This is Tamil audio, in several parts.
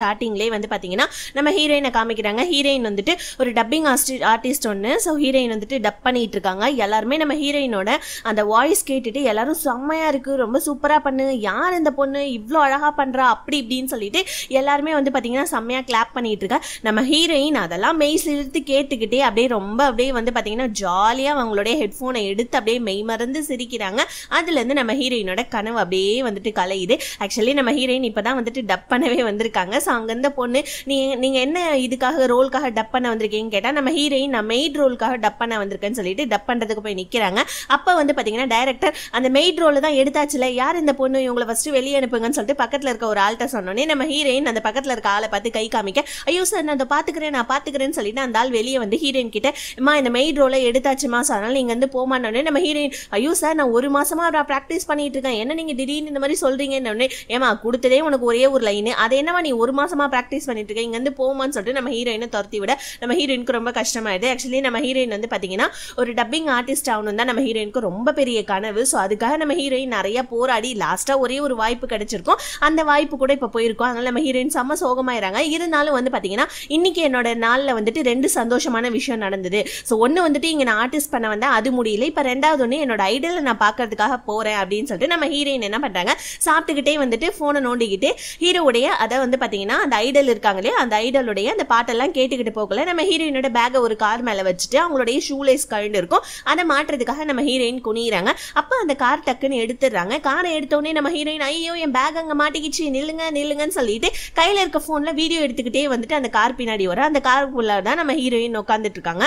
ஸ்டார்டிங்லேயே வந்து பார்த்தீங்கன்னா நம்ம ஹீரோயினை காமிக்கிறாங்க ஹீரோயின் வந்துட்டு ஒரு டப்பிங் ஆர்டிஸ்ட் ஆர்டிஸ்ட் ஒன்று ஸோ ஹீரோயின் வந்துட்டு டப் பண்ணிட்டு இருக்காங்க எல்லாருமே நம்ம ஹீரோயினோட அந்த வாய்ஸ் கேட்டுட்டு எல்லாரும் செம்மையாக இருக்குது ரொம்ப சூப்பராக பண்ணு யார் இந்த பொண்ணு இவ்வளோ அழகாக பண்ணுறா அப்படி இப்படின்னு சொல்லிட்டு எல்லாருமே வந்து பார்த்தீங்கன்னா செம்மையாக கிளாப் பண்ணிட்டு இருக்கா நம்ம ஹீரோயின் அதெல்லாம் மெய் சிரித்து கேட்டுக்கிட்டே அப்படியே ரொம்ப அப்படியே வந்து பார்த்தீங்கன்னா ஜாலியாக அவங்களுடைய ஹெட்ஃபோனை எடுத்து அப்படியே மெய் மறந்து சிரிக்கிறாங்க அதுலேருந்து நம்ம ஹீரோயினோட கனவு அப்படியே வந்துட்டு கலையுது ஆக்சுவலி நம்ம ஹீரோயின் இப்போ தான் வந்துட்டு டப் பண்ணவே வந்திருக்காங்க ஸோ அங்கேருந்த பொண்ணு நீ நீங்கள் என்ன இதுக்காக ரோலுக்காக டப் பண்ண வந்திருக்கீங்கன்னு கேட்டால் நம்ம ஹீரோயின் நான் மெய்ட் ரோலுக்காக டப் பண்ண வந்திருக்கேன்னு சொல்லிட்டு டப் பண்ணுறதுக்கு போய் நிற்கிறாங்க அப்போ வந்து பார்த்தீங்கன்னா டேரக்டர் அந்த மெய்ட் ரோல் தான் எடுத்தாச்சுல யார் இந்த பொண்ணு இவங்களை ஃபஸ்ட்டு வெளியே அனுப்புங்கன்னு சொல்லிட்டு பக்கத்தில் இருக்க ஒரு ஆள்கிட்ட சொன்னோன்னே நம்ம ஹீரோயின் அந்த பக்கத்தில் இருக்க ஆளை பார்த்து கை காமிக்க ஐயோ சார் நான் அதை பார்த்துக்கிறேன் நான் பார்த்துக்கிறேன்னு சொல்லிட்டு அந்த ஆள் வெளியே வந்து ஹீரோயின் கிட்ட அம்மா இந்த மெய்ட் ரோலை எடுத்தாச்சுமா ஸோ அதனால் நீங்கள் வந்து போமானோடனே நம்ம ஹீரோயின் ஐயோ சார் நான் ஒரு மாசமா நான் ப்ராக்டிஸ் பண்ணிட்டு இருக்கேன் என்ன நீங்கள் திடீர்னு இந்த மாதிரி சொல்கிறீங்கன்னு ஏமா கொடுத்ததே உனக்கு ஒரே ஒரு லைன் அது என்னவா நீ ஒரு மாசமாக ப்ராக்டிஸ் பண்ணிட்டு இருக்கேன் இங்கேருந்து போமான்னு சொல்லிட்டு நம்ம ஹீரோயினை துரத்தி விட நம்ம ஹீரோயினுக்கு ரொம்ப கஷ்டமாயிடுது ஆக்சுவலி நம்ம ஹீரோயின் வந்து பார்த்தீங்கன்னா ஒரு டப்பிங் ஆர்டிஸ்ட் ஆகணும் தான் நம்ம ஹீரோயினுக்கு ரொம்ப பெரிய கனவு ஸோ அதுக்காக நம்ம ஹீரோயின் நிறையா போராடி லாஸ்ட்டாக ஒரே ஒரு வாய்ப்பு கிடைச்சிருக்கும் அந்த வாய்ப்பு கூட இப்போ போயிருக்கோம் அதனால் நம்ம ஹீரோயின் செம்ம சோகமாயிராங்க இருந்தாலும் வந்து பார்த்தீங்கன்னா இன்னைக்கு என்னோட நாளில் வந்துட்டு ரெண்டு சந்தோஷமான விஷயம் நடந்தது ஸோ ஒன்று வந்துட்டு இங்கே நான் ஆர்டிஸ்ட் பண்ண வந்தால் அது முடியல இப்போ ரெண்டாவது ஒன்று என்னோட ஐடியில் நான் பார்க்கறதுக்காக போகிறேன் அப்படின்னு சொல்லிட்டு நம்ம ஹீரோயின் என்ன பண்ணுறாங்க சாப்பிட்டுக்கிட்டே வந்துட்டு ஃபோனை நோண்டிக்கிட்டு ஹீரோவுடைய அதை வந்து பார்த்தீங்கன்னா அப்படின்னா அந்த ஐடல் இருக்காங்க இல்லையா அந்த ஐடலுடைய அந்த பாட்டெல்லாம் கேட்டுக்கிட்டு போகல நம்ம ஹீரோயினோட பேக்கை ஒரு கார் மேலே வச்சுட்டு அவங்களுடைய ஷூலேஸ் கழுண்டு இருக்கும் அதை மாட்டுறதுக்காக நம்ம ஹீரோயின் குனிகிறாங்க அப்போ அந்த கார் டக்குன்னு எடுத்துடுறாங்க காரை எடுத்தோடனே நம்ம ஹீரோயின் ஐயோ என் பேக் அங்கே மாட்டிக்கிச்சு நில்லுங்க நில்லுங்கன்னு சொல்லிட்டு கையில் இருக்க ஃபோனில் வீடியோ எடுத்துக்கிட்டே வந்துட்டு அந்த கார் பின்னாடி வர அந்த காருக்குள்ளே தான் நம்ம ஹீரோயின் உட்காந்துட்டு இருக்காங்க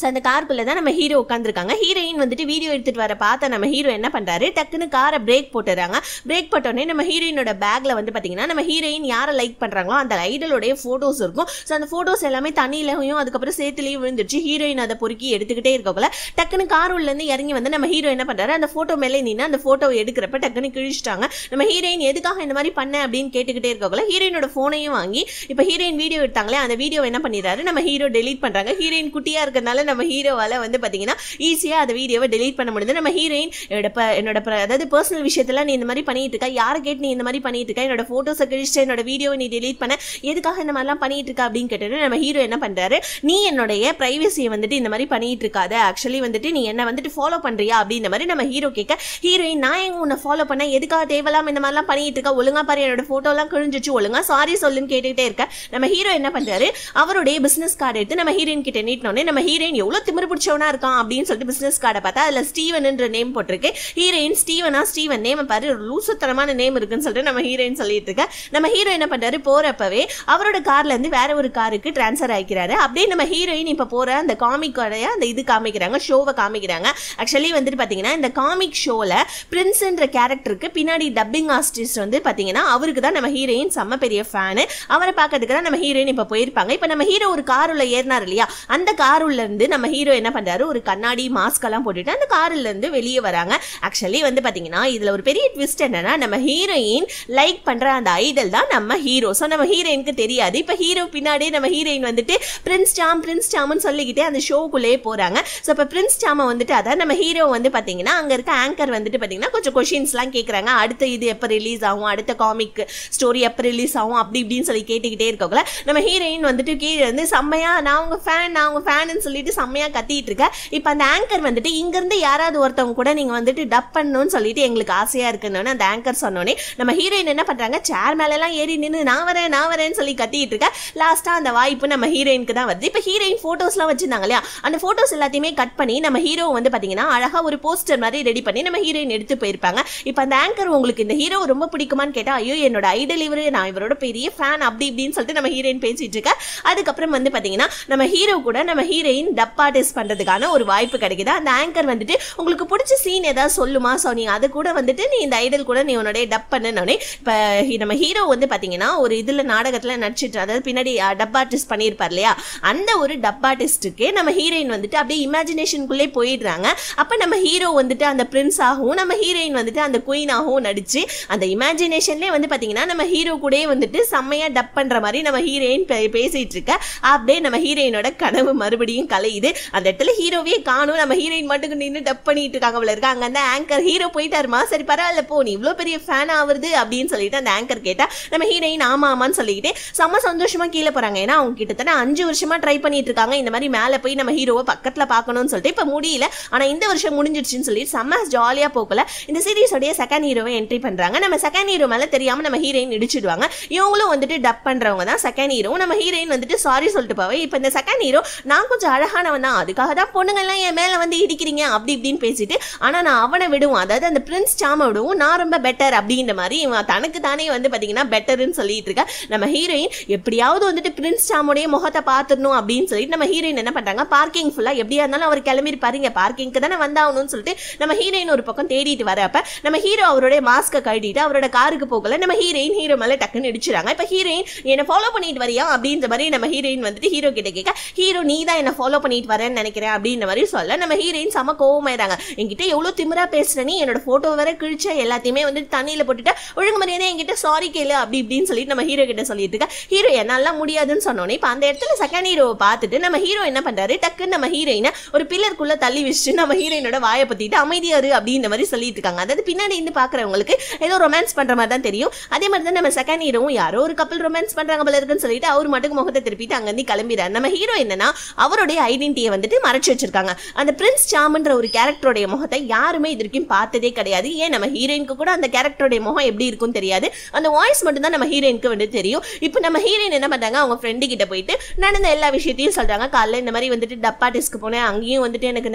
ஸோ அந்த காருக்குள்ளே தான் நம்ம ஹீரோ உட்காந்துருக்காங்க ஹீரோயின் வந்துட்டு வீடியோ எடுத்துகிட்டு வர பார்த்தா நம்ம ஹீரோ என்ன பண்ணுறாரு டக்குன்னு காரை பிரேக் போட்டுறாங்க பிரேக் போட்டோடனே நம்ம ஹீரோயினோட பேக்கில் வந்து பார்த்தீங்கன்னா நம்ம ஹீரோயின் யாரை லைக் பண்ணுறாங்களோ அந்த ஐடலுடைய ஃபோட்டோஸ் இருக்கும் ஸோ அந்த ஃபோட்டோஸ் எல்லாமே தண்ணியிலையும் அதுக்கப்புறம் சேத்துலேயும் விழுந்துருச்சு ஹீரோயின் அதை பொறுக்கி எடுத்துக்கிட்டே இருக்கக்குள்ள டக்குன்னு கார் உள்ளேருந்து இறங்கி வந்து நம்ம ஹீரோ என்ன பண்ணுறாரு அந்த ஃபோட்டோ மேலே நின்று அந்த ஃபோட்டோவை எடுக்கிறப்ப டக்குன்னு கிழிச்சிட்டாங்க நம்ம ஹீரோயின் எதுக்காக இந்த மாதிரி பண்ண அப்படின்னு கேட்டுக்கிட்டே இருக்கக்குள்ள ஹீரோயினோட ஃபோனையும் வாங்கி இப்போ ஹீரோயின் வீடியோ எடுத்தாங்களே அந்த வீடியோ என்ன பண்ணிடுறாரு நம்ம ஹீரோ டெலீட் பண்ணுறாங்க ஹீரோயின் குட்டியாக இருக்கிறதுனால நம்ம ஹீரோவால் வந்து பார்த்தீங்கன்னா ஈஸியாக அந்த வீடியோவை டெலீட் பண்ண முடியுது நம்ம ஹீரோயின் என்னோட ப என்னோட அதாவது பர்சனல் விஷயத்தில் நீ இந்த மாதிரி பண்ணிட்டு இருக்கா யாரை கேட்டு நீ இந்த மாதிரி பண்ணிட்டு இருக்கா என்னோட ஃபோட்டோஸை கழிச்சு என்னோட வீடியோவை நீ டெலீட் பண்ண எதுக்காக இந்த மாதிரிலாம் பண்ணிட்டு இருக்கா அப்படின்னு கேட்டது நம்ம ஹீரோ என்ன பண்ணுறாரு நீ என்னுடைய ப்ரைவசியை வந்துட்டு இந்த மாதிரி பண்ணிட்டு இருக்காத ஆக்சுவலி வந்துட்டு நீ என்ன வந்துட்டு ஃபாலோ பண்ணுறியா அப்படின்ற மாதிரி நம்ம ஹீரோ கேட்க ஹீரோயின் நான் எங்க உன்னை ஃபாலோ பண்ண எதுக்காக தேவலாம் இந்த மாதிரிலாம் பண்ணிட்டு இருக்கா ஒழுங்கா பாரு என்னோட ஃபோட்டோலாம் கிழிஞ்சிச்சு ஒழுங்கா சாரி சொல்லுன்னு கேட்டுக்கிட்டே இருக்க நம்ம ஹீரோ என்ன பண்ணுறாரு அவருடைய பிஸ்னஸ் கார்டு எடுத்து நம்ம ஹீரோயின் கிட்ட நீட்டினோடனே நம்ம ஹீரோயின் ஹீரோயின் எவ்வளோ திமிரு பிடிச்சவனா இருக்கான் அப்படின்னு சொல்லிட்டு பிஸ்னஸ் கார்டை பார்த்தா அதில் ஸ்டீவன்ன்ற நேம் போட்டிருக்கு ஹீரோயின் ஸ்டீவனா ஸ்டீவன் நேம் பாரு லூசுத்தனமான நேம் இருக்குன்னு சொல்லிட்டு நம்ம ஹீரோயின் சொல்லிட்டு இருக்க நம்ம ஹீரோ என்ன பண்ணுறாரு போகிறப்பவே அவரோட கார்லேருந்து வேற ஒரு காருக்கு டிரான்ஸ்ஃபர் ஆகிக்கிறாரு அப்படியே நம்ம ஹீரோயின் இப்போ போகிற அந்த காமிக்கோடைய அந்த இது காமிக்கிறாங்க ஷோவை காமிக்கிறாங்க ஆக்சுவலி வந்துட்டு பார்த்தீங்கன்னா இந்த காமிக் ஷோவில் பிரின்ஸுன்ற கேரக்டருக்கு பின்னாடி டப்பிங் ஆர்டிஸ்ட் வந்து பார்த்தீங்கன்னா அவருக்கு தான் நம்ம ஹீரோயின் செம்ம பெரிய ஃபேனு அவரை பார்க்கறதுக்கு தான் நம்ம ஹீரோயின் இப்போ போயிருப்பாங்க இப்போ நம்ம ஹீரோ ஒரு கார் உள்ள ஏறினார் இல்லையா அந்த கார் உள்ள வந்து நம்ம ஹீரோ என்ன பண்ணுறாரு ஒரு கண்ணாடி எல்லாம் போட்டுட்டு அந்த காரிலேருந்து வெளியே வராங்க ஆக்சுவலி வந்து பார்த்தீங்கன்னா இதில் ஒரு பெரிய ட்விஸ்ட் என்னன்னா நம்ம ஹீரோயின் லைக் பண்ணுற அந்த ஐடல் தான் நம்ம ஹீரோ ஸோ நம்ம ஹீரோயினுக்கு தெரியாது இப்போ ஹீரோ பின்னாடியே நம்ம ஹீரோயின் வந்துட்டு பிரின்ஸ் சாம் பிரின்ஸ் சாம்னு சொல்லிக்கிட்டே அந்த ஷோக்குள்ளேயே போகிறாங்க ஸோ இப்போ பிரின்ஸ் சாமை வந்துட்டு அதான் நம்ம ஹீரோ வந்து பார்த்தீங்கன்னா அங்கே இருக்க ஆங்கர் வந்துட்டு பார்த்தீங்கன்னா கொஞ்சம் கொஷின்ஸ்லாம் கேட்குறாங்க அடுத்த இது எப்போ ரிலீஸ் ஆகும் அடுத்த காமிக் ஸ்டோரி எப்போ ரிலீஸ் ஆகும் அப்படி இப்படின்னு சொல்லி கேட்டுக்கிட்டே இருக்கவங்கள நம்ம ஹீரோயின் வந்துட்டு கீழே வந்து செம்மையாக நான் உங்கள் ஃபேன் நான் உங்கள் ஃபேனுன்னு சொல்லிட்டு சொல்லிட்டு செம்மையாக கத்திட்டு இருக்க இப்போ அந்த ஆங்கர் வந்துட்டு இங்கேருந்து யாராவது ஒருத்தவங்க கூட நீங்கள் வந்துட்டு டப் பண்ணணும்னு சொல்லிட்டு எங்களுக்கு ஆசையாக இருக்குன்னு அந்த ஆங்கர் சொன்னோன்னே நம்ம ஹீரோயின் என்ன பண்ணுறாங்க சேர் மேலெல்லாம் ஏறி நின்று நான் வரேன் நான் வரேன்னு சொல்லி கத்திட்டு இருக்க லாஸ்ட்டாக அந்த வாய்ப்பு நம்ம ஹீரோயினுக்கு தான் வருது இப்போ ஹீரோயின் ஃபோட்டோஸ்லாம் வச்சுருந்தாங்க இல்லையா அந்த ஃபோட்டோஸ் எல்லாத்தையுமே கட் பண்ணி நம்ம ஹீரோ வந்து பார்த்தீங்கன்னா அழகாக ஒரு போஸ்டர் மாதிரி ரெடி பண்ணி நம்ம ஹீரோயின் எடுத்து போயிருப்பாங்க இப்போ அந்த ஆங்கர் உங்களுக்கு இந்த ஹீரோ ரொம்ப பிடிக்குமான்னு கேட்டால் ஐயோ என்னோட ஐடல் இவர் நான் இவரோட பெரிய ஃபேன் அப்படி இப்படின்னு சொல்லிட்டு நம்ம ஹீரோயின் பேசிட்டு இருக்க அதுக்கப்புறம் வந்து பார்த்தீங்கன்னா நம்ம ஹீரோ கூட நம்ம ஹீரோயின் டப் பண்ணுறதுக்கான ஒரு வாய்ப்பு கிடைக்குது அந்த ஆங்கர் வந்துட்டு உங்களுக்கு பிடிச்ச சீன் ஏதாவது சொல்லுமா ஸோ நீங்கள் அதை கூட வந்துட்டு நீ இந்த ஐடல் கூட நீ உன்னோடய டப் பண்ணனோடனே இப்போ நம்ம ஹீரோ வந்து பார்த்தீங்கன்னா ஒரு இதில் நாடகத்தில் நடிச்சிட்டு அதாவது பின்னாடி டப் ஆர்டிஸ்ட் பண்ணியிருப்பார் இல்லையா அந்த ஒரு டப் ஆர்டிஸ்ட்டுக்கு நம்ம ஹீரோயின் வந்துட்டு அப்படியே இமேஜினேஷனுக்குள்ளே போயிடுறாங்க அப்போ நம்ம ஹீரோ வந்துட்டு அந்த பிரின்ஸ் ஆகவும் நம்ம ஹீரோயின் வந்துட்டு அந்த குயினாகவும் நடித்து அந்த இமேஜினேஷன்லேயே வந்து பார்த்தீங்கன்னா நம்ம ஹீரோ கூட வந்துட்டு செம்மையாக டப் பண்ணுற மாதிரி நம்ம ஹீரோயின் பேசிகிட்டு இருக்க அப்படியே நம்ம ஹீரோயினோட கனவு மறுபடியும் கலை இது அந்த இடத்துல ஹீரோவே காணும் நம்ம ஹீரோயின் மட்டும் நின்று டப் பண்ணிட்டு இருக்காங்க அவள இருக்காங்க அந்த ஆங்கர் ஹீரோ போயிட்டாருமா சரி பரவாயில்ல போ நீ இவ்வளோ பெரிய ஃபேன் ஆகுது அப்படின்னு சொல்லிட்டு அந்த ஆங்கர் கேட்டா நம்ம ஹீரோயின் ஆமா ஆமான்னு சொல்லிக்கிட்டே செம்ம சந்தோஷமா கீழே போறாங்க ஏன்னா அவங்க கிட்டத்தட்ட அஞ்சு வருஷமா ட்ரை பண்ணிட்டு இருக்காங்க இந்த மாதிரி மேலே போய் நம்ம ஹீரோவை பக்கத்தில் பாக்கணும்னு சொல்லிட்டு இப்போ முடியல ஆனால் இந்த வருஷம் முடிஞ்சிடுச்சுன்னு சொல்லி செம்ம ஜாலியாக போகல இந்த உடைய செகண்ட் ஹீரோவை என்ட்ரி பண்ணுறாங்க நம்ம செகண்ட் ஹீரோ மேலே தெரியாமல் நம்ம ஹீரோயின் இடிச்சிடுவாங்க இவங்களும் வந்துட்டு டப் பண்ணுறவங்க தான் செகண்ட் ஹீரோ நம்ம ஹீரோயின் வந்துட்டு சாரி சொல்லிட்டு போவேன் இப்போ இந்த செகண்ட் ஹீரோ நான் கொஞ்சம் அழகாக அழகானவன் தான் அதுக்காக தான் பொண்ணுங்கள்லாம் என் மேலே வந்து இடிக்கிறீங்க அப்படி இப்படின்னு பேசிட்டு ஆனால் நான் அவனை விடுவோம் அதாவது அந்த பிரின்ஸ் சாம விடுவோம் நான் ரொம்ப பெட்டர் அப்படின்ற மாதிரி இவன் தனக்கு தானே வந்து பார்த்தீங்கன்னா பெட்டர்னு சொல்லிட்டு இருக்கா நம்ம ஹீரோயின் எப்படியாவது வந்துட்டு பிரின்ஸ் சாமுடைய முகத்தை பார்த்துடணும் அப்படின்னு சொல்லிட்டு நம்ம ஹீரோயின் என்ன பண்ணுறாங்க பார்க்கிங் ஃபுல்லாக எப்படியா இருந்தாலும் அவர் கிளம்பியிருப்பாரு இங்கே பார்க்கிங்க்கு தானே வந்தாகணும்னு சொல்லிட்டு நம்ம ஹீரோயின் ஒரு பக்கம் தேடிட்டு வரப்ப நம்ம ஹீரோ அவருடைய மாஸ்க்கை கழட்டிட்டு அவரோட காருக்கு போகல நம்ம ஹீரோயின் ஹீரோ மேலே டக்குன்னு இடிச்சிடாங்க இப்போ ஹீரோயின் என்னை ஃபாலோ பண்ணிட்டு வரியா அப்படின்ற மாதிரி நம்ம ஹீரோயின் வந்துட்டு ஹீரோ கிட்ட கேட்க ஹீரோ நீ தான் என்னை ஃபாலோ பண்ணிட்டு வரேன்னு நினைக்கிறேன் அப்படின்ற மாதிரி சொல்ல நம்ம ஹீரோயின் செம கோவமாயிறாங்க என்கிட்ட எவ்வளோ திமிரா பேசுறனி என்னோட ஃபோட்டோ வேற கிழிச்ச எல்லாத்தையுமே வந்து தண்ணியில் போட்டுட்டு ஒழுங்கு மரியாதை என்கிட்ட சாரி கேளு அப்படி இப்படின்னு சொல்லிட்டு நம்ம ஹீரோ கிட்ட சொல்லிட்டு இருக்கா ஹீரோ என்னாலாம் முடியாதுன்னு சொன்னோன்னே இப்போ அந்த இடத்துல செகண்ட் ஹீரோவை பார்த்துட்டு நம்ம ஹீரோ என்ன பண்ணுறாரு டக்குன்னு நம்ம ஹீரோயினை ஒரு பில்லருக்குள்ள தள்ளி வச்சுட்டு நம்ம ஹீரோயினோட வாயை பற்றிட்டு அமைதியாரு அப்படின்ற மாதிரி சொல்லிட்டு இருக்காங்க அதாவது பின்னாடி இருந்து பார்க்குறவங்களுக்கு ஏதோ ரொமான்ஸ் பண்ணுற மாதிரி தான் தெரியும் அதே மாதிரி தான் நம்ம செகண்ட் ஹீரோவும் யாரோ ஒரு கப்பல் ரொமான்ஸ் பண்ணுறாங்க போல இருக்குன்னு சொல்லிட்டு அவர் மட்டும் முகத்தை திருப்பிட்டு அங்கேருந்து கிளம்பிடுறாரு நம்ம ஹீரோ என்னன்னா அவருடைய ஐடென்டிட்டியை வந்துட்டு மறைச்சி வச்சிருக்காங்க அந்த பிரின்ஸ் சாம்ன்ற ஒரு கேரக்டருடைய முகத்தை யாருமே இது வரைக்கும் பார்த்ததே கிடையாது ஏன் நம்ம ஹீரோயினுக்கு கூட அந்த கேரக்டருடைய முகம் எப்படி இருக்கும் தெரியாது அந்த வாய்ஸ் மட்டும்தான் நம்ம ஹீரோயினுக்கு வந்து தெரியும் இப்போ நம்ம ஹீரோயின் என்ன பண்ணுறாங்க அவங்க ஃப்ரெண்டு கிட்ட போயிட்டு நடந்த எல்லா விஷயத்தையும் சொல்கிறாங்க காலைல இந்த மாதிரி வந்துட்டு டப்பா டிஸ்க்கு போனேன் அங்கேயும் வந்துட்டு எனக்கு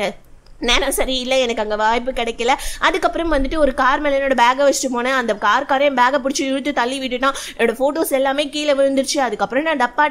நேரம் சரியில்லை எனக்கு அங்கே வாய்ப்பு கிடைக்கல அதுக்கப்புறம் வந்துட்டு ஒரு கார் மேலே என்னோட பேகை வச்சுட்டு போனேன் அந்த கார்காரே பேகை பிடிச்சி இழுத்து தள்ளி விட்டுட்டான் என்னோட ஃபோட்டோஸ் எல்லாமே கீழே விழுந்துருச்சு அதுக்கப்புறம் நான் டப்பா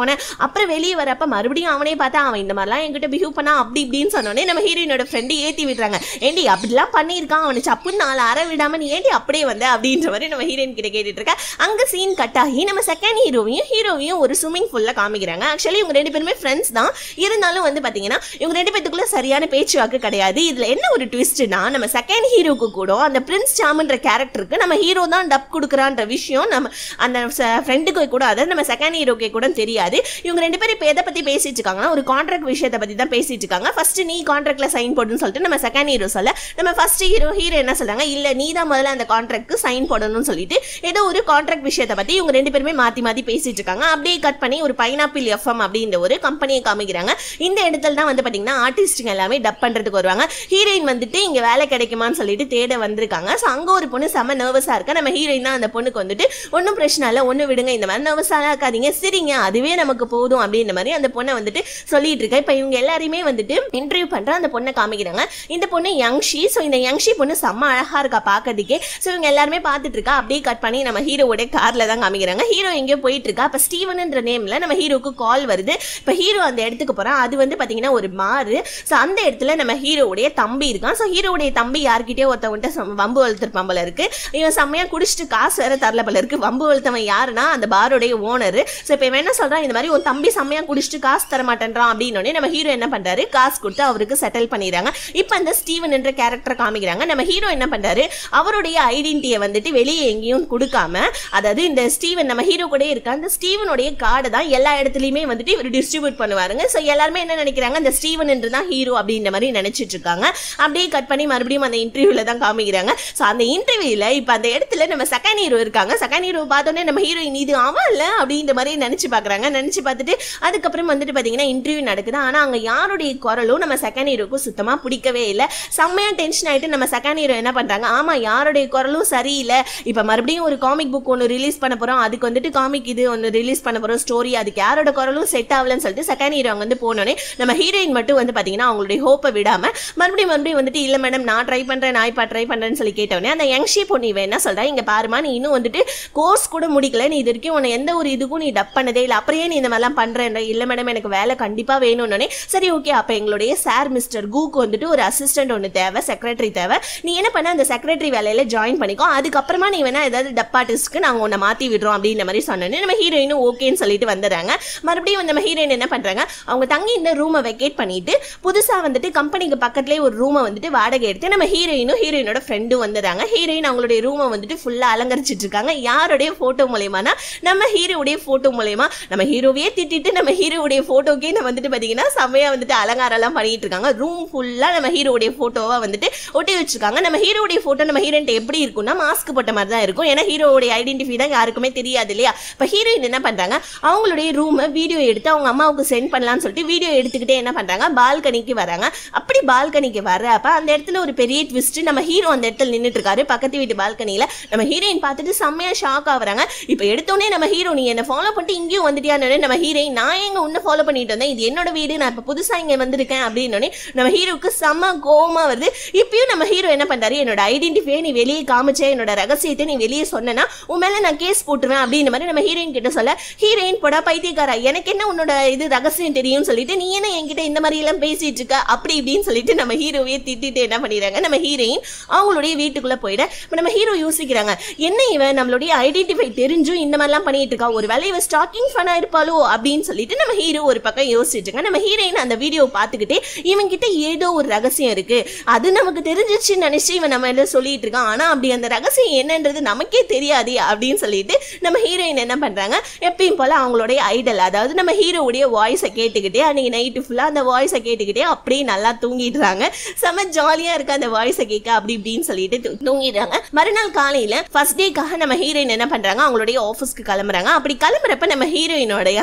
போனேன் அப்புறம் வெளியே வரப்போ மறுபடியும் அவனே பார்த்தேன் அவன் இந்த மாதிரிலாம் என்கிட்ட பிஹேவ் பண்ணா அப்படி இப்படின்னு சொன்னோடனே நம்ம ஹீரோயினோட ஃப்ரெண்டு ஏற்றி விடுறாங்க ஏண்டி அப்படிலாம் பண்ணியிருக்கான் அவனை சப்புன்னு நாலு அற விடாமல் நீ ஏண்டி அப்படியே வந்த அப்படின்ற மாதிரி நம்ம ஹீரோயின் கிட்ட கேட்டுட்டு இருக்கேன் அங்கே சீன் கட் ஆகி நம்ம செகண்ட் ஹீரோவையும் ஹீரோவையும் ஒரு ஸ்விம்மிங் ஃபுல்லாக காமிக்கிறாங்க ஆக்சுவலி இவங்க ரெண்டு பேருமே ஃப்ரெண்ட்ஸ் தான் இருந்தாலும் வந்து பார்த்தீங்கன்னா இவங்க ரெண்டு பேத்துக்குள்ள சரியான பேச்சு பார்க்க கிடையாது இதில் என்ன ஒரு ட்விஸ்ட்னா நம்ம செகண்ட் ஹீரோக்கு கூட அந்த பிரின்ஸ் சாம்ன்ற கேரக்டருக்கு நம்ம ஹீரோ தான் டப் கொடுக்குறான்ற விஷயம் நம்ம அந்த ஃப்ரெண்டுக்கு கூட அதாவது நம்ம செகண்ட் ஹீரோக்கே கூட தெரியாது இவங்க ரெண்டு பேரும் இப்போ எதை பற்றி பேசிட்டு இருக்காங்கன்னா ஒரு கான்ட்ராக்ட் விஷயத்தை பற்றி தான் பேசிட்டு இருக்காங்க ஃபர்ஸ்ட் நீ கான்ட்ராக்ட்ல சைன் போடுன்னு சொல்லிட்டு நம்ம செகண்ட் ஹீரோ சொல்ல நம்ம ஃபர்ஸ்ட் ஹீரோ ஹீரோ என்ன சொல்றாங்க இல்லை நீ தான் முதல்ல அந்த கான்ட்ராக்ட் சைன் போடணும்னு சொல்லிட்டு ஏதோ ஒரு கான்ட்ராக்ட் விஷயத்தை பற்றி இவங்க ரெண்டு பேருமே மாற்றி மாற்றி பேசிட்டு இருக்காங்க அப்படியே கட் பண்ணி ஒரு பைனாப்பிள் எஃப்எம் அப்படின்ற ஒரு கம்பெனியை காமிக்கிறாங்க இந்த இடத்துல தான் வந்து பார்த்தீங்கன்னா ஆர்டிஸ்ட்டுங்க எல்லாமே டப் பண்ணுறது குடும்பத்துக்கு வருவாங்க ஹீரோயின் வந்துட்டு இங்கே வேலை கிடைக்குமான்னு சொல்லிட்டு தேட வந்திருக்காங்க ஸோ அங்கே ஒரு பொண்ணு செம நர்வஸாக இருக்கா நம்ம ஹீரோயின் தான் அந்த பொண்ணுக்கு வந்துட்டு ஒன்றும் பிரச்சனை இல்லை ஒன்று விடுங்க இந்த மாதிரி நர்வஸாக இருக்காதீங்க சரிங்க அதுவே நமக்கு போதும் அப்படின்ற மாதிரி அந்த பொண்ணை வந்துட்டு சொல்லிட்டு இருக்கேன் இப்போ இவங்க எல்லாருமே வந்துட்டு இன்டர்வியூ பண்ணுற அந்த பொண்ணை காமிக்கிறாங்க இந்த பொண்ணு யங்ஷி ஸோ இந்த யங்ஷி பொண்ணு செம்ம அழகாக இருக்கா பார்க்கறதுக்கே ஸோ இவங்க எல்லாருமே பார்த்துட்டு இருக்கா அப்படியே கட் பண்ணி நம்ம ஹீரோவோட காரில் தான் காமிக்கிறாங்க ஹீரோ எங்கேயோ போயிட்டு இருக்கா அப்போ ஸ்டீவனுன்ற நேம்ல நம்ம ஹீரோக்கு கால் வருது இப்போ ஹீரோ அந்த இடத்துக்கு போகிறான் அது வந்து பார்த்தீங்கன்னா ஒரு மாறு ஸோ அந்த இடத்துல நம்ம ஹீரோவுடைய தம்பி இருக்கான் ஸோ ஹீரோவுடைய தம்பி யார்கிட்டயோ ஒருத்தவன்கிட்ட வம்பு வளர்த்துருப்பான் போல இருக்கு இவன் செம்மையா குடிச்சிட்டு காசு வேற தரல போல இருக்கு வம்பு வளர்த்தவன் யாருன்னா அந்த பாருடைய ஓனர் ஸோ இப்போ இவன் என்ன சொல்றான் இந்த மாதிரி உன் தம்பி செம்மையா குடிச்சிட்டு காசு தர மாட்டேன்றான் அப்படின்னு நம்ம ஹீரோ என்ன பண்றாரு காசு கொடுத்து அவருக்கு செட்டில் பண்ணிடுறாங்க இப்போ அந்த ஸ்டீவன் என்ற கேரக்டர் காமிக்கிறாங்க நம்ம ஹீரோ என்ன பண்றாரு அவருடைய ஐடென்டிட்டியை வந்துட்டு வெளியே எங்கேயும் கொடுக்காம அதாவது இந்த ஸ்டீவன் நம்ம ஹீரோ கூட இருக்க அந்த ஸ்டீவனுடைய கார்டு தான் எல்லா இடத்துலையுமே வந்துட்டு இவர் டிஸ்ட்ரிபியூட் பண்ணுவாருங்க ஸோ எல்லாருமே என்ன நினைக்கிறாங்க அந்த ஸ்டீவன் என்று தான் ஹீரோ அப்படின்ற மாதிரி நினைக்கிறாங்க நினச்சிட்டு இருக்காங்க அப்படியே கட் பண்ணி மறுபடியும் அந்த இன்டர்வியூவில் தான் காமிக்கிறாங்க ஸோ அந்த இன்டர்வியூவில் இப்போ அந்த இடத்துல நம்ம செகண்ட் ஹீரோ இருக்காங்க செகண்ட் ஹீரோ பார்த்தோன்னே நம்ம ஹீரோயின் இது அவன் இல்லை அப்படின்ற மாதிரி நினச்சி பார்க்குறாங்க நினச்சி பார்த்துட்டு அதுக்கப்புறம் வந்துட்டு பார்த்தீங்கன்னா இன்டர்வியூ நடக்குது ஆனால் அங்கே யாருடைய குரலும் நம்ம செகண்ட் ஹீரோக்கும் சுத்தமாக பிடிக்கவே இல்லை செம்மையாக டென்ஷன் ஆகிட்டு நம்ம செகண்ட் ஹீரோ என்ன பண்ணுறாங்க ஆமாம் யாருடைய குரலும் சரியில்லை இப்போ மறுபடியும் ஒரு காமிக் புக் ஒன்று ரிலீஸ் பண்ண போகிறோம் அதுக்கு வந்துட்டு காமிக் இது ஒன்று ரிலீஸ் பண்ண போகிறோம் ஸ்டோரி அதுக்கு யாரோட குரலும் செட் ஆகலன்னு சொல்லிட்டு செகண்ட் ஹீரோ அங்கே வந்து போனோடனே நம்ம ஹீரோயின் மட்டும் வந்து பார்த்தீங்கன்னா அவங்களுடைய ஹோப்பை விட விடாம மறுபடியும் மறுபடியும் வந்துட்டு இல்லை மேடம் நான் ட்ரை பண்ணுறேன் நான் இப்ப ட்ரை பண்றேன்னு சொல்லி கேட்டவொடனே அந்த யங்ஷி பொண்ணு இவன் என்ன சொல்றா இங்கே பாருமா நீ இன்னும் வந்துட்டு கோர்ஸ் கூட முடிக்கல நீ இது வரைக்கும் உன்னை எந்த ஒரு இதுக்கும் நீ டப் பண்ணதே இல்லை அப்புறையே நீ இந்த மாதிரிலாம் பண்றேன் இல்லை மேடம் எனக்கு வேலை கண்டிப்பாக வேணும்னே சரி ஓகே அப்போ எங்களுடைய சார் மிஸ்டர் கூக்கு வந்துட்டு ஒரு அசிஸ்டன்ட் ஒன்று தேவை செக்ரட்டரி தேவை நீ என்ன பண்ண அந்த செக்ரட்டரி வேலையில் ஜாயின் பண்ணிக்கோ அதுக்கப்புறமா நீ வேணா ஏதாவது ஆர்டிஸ்ட்க்கு நாங்கள் உன்னை மாற்றி விடுறோம் அப்படின்ற மாதிரி சொன்னோன்னே நம்ம ஹீரோயினும் ஓகேன்னு சொல்லிட்டு வந்துடுறாங்க மறுபடியும் நம்ம ஹீரோயின் என்ன பண்ணுறாங்க அவங்க தங்கி இந்த ரூமை வெக்கேட் பண்ணிட்டு புதுசாக வந்துட்டு கம்பெனி கம்பெனிக்கு பக்கத்துலேயே ஒரு ரூமை வந்துட்டு வாடகை எடுத்து நம்ம ஹீரோயினும் ஹீரோயினோட ஃப்ரெண்டும் வந்துடுறாங்க ஹீரோயின் அவங்களுடைய ரூமை வந்துட்டு ஃபுல்லாக அலங்கரிச்சிட்டு இருக்காங்க யாருடைய ஃபோட்டோ மூலயமானா நம்ம ஹீரோவுடைய ஃபோட்டோ மூலயமா நம்ம ஹீரோவையே திட்டிட்டு நம்ம ஹீரோவுடைய ஃபோட்டோக்கே நம்ம வந்துட்டு பார்த்தீங்கன்னா செம்மையாக வந்துட்டு அலங்காரம்லாம் பண்ணிட்டு இருக்காங்க ரூம் ஃபுல்லாக நம்ம ஹீரோவுடைய ஃபோட்டோவாக வந்துட்டு ஒட்டி வச்சிருக்காங்க நம்ம ஹீரோவுடைய ஃபோட்டோ நம்ம ஹீரோயின் எப்படி இருக்கும்னா மாஸ்க் போட்ட மாதிரி தான் இருக்கும் ஏன்னா ஹீரோவுடைய ஐடென்டிஃபை தான் யாருக்குமே தெரியாது இல்லையா இப்போ ஹீரோயின் என்ன பண்ணுறாங்க அவங்களுடைய ரூமை வீடியோ எடுத்து அவங்க அம்மாவுக்கு சென்ட் பண்ணலாம்னு சொல்லிட்டு வீடியோ எடுத்துக்கிட்டே என்ன பண்ணுறாங்க பால்கனிக்கு வராங்க அப்போ அப்படி பால்கனிக்கு வர்றப்ப அந்த இடத்துல ஒரு பெரிய ட்விஸ்ட் நம்ம ஹீரோ அந்த இடத்துல நின்றுட்டு இருக்காரு பக்கத்து வீட்டு பால்கனியில் நம்ம ஹீரோயின் பார்த்துட்டு செம்மையா ஷாக் ஆகுறாங்க இப்போ எடுத்தோடனே நம்ம ஹீரோ நீ என்னை ஃபாலோ பண்ணிட்டு இங்கேயும் வந்துட்டியான்னு நம்ம ஹீரோயின் நான் எங்க ஒன்று ஃபாலோ பண்ணிட்டு வந்தேன் இது என்னோட வீடு நான் இப்போ புதுசாக இங்கே வந்திருக்கேன் அப்படின்னோடனே நம்ம ஹீரோவுக்கு செம்ம கோவமாக வருது இப்பயும் நம்ம ஹீரோ என்ன பண்ணுறாரு என்னோட ஐடென்டிஃபையை நீ வெளியே காமிச்ச என்னோட ரகசியத்தை நீ வெளியே சொன்னேன்னா உன் மேலே நான் கேஸ் போட்டுருவேன் அப்படின்ற மாதிரி நம்ம ஹீரோயின் கிட்ட சொல்ல ஹீரோயின் போடா பைத்தியக்காரா எனக்கு என்ன உன்னோட இது ரகசியம் தெரியும்னு சொல்லிட்டு நீ என்ன என்கிட்ட இந்த மாதிரி எல்லாம் பேசிட்டு இருக்க அப்படி இப்படி அப்படின்னு சொல்லிட்டு நம்ம ஹீரோவையே திட்டிட்டு என்ன பண்ணிடுறாங்க நம்ம ஹீரோயின் அவங்களுடைய வீட்டுக்குள்ள போயிட நம்ம ஹீரோ யோசிக்கிறாங்க என்ன இவன் நம்மளுடைய ஐடென்டிஃபை தெரிஞ்சும் இந்த மாதிரிலாம் பண்ணிட்டு இருக்கா ஒரு வேலை இவன் ஸ்டாக்கிங் ஃபனா இருப்பாளோ அப்படின்னு சொல்லிட்டு நம்ம ஹீரோ ஒரு பக்கம் யோசிச்சுட்டுங்க நம்ம ஹீரோயின் அந்த வீடியோ பார்த்துக்கிட்டே இவங்கிட்ட ஏதோ ஒரு ரகசியம் இருக்கு அது நமக்கு தெரிஞ்சிச்சுன்னு நினைச்சு இவன் நம்ம என்ன சொல்லிட்டு இருக்கான் ஆனா அப்படி அந்த ரகசியம் என்னன்றது நமக்கே தெரியாது அப்படின்னு சொல்லிட்டு நம்ம ஹீரோயின் என்ன பண்றாங்க எப்பயும் போல் அவங்களுடைய ஐடல் அதாவது நம்ம ஹீரோவுடைய வாய்ஸை கேட்டுக்கிட்டே அன்னைக்கு நைட்டு ஃபுல்லாக அந்த வாய்ஸை கேட்டுக்கிட்டே அப்படியே நல்லா தூங்கிடுறாங்க செம ஜாலியாக இருக்க அந்த வாய்ஸை கேட்க அப்படி இப்படின்னு சொல்லிட்டு தூங்கிடுறாங்க மறுநாள் காலையில் ஃபர்ஸ்ட் டேக்காக நம்ம ஹீரோயின் என்ன பண்றாங்க அவங்களுடைய ஆஃபீஸ்க்கு கிளம்புறாங்க அப்படி கிளம்புறப்ப நம்ம ஹீரோயினுடைய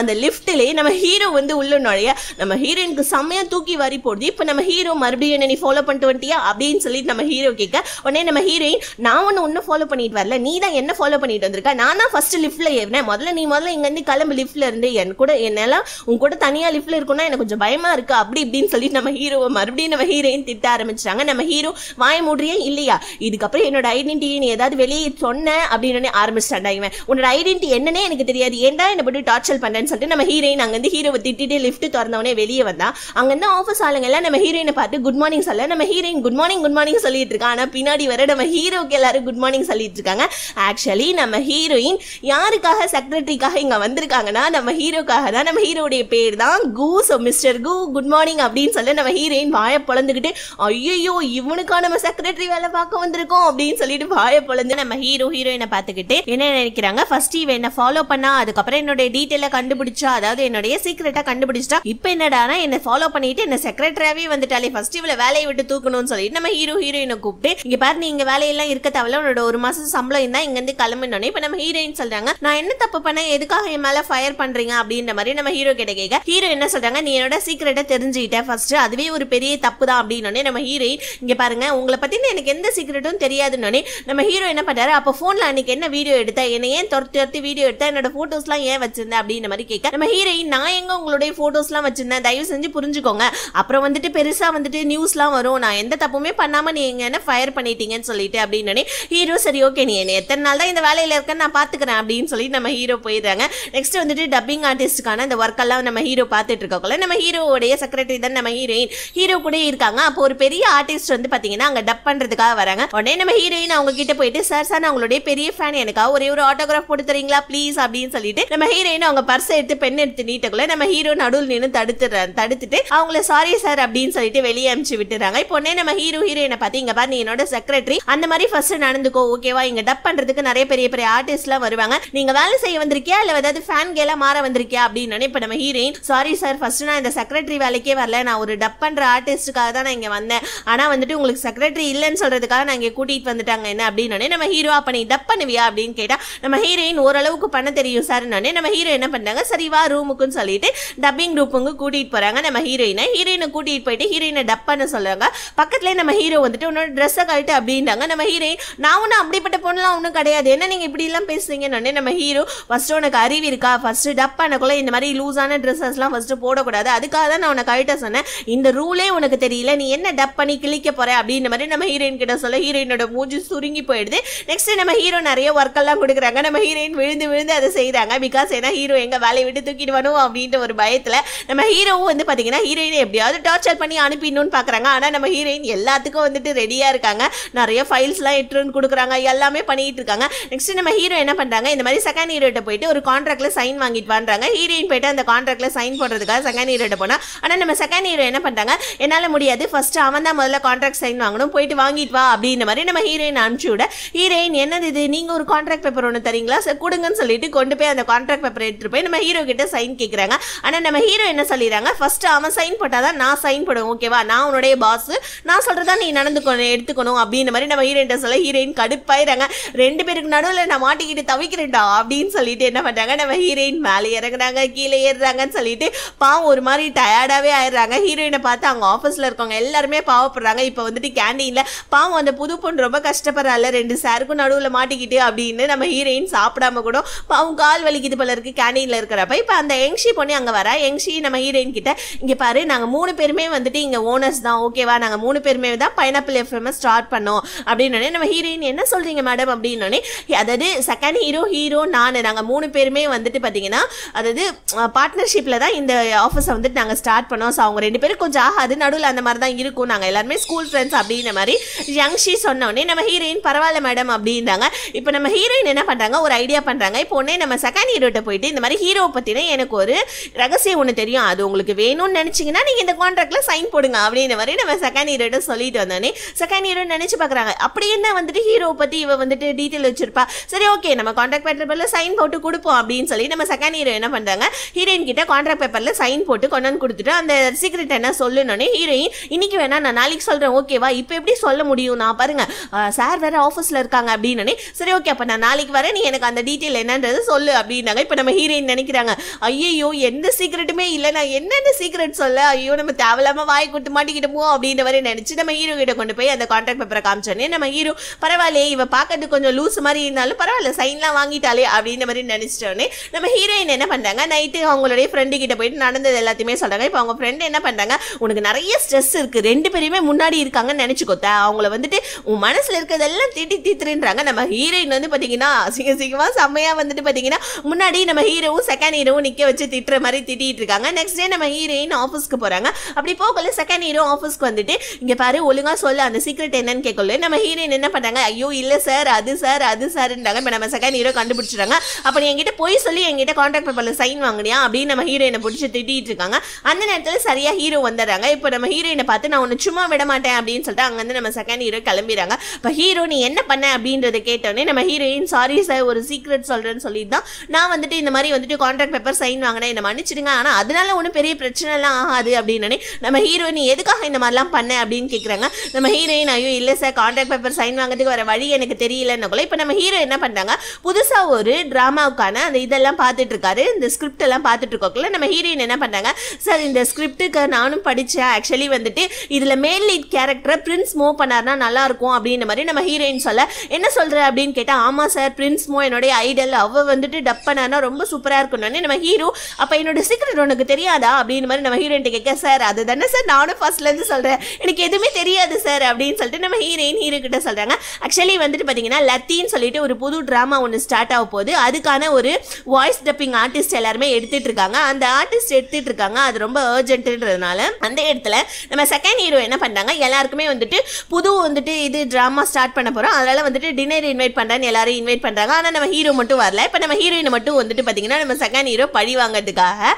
அந்த லிஃப்ட்லேயே நம்ம ஹீரோ வந்து உள்ள நுழைய நம்ம ஹீரோயினுக்கு செம்மையா தூக்கி வாரி போடுது இப்போ நம்ம ஹீரோ மறுபடியும் என்ன நீ ஃபாலோ பண்ணிட்டு வந்துட்டியா அப்படின்னு சொல்லிட்டு நம்ம ஹீரோ கேட்க உடனே நம்ம ஹீரோயின் நான் ஒன்னு ஒன்னும் ஃபாலோ பண்ணிட்டு வரல நீ தான் என்ன ஃபாலோ பண்ணிட்டு வந்திருக்க நான் தான் ஃபர்ஸ்ட் லிஃப்ட்டில் ஏறினேன் முதல்ல நீ முதல்ல இருந்து கிளம்பு லிஃப்ட்டில் இருந்து என் கூட என்னெல்லாம் உன் கூட தனியாக லிஃப்ட்டில் இருக்குன்னா எனக்கு கொஞ்சம் பயமாக இருக்கு அப்படி இப்படின்னு சொல்லிட்டு நம்ம ஹீரோவை மறுபடியும் நம்ம ஹீரோயின் திட்ட ஆரம்பிச்சாங்க நம்ம ஹீரோ வாய மூடுறியே இல்லையா இதுக்கப்புறம் என்னோட ஐடென்டிட்டி நீ ஏதாவது வெளியே சொன்ன அப்படின்னு ஆரம்பிச்சிட்டாங்க இவன் உன்னோட ஐடென்டிட்டி என்னன்னே எனக்கு தெரியாது ஏன்டா என்னை போட்டு டார்ச்சர் பண்ணேன்னு சொல்லிட்டு நம்ம ஹீரோயின் அங்கேருந்து ஹீரோவை திட்டிட்டு லிஃப்ட் திறந்தவனே வெளியே வந்தா அங்கேருந்து ஆஃபீஸ் ஆளுங்க எல்லாம் நம்ம ஹீரோயினை பார்த்து குட் மார்னிங் சொல்ல நம்ம heroine good morning good morning சொல்லிட்டு இருக்கா ஆனால் பின்னாடி வர நம்ம ஹீரோக்கு எல்லாரும் குட் மார்னிங் சொல்லிட்டு இருக்காங்க ஆக்சுவலி நம்ம ஹீரோயின் யாருக்காக செக்ரட்டரிக்காக இங்கே வந்திருக்காங்கன்னா நம்ம ஹீரோக்காக தான் நம்ம ஹீரோடைய பேர் தான் கு ஸோ மிஸ்டர் கு குட் மார்னிங் அப்படின்னு சொல்ல நம்ம ஹீரோயின் வாயை பொழந்துக்கிட்டு ஐயோ இவனுக்கா நம்ம செக்ரட்டரி வேலை பார்க்க வந்திருக்கோம் அப்படின்னு சொல்லிட்டு வாயை பொழந்து நம்ம ஹீரோ ஹீரோயினை பார்த்துக்கிட்டு என்ன நினைக்கிறாங்க ஃபர்ஸ்ட் இவன் என்ன ஃபாலோ பண்ணா அதுக்கப்புறம் என்னுடைய டீட்டெயிலை கண்டுபிடிச்சா அதாவது என்னுடைய சீக்கிரட்டா கண்டுபிடிச்சிட்டா இப்போ என்னடானா என்ன ஃபாலோ பண்ணிட்டு என்ன செக்ரட்டரியாவே வந்துட்டாலே ஃபர்ஸ்ட் இவளை வேலையை விட்டு தூக்கணும்னு சொல்லிட்டு நம்ம ஹீரோ ஹீரோயினை கூப்பிட்டு இங்க பாரு நீங்க வேலையெல்லாம் இருக்க தவிர உன்னோட ஒரு மாசம் சம்பளம் இருந்தா இங்க இருந்து இப்போ இப்ப நம்ம ஹீரோயின் சொல்றாங்க நான் என்ன தப்பு பண்ண எதுக்காக என் மேல ஃபயர் பண்றீங்க அப்படின்ற மாதிரி நம்ம ஹீரோ கிட்ட கேட்க ஹீரோ என்ன சொல்றாங்க நீ என்னோட சீக்கிரட்டை தெரிஞ்சுக்கிட்ட ஃபர்ஸ்ட் அதுவே இதுவே ஒரு பெரிய தப்பு தான் அப்படின்னு நம்ம ஹீரோயின் இங்கே பாருங்கள் உங்களை பற்றின எனக்கு எந்த சீக்கிரட்டும் தெரியாதுன்னு நம்ம ஹீரோ என்ன பண்ணுறாரு அப்போ ஃபோனில் அன்றைக்கி என்ன வீடியோ எடுத்தா என்ன ஏன் துரத்தி துரத்தி வீடியோ எடுத்தா என்னோட ஃபோட்டோஸ்லாம் ஏன் வச்சிருந்தேன் அப்படின்ற மாதிரி கேட்க நம்ம ஹீரோயின் நான் எங்கே உங்களுடைய ஃபோட்டோஸ்லாம் வச்சிருந்தேன் தயவு செஞ்சு புரிஞ்சுக்கோங்க அப்புறம் வந்துட்டு பெருசாக வந்துட்டு நியூஸ்லாம் வரும் நான் எந்த தப்புமே பண்ணாமல் நீ எங்கே என்ன ஃபயர் பண்ணிட்டீங்கன்னு சொல்லிட்டு அப்படின்னு ஹீரோ சரி ஓகே நீ என்ன எத்தனை நாள் தான் இந்த வேலையில் இருக்கேன்னு நான் பார்த்துக்கிறேன் அப்படின்னு சொல்லி நம்ம ஹீரோ போயிடுறாங்க நெக்ஸ்ட் வந்துட்டு டப்பிங் ஆர்டிஸ்ட்டுக்கான இந்த ஒர்க்கெல்லாம் நம்ம ஹீரோ பார்த்துட்டு இருக்கோம்ல நம்ம ஹீரோவுடைய செக்ரட்டரி தான் நம்ம ஹீரோயின் ஹீரோ கூட இருக்காங்க அப்போ ஒரு பெரிய ஆர்டிஸ்ட் வந்து பாத்தீங்கன்னா அங்க டப் பண்றதுக்காக வராங்க உடனே நம்ம ஹீரோயின் அவங்க கிட்ட போயிட்டு சார் சார் நான் உங்களுடைய பெரிய ஃபேன் எனக்காக ஒரே ஒரு ஆட்டோகிராஃப் போட்டு தரீங்களா ப்ளீஸ் அப்படின்னு சொல்லிட்டு நம்ம ஹீரோயின் அவங்க பர்ஸ் எடுத்து பெண் எடுத்து நீட்டக்குள்ள நம்ம ஹீரோ நடுவில் நின்று தடுத்துறாங்க தடுத்துட்டு அவங்கள சாரி சார் அப்படின்னு சொல்லிட்டு வெளியே அனுப்பிச்சு விட்டுறாங்க இப்போ உடனே நம்ம ஹீரோ ஹீரோயினை பாத்தீங்க பாரு நீ என்னோட செக்ரட்டரி அந்த மாதிரி ஃபர்ஸ்ட் நடந்துக்கோ ஓகேவா இங்க டப் பண்றதுக்கு நிறைய பெரிய பெரிய ஆர்டிஸ்ட் எல்லாம் வருவாங்க நீங்க வேலை செய்ய வந்திருக்கியா இல்ல ஏதாவது ஃபேன் கேலா மாற வந்திருக்கியா அப்படின்னு இப்ப நம்ம ஹீரோயின் சாரி சார் ஃபர்ஸ்ட் நான் இந்த செக்ரட்டரி வேலைக்கே வரல நான் ஒரு டப் டப் பண்ணுற ஆர்டிஸ்ட்டுக்காக தான் நான் இங்கே வந்தேன் ஆனால் வந்துட்டு உங்களுக்கு செக்ரட்டரி இல்லைன்னு சொல்கிறதுக்காக நான் இங்கே கூட்டிகிட்டு வந்துட்டாங்க என்ன அப்படின்னே நம்ம ஹீரோ அப்போ நீ டப் பண்ணுவியா அப்படின்னு கேட்டால் நம்ம ஹீரோயின் ஓரளவுக்கு பண்ண தெரியும் சார் நானே நம்ம ஹீரோ என்ன பண்ணுறாங்க சரிவா ரூமுக்குன்னு சொல்லிட்டு டப்பிங் ரூப்புங்க கூட்டிகிட்டு போகிறாங்க நம்ம ஹீரோயினை ஹீரோயினை கூட்டிகிட்டு போயிட்டு ஹீரோயினை டப் பண்ண சொல்கிறாங்க பக்கத்துலேயே நம்ம ஹீரோ வந்துட்டு உன்னோட ட்ரெஸ்ஸை கழட்டு அப்படின்றாங்க நம்ம ஹீரோயின் நான் ஒன்றும் அப்படிப்பட்ட பொண்ணுலாம் ஒன்றும் கிடையாது என்ன நீங்கள் இப்படிலாம் பேசுறீங்கன்னு நம்ம ஹீரோ ஃபஸ்ட்டு உனக்கு அறிவு இருக்கா ஃபஸ்ட்டு டப் பண்ணக்குள்ள இந்த மாதிரி லூஸான ட்ரெஸ்ஸஸ்லாம் ஃபஸ்ட்டு போடக்கூடாது அதுக்காக தான் நான் உனக்கு கழட்ட சொன்னேன் இந்த ரூலே உனக்கு தெரியல நீ என்ன டப் பண்ணி கிளிக்க போற அப்படின்ற மாதிரி நம்ம ஹீரோயின் கிட்ட சொல்ல ஹீரோயினோட மூஞ்சி சுருங்கி போயிடுது நெக்ஸ்ட் நம்ம ஹீரோ நிறைய ஒர்க் எல்லாம் கொடுக்குறாங்க நம்ம ஹீரோயின் விழுந்து விழுந்து அதை செய்கிறாங்க பிகாஸ் ஏன்னா ஹீரோ எங்க வேலையை விட்டு தூக்கிடுவானோ அப்படின்ற ஒரு பயத்தில் நம்ம ஹீரோவும் வந்து பார்த்தீங்கன்னா ஹீரோயினை எப்படியாவது டார்ச்சர் பண்ணி அனுப்பிடணும்னு பார்க்குறாங்க ஆனால் நம்ம ஹீரோயின் எல்லாத்துக்கும் வந்துட்டு ரெடியாக இருக்காங்க நிறைய ஃபைல்ஸ்லாம் எட்டுன்னு கொடுக்குறாங்க எல்லாமே பண்ணிகிட்டு இருக்காங்க நெக்ஸ்ட் நம்ம ஹீரோ என்ன பண்ணுறாங்க இந்த மாதிரி செகண்ட் ஹீரோட்ட போயிட்டு ஒரு கான்ட்ராக்ட்ல சைன் வாங்கிட்டு வாங்குறாங்க ஹீரோயின் போயிட்டு அந்த கான்ட்ராக்ட்ல சைன் போடுறதுக்காக செகண்ட் ஹீரோட்ட போனால் ஆனால் நம்ம செகண்ட் ஹீரோ என்ன பண்ணுறாங்க என்னால் முடியாது ஃபஸ்ட்டு அவன் தான் முதல்ல கான்ட்ராக்ட் சைன் வாங்கணும் போயிட்டு வாங்கிட்டு வா அப்படின்ற மாதிரி நம்ம ஹீரோயின் அனுப்பிச்சி விட ஹீரோயின் என்னது இது நீங்கள் ஒரு கான்ட்ராக்ட் பேப்பர் ஒன்று தரீங்களா சார் கொடுங்கன்னு சொல்லிட்டு கொண்டு போய் அந்த கான்ட்ராக்ட் பேப்பர் எடுத்துகிட்டு போய் நம்ம ஹீரோ கிட்ட சைன் கேட்குறாங்க ஆனால் நம்ம ஹீரோ என்ன சொல்லிடுறாங்க ஃபஸ்ட்டு அவன் சைன் போட்டால் தான் நான் சைன் போடுவேன் ஓகேவா நான் உன்னுடைய பாஸ் நான் சொல்கிறதா நீ நடந்துக்கணும் எடுத்துக்கணும் அப்படின்ற மாதிரி நம்ம ஹீரோயின் சொல்ல ஹீரோயின் கடுப்பாயிறாங்க ரெண்டு பேருக்கு நடுவில் நான் மாட்டிக்கிட்டு தவிக்கிறேன்டா அப்படின்னு சொல்லிட்டு என்ன பண்ணுறாங்க நம்ம ஹீரோயின் மேலே இறங்குறாங்க கீழே ஏறுறாங்கன்னு சொல்லிட்டு பாவம் ஒரு மாதிரி டயர்டாகவே ஆயிடுறாங்க ஹீரோயினை நிலைமையை பார்த்து அவங்க ஆஃபீஸில் இருக்கவங்க எல்லாருமே பாவப்படுறாங்க இப்போ வந்துட்டு கேண்டீனில் பாவம் அந்த புது பொண்ணு ரொம்ப கஷ்டப்படுறாள் ரெண்டு சாருக்கும் நடுவில் மாட்டிக்கிட்டு அப்படின்னு நம்ம ஹீரோயின் சாப்பிடாம கூட பாவம் கால் வலிக்குது போல இருக்கு கேண்டீனில் இருக்கிறப்ப இப்போ அந்த எங்ஷி பொண்ணு அங்கே வர எங்ஷி நம்ம ஹீரோயின் கிட்ட இங்கே பாரு நாங்கள் மூணு பேருமே வந்துட்டு இங்கே ஓனர்ஸ் தான் ஓகேவா நாங்கள் மூணு பேருமே தான் பைனாப்பிள் எஃப்எம் ஸ்டார்ட் பண்ணோம் அப்படின்னு நம்ம ஹீரோயின் என்ன சொல்கிறீங்க மேடம் அப்படின்னோடனே அதாவது செகண்ட் ஹீரோ ஹீரோ நான் நாங்கள் மூணு பேருமே வந்துட்டு பார்த்தீங்கன்னா அதாவது பார்ட்னர்ஷிப்பில் தான் இந்த ஆஃபீஸை வந்துட்டு நாங்கள் ஸ்டார்ட் பண்ணோம் ஸோ அவங்க ரெண்டு பேரும் க்ளோஸ் ஆகாது நடுவில் அந்த மாதிரி தான் இருக்கும் நாங்கள் எல்லாருமே ஸ்கூல் ஃப்ரெண்ட்ஸ் அப்படின்ற மாதிரி யங்ஷி சொன்னோடனே நம்ம ஹீரோயின் பரவாயில்ல மேடம் அப்படின்றாங்க இப்போ நம்ம ஹீரோயின் என்ன பண்ணுறாங்க ஒரு ஐடியா பண்ணுறாங்க இப்போ உடனே நம்ம செகண்ட் ஹீரோட்ட போயிட்டு இந்த மாதிரி ஹீரோ பற்றினா எனக்கு ஒரு ரகசியம் ஒன்று தெரியும் அது உங்களுக்கு வேணும்னு நினச்சிங்கன்னா நீங்கள் இந்த கான்ட்ராக்டில் சைன் போடுங்க அப்படின்ற மாதிரி நம்ம செகண்ட் ஹீரோட்ட சொல்லிட்டு வந்தோடனே செகண்ட் ஹீரோ நினச்சி பார்க்குறாங்க அப்படி என்ன வந்துட்டு ஹீரோவை பற்றி இவ வந்துட்டு டீட்டெயில் வச்சிருப்பா சரி ஓகே நம்ம கான்ட்ராக்ட் பேப்பரில் சைன் போட்டு கொடுப்போம் அப்படின்னு சொல்லி நம்ம செகண்ட் ஹீரோ என்ன பண்ணுறாங்க ஹீரோயின் கிட்ட கான்ட்ராக்ட் பேப்பரில் சைன் போட்டு கொண்டாந்து கொடுத்துட்டு அந்த சீக்ரெட் என்ன சொல்லணுன்னே ஹீரோயின் இன்னைக்கு வேணா நான் நாளைக்கு சொல்கிறேன் ஓகேவா இப்போ எப்படி சொல்ல முடியும் நான் பாருங்க சார் வேற ஆஃபீஸில் இருக்காங்க அப்படின்னு சரி ஓகே அப்போ நான் நாளைக்கு வரேன் நீ எனக்கு அந்த டீட்டெயில் என்னன்றது சொல்லு அப்படின்னாங்க இப்போ நம்ம ஹீரோயின் நினைக்கிறாங்க ஐயோ எந்த சீக்ரெட்டுமே இல்லை நான் என்னென்ன சீக்ரெட் சொல்ல ஐயோ நம்ம தேவையில்லாமல் வாய் கொடுத்து மாட்டிக்கிட்டோமோ அப்படின்ற மாதிரி நினச்சி நம்ம ஹீரோ கிட்ட கொண்டு போய் அந்த கான்ட்ராக்ட் பேப்பரை காமிச்சோன்னே நம்ம ஹீரோ பரவாயில்ல இவ பார்க்கறதுக்கு கொஞ்சம் லூஸ் மாதிரி இருந்தாலும் பரவாயில்ல சைன்லாம் வாங்கிட்டாலே அப்படின்ற மாதிரி நினச்சிட்டோன்னே நம்ம ஹீரோயின் என்ன பண்ணுறாங்க நைட்டு அவங்களுடைய ஃப்ரெண்டு கிட்ட போயிட்டு நடந்தது எல்லாத்தையுமே சொல்கிறாங்க இப்போ அவங்க ஃப்ரெண்டு என்ன பண்ணுறாங்க உனக்கு நிறைய ஸ்ட்ரெஸ் இருக்குது ரெண்டு பேருமே முன்னாடி இருக்காங்கன்னு நினச்சிக்கோத்த அவங்கள வந்துட்டு உன் மனசில் இருக்கிறதெல்லாம் திட்டி தீத்துறேன்றாங்க நம்ம ஹீரோயின் வந்து பார்த்தீங்கன்னா சிங்க சிங்கமாக செம்மையாக வந்துட்டு பார்த்தீங்கன்னா முன்னாடி நம்ம ஹீரோவும் செகண்ட் ஹீரோவும் நிற்க வச்சு திட்டுற மாதிரி திட்டிகிட்டு இருக்காங்க நெக்ஸ்ட் டே நம்ம ஹீரோயின் ஆஃபீஸ்க்கு போகிறாங்க அப்படி போகல செகண்ட் ஹீரோ ஆஃபீஸ்க்கு வந்துட்டு இங்கே பாரு ஒழுங்காக சொல்ல அந்த சீக்கிரம் என்னன்னு கேட்கல நம்ம ஹீரோயின் என்ன பண்ணுறாங்க ஐயோ இல்லை சார் அது சார் அது சார்ன்றாங்க இப்போ நம்ம செகண்ட் ஹீரோ கண்டுபிடிச்சிட்டாங்க அப்போ என்கிட்ட போய் சொல்லி என்கிட்ட கான்டாக்ட் பேப்பரில் சைன் வாங்கினியா அப்படின்னு நம்ம ஹீரோயினை பிடிச்சி திட்டிகிட்டு இருக்காங்க அந்த நேரத்தில் சரியாக ஹீரோ வந்து வந்துடுறாங்க இப்போ நம்ம ஹீரோயினை பார்த்து நான் உன்னை சும்மா விட மாட்டேன் அப்படின்னு சொல்லிட்டு அங்கேருந்து நம்ம செகண்ட் ஹீரோ கிளம்பிடுறாங்க இப்போ ஹீரோ நீ என்ன பண்ண அப்படின்றத கேட்டோடனே நம்ம ஹீரோயின் சாரி சார் ஒரு சீக்ரெட் சொல்கிறேன்னு சொல்லிட்டு தான் நான் வந்துட்டு இந்த மாதிரி வந்துட்டு கான்ட்ராக்ட் பேப்பர் சைன் வாங்கினேன் என்னை மன்னிச்சிடுங்க ஆனால் அதனால ஒன்றும் பெரிய பிரச்சனைலாம் ஆகாது அப்படின்னே நம்ம ஹீரோயின் எதுக்காக இந்த மாதிரிலாம் பண்ண அப்படின்னு கேட்குறாங்க நம்ம ஹீரோயின் ஐயோ இல்லை சார் கான்ட்ராக்ட் பேப்பர் சைன் வாங்குறதுக்கு வர வழி எனக்கு தெரியலன்னு கூட இப்போ நம்ம ஹீரோ என்ன பண்ணுறாங்க புதுசாக ஒரு ட்ராமாவுக்கான அந்த இதெல்லாம் பார்த்துட்டு இருக்காரு இந்த ஸ்கிரிப்ட் எல்லாம் பார்த்துட்டு இருக்கோம்ல நம்ம ஹீரோயின் என்ன பண்ணுறாங்க சார் இந்த ஸ்கிரிப்டுக்கு நானும் நானும் படித்தேன் ஆக்சுவலி வந்துட்டு இதில் மெயின் லீட் கேரக்டரை பிரின்ஸ் மோ பண்ணார்னா நல்லா இருக்கும் அப்படின்ற மாதிரி நம்ம ஹீரோயின் சொல்ல என்ன சொல்கிற அப்படின்னு கேட்டால் ஆமாம் சார் பிரின்ஸ் மோ என்னுடைய ஐடல் அவள் வந்துட்டு டப் பண்ணார்னா ரொம்ப சூப்பராக இருக்கணும்னு நம்ம ஹீரோ அப்போ என்னோட சீக்ரெட் உனக்கு தெரியாதா அப்படின்னு மாதிரி நம்ம ஹீரோயின் கேட்க சார் அது தானே சார் நானும் ஃபர்ஸ்ட்லேருந்து சொல்கிறேன் எனக்கு எதுவுமே தெரியாது சார் அப்படின்னு சொல்லிட்டு நம்ம ஹீரோயின் ஹீரோ கிட்ட சொல்கிறாங்க ஆக்சுவலி வந்துட்டு பார்த்தீங்கன்னா லத்தின்னு சொல்லிட்டு ஒரு புது ட்ராமா ஒன்று ஸ்டார்ட் ஆக போகுது அதுக்கான ஒரு வாய்ஸ் டப்பிங் ஆர்டிஸ்ட் எல்லாருமே எடுத்துகிட்டு இருக்காங்க அந்த ஆர்டிஸ்ட் எடுத்துட்டு இருக்காங்க அது ரொம்ப அர்ஜென்ட்டுன்றதுனால அந்த இடத்துல நம்ம செகண்ட் ஹீரோ என்ன பண்ணுறாங்க எல்லாருக்குமே வந்துட்டு புது வந்துட்டு இது ட்ராமா ஸ்டார்ட் பண்ண போகிறோம் அதனால் வந்துட்டு டின்னர் இன்வைட் பண்ணுறேன்னு எல்லாரும் இன்வைட் பண்ணுறாங்க ஆனால் நம்ம ஹீரோ மட்டும் வரல இப்போ நம்ம ஹீரோயினை மட்டும் வந்துட்டு பார்த்தீங்கன்னா நம்ம செகண்ட் ஹீரோ பழி வாங்கிறதுக்காக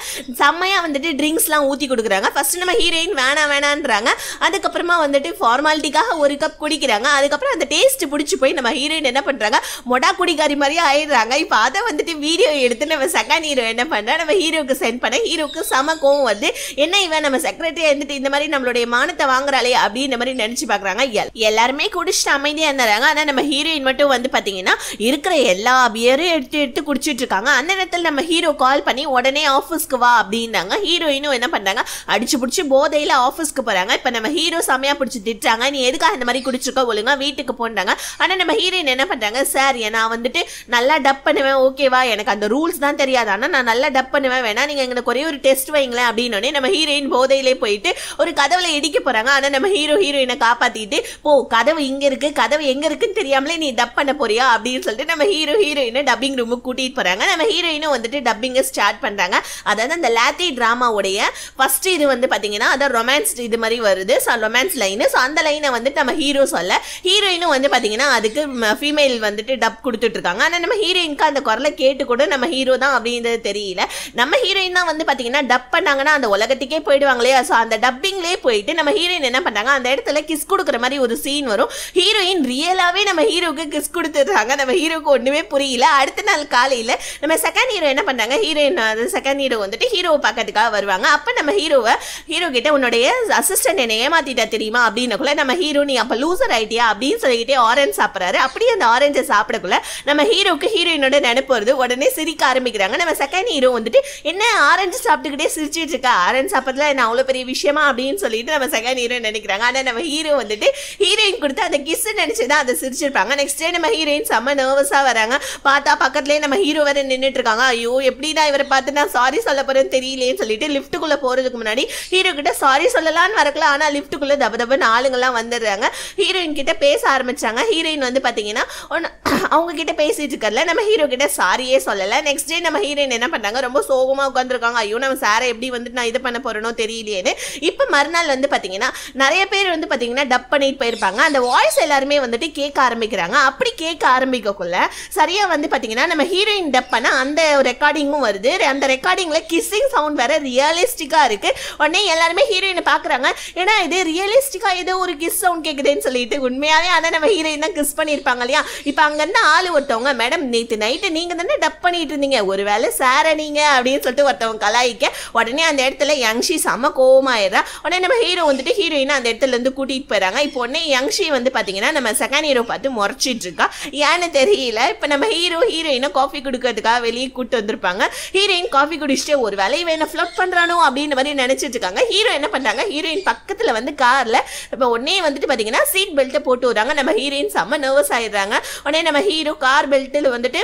செம்மையாக வந்துட்டு ட்ரிங்க்ஸ்லாம் ஊற்றி கொடுக்குறாங்க ஃபஸ்ட்டு நம்ம ஹீரோயின் வேணாம் வேணான்றாங்க அதுக்கப்புறமா வந்துட்டு ஃபார்மாலிட்டிக்காக ஒரு கப் குடிக்கிறாங்க அதுக்கப்புறம் அந்த டேஸ்ட் பிடிச்சி போய் நம்ம ஹீரோயின் என்ன பண்ணுறாங்க மொடா குடிக்காரி மாதிரியே ஆயிடுறாங்க இப்போ அதை வந்துட்டு வீடியோ எடுத்து நம்ம செகண்ட் ஹீரோ என்ன பண்ணுறா நம்ம ஹீரோக்கு சென்ட் பண்ண ஹீரோக்கு சம கோவம் வந்து என்ன இவன் நம்ம செகண்ட் செக்ரட்டரி இருந்துட்டு இந்த மாதிரி நம்மளுடைய மானத்தை வாங்குறாளே அப்படின்ற மாதிரி நினைச்சு பாக்குறாங்க எல்லாருமே குடிச்சிட்டு அமைதியா இருந்தாங்க ஆனா நம்ம ஹீரோயின் மட்டும் வந்து பாத்தீங்கன்னா இருக்கிற எல்லா பியரும் எடுத்து எடுத்து குடிச்சிட்டு இருக்காங்க அந்த நேரத்தில் நம்ம ஹீரோ கால் பண்ணி உடனே ஆஃபீஸ்க்கு வா அப்படின்னாங்க ஹீரோயினும் என்ன பண்றாங்க அடிச்சு பிடிச்சி போதையில ஆஃபீஸ்க்கு போறாங்க இப்ப நம்ம ஹீரோ செமையா பிடிச்சி திட்டுறாங்க நீ எதுக்காக இந்த மாதிரி குடிச்சிருக்க ஒழுங்கா வீட்டுக்கு போன்றாங்க ஆனா நம்ம ஹீரோயின் என்ன பண்றாங்க சார் நான் வந்துட்டு நல்லா டப் பண்ணுவேன் ஓகேவா எனக்கு அந்த ரூல்ஸ் தான் தெரியாது ஆனா நான் நல்லா டப் பண்ணுவேன் வேணா நீங்க எங்களுக்கு ஒரே ஒரு டெஸ்ட் வைங்களேன் அப்படின்னு நம்ம ஹீரோயின் போதையில உள்ளே போயிட்டு ஒரு கதவுல இடிக்க போறாங்க ஆனா நம்ம ஹீரோ ஹீரோயினை காப்பாத்திட்டு போ கதவு இங்க இருக்கு கதவு எங்க இருக்குன்னு தெரியாமலே நீ டப் பண்ண போறியா அப்படின்னு சொல்லிட்டு நம்ம ஹீரோ ஹீரோயினை டப்பிங் ரூமுக்கு கூட்டிட்டு போறாங்க நம்ம ஹீரோயினும் வந்துட்டு டப்பிங்கை ஸ்டார்ட் பண்றாங்க அதாவது அந்த லாத்தி டிராமாவுடைய ஃபர்ஸ்ட் இது வந்து பாத்தீங்கன்னா அதான் ரொமான்ஸ் இது மாதிரி வருது ஸோ ரொமான்ஸ் லைனு ஸோ அந்த லைனை வந்துட்டு நம்ம ஹீரோ சொல்ல ஹீரோயினும் வந்து பாத்தீங்கன்னா அதுக்கு ஃபீமேல் வந்துட்டு டப் கொடுத்துட்டு இருக்காங்க ஆனா நம்ம ஹீரோயின்க்கு அந்த குரலை கேட்டு கூட நம்ம ஹீரோ தான் அப்படின்றது தெரியல நம்ம ஹீரோயின் தான் வந்து பாத்தீங்கன்னா டப் பண்ணாங்கன்னா அந்த உலகத்துக்கே போயிடுவாங்களே ஸோ அந்த டப்பிங்லேயே போயிட்டு நம்ம ஹீரோயின் என்ன பண்ணுறாங்க அந்த இடத்துல கிஸ் கொடுக்குற மாதிரி ஒரு சீன் வரும் ஹீரோயின் ரியலாகவே நம்ம ஹீரோவுக்கு கிஸ் கொடுத்துட்றாங்க நம்ம ஹீரோவுக்கு ஒன்றுமே புரியல அடுத்த நாள் காலையில் நம்ம செகண்ட் ஹீரோ என்ன பண்ணுறாங்க ஹீரோயின் அந்த செகண்ட் ஹீரோ வந்துட்டு ஹீரோவை பார்க்கறதுக்காக வருவாங்க அப்போ நம்ம ஹீரோவை ஹீரோ கிட்ட உன்னுடைய அசிஸ்டன்ட் என்னை ஏமாத்திட்டா தெரியுமா அப்படின்னக்குள்ள நம்ம ஹீரோ நீ அப்போ லூசர் ஆகிட்டியா அப்படின்னு சொல்லிக்கிட்டே ஆரஞ்சு சாப்பிட்றாரு அப்படியே அந்த ஆரஞ்சை சாப்பிடக்குள்ள நம்ம ஹீரோக்கு ஹீரோயினோட நினைப்பு உடனே சிரிக்க ஆரம்பிக்கிறாங்க நம்ம செகண்ட் ஹீரோ வந்துட்டு என்ன ஆரஞ்சு சாப்பிட்டுக்கிட்டே சிரிச்சிட்டு இருக்கா ஆரஞ்சு சாப்பிட்றதுல என்ன அவ்வளோ பெரிய விஷயமா அப்படின்னு சொல்லிட்டு நம்ம செகண்ட் ஹீரோ நினைக்கிறாங்க ஆனால் நம்ம ஹீரோ வந்துட்டு ஹீரோயின் கொடுத்து அந்த கிஸ் நினச்சி தான் அதை சிரிச்சிருப்பாங்க நெக்ஸ்ட் டே நம்ம ஹீரோயின் செம்ம நர்வஸாக வராங்க பார்த்தா பக்கத்துலேயே நம்ம ஹீரோ வேற நின்றுட்டு இருக்காங்க ஐயோ எப்படி இவரை பார்த்து நான் சாரி சொல்ல போறேன்னு தெரியலேன்னு சொல்லிட்டு லிஃப்ட்டுக்குள்ளே போகிறதுக்கு முன்னாடி ஹீரோ கிட்ட சாரி சொல்லலாம்னு வரக்கல ஆனால் லிஃப்ட்டுக்குள்ளே தப தபன்னு ஆளுங்கள்லாம் வந்துடுறாங்க ஹீரோயின் கிட்ட பேச ஆரம்பிச்சாங்க ஹீரோயின் வந்து பார்த்தீங்கன்னா ஒன்று அவங்க கிட்ட பேசிட்டு இருக்கல நம்ம ஹீரோ கிட்ட சாரியே சொல்லலை நெக்ஸ்ட் டே நம்ம ஹீரோயின் என்ன பண்ணாங்க ரொம்ப சோகமாக உட்காந்துருக்காங்க ஐயோ நம்ம சாரை எப்படி வந்துட்டு நான் இது பண்ண போறேனோ தெரியலையே அப்படின்னு இப்போ மறுநாள் வந்து பார்த்தீங்கன்னா நிறைய பேர் வந்து பார்த்தீங்கன்னா டப் பண்ணிட்டு போயிருப்பாங்க அந்த வாய்ஸ் எல்லாருமே வந்துட்டு கேட்க ஆரம்பிக்கிறாங்க அப்படி கேட்க ஆரம்பிக்கக்குள்ள சரியாக வந்து பார்த்தீங்கன்னா நம்ம ஹீரோயின் டப் பண்ண அந்த ரெக்கார்டிங்கும் வருது அந்த ரெக்கார்டிங்கில் கிஸ்ஸிங் சவுண்ட் வேற ரியலிஸ்டிக்காக இருக்குது உடனே எல்லாருமே ஹீரோயினை பார்க்குறாங்க ஏன்னா இது ரியலிஸ்டிக்காக ஏதோ ஒரு கிஸ் சவுண்ட் கேட்குதுன்னு சொல்லிட்டு உண்மையாகவே ஆனால் நம்ம ஹீரோயின் தான் கிஸ் பண்ணியிருப்பாங்க இல்லையா இப்போ அங்கேருந்து ஆள் ஒருத்தவங்க மேடம் நேற்று நைட்டு நீங்கள் தானே டப் பண்ணிட்டு இருந்தீங்க ஒருவேளை சேர சார நீங்கள் அப்படின்னு சொல்லிட்டு ஒருத்தவங்க கலாய்க்க உடனே அந்த இடத்துல யங்ஷி சம கோ கோமாயிடுறா உடனே நம்ம ஹீரோ வந்துட்டு ஹீரோயினை அந்த இடத்துல இருந்து கூட்டிகிட்டு போயிறாங்க இப்போ உடனே யங்ஷி வந்து பாத்தீங்கன்னா நம்ம செகண்ட் ஹீரோ பார்த்து முறைச்சிட்டு இருக்கா ஏன்னு தெரியல இப்போ நம்ம ஹீரோ ஹீரோயினை காஃபி கொடுக்கறதுக்காக வெளியே கூப்பிட்டு வந்திருப்பாங்க ஹீரோயின் காஃபி குடிச்சிட்டு ஒரு வேலை வேணும் ஃபிளப் பண்ணுறானோ அப்படின்ற மாதிரி நினைச்சிட்டு இருக்காங்க ஹீரோ என்ன பண்ணுறாங்க ஹீரோயின் பக்கத்தில் வந்து காரில் இப்போ உடனே வந்துட்டு பார்த்தீங்கன்னா சீட் பெல்ட்டை போட்டு வராங்க நம்ம ஹீரோயின் செம்ம நர்வஸ் ஆயிடுறாங்க உடனே நம்ம ஹீரோ கார் பெல்ட்டில் வந்துட்டு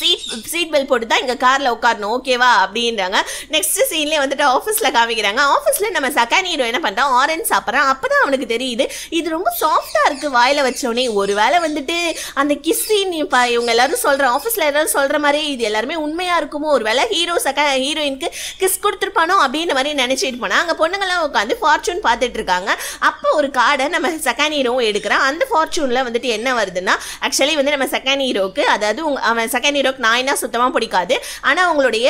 சீட் சீட் பெல் போட்டு தான் இங்கே காரில் உட்காரணும் ஓகேவா அப்படின்றாங்க நெக்ஸ்ட் சீன்லேயே வந்துட்டு ஆஃபீஸில் காமிக்கிறாங்க ஆஃபீஸில் நம்ம செகண்ட் ஹீரோ என்ன பண்ணுறான் ஆரஞ்ச் சாப்பிட்றான் அப்போ தான் அவனுக்கு தெரியுது இது ரொம்ப சாஃப்டாக இருக்குது வாயில் வச்சோடனே ஒரு வேளை வந்துட்டு அந்த கிஸ் சீன் இப்போ இவங்க எல்லாரும் சொல்கிற ஆஃபீஸில் எல்லாரும் சொல்கிற மாதிரி இது எல்லாருமே உண்மையாக இருக்குமோ ஒரு வேளை ஹீரோ செகண்ட் ஹீரோயினுக்கு கிஸ் கொடுத்துருப்பானோ அப்படின்ற மாதிரி நினச்சிட்டு போனால் அங்கே பொண்ணுங்கள்லாம் உட்காந்து ஃபார்ச்சூன் பார்த்துட்டு இருக்காங்க அப்போ ஒரு கார்டை நம்ம செகண்ட் ஹீரோவும் எடுக்கிறான் அந்த ஃபார்ச்சூனில் வந்துட்டு என்ன வருதுன்னா ஆக்சுவலி வந்து நம்ம செகண்ட் ஹீரோவுக்கு அதாவது அவன் செகண்ட் ஹீரோக்கு நாயினா சுத்தமாக பிடிக்காது ஆனால் அவங்களுடைய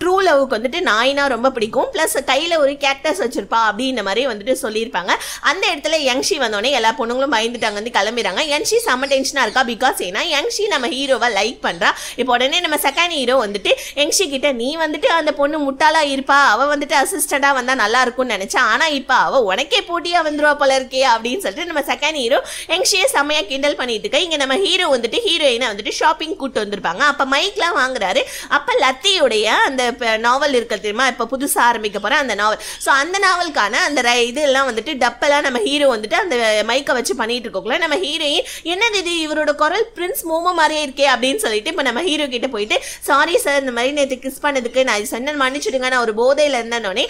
ட்ரூ லவ்க்கு வந்துட்டு நாயினா ரொம்ப பிடிக்கும் ப்ளஸ் கையில் ஒரு கேக்டஸ் வச்சிருப்பா அப்படின்ற மாதிரி வந்துட்டு சொல்லியிருப்பாங்க அந்த இடத்துல யங்ஷி வந்தோடனே எல்லா பொண்ணுங்களும் பயந்துட்டாங்க வந்து கிளம்பிடுறாங்க யங்ஷி செம்ம டென்ஷனாக இருக்கா பிகாஸ் ஏன்னா யங்ஷி நம்ம ஹீரோவை லைக் பண்ணுறா இப்போ உடனே நம்ம செகண்ட் ஹீரோ வந்துட்டு யங்ஷி கிட்ட நீ வந்துட்டு அந்த பொண்ணு முட்டாளாக இருப்பா அவள் வந்துட்டு அசிஸ்டண்டாக வந்தால் நல்லா இருக்கும்னு நினச்சா ஆனால் இப்போ அவள் உனக்கே போட்டியாக வந்துருவா போல இருக்கே அப்படின்னு சொல்லிட்டு நம்ம செகண்ட் ஹீரோ யங்ஷியை செம்மையாக கிண்டல் பண்ணிட்டு இருக்க இங்கே நம்ம ஹீரோ வந்துட்டு ஹீரோயினை வந்துட்டு ஷாப்பிங் கூப்பிட்டு வந்திருப்பாங்க அப்போ மைக்லாம் வாங்குறாரு அப்போ லத்தியுடைய அந்த நாவல் இருக்க தெரியுமா இப்போ புதுசாக ஆரம்பிக்க போகிற அந்த நாவல் ஸோ அந்த நாவலுக்கான அந்த இதெல்லாம் வந்துட்டு டப்பெல்லாம் நம்ம ஹீரோ வந்துட்டு அந்த மைக்கை வச்சு பண்ணிட்டு இருக்கோம்ல நம்ம ஹீரோயின் என்னது இது இவரோட குரல் பிரின்ஸ் மோமோ மாதிரியே இருக்கே அப்படின்னு சொல்லிட்டு இப்போ நம்ம ஹீரோ கிட்ட போயிட்டு சாரி சார் இந்த மாதிரி நேற்று கிஸ் பண்ணதுக்கு நான் சொன்ன மன்னிச்சுடுங்க நான் ஒரு போதையில் இருந்தேன்னொடனே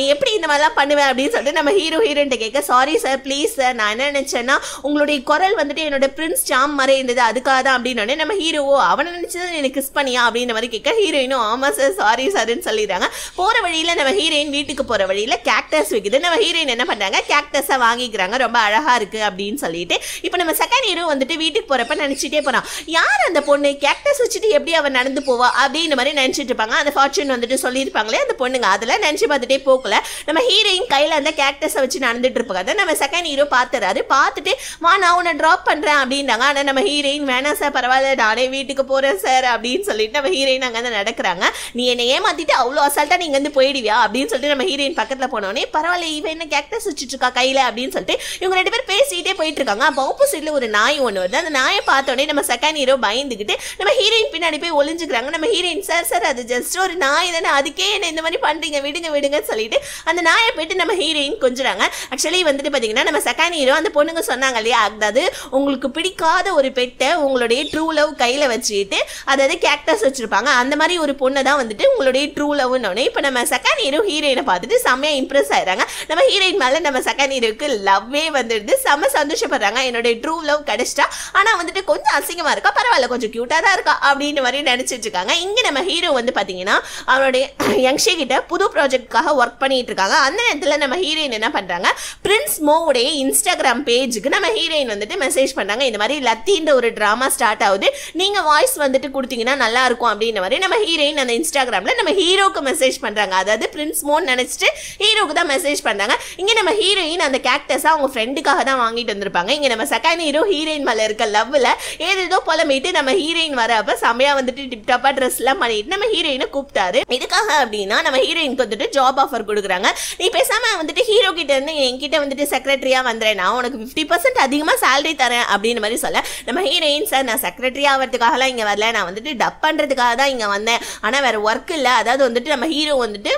நீ எப்படி இந்த மாதிரிலாம் பண்ணுவேன் அப்படின்னு சொல்லிட்டு நம்ம ஹீரோ ஹீரோன்ட்ட கேட்க சாரி சார் ப்ளீஸ் சார் நான் என்ன நினச்சேன்னா உங்களுடைய குரல் வந்துட்டு என்னோட பிரின்ஸ் சாம் மாதிரி இருந்தது அதுக்காக தான் அப்படின்னு நம்ம ஹீரோவோ அவனை நினச்சி பிடிச்சது நீ கிஸ் பண்ணியா அப்படின்ற மாதிரி கேட்க ஹீரோயினும் ஆமா சார் சாரி சார்ன்னு சொல்லிடுறாங்க போகிற வழியில் நம்ம ஹீரோயின் வீட்டுக்கு போகிற வழியில் கேக்டஸ் விற்குது நம்ம ஹீரோயின் என்ன பண்ணுறாங்க கேக்டஸை வாங்கிக்கிறாங்க ரொம்ப அழகாக இருக்குது அப்படின்னு சொல்லிட்டு இப்போ நம்ம செகண்ட் ஹீரோ வந்துட்டு வீட்டுக்கு போகிறப்ப நினச்சிட்டே போகிறான் யார் அந்த பொண்ணு கேக்டஸ் வச்சுட்டு எப்படி அவன் நடந்து போவா அப்படின்ற மாதிரி நினச்சிட்டு இருப்பாங்க அந்த ஃபார்ச்சூன் வந்துட்டு சொல்லியிருப்பாங்களே அந்த பொண்ணுங்க அதில் நினச்சி பார்த்துட்டே போகல நம்ம ஹீரோயின் கையில் அந்த கேக்டஸை வச்சு நடந்துட்டு இருப்பாங்க அதை நம்ம செகண்ட் ஹீரோ பார்த்துறாரு பார்த்துட்டு வா நான் உன்னை ட்ராப் பண்ணுறேன் அப்படின்றாங்க ஆனால் நம்ம ஹீரோயின் வேணாம் சார் பரவாயில்ல நானே வீட்டுக்கு போகிறேன் சார் அப்படின்னு சொல்லிட்டு நம்ம ஹீரோயின் அங்கே வந்து நடக்கிறாங்க நீ என்னை ஏமாத்திட்டு அவ்வளோ அசால்ட்டாக நீங்கள் வந்து போயிடுவியா அப்படின்னு சொல்லிட்டு நம்ம ஹீரோயின் பக்கத்தில் போனோடனே பரவாயில்ல இவன் என்ன கேக்டஸ் வச்சுட்டு இருக்கா கையில் அப்படின்னு சொல்லிட்டு இவங்க ரெண்டு பேர் பேசிக்கிட்டே போயிட்டு இருக்காங்க அப்போ ஆப்போசிட்ல ஒரு நாய் ஒன்று வருது அந்த நாயை பார்த்தோடனே நம்ம செகண்ட் ஹீரோ பயந்துக்கிட்டு நம்ம ஹீரோயின் பின்னாடி போய் ஒளிஞ்சுக்கிறாங்க நம்ம ஹீரோயின் சார் சார் அது ஜஸ்ட் ஒரு நாய் தானே அதுக்கே என்ன இந்த மாதிரி பண்ணுறீங்க விடுங்க விடுங்கன்னு சொல்லிட்டு அந்த நாயை போயிட்டு நம்ம ஹீரோயின் கொஞ்சுறாங்க ஆக்சுவலி வந்துட்டு பார்த்தீங்கன்னா நம்ம செகண்ட் ஹீரோ அந்த பொண்ணுங்க சொன்னாங்க இல்லையா அதாவது உங்களுக்கு பிடிக்காத ஒரு பெட்டை உங்களுடைய ட்ரூ லவ் கையில் வச்சுக்கிட்டு அதாவது கேக்டர்ஸ் வச்சுருப்பாங்க அந்த மாதிரி ஒரு பொண்ணை தான் வந்துட்டு உங்களுடைய ட்ரூ லவ்னு இப்போ நம்ம செகண்ட் ஹீரோ ஹீரோயினை பார்த்துட்டு செம்மையாக இம்ப்ரெஸ் ஆயிடுறாங்க நம்ம ஹீரோயின் மேலே நம்ம செகண்ட் ஹீரோக்கு லவ்வே வந்துடுது செம்ம சந்தோஷப்படுறாங்க என்னுடைய ட்ரூ லவ் கிடச்சிட்டா ஆனால் வந்துட்டு கொஞ்சம் அசிங்கமாக இருக்கா பரவாயில்ல கொஞ்சம் க்யூட்டாக தான் இருக்கா அப்படின்ற மாதிரி நினச்சிட்டு இருக்காங்க இங்கே நம்ம ஹீரோ வந்து பார்த்தீங்கன்னா அவனுடைய யங்ஷே கிட்ட புது ப்ராஜெக்ட்காக ஒர்க் பண்ணிட்டு இருக்காங்க அந்த நேரத்தில் நம்ம ஹீரோயின் என்ன பண்ணுறாங்க பிரின்ஸ் மோவுடைய இன்ஸ்டாகிராம் பேஜுக்கு நம்ம ஹீரோயின் வந்துட்டு மெசேஜ் பண்ணுறாங்க இந்த மாதிரி லத்தின்ற ஒரு ட்ராமா ஸ்டார்ட் ஆகுது நீங்கள் வாய்ஸ் வந்துட்டு வந்துட்டு கொடுத்தீங்கன்னா நல்லா இருக்கும் அப்படின்ற மாதிரி நம்ம ஹீரோயின் அந்த இன்ஸ்டாகிராமில் நம்ம ஹீரோக்கு மெசேஜ் பண்ணுறாங்க அதாவது பிரின்ஸ் மோன் நினச்சிட்டு ஹீரோக்கு தான் மெசேஜ் பண்ணுறாங்க இங்கே நம்ம ஹீரோயின் அந்த கேக்டஸாக அவங்க ஃப்ரெண்டுக்காக தான் வாங்கிட்டு வந்திருப்பாங்க இங்கே நம்ம செகண்ட் ஹீரோ ஹீரோயின் மேலே இருக்க லவ்வில் ஏதேதோ புலமிட்டு நம்ம ஹீரோயின் வரப்ப சமையா வந்துட்டு டிப்டாப்பாக ட்ரெஸ்லாம் பண்ணிட்டு நம்ம ஹீரோயினை கூப்பிட்டாரு இதுக்காக அப்படின்னா நம்ம ஹீரோயினுக்கு வந்துட்டு ஜாப் ஆஃபர் கொடுக்குறாங்க நீ பேசாமல் வந்துட்டு ஹீரோ கிட்ட இருந்து என்கிட்ட வந்துட்டு செக்ரட்டரியாக வந்துடுறேன் நான் உனக்கு ஃபிஃப்டி பர்சன்ட் அதிகமாக சேலரி தரேன் அப்படின்னு மாதிரி சொல்ல நம்ம ஹீரோயின் சார் நான் செக்ரட்டரி ஆகிறதுக்காகலாம் இங்கே வரல நான் வந்துட்டு டப் பண்ணுறதுக்காக தான் இங்கே வந்தேன் ஆனால் வேறு ஒர்க் இல்லை அதாவது வந்துட்டு நம்ம ஹீரோ வந்துட்டு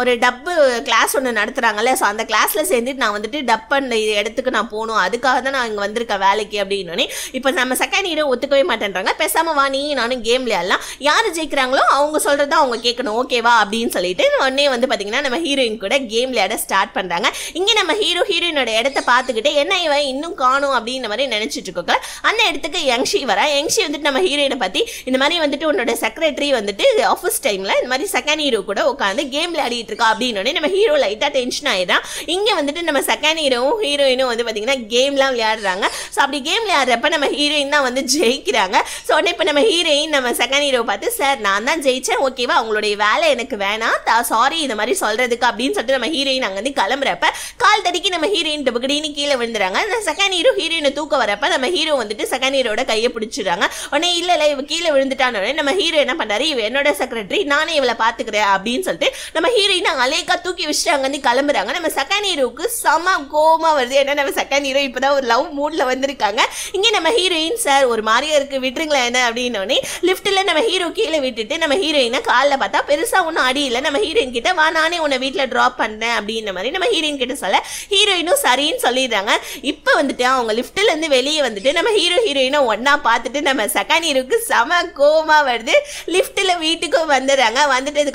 ஒரு டப்பு கிளாஸ் ஒன்று நடத்துகிறாங்கல்ல ஸோ அந்த கிளாஸில் சேர்ந்துட்டு நான் வந்துட்டு டப் பண்ண இடத்துக்கு நான் போகணும் அதுக்காக தான் நான் இங்கே வந்திருக்கேன் வேலைக்கு அப்படின்னோடனே இப்போ நம்ம செகண்ட் ஹீரோ ஒத்துக்கவே மாட்டேன்றாங்க பெசாம வா நீ நானும் கேம் விளையாடலாம் யார் ஜெயிக்கிறாங்களோ அவங்க சொல்கிறது அவங்க கேட்கணும் ஓகேவா அப்படின்னு சொல்லிட்டு உடனே வந்து பார்த்தீங்கன்னா நம்ம ஹீரோயின் கூட கேம் விளையாட ஸ்டார்ட் பண்ணுறாங்க இங்கே நம்ம ஹீரோ ஹீரோயினோட இடத்த பார்த்துக்கிட்டு என்ன இவன் இன்னும் காணும் அப்படின்ற மாதிரி நினச்சிட்டு இருக்கோம் அந்த இடத்துக்கு யங்ஷி வரா யங்ஷி வந்துட்டு நம்ம ஹீரோயினை பற்றி இந்த மாதிரி வந்துட்டு உன்னோட செக்ரட்டரி வந்துட்டு ஆஃபீஸ் டைமில் இந்த மாதிரி செகண்ட் ஹீரோ கூட உட்காந்து கேம் விளையாடிட்டு இருக்கா அப்படின்னு நம்ம ஹீரோ லைட்டாக டென்ஷன் ஆயிடுறான் இங்கே வந்துட்டு நம்ம செகண்ட் ஹீரோவும் ஹீரோயினும் வந்து பார்த்தீங்கன்னா கேம்லாம் விளையாடுறாங்க ஸோ அப்படி கேம் விளையாடுறப்ப நம்ம ஹீரோயின் தான் வந்து ஜெயிக்கிறாங்க ஸோ உடனே இப்போ நம்ம ஹீரோயின் நம்ம செகண்ட் ஹீரோ பார்த்து சார் நான் தான் ஜெயித்தேன் ஓகேவா அவங்களுடைய வேலை எனக்கு வேணாம் சாரி இந்த மாதிரி சொல்கிறதுக்கு அப்படின்னு சொல்லிட்டு நம்ம ஹீரோயின் அங்கே வந்து கிளம்புறப்ப கால் தடிக்கு நம்ம ஹீரோயின் டபுக்கடின்னு கீழே விழுந்துறாங்க அந்த செகண்ட் ஹீரோ ஹீரோயினை தூக்க வரப்ப நம்ம ஹீரோ வந்துட்டு செகண்ட் ஹீரோட கையை பிடிச்சிடுறாங்க உடனே இல்லை இல்லை இவ கீழே கீழே உடனே நம்ம ஹீரோ என்ன பண்ணாரு இவ என்னோட செக்ரட்டரி நானே இவளை பாத்துக்கிறேன் அப்படின்னு சொல்லிட்டு நம்ம ஹீரோயின் அலேக்கா தூக்கி வச்சுட்டு அங்கே கிளம்புறாங்க நம்ம செகண்ட் ஹீரோவுக்கு செம கோமா வருது ஏன்னா நம்ம செகண்ட் ஹீரோ இப்போதான் ஒரு லவ் மூட்ல வந்திருக்காங்க இங்கே நம்ம ஹீரோயின் சார் ஒரு மாதிரியா இருக்கு விட்டுருங்களா என்ன அப்படின்னோடனே லிஃப்ட்டில் நம்ம ஹீரோ கீழே விட்டுட்டு நம்ம ஹீரோயினை காலில் பார்த்தா பெருசா ஒன்றும் அடி நம்ம ஹீரோயின் கிட்ட வா நானே உன்னை வீட்டில் ட்ராப் பண்ணேன் அப்படின்ற மாதிரி நம்ம ஹீரோயின் கிட்ட சொல்ல ஹீரோயினும் சரின்னு சொல்லிடுறாங்க இப்போ வந்துட்டு அவங்க இருந்து வெளியே வந்துட்டு நம்ம ஹீரோ ஹீரோயினை ஒன்னா பார்த்துட்டு நம்ம செகண்ட் ஹீரோக்கு செம கோமா வருது லிஃப்ட்டில் வீட்டுக்கு வந்துடுறாங்க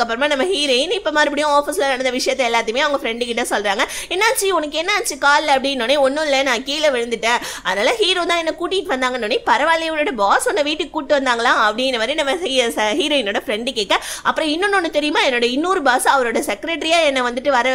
அப்புறமா நம்ம ஹீரோயின் இப்போ மறுபடியும் ஆஃபீஸில் நடந்த விஷயத்த எல்லாத்தையுமே அவங்க ஃப்ரெண்டு கிட்ட சொல்கிறாங்க என்னாச்சு உனக்கு என்னாச்சு காலில் அப்படின்னோடனே ஒன்றும் இல்லை நான் கீழே விழுந்துட்டேன் அதனால் ஹீரோ தான் என்னை கூட்டிகிட்டு வந்தாங்கன்னொடனே பரவாயில்ல இவனோட பாஸ் உன்னை வீட்டுக்கு கூப்பிட்டு வந்தாங்களா அப்படின்னு மாதிரி நம்ம ஹீரோயினோட ஃப்ரெண்டு கேட்க அப்புறம் இன்னொன்று தெரியுமா என்னோட இன்னொரு பாஸ் அவரோட செக்ரட்டரியாக என்னை வந்துட்டு வர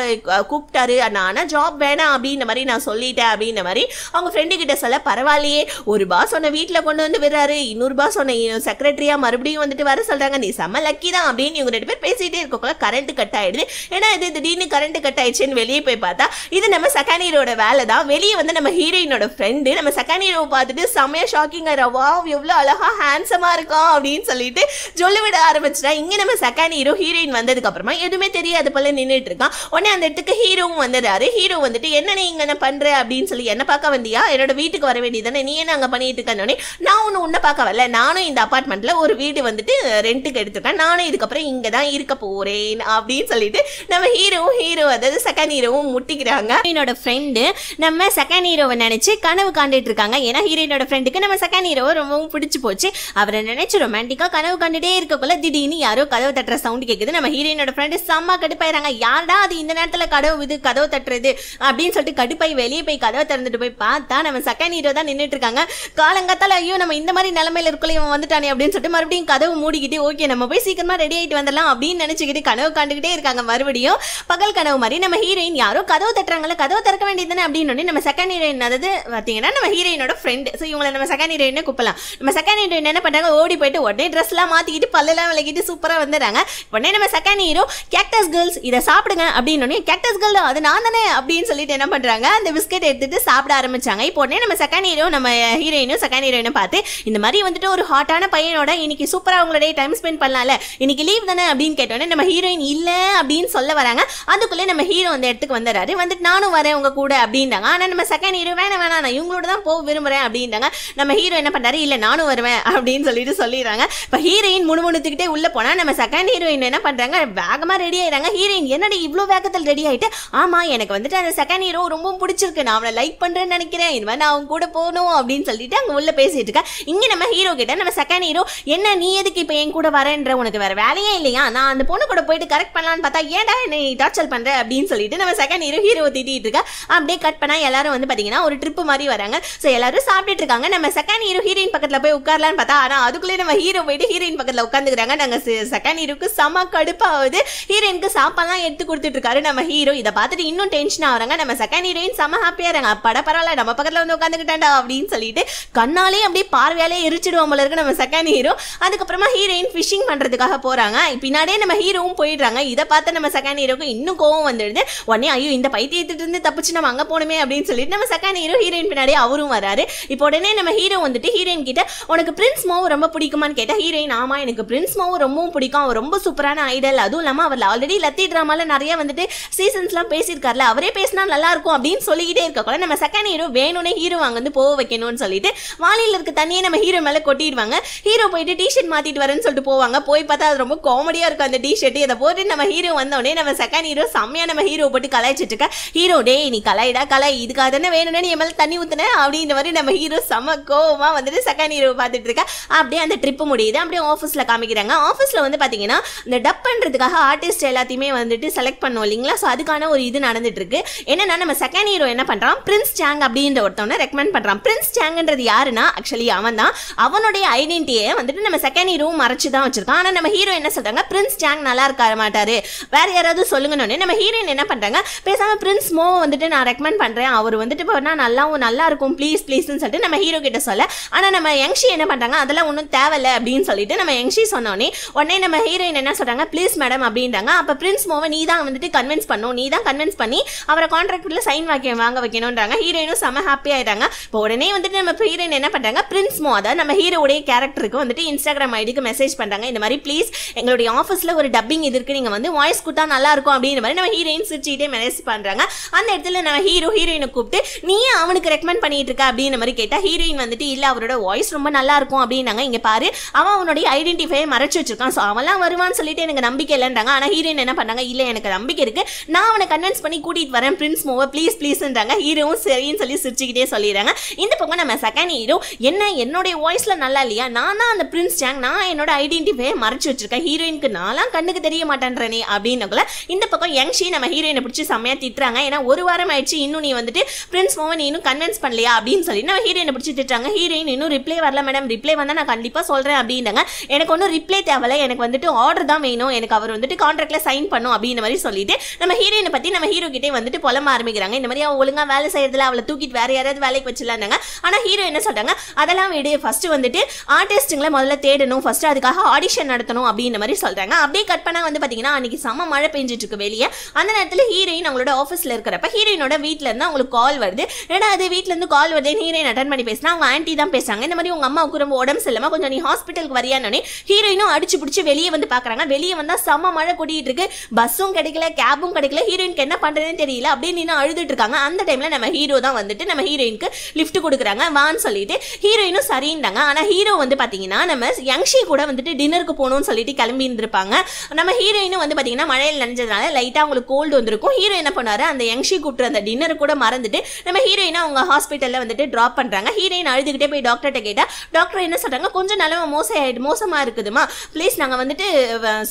கூப்பிட்டாரு ஆனால் ஜாப் வேணாம் அப்படின்ற மாதிரி நான் சொல்லிட்டேன் அப்படின்ன மாதிரி அவங்க ஃப்ரெண்டு கிட்ட சொல்ல பரவாயில்லையே ஒரு பாஸ் உன்னை வீட்டில் கொண்டு வந்து விடுறாரு இன்னொரு பாஸ் உன்னை செக்ரட்டரியா மறுபடியும் வந்துட்டு வர சொல்றாங்க நீ செம்ம லக்கி தான் அப்படின்னு இவங்க ரெண்டு பேர் பேசிட்டே இருக்கக்குள்ள கரண்ட் கட் ஆயிடுது ஏன்னா இது திடீர்னு கரண்ட் கட் ஆயிடுச்சுன்னு வெளியே போய் பார்த்தா இது நம்ம செகண்ட் ஹீரோட வேலை தான் வெளியே வந்து நம்ம ஹீரோயினோட ஃப்ரெண்டு நம்ம செகண்ட் சகானீரோ பார்த்துட்டு செம்மையா ஷாக்கிங் ஆயிரவா எவ்வளோ அழகா ஹேண்ட்ஸமா இருக்கான் அப்படின்னு சொல்லிட்டு சொல்ல விட ஆரம்பிச்சுட்டா இங்க நம்ம செகண்ட் ஹீரோ ஹீரோயின் வந்ததுக்கு அப்புறமா எதுவுமே தெரியாது போல நின்றுட்டு இருக்கான் உடனே அந்த இடத்துக்கு ஹீரோவும் வந்துடுறாரு ஹீரோ வந்துட்டு என்ன நீ இங்க என்ன பண்ற அப்படின்னு சொல்லி என்ன பார்க்க வந்தியா என்னோட வீட்டுக்கு வர வேண்டியதானே நீ என்ன அங்க பண்ணிட்டு இருக்கானே நான் ஒன்னு உன்ன பார்க்க வரல நானும் இந்த அப்பா அப்பார்ட்மெண்ட்ல ஒரு வீடு வந்துட்டு ரெண்ட்டுக்கு எடுத்துட்டேன் நானும் இதுக்கப்புறம் இங்கே தான் இருக்க போகிறேன் அப்படின்னு சொல்லிட்டு நம்ம ஹீரோவும் ஹீரோ அதாவது செகண்ட் ஹீரோவும் முட்டிக்கிறாங்க ஹீரோனோட ஃப்ரெண்டு நம்ம செகண்ட் ஹீரோவை நினச்சி கனவு காண்டுட்டு இருக்காங்க ஏன்னா ஹீரோயினோட ஃப்ரெண்டுக்கு நம்ம செகண்ட் ஹீரோவை ரொம்பவும் பிடிச்சி போச்சு அவரை நினைச்சு ரொமான்டிக்காக கனவு காண்டுட்டே இருக்கக்குள்ள திடீர்னு யாரோ கதவு தட்டுற சவுண்ட் கேட்குது நம்ம ஹீரோயினோட ஃப்ரெண்டு செம்மா கடுப்பாயிராங்க யாரா அது இந்த நேரத்தில் கதவு இது கதவு தட்டுறது அப்படின்னு சொல்லிட்டு கடுப்பாய் வெளியே போய் கதவை திறந்துட்டு போய் பார்த்தா நம்ம செகண்ட் ஹீரோ தான் நின்றுட்டு இருக்காங்க காலங்காத்தால் ஐயோ நம்ம இந்த மாதிரி நிலமையில இருக்கல இவன் வந்துட்டானே அப்படின்னு சொல்லிட்டு மறுபடியும் கதவு மூடிக்கிட்டு ஓகே நம்ம போய் சீக்கிரமா ரெடி ஆகிட்டு வந்துடலாம் அப்படின்னு நினச்சிக்கிட்டு கனவு காண்டுகிட்டே இருக்காங்க மறுபடியும் பகல் கனவு மாதிரி நம்ம ஹீரோயின் யாரோ கதவு தட்டுறாங்கள கதவு திறக்க வேண்டியது தானே அப்படின்னு நம்ம செகண்ட் ஹீரோயின் அதாவது பார்த்தீங்கன்னா நம்ம ஹீரோயினோட ஃப்ரெண்டு ஸோ இவங்களை நம்ம செகண்ட் ஹீரோயினை கூப்பிடலாம் நம்ம செகண்ட் ஹீரோயின் என்ன பண்ணுறாங்க ஓடி போயிட்டு உடனே ட்ரெஸ்லாம் மாற்றிக்கிட்டு பல்லெல்லாம் விளக்கிட்டு சூப்பராக வந்துடுறாங்க உடனே நம்ம செகண்ட் ஹீரோ கேக்டஸ் கேர்ள்ஸ் இதை சாப்பிடுங்க அப்படின்னு கேக்டஸ் கேர்ள் அது நான் தானே அப்படின்னு சொல்லிட்டு என்ன பண்ணுறாங்க அந்த பிஸ்கெட் எடுத்துட்டு சாப்பிட ஆரம்பிச்சாங்க இப்போ உடனே நம்ம செகண்ட் ஹீரோ நம்ம ஹீரோயினும் செகண்ட் ஹீரோயினும் பார்த்து இந்த மாதிரி வந்துட்டு ஒரு ஹாட்டான பையனோட இன்னைக்கு சூப்பராக அவங்களோட டைம் ஸ்பெண்ட் பண்ணலாம்ல இன்னைக்கு லீவ் தானே அப்படின்னு கேட்டோன்னே நம்ம ஹீரோயின் இல்லை அப்படின்னு சொல்ல வராங்க அதுக்குள்ளே நம்ம ஹீரோ அந்த இடத்துக்கு வந்துடுறாரு வந்துட்டு நானும் வரேன் உங்க கூட அப்படின்றாங்க ஆனால் நம்ம செகண்ட் ஹீரோ வேணாம் வேணாம் நான் இவங்களோட தான் போக விரும்புகிறேன் அப்படின்றாங்க நம்ம ஹீரோ என்ன பண்ணுறாரு இல்லை நானும் வருவேன் அப்படின்னு சொல்லிட்டு சொல்லிடுறாங்க இப்போ ஹீரோயின் முணுமுணுத்துக்கிட்டே உள்ளே போனால் நம்ம செகண்ட் ஹீரோயின் என்ன பண்ணுறாங்க வேகமாக ரெடி ஆயிடுறாங்க ஹீரோயின் என்னடி இவ்வளோ வேகத்தில் ரெடி ஆகிட்டு ஆமாம் எனக்கு வந்துட்டு அந்த செகண்ட் ஹீரோ ரொம்ப பிடிச்சிருக்கு நான் அவனை லைக் பண்ணுறேன்னு நினைக்கிறேன் இது மாதிரி நான் அவங்க கூட போகணும் அப்படின்னு சொல்லிட்டு அங்கே உள்ளே பேசிட்டு இருக்கேன் இங்கே நம்ம ஹீரோ கிட்ட நம்ம செகண்ட் பண்ணிடு என்ன நீ எதுக்கு இப்போ என் கூட வரேன்ற உனக்கு வேற வேலையே இல்லையா நான் அந்த பொண்ணு கூட போயிட்டு கரெக்ட் பண்ணலான்னு பார்த்தா ஏன்டா என்னை டார்ச்சர் பண்ற அப்படின்னு சொல்லிட்டு நம்ம செகண்ட் ஹீரோ ஹீரோ திட்டிட்டு இருக்கா அப்படியே கட் பண்ணா எல்லாரும் வந்து பாத்தீங்கன்னா ஒரு ட்ரிப் மாதிரி வராங்க ஸோ எல்லாரும் சாப்பிட்டுட்டு இருக்காங்க நம்ம செகண்ட் ஹீரோ ஹீரோயின் பக்கத்துல போய் உட்காரலான்னு பார்த்தா ஆனா அதுக்குள்ளே நம்ம ஹீரோ போயிட்டு ஹீரோயின் பக்கத்துல உட்காந்துக்கிறாங்க நாங்க செகண்ட் ஹீரோக்கு செம கடுப்பாவது ஹீரோயினுக்கு சாப்பாடுலாம் எடுத்து கொடுத்துட்டு இருக்காரு நம்ம ஹீரோ இதை பார்த்துட்டு இன்னும் டென்ஷன் ஆகிறாங்க நம்ம செகண்ட் ஹீரோயின் செம ஹாப்பியா இருங்க பட பரவாயில்ல நம்ம பக்கத்துல வந்து உட்காந்துக்கிட்டேன்டா அப்படின்னு சொல்லிட்டு கண்ணாலே அப்படியே பார்வையாலே எரிச்சிடுவோம் போல இருக்கு நம்ம செகண்ட் கரெக்டான ஹீரோ அதுக்கப்புறமா ஹீரோயின் ஃபிஷிங் பண்ணுறதுக்காக போகிறாங்க பின்னாடியே நம்ம ஹீரோவும் போயிடுறாங்க இதை பார்த்து நம்ம செகண்ட் ஹீரோக்கு இன்னும் கோவம் வந்துடுது உடனே ஐயோ இந்த பைத்தியத்திலிருந்து இருந்து தப்பிச்சு நம்ம அங்கே போகணுமே அப்படின்னு சொல்லிட்டு நம்ம செகண்ட் ஹீரோ ஹீரோயின் பின்னாடியே அவரும் வராரு இப்போ உடனே நம்ம ஹீரோ வந்துட்டு ஹீரோயின் கிட்ட உனக்கு பிரின்ஸ் மோவ் ரொம்ப பிடிக்குமான்னு கேட்டால் ஹீரோயின் ஆமாம் எனக்கு பிரின்ஸ் மோவ் ரொம்பவும் பிடிக்கும் அவர் ரொம்ப சூப்பரான ஐடல் அதுவும் இல்லாமல் அவர் ஆல்ரெடி லத்தி ட்ராமாவில் நிறைய வந்துட்டு சீசன்ஸ்லாம் பேசியிருக்காருல அவரே பேசினா நல்லா இருக்கும் அப்படின்னு சொல்லிக்கிட்டே இருக்கக்கூட நம்ம செகண்ட் ஹீரோ வேணும்னே ஹீரோ அங்கே வந்து போக வைக்கணும்னு சொல்லிட்டு வாலியில் இருக்க தண்ணியை நம்ம ஹீரோ மேலே கொட்டிடுவாங்க ஹீரோ போயிட்டு டி ஷர்ட் மாத்திட்டு வரேன் சொல்லிட்டு போவாங்க போய் பார்த்தா அது ரொம்ப காமெடியா இருக்கும் அந்த டிஷர்ட் இதை போட்டு நம்ம ஹீரோ வந்தோடனே நம்ம செகண்ட் ஹீரோ செம்மையா நம்ம ஹீரோ போட்டு கலாய்ச்சிட்டு இருக்க ஹீரோ டே நீ கலாயிடா கலாய் இதுக்காக தானே வேணும்னா நீ மேலே தண்ணி ஊத்துன அப்படின்ற மாதிரி நம்ம ஹீரோ செம கோவமா வந்துட்டு செகண்ட் ஹீரோ பார்த்துட்டு இருக்க அப்படியே அந்த ட்ரிப்பு முடியுது அப்படியே ஆஃபீஸ்ல காமிக்கிறாங்க ஆஃபீஸ்ல வந்து பாத்தீங்கன்னா இந்த டப் பண்றதுக்காக ஆர்டிஸ்ட் எல்லாத்தையுமே வந்துட்டு செலக்ட் பண்ணோம் இல்லைங்களா ஸோ அதுக்கான ஒரு இது நடந்துட்டு இருக்கு என்னன்னா நம்ம செகண்ட் ஹீரோ என்ன பண்றான் பிரின்ஸ் சாங் அப்படின்ற ஒருத்தவனை ரெக்கமெண்ட் பண்றான் பிரின்ஸ் சாங்ன்றது யாருன்னா ஆக்சுவலி அவன் தான் அவனுடைய ஐடென்டி ஸ்டோரியிலேயே வந்துட்டு நம்ம செகண்ட் ஹீரோவும் மறைச்சு தான் வச்சிருக்கோம் ஆனால் நம்ம ஹீரோ என்ன சொல்றாங்க பிரின்ஸ் ஜாங் நல்லா இருக்க மாட்டாரு வேற யாராவது சொல்லுங்கன்னு நம்ம ஹீரோயின் என்ன பண்ணுறாங்க பேசாமல் பிரின்ஸ் மோ வந்துட்டு நான் ரெக்கமெண்ட் பண்ணுறேன் அவர் வந்துட்டு இப்போ நல்லாவும் நல்லா இருக்கும் ப்ளீஸ் ப்ளீஸ்னு சொல்லிட்டு நம்ம ஹீரோ கிட்ட சொல்ல ஆனால் நம்ம யங்ஷி என்ன பண்ணுறாங்க அதெல்லாம் ஒன்றும் தேவையில்லை அப்படின்னு சொல்லிட்டு நம்ம யங்ஷி சொன்னோன்னே உடனே நம்ம ஹீரோயின் என்ன சொல்கிறாங்க ப்ளீஸ் மேடம் அப்படின்றாங்க அப்போ பிரின்ஸ் மோவை நீ தான் வந்துட்டு கன்வின்ஸ் பண்ணும் நீ தான் கன்வின்ஸ் பண்ணி அவரை கான்ட்ராக்டில் சைன் வாக்கி வாங்க வைக்கணுன்றாங்க ஹீரோயினும் செம ஹாப்பி ஆயிட்டாங்க இப்போ உடனே வந்துட்டு நம்ம ஹீரோயின் என்ன பண்ணுறாங்க பிரின்ஸ் மோ அதாவது நம்ம ஹீரோடைய கேரக்டர் நம்பருக்கு வந்துட்டு இன்ஸ்டாகிராம் ஐடிக்கு மெசேஜ் பண்ணுறாங்க இந்த மாதிரி ப்ளீஸ் எங்களுடைய ஆஃபீஸில் ஒரு டப்பிங் இது இருக்குது நீங்கள் வந்து வாய்ஸ் கொடுத்தா நல்லா இருக்கும் அப்படின்ற மாதிரி நம்ம ஹீரோயின் சிரிச்சுக்கிட்டே மெசேஜ் பண்ணுறாங்க அந்த இடத்துல நம்ம ஹீரோ ஹீரோயினை கூப்பிட்டு நீ அவனுக்கு ரெக்கமெண்ட் பண்ணிட்டு இருக்க அப்படின்ற மாதிரி கேட்டால் ஹீரோயின் வந்துட்டு இல்லை அவரோட வாய்ஸ் ரொம்ப நல்லா இருக்கும் அப்படின்னாங்க இங்கே பாரு அவன் அவனுடைய ஐடென்டிஃபையை மறைச்சு வச்சிருக்கான் ஸோ அவன்லாம் வருவான்னு சொல்லிட்டு எனக்கு நம்பிக்கை இல்லைன்றாங்க ஆனால் ஹீரோயின் என்ன பண்ணாங்க இல்லை எனக்கு நம்பிக்கை இருக்கு நான் அவனை கன்வின்ஸ் பண்ணி கூட்டிகிட்டு வரேன் பிரின்ஸ் மூவை ப்ளீஸ் ப்ளீஸ்ன்றாங்க ஹீரோவும் சரின்னு சொல்லி சிரிச்சுக்கிட்டே சொல்லிடுறாங்க இந்த பக்கம் நம்ம செகண்ட் ஹீரோ என்ன என்னுடைய வாய்ஸில் நல்லா இல்லையா நான் நான் தான் அந்த பிரின்ஸ் சாங் நான் என்னோட ஐடென்டிஃபை மறைச்சு வச்சிருக்கேன் ஹீரோயினுக்கு நான்லாம் கண்ணுக்கு தெரிய மாட்டேன்றனே அப்படின்னக்குள்ள இந்த பக்கம் யங்ஷி நம்ம ஹீரோயினை பிடிச்சி செம்மையாக திட்டுறாங்க ஏன்னா ஒரு வாரம் ஆயிடுச்சு இன்னும் நீ வந்துட்டு பிரின்ஸ் மோகன் இன்னும் கன்வின்ஸ் பண்ணலையா அப்படின்னு சொல்லி நம்ம ஹீரோயினை பிடிச்சி திட்டுறாங்க ஹீரோயின் இன்னும் ரிப்ளை வரல மேடம் ரிப்ளை வந்தால் நான் கண்டிப்பாக சொல்கிறேன் அப்படின்னாங்க எனக்கு ஒன்றும் ரிப்ளை தேவை எனக்கு வந்துட்டு ஆர்டர் தான் வேணும் எனக்கு அவர் வந்துட்டு கான்ட்ராக்டில் சைன் பண்ணும் அப்படின்ற மாதிரி சொல்லிட்டு நம்ம ஹீரோயினை பற்றி நம்ம ஹீரோ கிட்டே வந்துட்டு புலம ஆரம்பிக்கிறாங்க இந்த மாதிரி அவள் ஒழுங்காக வேலை செய்யறதுல அவளை தூக்கிட்டு வேற யாராவது வேலைக்கு வச்சிடலான்னாங்க ஆனால் ஹீரோ என்ன சொல்கிறாங்க அதெல்லாம் விடு ஃபஸ்ட்டு வந்துட்டு ஆர்டிஸ்ட் ஆர்டிஸ்ட்டுங்களை முதல்ல தேடணும் ஃபஸ்ட்டு அதுக்காக ஆடிஷன் நடத்தணும் அப்படின்ற மாதிரி சொல்கிறாங்க அப்படியே கட் பண்ணால் வந்து பார்த்தீங்கன்னா அன்றைக்கி செம்ம மழை பெஞ்சிட்டு இருக்கு வெளியே அந்த நேரத்தில் ஹீரோயின் அவங்களோட ஆஃபீஸில் இருக்கிறப்ப ஹீரோயினோட வீட்டிலேருந்து அவங்களுக்கு கால் வருது ஏன்னா அது வீட்டிலேருந்து கால் வருது ஹீரோயின் அட்டன் பண்ணி பேசினா அவங்க ஆண்டி தான் பேசுகிறாங்க இந்த மாதிரி உங்கள் அம்மாவுக்கு ரொம்ப உடம்பு சரியில்லாமல் கொஞ்சம் நீ ஹாஸ்பிட்டலுக்கு வரியானோடனே ஹீரோயினும் அடிச்சு பிடிச்சி வெளியே வந்து பார்க்குறாங்க வெளியே வந்தால் செம்ம மழை கொடிட்டு இருக்கு பஸ்ஸும் கிடைக்கல கேபும் கிடைக்கல ஹீரோயினுக்கு என்ன பண்ணுறதுன்னு தெரியல அப்படின்னு நின்று அழுதுட்டு இருக்காங்க அந்த டைமில் நம்ம ஹீரோ தான் வந்துட்டு நம்ம ஹீரோயினுக்கு லிஃப்ட் கொடுக்குறாங்க வான்னு சொல்லிட்டு ஹீரோயினும் சரியின்றாங்க ஆனால் ஹீரோ வந்து பார்த்தீங்கன்னா நம்ம யங்ஷி கூட வந்துட்டு டின்னருக்கு போகணும்னு சொல்லிட்டு கிளம்பி இருந்திருப்பாங்க நம்ம ஹீரோயினும் வந்து பார்த்தீங்கன்னா மழையில் நினைஞ்சதுனால லைட்டாக அவங்களுக்கு கோல்டு வந்திருக்கும் ஹீரோ என்ன பண்ணாரு அந்த யங்ஷி கூட்டுற அந்த டின்னர் கூட மறந்துட்டு நம்ம ஹீரோயினை அவங்க ஹாஸ்பிட்டலில் வந்துட்டு ட்ராப் பண்ணுறாங்க ஹீரோயின் அழுதுகிட்டே போய் டாக்டர்கிட்ட கேட்டால் டாக்டர் என்ன சொல்கிறாங்க கொஞ்சம் நிலமை மோசம் மோசமாக இருக்குதுமா ப்ளீஸ் நாங்கள் வந்துட்டு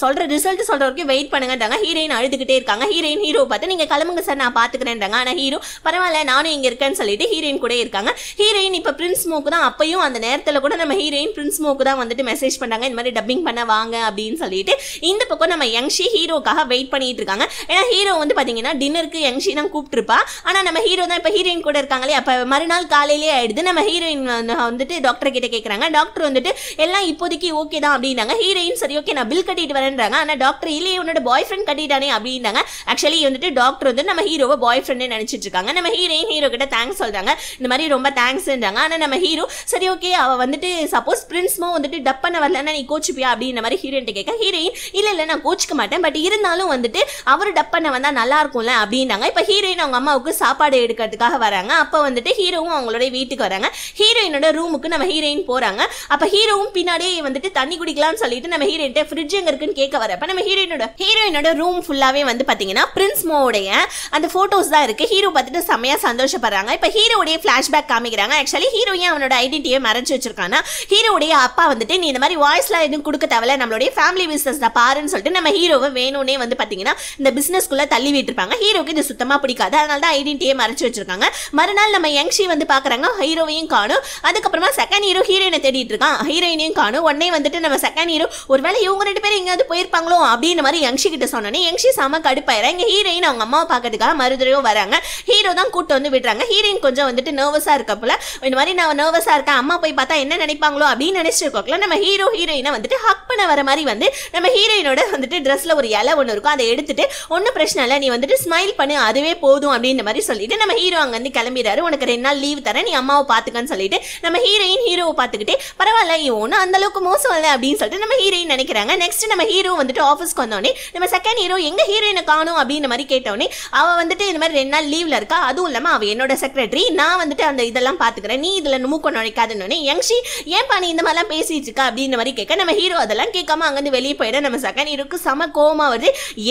சொல்கிற ரிசல்ட் சொல்கிற வரைக்கும் வெயிட் பண்ணுங்கன்றாங்க ஹீரோயின் அழுதுகிட்டே இருக்காங்க ஹீரோயின் ஹீரோ பார்த்து நீங்கள் கிளம்புங்க சார் நான் பார்த்துக்கிறேன்றாங்க ஆனால் ஹீரோ பரவாயில்ல நானும் இங்கே இருக்கேன்னு சொல்லிட்டு ஹீரோயின் கூட இருக்காங்க ஹீரோயின் இப்போ பிரின்ஸ் மூக்கு தான் அப்பையும் அந்த நேரத்தில் கூட நம்ம ஹீரோயின் ஸ்மோக்கு தான் வந்துட்டு மெசேஜ் பண்ணுறாங்க இந்த மாதிரி டப்பிங் பண்ண வாங்க அப்படின்னு சொல்லிட்டு இந்த பக்கம் நம்ம யங்ஷி ஹீரோக்காக வெயிட் பண்ணிட்டு இருக்காங்க ஏன்னா ஹீரோ வந்து பார்த்தீங்கன்னா டின்னருக்கு யங்ஷி தான் கூப்பிட்டுருப்பா ஆனால் நம்ம ஹீரோ தான் இப்போ ஹீரோயின் கூட இருக்காங்களே அப்போ மறுநாள் காலையிலே ஆயிடுது நம்ம ஹீரோயின் வந்துட்டு டாக்டர் கிட்ட கேட்குறாங்க டாக்டர் வந்துட்டு எல்லாம் இப்போதைக்கு ஓகே தான் அப்படின்னாங்க ஹீரோயின் சரி ஓகே நான் பில் கட்டிட்டு வரேன்றாங்க ஆனால் டாக்டர் இல்லையே உன்னோட பாய் ஃப்ரெண்ட் கட்டிட்டானே அப்படின்னாங்க ஆக்சுவலி வந்துட்டு டாக்டர் வந்து நம்ம ஹீரோவை பாய் ஃப்ரெண்டு நினச்சிட்டு இருக்காங்க நம்ம ஹீரோயின் ஹீரோ கிட்ட தேங்க்ஸ் சொல்கிறாங்க இந்த மாதிரி ரொம்ப தேங்க்ஸ்ன்றாங்க ஆனால் நம்ம ஹீரோ சரி ஓகே அவள் வந்துட்டு சப்போஸ் பிரின்ஸ்மோ வந்துட்டு டப் பண்ண வரலன்னா நீ கோச்சுப்பியா அப்படின்ற மாதிரி ஹீரோயின் கேட்க ஹீரோயின் இல்லை இல்லை நான் கோச்சிக்க மாட்டேன் பட் இருந்தாலும் வந்துட்டு அவர் டப் பண்ண வந்தால் நல்லா இருக்கும்ல அப்படின்னாங்க இப்போ ஹீரோயின் அவங்க அம்மாவுக்கு சாப்பாடு எடுக்கிறதுக்காக வராங்க அப்போ வந்துட்டு ஹீரோவும் அவங்களோட வீட்டுக்கு வராங்க ஹீரோயினோட ரூமுக்கு நம்ம ஹீரோயின் போகிறாங்க அப்போ ஹீரோவும் பின்னாடியே வந்துட்டு தண்ணி குடிக்கலாம்னு சொல்லிட்டு நம்ம ஹீரோயின் ஃப்ரிட்ஜ் எங்க இருக்குன்னு கேட்க வரப்ப நம்ம ஹீரோயினோட ஹீரோயினோட ரூம் ஃபுல்லாகவே வந்து பார்த்தீங்கன்னா பிரின்ஸ் உடைய அந்த ஃபோட்டோஸ் தான் இருக்குது ஹீரோ பார்த்துட்டு செம்மையாக சந்தோஷப்படுறாங்க இப்போ ஹீரோடைய ஃப்ளாஷ்பேக் காமிக்கிறாங்க ஆக்சுவலி ஹீரோயின் அவனோட ஐடென்டிட்டியை மறைச்சு வச்சிருக்காங்க ஹீரோடைய நம்மளுடைய அப்பா வந்துட்டு நீ இந்த மாதிரி வாய்ஸ்லாம் எதுவும் கொடுக்க தேவையில்ல நம்மளுடைய ஃபேமிலி பிஸ்னஸ் தான் பாருன்னு சொல்லிட்டு நம்ம ஹீரோவை வேணும்னே வந்து பார்த்தீங்கன்னா இந்த பிஸ்னஸ்க்குள்ளே தள்ளி விட்டுருப்பாங்க ஹீரோக்கு இது சுத்தமாக பிடிக்காது அதனால தான் ஐடென்டியே மறைச்சி வச்சிருக்காங்க மறுநாள் நம்ம யங்ஷி வந்து பார்க்குறாங்க ஹீரோவையும் காணும் அதுக்கப்புறமா செகண்ட் ஹீரோ ஹீரோயினை தேடிட்டு இருக்கான் ஹீரோயினையும் காணும் உடனே வந்துட்டு நம்ம செகண்ட் ஹீரோ ஒருவேளை இவங்க ரெண்டு பேரும் எங்கேயாவது போயிருப்பாங்களோ அப்படின்னு மாதிரி யங்ஷி கிட்ட சொன்னோன்னே யங்ஷி சாம கடுப்பாயிரம் இங்கே ஹீரோயின் அவங்க அம்மாவை பார்க்கறதுக்காக மறுதுறையோ வராங்க ஹீரோ தான் கூட்டு வந்து விடுறாங்க ஹீரோயின் கொஞ்சம் வந்துட்டு நர்வஸாக இருக்கப்பல இந்த மாதிரி நான் நர்வஸாக இருக்கேன் அம்மா போய் பார்த்தா என்ன நினைப்பாங்களோ அப்படின்னு நினைச்சிருக்கோம்ல நம்ம ஹீரோ ஹீரோயினை வந்துட்டு ஹக் பண்ண வர மாதிரி வந்து நம்ம ஹீரோயினோட வந்துட்டு ட்ரெஸ்ல ஒரு இலை ஒன்று இருக்கும் அதை எடுத்துட்டு ஒன்றும் பிரச்சனை இல்லை நீ வந்துட்டு ஸ்மைல் பண்ணு அதுவே போதும் அப்படின்ற மாதிரி சொல்லிட்டு நம்ம ஹீரோ அங்கேருந்து கிளம்பிடுறாரு உனக்கு ரெண்டு நாள் லீவ் தரேன் நீ அம்மாவை பார்த்துக்கன்னு சொல்லிட்டு நம்ம ஹீரோயின் ஹீரோவை பார்த்துக்கிட்டே பரவாயில்ல இவனும் அந்த அளவுக்கு மோசம் இல்லை அப்படின்னு சொல்லிட்டு நம்ம ஹீரோயின் நினைக்கிறாங்க நெக்ஸ்ட் நம்ம ஹீரோ வந்துட்டு ஆஃபீஸ்க்கு வந்தோடனே நம்ம செகண்ட் ஹீரோ எங்க ஹீரோயினை காணும் அப்படின்ற மாதிரி கேட்டோடனே அவள் வந்துட்டு இந்த மாதிரி ரெண்டு நாள் லீவ்ல இருக்கா அதுவும் இல்லாமல் அவள் என்னோட செக்ரட்டரி நான் வந்துட்டு அந்த இதெல்லாம் பார்த்துக்கிறேன் நீ இதில் மூக்க நுழைக்காதுன்னு யங்ஷி ஏன் நீ இந்த மாதிரிலாம் பேசிட்டு இருக்கா அப்படின்ற மாதிரி கேட்க நம்ம ஹீரோ அதெல்லாம் கேட்காம அங்கேருந்து வெளியே போயிட நம்ம செகண்ட் ஹீரோக்கு செம கோமா வருது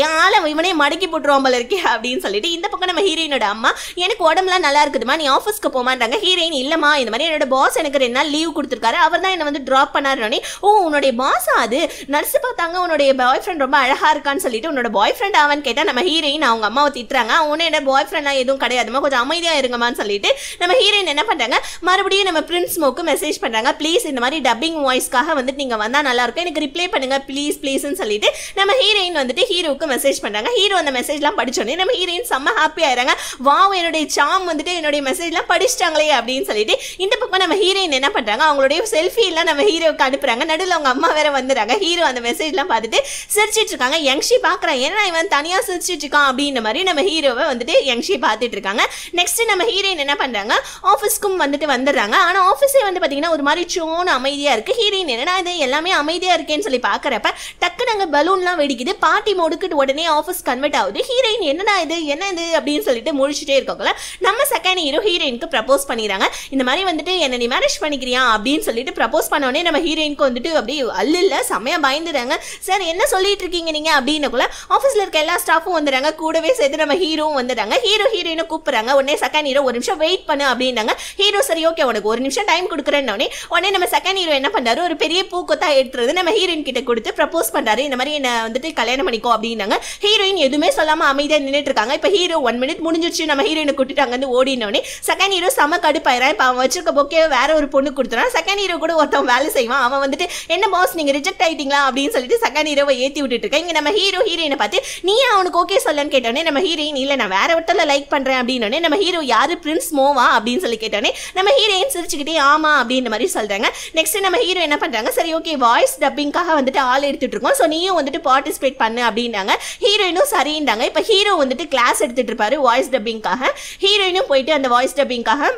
ஏழை இவனே மடக்கி போட்டுருவோம் போல இருக்கே அப்படின்னு சொல்லிட்டு இந்த பக்கம் நம்ம ஹீரோயினோட அம்மா எனக்கு உடம்புலாம் நல்லா இருக்குதுமா நீ ஆஃபீஸ்க்கு போமான்றாங்க ஹீரோயின் இல்லைம்மா இந்த மாதிரி என்னோட பாஸ் எனக்கு ரெண்டு நாள் லீவ் கொடுத்துருக்காரு அவர் தான் என்னை வந்து ட்ராப் பண்ணாருனே ஓ உன்னுடைய பாஸ் அது நர்ஸ் பார்த்தாங்க உன்னுடைய பாய் ஃப்ரெண்ட் ரொம்ப அழகாக இருக்கான்னு சொல்லிட்டு உன்னோட பாய் ஃப்ரெண்ட் ஆவான்னு கேட்டால் நம்ம ஹீரோயின் அவங்க அம்மாவை திட்டுறாங்க அவனே என்ன பாய் ஃப்ரெண்ட்லாம் எதுவும் கிடையாதுமா கொஞ்சம் அமைதியாக இருங்கம்மான்னு சொல்லிட்டு நம்ம ஹீரோயின் என்ன பண்ணுறாங்க மறுபடியும் நம்ம பிரின்ஸ் மோக்கு மெசேஜ் பண்ணுறாங்க ப்ளீஸ் இந்த மாதிரி மாதிரி டப்பிங் வாய்ஸ்க்காக வந்துட்டு நீங்கள் வந்தால் நல்லாயிருக்கும் எனக்கு ரிப்ளை பண்ணுங்கள் ப்ளீஸ் ப்ளீஸ்னு சொல்லிட்டு நம்ம ஹீரோயின் வந்துட்டு ஹீரோவுக்கு மெசேஜ் பண்ணுறாங்க ஹீரோ அந்த மெசேஜ்லாம் படித்தோடனே நம்ம ஹீரோயின் செம்ம ஹாப்பி ஆயிராங்க வா என்னுடைய சாம் வந்துட்டு என்னுடைய மெசேஜ்லாம் படிச்சிட்டாங்களே அப்படின்னு சொல்லிட்டு இந்த பக்கம் நம்ம ஹீரோயின் என்ன பண்ணுறாங்க அவங்களுடைய செல்ஃபிலாம் நம்ம ஹீரோவுக்கு அனுப்புகிறாங்க நடுவில் அவங்க அம்மா வேற வந்துடுறாங்க ஹீரோ அந்த மெசேஜ்லாம் பார்த்துட்டு சிரிச்சிட்டு இருக்காங்க யங்ஷி பார்க்குறான் ஏன்னா இவன் தனியாக சிரிச்சிட்டு இருக்கான் அப்படின்ற மாதிரி நம்ம ஹீரோவை வந்துட்டு யங்ஷி பார்த்துட்டு இருக்காங்க நெக்ஸ்ட் நம்ம ஹீரோயின் என்ன பண்ணுறாங்க ஆஃபீஸ்க்கும் வந்துட்டு வந்துடுறாங்க ஆனால் ஆஃபீஸே வந்து பார்த்தீங்கன்னா ஒரு மாதிரி சோன அமைதியாக இருக்குது ஹீரோயின் என்னடா இது எல்லாமே அமைதியாக இருக்கேன்னு சொல்லி பார்க்குறப்ப டக்குன்னு அங்கே பலூன்லாம் வெடிக்குது பாட்டி மோடுக்கிட்டு உடனே ஆஃபீஸ் கன்வெர்ட் ஆகுது ஹீரோயின் என்னடா இது என்ன இது அப்படின்னு சொல்லிட்டு முழிச்சிட்டே இருக்கோங்கள நம்ம செகண்ட் ஹீரோ ஹீரோயினுக்கு ப்ரப்போஸ் பண்ணிடுறாங்க இந்த மாதிரி வந்துட்டு என்ன நீ மேரேஜ் பண்ணிக்கிறியா அப்படின்னு சொல்லிட்டு ப்ரப்போஸ் பண்ணோடனே நம்ம ஹீரோயினுக்கு வந்துட்டு அப்படியே அல்ல செமையாக பயந்துடுறாங்க சார் என்ன சொல்லிட்டு இருக்கீங்க நீங்கள் அப்படின்னுக்குள்ள ஆஃபீஸில் இருக்க எல்லா ஸ்டாஃபும் வந்துடுறாங்க கூடவே சேர்த்து நம்ம ஹீரோவும் வந்துடுறாங்க ஹீரோ ஹீரோயினை கூப்பிட்றாங்க உடனே செகண்ட் ஹீரோ ஒரு நிமிஷம் வெயிட் பண்ணு அப்படின்னாங்க ஹீரோ சரி ஓகே உனக்கு ஒரு நிமிஷம் டைம் கொடுக்குறேன்னே உடனே நம்ம செகண்ட் வில்லன் ஹீரோ என்ன பண்ணாரு ஒரு பெரிய பூக்கொத்தா எடுத்துறது நம்ம ஹீரோயின் கிட்ட கொடுத்து ப்ரப்போஸ் பண்றாரு இந்த மாதிரி என்ன வந்துட்டு கல்யாணம் பண்ணிக்கோ அப்படின்னாங்க ஹீரோயின் எதுவுமே சொல்லாம அமைதியா நின்றுட்டு இருக்காங்க இப்போ ஹீரோ ஒன் மினிட் முடிஞ்சிருச்சு நம்ம ஹீரோயினை கூட்டிட்டாங்கன்னு ஓடினோடனே செகண்ட் ஹீரோ செம கடுப்பாயிரான் இப்போ அவன் வச்சிருக்க போக்கே வேற ஒரு பொண்ணு கொடுத்துறான் செகண்ட் ஹீரோ கூட ஒருத்தன் வேலை செய்வான் அவன் வந்துட்டு என்ன பாஸ் நீங்க ரிஜெக்ட் ஆயிட்டீங்களா அப்படின்னு சொல்லிட்டு செகண்ட் ஹீரோவை ஏத்தி விட்டுட்டு இருக்கேன் இங்க நம்ம ஹீரோ ஹீரோயினை பார்த்து நீ அவனுக்கு ஓகே சொல்லன்னு கேட்டோடனே நம்ம ஹீரோயின் இல்லை நான் வேற ஒருத்தல லைக் பண்றேன் அப்படின்னோடனே நம்ம ஹீரோ யாரு பிரின்ஸ் மோவா அப்படின்னு சொல்லி கேட்டோடனே நம்ம ஹீரோயின் சிரிச்சுக்கிட்டே ஆமா அப்படின்ற மாதிரி சொல்றாங்க நெக்ஸ்ட் நம்ம ஹீரோ என்ன பண்ணுறாங்க சரி ஓகே வாய்ஸ் டப்பிங்காக வந்துட்டு ஆள் எடுத்துட்டு இருக்கோம் ஸோ நீயும் வந்துட்டு பார்ட்டிசிபேட் பண்ணு அப்படின்னாங்க ஹீரோயினும் சரின்றாங்க இப்போ ஹீரோ வந்துட்டு கிளாஸ் எடுத்துட்டு இருப்பாரு வாய்ஸ் டப்பிங்காக ஹீரோயினும் போயிட்டு அந்த வாய்ஸ் டப்பிங்காக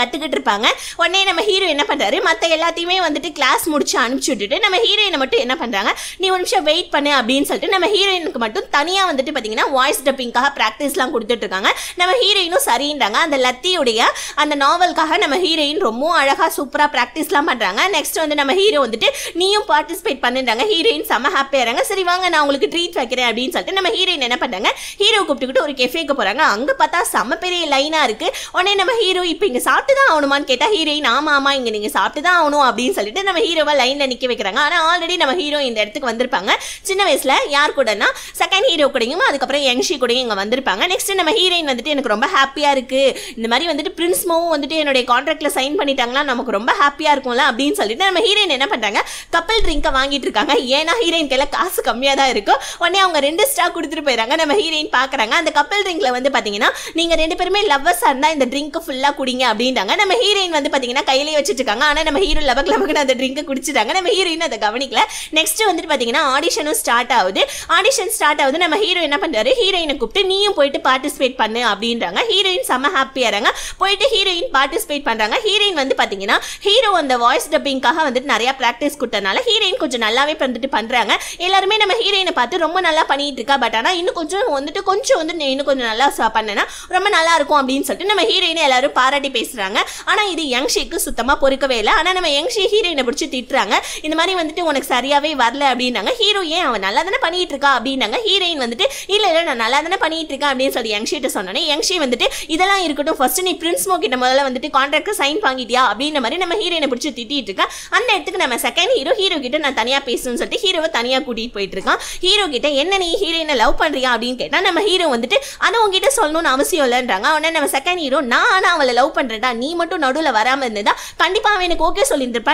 கற்றுக்கிட்டு இருப்பாங்க உடனே நம்ம ஹீரோ என்ன பண்ணுறாரு மற்ற எல்லாத்தையுமே வந்துட்டு கிளாஸ் முடிச்சு அனுப்பிச்சி விட்டுட்டு நம்ம ஹீரோயினை மட்டும் என்ன பண்ணுறாங்க நீ ஒரு நிமிஷம் வெயிட் பண்ணு அப்படின்னு சொல்லிட்டு நம்ம ஹீரோயினுக்கு மட்டும் தனியாக வந்துட்டு பார்த்தீங்கன்னா வாய்ஸ் டப்பிங்காக ப்ராக்டிஸ்லாம் கொடுத்துட்ருக்காங்க நம்ம ஹீரோயினும் சரின்றாங்க அந்த லத்தியுடைய அந்த நாவலுக்காக நம்ம ஹீரோயின் ரொம்ப அழகாக சூப்பராக ப்ராக்டிஸ்லாம் பண்ணுறாங்க நெக்ஸ்ட் வந்து நம்ம ஹீரோ வந்துட்டு நீயும் பார்ட்டிசிபேட் பண்ணுறாங்க ஹீரோயின் செம்ம ஹாப்பியாகிறாங்க சரி வாங்க நான் உங்களுக்கு ட்ரீட் வைக்கிறேன் அப்படின்னு சொல்லிட்டு நம்ம ஹீரோயின் என்ன பண்ணுறாங்க ஹீரோ கூப்பிட்டுக்கிட்டு ஒரு கெஃபேக்கு போகிறாங்க அங்கே பார்த்தா செம்ம பெரிய லைனாக இருக்குது உடனே நம்ம ஹீரோ இப்போ இங்கே சாப்பிட்டு தான் ஆகணுமான்னு கேட்டால் ஹீரோயின் ஆமா ஆமா இங்கே நீங்கள் சாப்பிட்டு தான் ஆகணும் அப்படின்னு சொல்லிட்டு நம்ம ஹீரோவை லைனில் நிற்க வைக்கிறாங்க ஆனால் ஆல்ரெடி நம்ம ஹீரோ இந்த இடத்துக்கு வந்திருப்பாங்க சின்ன வயசில் யார் கூடனா செகண்ட் ஹீரோ கூடயும் அதுக்கப்புறம் யங்ஷி கூடயும் இங்கே வந்திருப்பாங்க நெக்ஸ்ட் நம்ம ஹீரோயின் வந்துட்டு எனக்கு ரொம்ப ஹாப்பியாக இருக்குது இந்த மாதிரி வந்துட்டு பிரின்ஸ் மோவும் வந்துட்டு என்னுடைய கான்ட்ராக்டில் சைன் பண்ணிட்டாங்கன்னா நமக்கு ரொம்ப ஹாப்பியாக இருக்கும்ல அப்படின்னு சொல்லிட்டு நம்ம ஹீரோயின் என்ன பண்ணுறாங்க கப்பல் ட்ரிங்கை வாங்கிட்டு இருக்காங்க ஏன்னா ஹீரோயின் கையில் காசு கம்மியாக தான் இருக்கும் உடனே அவங்க ரெண்டு ஸ்டாக் கொடுத்துட்டு போயிடுறாங்க நம்ம ஹீரோயின் பார்க்குறாங்க அந்த கப்பல் ட்ரிங்கில் வந்து பார்த்தீங்கன்னா நீங்கள் ரெண்டு பேருமே லவ்வர்ஸாக இருந்தால் இந்த ட்ரிங்க்கு ஃபுல்லாக குடிங்க அப்படின்றாங்க நம்ம ஹீரோயின் வந்து பார்த்தீங்கன்னா கையிலேயே வச்சுட்டு இருக்காங்க ஆனால் நம்ம ஹீரோ லபக் லபக்குன்னு அந்த ட்ரிங்க் குடிச்சிட்டாங்க நம்ம ஹீரோயின் அதை கவனிக்கல நெக்ஸ்ட் வந்துட்டு பார்த்தீங்கன்னா ஆடிஷனும் ஸ்டார்ட் ஆகுது ஆடிஷன் ஸ்டார்ட் ஆகுது நம்ம ஹீரோ என்ன பண்ணுறாரு ஹீரோயினை கூப்பிட்டு நீயும் போயிட்டு பார்ட்டிசிபேட் பண்ணு அப்படின்றாங்க ஹீரோயின் செம்ம ஹாப்பியாக இருங்க போயிட்டு ஹீரோயின் பார்ட்டிசிபேட் பண்ணுறாங்க ஹீரோயின் வந்து பார்த்தீங்கன்னா ஹீரோ அந்த வாய்ஸ் டப்பிங்காக வந்துட்டு நிறையா ப்ராக்டிஸ் கொடுத்தனால ஹீரோயின் கொஞ்சம் நல்லாவே வந்துட்டு பண்ணுறாங்க எல்லாருமே நம்ம ஹீரோயினை பார்த்து ரொம்ப நல்லா பண்ணிட்டு இருக்கா பட் ஆனால் இன்னும் கொஞ்சம் வந்துட்டு கொஞ்சம் வந்து இன்னும் கொஞ்சம் நல்லா பண்ணனா ரொம்ப நல்லா இருக்கும் அப்படின்னு சொல்லிட்டு நம்ம ஹீரோயினை எல்லாரும் பாராட்டி பேசி பேசுறாங்க ஆனா இது யங் ஷேக்கு சுத்தமா பொறுக்கவே இல்லை ஆனா நம்ம யங்ஷே ஹீரோயினை பிடிச்சி திட்டுறாங்க இந்த மாதிரி வந்துட்டு உனக்கு சரியாவே வரல அப்படின்னாங்க ஹீரோ ஏன் அவன் நல்லா தானே பண்ணிட்டு இருக்கா அப்படின்னாங்க ஹீரோயின் வந்துட்டு இல்ல இல்ல நான் நல்லா தானே பண்ணிட்டு இருக்கேன் அப்படின்னு சொல்லி யங்ஷிட்ட சொன்னோன்னே யங்ஷி வந்துட்டு இதெல்லாம் இருக்கட்டும் ஃபர்ஸ்ட் நீ பிரின்ஸ்மோ கிட்ட முதல்ல வந்துட்டு கான்ட்ராக்ட் சைன் வாங்கிட்டியா அப்படின்ற மாதிரி நம்ம ஹீரோயினை பிடிச்சி திட்டிட்டு இருக்கேன் அந்த இடத்துக்கு நம்ம செகண்ட் ஹீரோ ஹீரோ கிட்ட நான் தனியா பேசணும்னு சொல்லிட்டு ஹீரோவை தனியா கூட்டிட்டு போயிட்டு இருக்கான் ஹீரோ கிட்ட என்ன நீ ஹீரோயினை லவ் பண்றியா அப்படின்னு கேட்டா நம்ம ஹீரோ வந்துட்டு அதை உங்ககிட்ட சொல்லணும்னு அவசியம் இல்லைன்றாங்க உடனே நம்ம செகண்ட் ஹீரோ நான் ஆனா அவளை லவ் பண்றேன் பண்ணடா நீ மட்டும் நடுவில் வராமல் கண்டிப்பாக அவன் எனக்கு ஓகே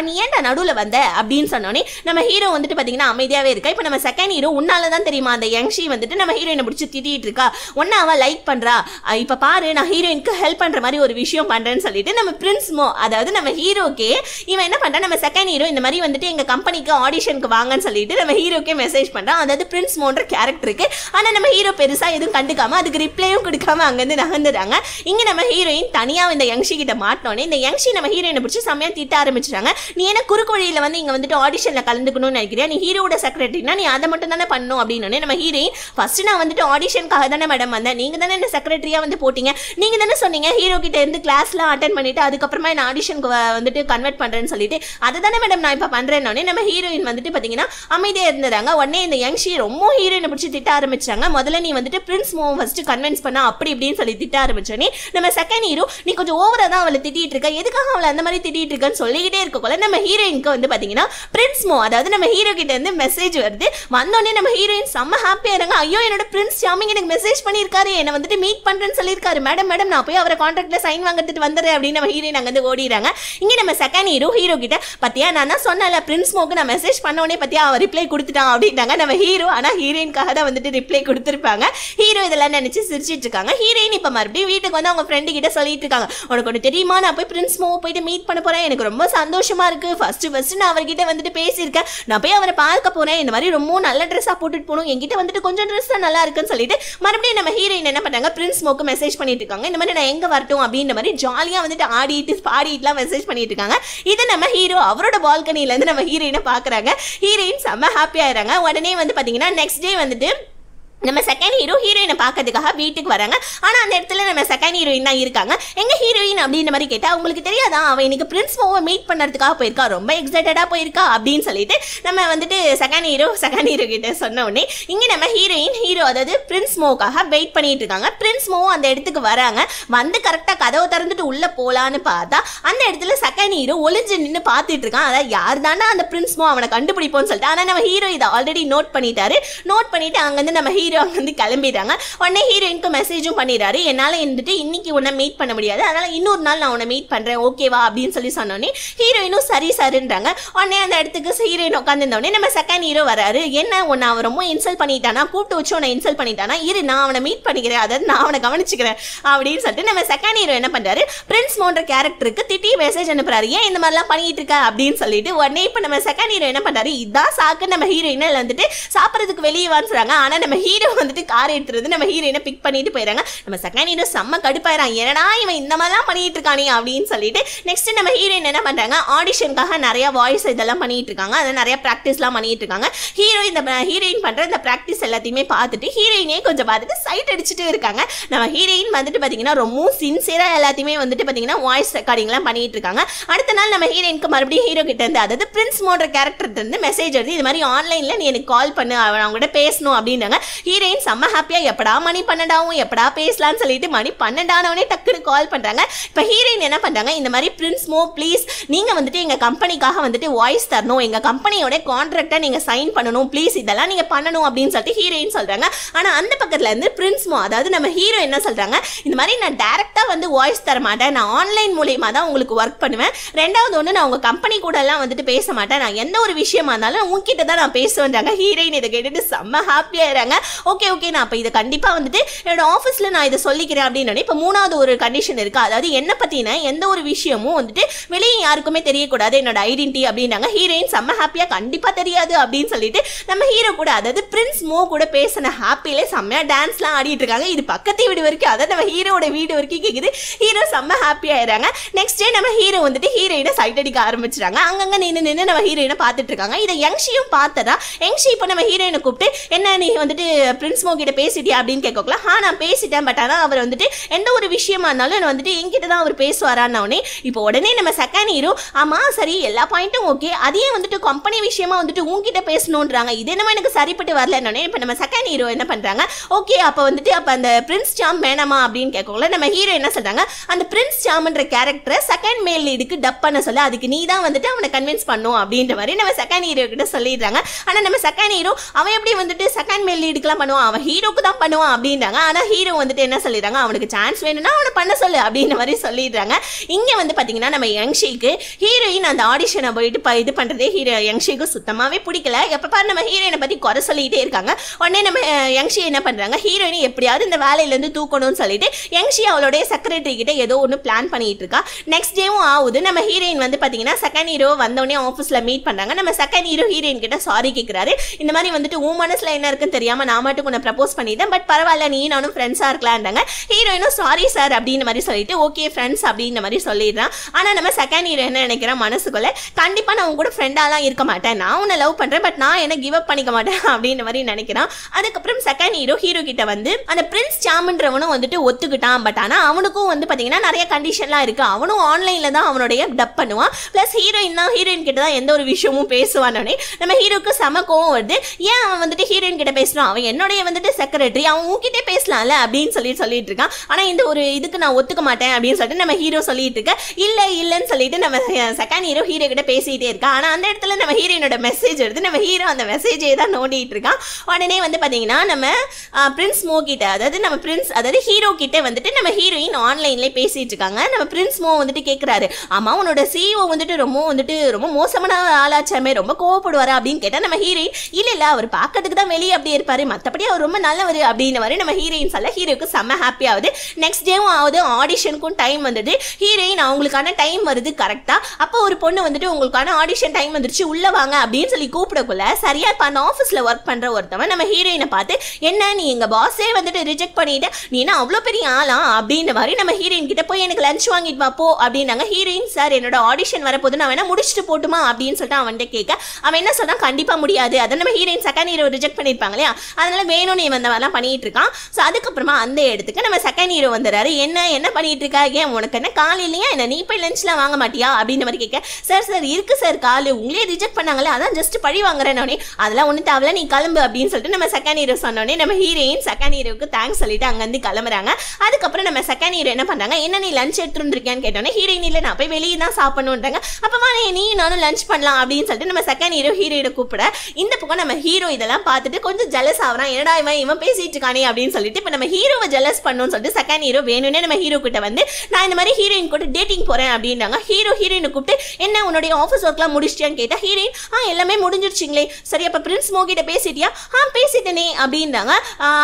நீ ஏன்டா நடுவில் வந்த அப்படின்னு நம்ம ஹீரோ வந்துட்டு பார்த்தீங்கன்னா அமைதியாகவே இருக்கா இப்போ நம்ம செகண்ட் ஹீரோ உன்னால தான் தெரியுமா அந்த யங்ஷி வந்துட்டு நம்ம ஹீரோயினை பிடிச்சி திட்டிகிட்டு இருக்கா ஒன்னா அவள் லைக் பண்ணுறா இப்போ பாரு நான் ஹீரோயினுக்கு ஹெல்ப் பண்ணுற மாதிரி ஒரு விஷயம் பண்ணுறேன்னு சொல்லிட்டு நம்ம அதாவது நம்ம ஹீரோக்கே இவன் என்ன பண்ணுறான் நம்ம செகண்ட் ஹீரோ இந்த மாதிரி வந்துட்டு எங்கள் கம்பெனிக்கு ஆடிஷனுக்கு வாங்கன்னு சொல்லிட்டு நம்ம ஹீரோக்கே மெசேஜ் பண்ணுறான் அதாவது பிரின்ஸ் மோன்ற கேரக்டருக்கு ஆனால் நம்ம ஹீரோ பெருசாக எதுவும் கண்டுக்காமல் அதுக்கு ரிப்ளையும் கொடுக்காம அங்கேருந்து நகர்ந்துடுறாங்க இங்கே நம்ம ஹீரோயின் தனியாக இந்த யங்ஷி யங்ஷி கிட்ட மாட்டினோன்னே இந்த யங்ஷி நம்ம ஹீரோயினை பிடிச்சி செம்மையாக திட்ட ஆரம்பிச்சிட்டாங்க நீ என்ன குறுக்கு வழியில் வந்து இங்கே வந்துட்டு ஆடிஷனில் கலந்துக்கணும்னு நினைக்கிறியா நீ ஹீரோட செக்ரட்டரினா நீ அதை மட்டும் தானே பண்ணும் அப்படின்னு நம்ம ஹீரோயின் ஃபர்ஸ்ட் நான் வந்துட்டு ஆடிஷனுக்காக தானே மேடம் வந்தேன் நீங்கள் தானே என்ன செக்ரட்டரியாக வந்து போட்டிங்க நீங்கள் தானே சொன்னீங்க ஹீரோ கிட்ட இருந்து கிளாஸ்லாம் அட்டன் பண்ணிட்டு அதுக்கப்புறமா என்ன ஆடிஷனுக்கு வந்துட்டு கன்வெர்ட் பண்ணுறேன்னு சொல்லிட்டு அதை தானே மேடம் நான் இப்போ பண்ணுறேன்னொடனே நம்ம ஹீரோயின் வந்துட்டு பார்த்தீங்கன்னா அமைதியாக இருந்ததாங்க உடனே இந்த யங்ஷி ரொம்ப ஹீரோயினை பிடிச்சி திட்ட ஆரம்பிச்சாங்க முதல்ல நீ வந்துட்டு பிரின்ஸ் மோ ஃபர்ஸ்ட் கன்வின்ஸ் பண்ண அப்படி இப்படின்னு சொல்லி திட்ட ஆரம்பிச்சோன்னே நம்ம செகண்ட் ஹீரோ நீ கொஞ்சம் ஓவர் ஓவரா தான் அவளை திட்டிட்டு இருக்கா எதுக்காக அவளை அந்த மாதிரி திட்டிட்டு இருக்கான்னு சொல்லிக்கிட்டே இருக்கக்குள்ள நம்ம ஹீரோயினுக்கு வந்து பாத்தீங்கன்னா பிரின்ஸ் மோ அதாவது நம்ம ஹீரோ கிட்ட இருந்து மெசேஜ் வருது வந்தோடனே நம்ம ஹீரோயின் செம்ம ஹாப்பியா இருங்க ஐயோ என்னோட பிரின்ஸ் ஷாமிங் எனக்கு மெசேஜ் பண்ணியிருக்காரு என்ன வந்துட்டு மீட் பண்றேன்னு சொல்லியிருக்காரு மேடம் மேடம் நான் போய் அவரை கான்ட்ராக்ட்ல சைன் வாங்கிட்டு வந்துடுறேன் அப்படின்னு நம்ம ஹீரோயின் அங்கே வந்து ஓடிடுறாங்க இங்கே நம்ம செகண்ட் ஹீரோ ஹீரோ கிட்ட பத்தியா நான் தான் சொன்னல பிரின்ஸ் மோக்கு நான் மெசேஜ் பண்ணோடனே பத்தியா அவன் ரிப்ளை கொடுத்துட்டான் அப்படின்ட்டாங்க நம்ம ஹீரோ ஆனால் ஹீரோயின்காக தான் வந்துட்டு ரிப்ளை கொடுத்துருப்பாங்க ஹீரோ இதெல்லாம் நினச்சி சிரிச்சிட்டு இருக்காங்க ஹீரோயின் இப்போ மறுபடியும் வீட்டுக்கு வந்து அவங்க ஃப்ரெண்டு கிட்ட சொல்லிட்டு இருக்காங்க உனக்கு உனக்கு தெரியுமா நான் போய் பிரின்ஸ் மோவை போயிட்டு மீட் பண்ண போகிறேன் எனக்கு ரொம்ப சந்தோஷமாக இருக்குது ஃபஸ்ட்டு ஃபஸ்ட்டு நான் அவர்கிட்ட வந்துட்டு பேசியிருக்கேன் நான் போய் அவரை பார்க்க போகிறேன் இந்த மாதிரி ரொம்ப நல்ல ட்ரெஸ்ஸாக போட்டுட்டு போகணும் என்கிட்ட வந்துட்டு கொஞ்சம் ட்ரெஸ் தான் நல்லா இருக்குன்னு சொல்லிட்டு மறுபடியும் நம்ம ஹீரோயின் என்ன பண்ணாங்க பிரின்ஸ் மோக்கு மெசேஜ் பண்ணிட்டு இருக்காங்க இந்த மாதிரி நான் எங்கே வரட்டும் அப்படின்ற மாதிரி ஜாலியாக வந்துட்டு ஆடிட்டு பாடிட்டுலாம் மெசேஜ் பண்ணிட்டு இருக்காங்க இதை நம்ம ஹீரோ அவரோட பால்கனியிலேருந்து நம்ம ஹீரோயினை பார்க்குறாங்க ஹீரோயின் செம்ம ஹாப்பியாகிறாங்க உடனே வந்து பாத்தீங்கன்னா நெக்ஸ்ட் டே வந்துட்டு நம்ம செகண்ட் ஹீரோ ஹீரோயினை பார்க்கறதுக்காக வீட்டுக்கு வராங்க ஆனால் அந்த இடத்துல நம்ம செகண்ட் ஹீரோயின் தான் இருக்காங்க எங்கள் ஹீரோயின் அப்படின்ற மாதிரி கேட்டால் அவங்களுக்கு தெரியாதா அவன் இன்னைக்கு பிரின்ஸ் மோவை மீட் பண்ணுறதுக்காக போயிருக்கா ரொம்ப எக்ஸைட்டடாக போயிருக்கா அப்படின்னு சொல்லிட்டு நம்ம வந்துட்டு செகண்ட் ஹீரோ செகண்ட் ஹீரோ கிட்ட சொன்ன உடனே இங்கே நம்ம ஹீரோயின் ஹீரோ அதாவது பிரின்ஸ் மோவுக்காக வெயிட் பண்ணிட்டு இருக்காங்க பிரின்ஸ் மோ அந்த இடத்துக்கு வராங்க வந்து கரெக்டாக கதவை திறந்துட்டு உள்ளே போகலான்னு பார்த்தா அந்த இடத்துல செகண்ட் ஹீரோ ஒளிஞ்சு நின்று பார்த்துட்டு இருக்கான் அதாவது யார் தானே அந்த பிரின்ஸ் மோ அவனை கண்டுபிடிப்போம்னு சொல்லிட்டு ஆனால் நம்ம ஹீரோ இதை ஆல்ரெடி நோட் பண்ணிட்டாரு நோட் பண்ணிட்டு அங்கேருந்து நம்ம ஹீரோ ஹீரோ வந்து கிளம்பிடுறாங்க உடனே ஹீரோயினுக்கு மெசேஜும் பண்ணிடுறாரு என்னால் இருந்துட்டு இன்னைக்கு உன்னை மீட் பண்ண முடியாது அதனால் இன்னொரு நாள் நான் உன்னை மீட் பண்ணுறேன் ஓகேவா அப்படின்னு சொல்லி சொன்னோடனே ஹீரோயினும் சரி சரின்றாங்க உடனே அந்த இடத்துக்கு ஹீரோயின் உட்காந்துருந்தோடனே நம்ம செகண்ட் ஹீரோ வராரு என்ன உன்னை அவன் ரொம்ப இன்சல்ட் பண்ணிட்டானா கூப்பிட்டு வச்சு உன்னை இன்சல்ட் பண்ணிட்டானா இரு நான் அவனை மீட் பண்ணிக்கிறேன் அதாவது நான் அவனை கவனிச்சுக்கிறேன் அப்படின்னு சொல்லிட்டு நம்ம செகண்ட் ஹீரோ என்ன பண்ணுறாரு பிரின்ஸ் போன்ற கேரக்டருக்கு திட்டி மெசேஜ் அனுப்புறாரு ஏன் இந்த மாதிரிலாம் பண்ணிட்டு இருக்க அப்படின்னு சொல்லிட்டு உடனே இப்போ நம்ம செகண்ட் ஹீரோ என்ன பண்ணுறாரு இதான் சாக்கு நம்ம ஹீரோயினில் வந்துட்டு சாப்பிட்றதுக்கு வெளியே வான்னு சொல்கிறாங்க ஆனால் நம்ம ஹீரோ ஹீரோ வந்துட்டு கார் எடுத்துறது நம்ம ஹீரோயினை பிக் பண்ணிட்டு போயிடறாங்க நம்ம செகண்ட் ஹீரோ செம்ம கடுப்பாயிரான் என்னடா இவன் இந்த மாதிரிலாம் பண்ணிட்டு இருக்கானே அப்படின்னு சொல்லிட்டு நெக்ஸ்ட் நம்ம ஹீரோயின் என்ன பண்றாங்க ஆடிஷனுக்காக நிறைய வாய்ஸ் இதெல்லாம் பண்ணிட்டு இருக்காங்க அதை நிறைய ப்ராக்டிஸ்லாம் பண்ணிட்டு இருக்காங்க ஹீரோ இந்த ஹீரோயின் பண்ற இந்த ப்ராக்டிஸ் எல்லாத்தையுமே பார்த்துட்டு ஹீரோயினே கொஞ்சம் பார்த்துட்டு சைட் அடிச்சுட்டு இருக்காங்க நம்ம ஹீரோயின் வந்துட்டு பார்த்தீங்கன்னா ரொம்பவும் சின்சியராக எல்லாத்தையுமே வந்துட்டு பார்த்தீங்கன்னா வாய்ஸ் ரெக்கார்டிங்லாம் பண்ணிட்டு இருக்காங்க அடுத்த நாள் நம்ம ஹீரோயினுக்கு மறுபடியும் ஹீரோ கிட்ட இருந்து அதாவது பிரின்ஸ் மோட்ற கேரக்டர் இருந்து மெசேஜ் வருது இது மாதிரி ஆன்லைனில் நீ எனக்கு கால் பண்ணு அவங்ககிட்ட பேசணும் அப்படின்னாங்க ஹீரோயின் செம்ம ஹாப்பியாக எப்படா மணி பன்னெண்டாவும் எப்படா பேசலாம்னு சொல்லிட்டு மணி பன்னெண்டானவனே டக்குன்னு கால் பண்ணுறாங்க இப்போ ஹீரோயின் என்ன பண்ணுறாங்க இந்த மாதிரி பிரின்ஸ் மோ ப்ளீஸ் நீங்கள் வந்துட்டு எங்கள் கம்பெனிக்காக வந்துட்டு வாய்ஸ் தரணும் எங்கள் கம்பெனியோட கான்ட்ராக்டை நீங்கள் சைன் பண்ணணும் ப்ளீஸ் இதெல்லாம் நீங்கள் பண்ணணும் அப்படின்னு சொல்லிட்டு ஹீரோயின் சொல்கிறாங்க ஆனால் அந்த பக்கத்தில் இருந்து பிரின்ஸ் மோ அதாவது நம்ம ஹீரோ என்ன சொல்கிறாங்க இந்த மாதிரி நான் டேரெக்டாக வந்து வாய்ஸ் தர மாட்டேன் நான் ஆன்லைன் மூலயமா தான் உங்களுக்கு ஒர்க் பண்ணுவேன் ரெண்டாவது ஒன்று நான் உங்கள் கம்பெனி கூடலாம் வந்துட்டு பேச மாட்டேன் நான் எந்த ஒரு விஷயமா இருந்தாலும் உங்ககிட்ட தான் நான் பேசுவேன்றாங்க ஹீரோயின் இதை கேட்டுட்டு செம்ம ஹாப்பியாக இருறாங்க ஓகே ஓகே நான் அப்போ இதை கண்டிப்பாக வந்துட்டு என்னோட ஆஃபீஸில் நான் இதை சொல்லிக்கிறேன் அப்படின்னு இப்போ மூணாவது ஒரு கண்டிஷன் இருக்குது அதாவது என்னை பற்றின எந்த ஒரு விஷயமும் வந்துட்டு வெளியே யாருக்குமே தெரியக்கூடாது என்னோட ஐடென்டி அப்படின்னாங்க ஹீரோயின் செம்ம ஹாப்பியாக கண்டிப்பாக தெரியாது அப்படின்னு சொல்லிட்டு நம்ம ஹீரோ கூட அதாவது பிரின்ஸ் மோ கூட பேசின ஹாப்பியிலே செம்மையாக டான்ஸ்லாம் ஆடிட்டு இருக்காங்க இது பக்கத்து வீடு வரைக்கும் அதாவது நம்ம ஹீரோட வீடு வரைக்கும் கேட்குது ஹீரோ செம்ம ஹாப்பி நெக்ஸ்ட் டே நம்ம ஹீரோ வந்துட்டு ஹீரோயினை சைட் அடிக்க ஆரம்பிச்சிட்டாங்க அங்கங்கே நின்று நின்று நம்ம ஹீரோயினை பார்த்துட்டு இருக்காங்க இதை யங்ஷியும் பார்த்ததா யங்ஷி இப்போ நம்ம ஹீரோயினை கூப்பிட்டு என்ன நீ வந்துட்டு பிரின்ஸ் மோ கிட்ட பேசிட்டியா அப்படின்னு கேட்கல ஹா நான் பேசிட்டேன் பட் ஆனால் அவர் வந்துட்டு எந்த ஒரு விஷயமா இருந்தாலும் என்ன வந்துட்டு என்கிட்ட தான் அவர் உடனே இப்போ உடனே நம்ம செகண்ட் ஹீரோ ஆமாம் சரி எல்லா பாயிண்ட்டும் ஓகே அதையே வந்துட்டு கம்பெனி விஷயமா வந்துட்டு உங்ககிட்ட பேசணுன்றாங்க இது என்னமோ எனக்கு சரிப்பட்டு வரலன்னொடனே இப்போ நம்ம செகண்ட் ஹீரோ என்ன பண்ணுறாங்க ஓகே அப்போ வந்துட்டு அப்போ அந்த பிரின்ஸ் சாம் வேணாமா அப்படின்னு கேட்கல நம்ம ஹீரோ என்ன சொல்கிறாங்க அந்த பிரின்ஸ் சாம்ன்ற கேரக்டரை செகண்ட் மேல் லீடுக்கு டப் பண்ண சொல்ல அதுக்கு நீ தான் வந்துட்டு அவனை கன்வின்ஸ் பண்ணும் அப்படின்ற மாதிரி நம்ம செகண்ட் ஹீரோ கிட்ட சொல்லிடுறாங்க ஆனால் நம்ம செகண்ட் ஹீரோ அவன் எப்படி வந்துட்டு செகண்ட் மேல் லீடுக்கு எல்லாம் பண்ணுவான் அவன் ஹீரோக்கு தான் பண்ணுவான் அப்படின்றாங்க ஆனால் ஹீரோ வந்துட்டு என்ன சொல்லிடுறாங்க அவனுக்கு சான்ஸ் வேணும்னா அவனை பண்ண சொல்லு அப்படின்ற மாதிரி சொல்லிடுறாங்க இங்கே வந்து பார்த்தீங்கன்னா நம்ம யங்ஷிக்கு ஹீரோயின் அந்த ஆடிஷனை போயிட்டு இது பண்ணுறதே ஹீரோ யங்ஷிக்கு சுத்தமாகவே பிடிக்கல எப்போ பாரு நம்ம ஹீரோயினை பற்றி குறை சொல்லிகிட்டே இருக்காங்க உடனே நம்ம யங்ஷி என்ன பண்ணுறாங்க ஹீரோயினை எப்படியாவது இந்த வேலையிலேருந்து தூக்கணும்னு சொல்லிட்டு யங்ஷி அவளுடைய செக்ரட்டரி கிட்ட ஏதோ ஒன்று பிளான் பண்ணிட்டு இருக்கா நெக்ஸ்ட் டேவும் ஆகுது நம்ம ஹீரோயின் வந்து பார்த்தீங்கன்னா செகண்ட் ஹீரோ வந்தோடனே ஆஃபீஸில் மீட் பண்ணுறாங்க நம்ம செகண்ட் ஹீரோ ஹீரோயின் கிட்ட சாரி கேட்குறாரு இந்த மாதிரி வந்துட்டு உன் மனசில் என்ன இருக்குன்னு தெரியாமல் நான் மட்டும் உன்னை ப்ரப்போஸ் பண்ணிட்டேன் பட் பரவாயில்ல நீ நானும் ஃப்ரெண்ட்ஸாக இருக்கலான்றாங்க ஹீரோயினும் சாரி சார் அப்படின்ற மாதிரி சொல்லிட்டு ஓகே ஃப்ரெண்ட்ஸ் அப்படின்ற மாதிரி சொல்லிடுறான் ஆனால் நம்ம செகண்ட் ஹீரோ என்ன நினைக்கிறேன் மனசுக்குள்ள கண்டிப்பாக நான் உன் கூட ஃப்ரெண்டாலாம் இருக்க மாட்டேன் நான் உன்னை லவ் பண்ணுறேன் பட் நான் என்ன கிவ் அப் பண்ணிக்க மாட்டேன் அப்படின்ற மாதிரி நினைக்கிறான் அதுக்கப்புறம் செகண்ட் ஹீரோ ஹீரோ கிட்ட வந்து அந்த பிரின்ஸ் சாமுன்றவனும் வந்துட்டு ஒத்துக்கிட்டான் பட் ஆனால் அவனுக்கும் வந்து பார்த்தீங்கன்னா நிறைய கண்டிஷன்லாம் இருக்குது அவனும் ஆன்லைனில் தான் அவனுடைய டப் பண்ணுவான் ப்ளஸ் ஹீரோயின் தான் ஹீரோயின் கிட்ட தான் எந்த ஒரு விஷயமும் பேசுவானே நம்ம ஹீரோக்கு செம கோவம் வருது ஏன் அவன் வந்துட்டு ஹீரோயின் கிட்ட பேசுகிறான் அவன் என்னுடைய வந்துட்டு செக்ரட்டரி அவன் உங்ககிட்டே பேசலாம்ல அப்படின்னு சொல்லி சொல்லிட்டு இருக்கான் ஆனால் இந்த ஒரு இதுக்கு நான் ஒத்துக்க மாட்டேன் அப்படின்னு சொல்லிட்டு நம்ம ஹீரோ சொல்லிட்டு இருக்க இல்லை இல்லைன்னு சொல்லிட்டு நம்ம செகண்ட் ஹீரோ ஹீரோ கிட்ட பேசிக்கிட்டே இருக்கான் ஆனால் அந்த இடத்துல நம்ம ஹீரோயினோட மெசேஜ் எடுத்து நம்ம ஹீரோ அந்த மெசேஜே தான் நோண்டிட்டு இருக்கான் உடனே வந்து பாத்தீங்கன்னா நம்ம பிரின்ஸ் மோ கிட்ட அதாவது நம்ம பிரின்ஸ் அதாவது ஹீரோ கிட்ட வந்துட்டு நம்ம ஹீரோயின் ஆன்லைன்ல பேசிட்டு இருக்காங்க நம்ம பிரின்ஸ் மோ வந்துட்டு கேட்குறாரு ஆமா உன்னோட சிஓ e வந்துட்டு ரொம்ப வந்துட்டு ரொம்ப மோசமான ஆளாச்சாமே ரொம்ப கோவப்படுவாரா அப்படின்னு கேட்டால் நம்ம ஹீரோயின் இல்லை இல்லை அவர் பார்க்கறதுக்கு தான் வெளியே அப்படியே இருப்பார் மற்றபடி அவர் ரொம்ப நல்லவர் அப்படின்ற மாதிரி நம்ம ஹீரோயின் சொல்ல ஹீரோக்கு செம்ம ஹாப்பி ஆகுது நெக்ஸ்ட் டேவும் ஆகுது ஆடிஷனுக்கும் டைம் வந்தது ஹீரோயின் அவங்களுக்கான டைம் வருது கரெக்டாக அப்போ ஒரு பொண்ணு வந்துட்டு உங்களுக்கான ஆடிஷன் டைம் வந்துருச்சு உள்ளே வாங்க அப்படின்னு சொல்லி கூப்பிடக்குள்ள சரியாக இப்போ அந்த ஆஃபீஸில் ஒர்க் பண்ணுற ஒருத்தவன் நம்ம ஹீரோயினை பார்த்து என்ன நீ எங்கள் பாஸே வந்துட்டு ரிஜெக்ட் பண்ணிட்டு நீ என்ன அவ்வளோ பெரிய ஆளா அப்படின்ற மாதிரி நம்ம ஹீரோயின் கிட்ட போய் எனக்கு லஞ்ச் வாங்கிட்டு வா போ அப்படின்னாங்க ஹீரோயின் சார் என்னோட ஆடிஷன் வரப்போது நான் வேணா முடிச்சுட்டு போட்டுமா அப்படின்னு சொல்லிட்டு அவன்கிட்ட கேட்க அவன் என்ன சொல்றான் கண்டிப்பாக முடியாது அதை நம்ம ஹீரோயின் செகண்ட் ஹீரோ ரிஜெக்ட் பண்ணிருப்பாங்க இல்லையா அதனால அதனால வேணும்னு இவன் மாதிரிலாம் பண்ணிட்டு இருக்கான் ஸோ அதுக்கப்புறமா அந்த இடத்துக்கு நம்ம செகண்ட் ஹீரோ வந்துடுறாரு என்ன என்ன பண்ணிட்டு இருக்கா ஏன் உனக்கு என்ன இல்லையா என்ன நீ போய் லஞ்ச்லாம் வாங்க மாட்டியா அப்படின்ற மாதிரி கேட்க சார் சார் இருக்கு சார் காலு உங்களே ரிஜெக்ட் பண்ணாங்களே அதான் ஜஸ்ட் பழி வாங்குறேன்னே அதெல்லாம் ஒன்றும் தேவையில்ல நீ கிளம்பு அப்படின்னு சொல்லிட்டு நம்ம செகண்ட் ஹீரோ சொன்னோடனே நம்ம ஹீரோயின் செகண்ட் ஹீரோக்கு தேங்க்ஸ் சொல்லிட்டு அங்கேருந்து கிளம்புறாங்க அதுக்கப்புறம் நம்ம செகண்ட் ஹீரோ என்ன பண்ணுறாங்க என்ன நீ லஞ்ச் எடுத்துகிட்டு இருக்கியான்னு கேட்டோன்னே ஹீரோயின் இல்லை நான் போய் வெளியே தான் சாப்பிடணுன்றாங்க அப்பமா நீ நானும் லஞ்ச் பண்ணலாம் அப்படின்னு சொல்லிட்டு நம்ம செகண்ட் ஹீரோ ஹீரோயிட கூப்பிட இந்த பக்கம் நம்ம ஹீரோ இதெல்லாம் பார்த்துட்டு கொஞ்சம் ஜலஸ் ஆகிற போறான் என்னடா இவன் இவன் பேசிட்டு இருக்கானே அப்படின்னு சொல்லிட்டு இப்போ நம்ம ஹீரோவை ஜெலஸ் பண்ணணும்னு சொல்லிட்டு செகண்ட் ஹீரோ வேணும்னே நம்ம ஹீரோ கிட்ட வந்து நான் இந்த மாதிரி ஹீரோயின் கூட டேட்டிங் போறேன் அப்படின்னாங்க ஹீரோ ஹீரோயினை கூப்பிட்டு என்ன உன்னுடைய ஆஃபீஸ் ஒர்க்லாம் முடிச்சிட்டியான்னு கேட்டா ஹீரோயின் ஆ எல்லாமே முடிஞ்சிருச்சிங்களே சரி அப்போ பிரின்ஸ் மோகிட்ட பேசிட்டியா ஆ பேசிட்டேனே அப்படின்னாங்க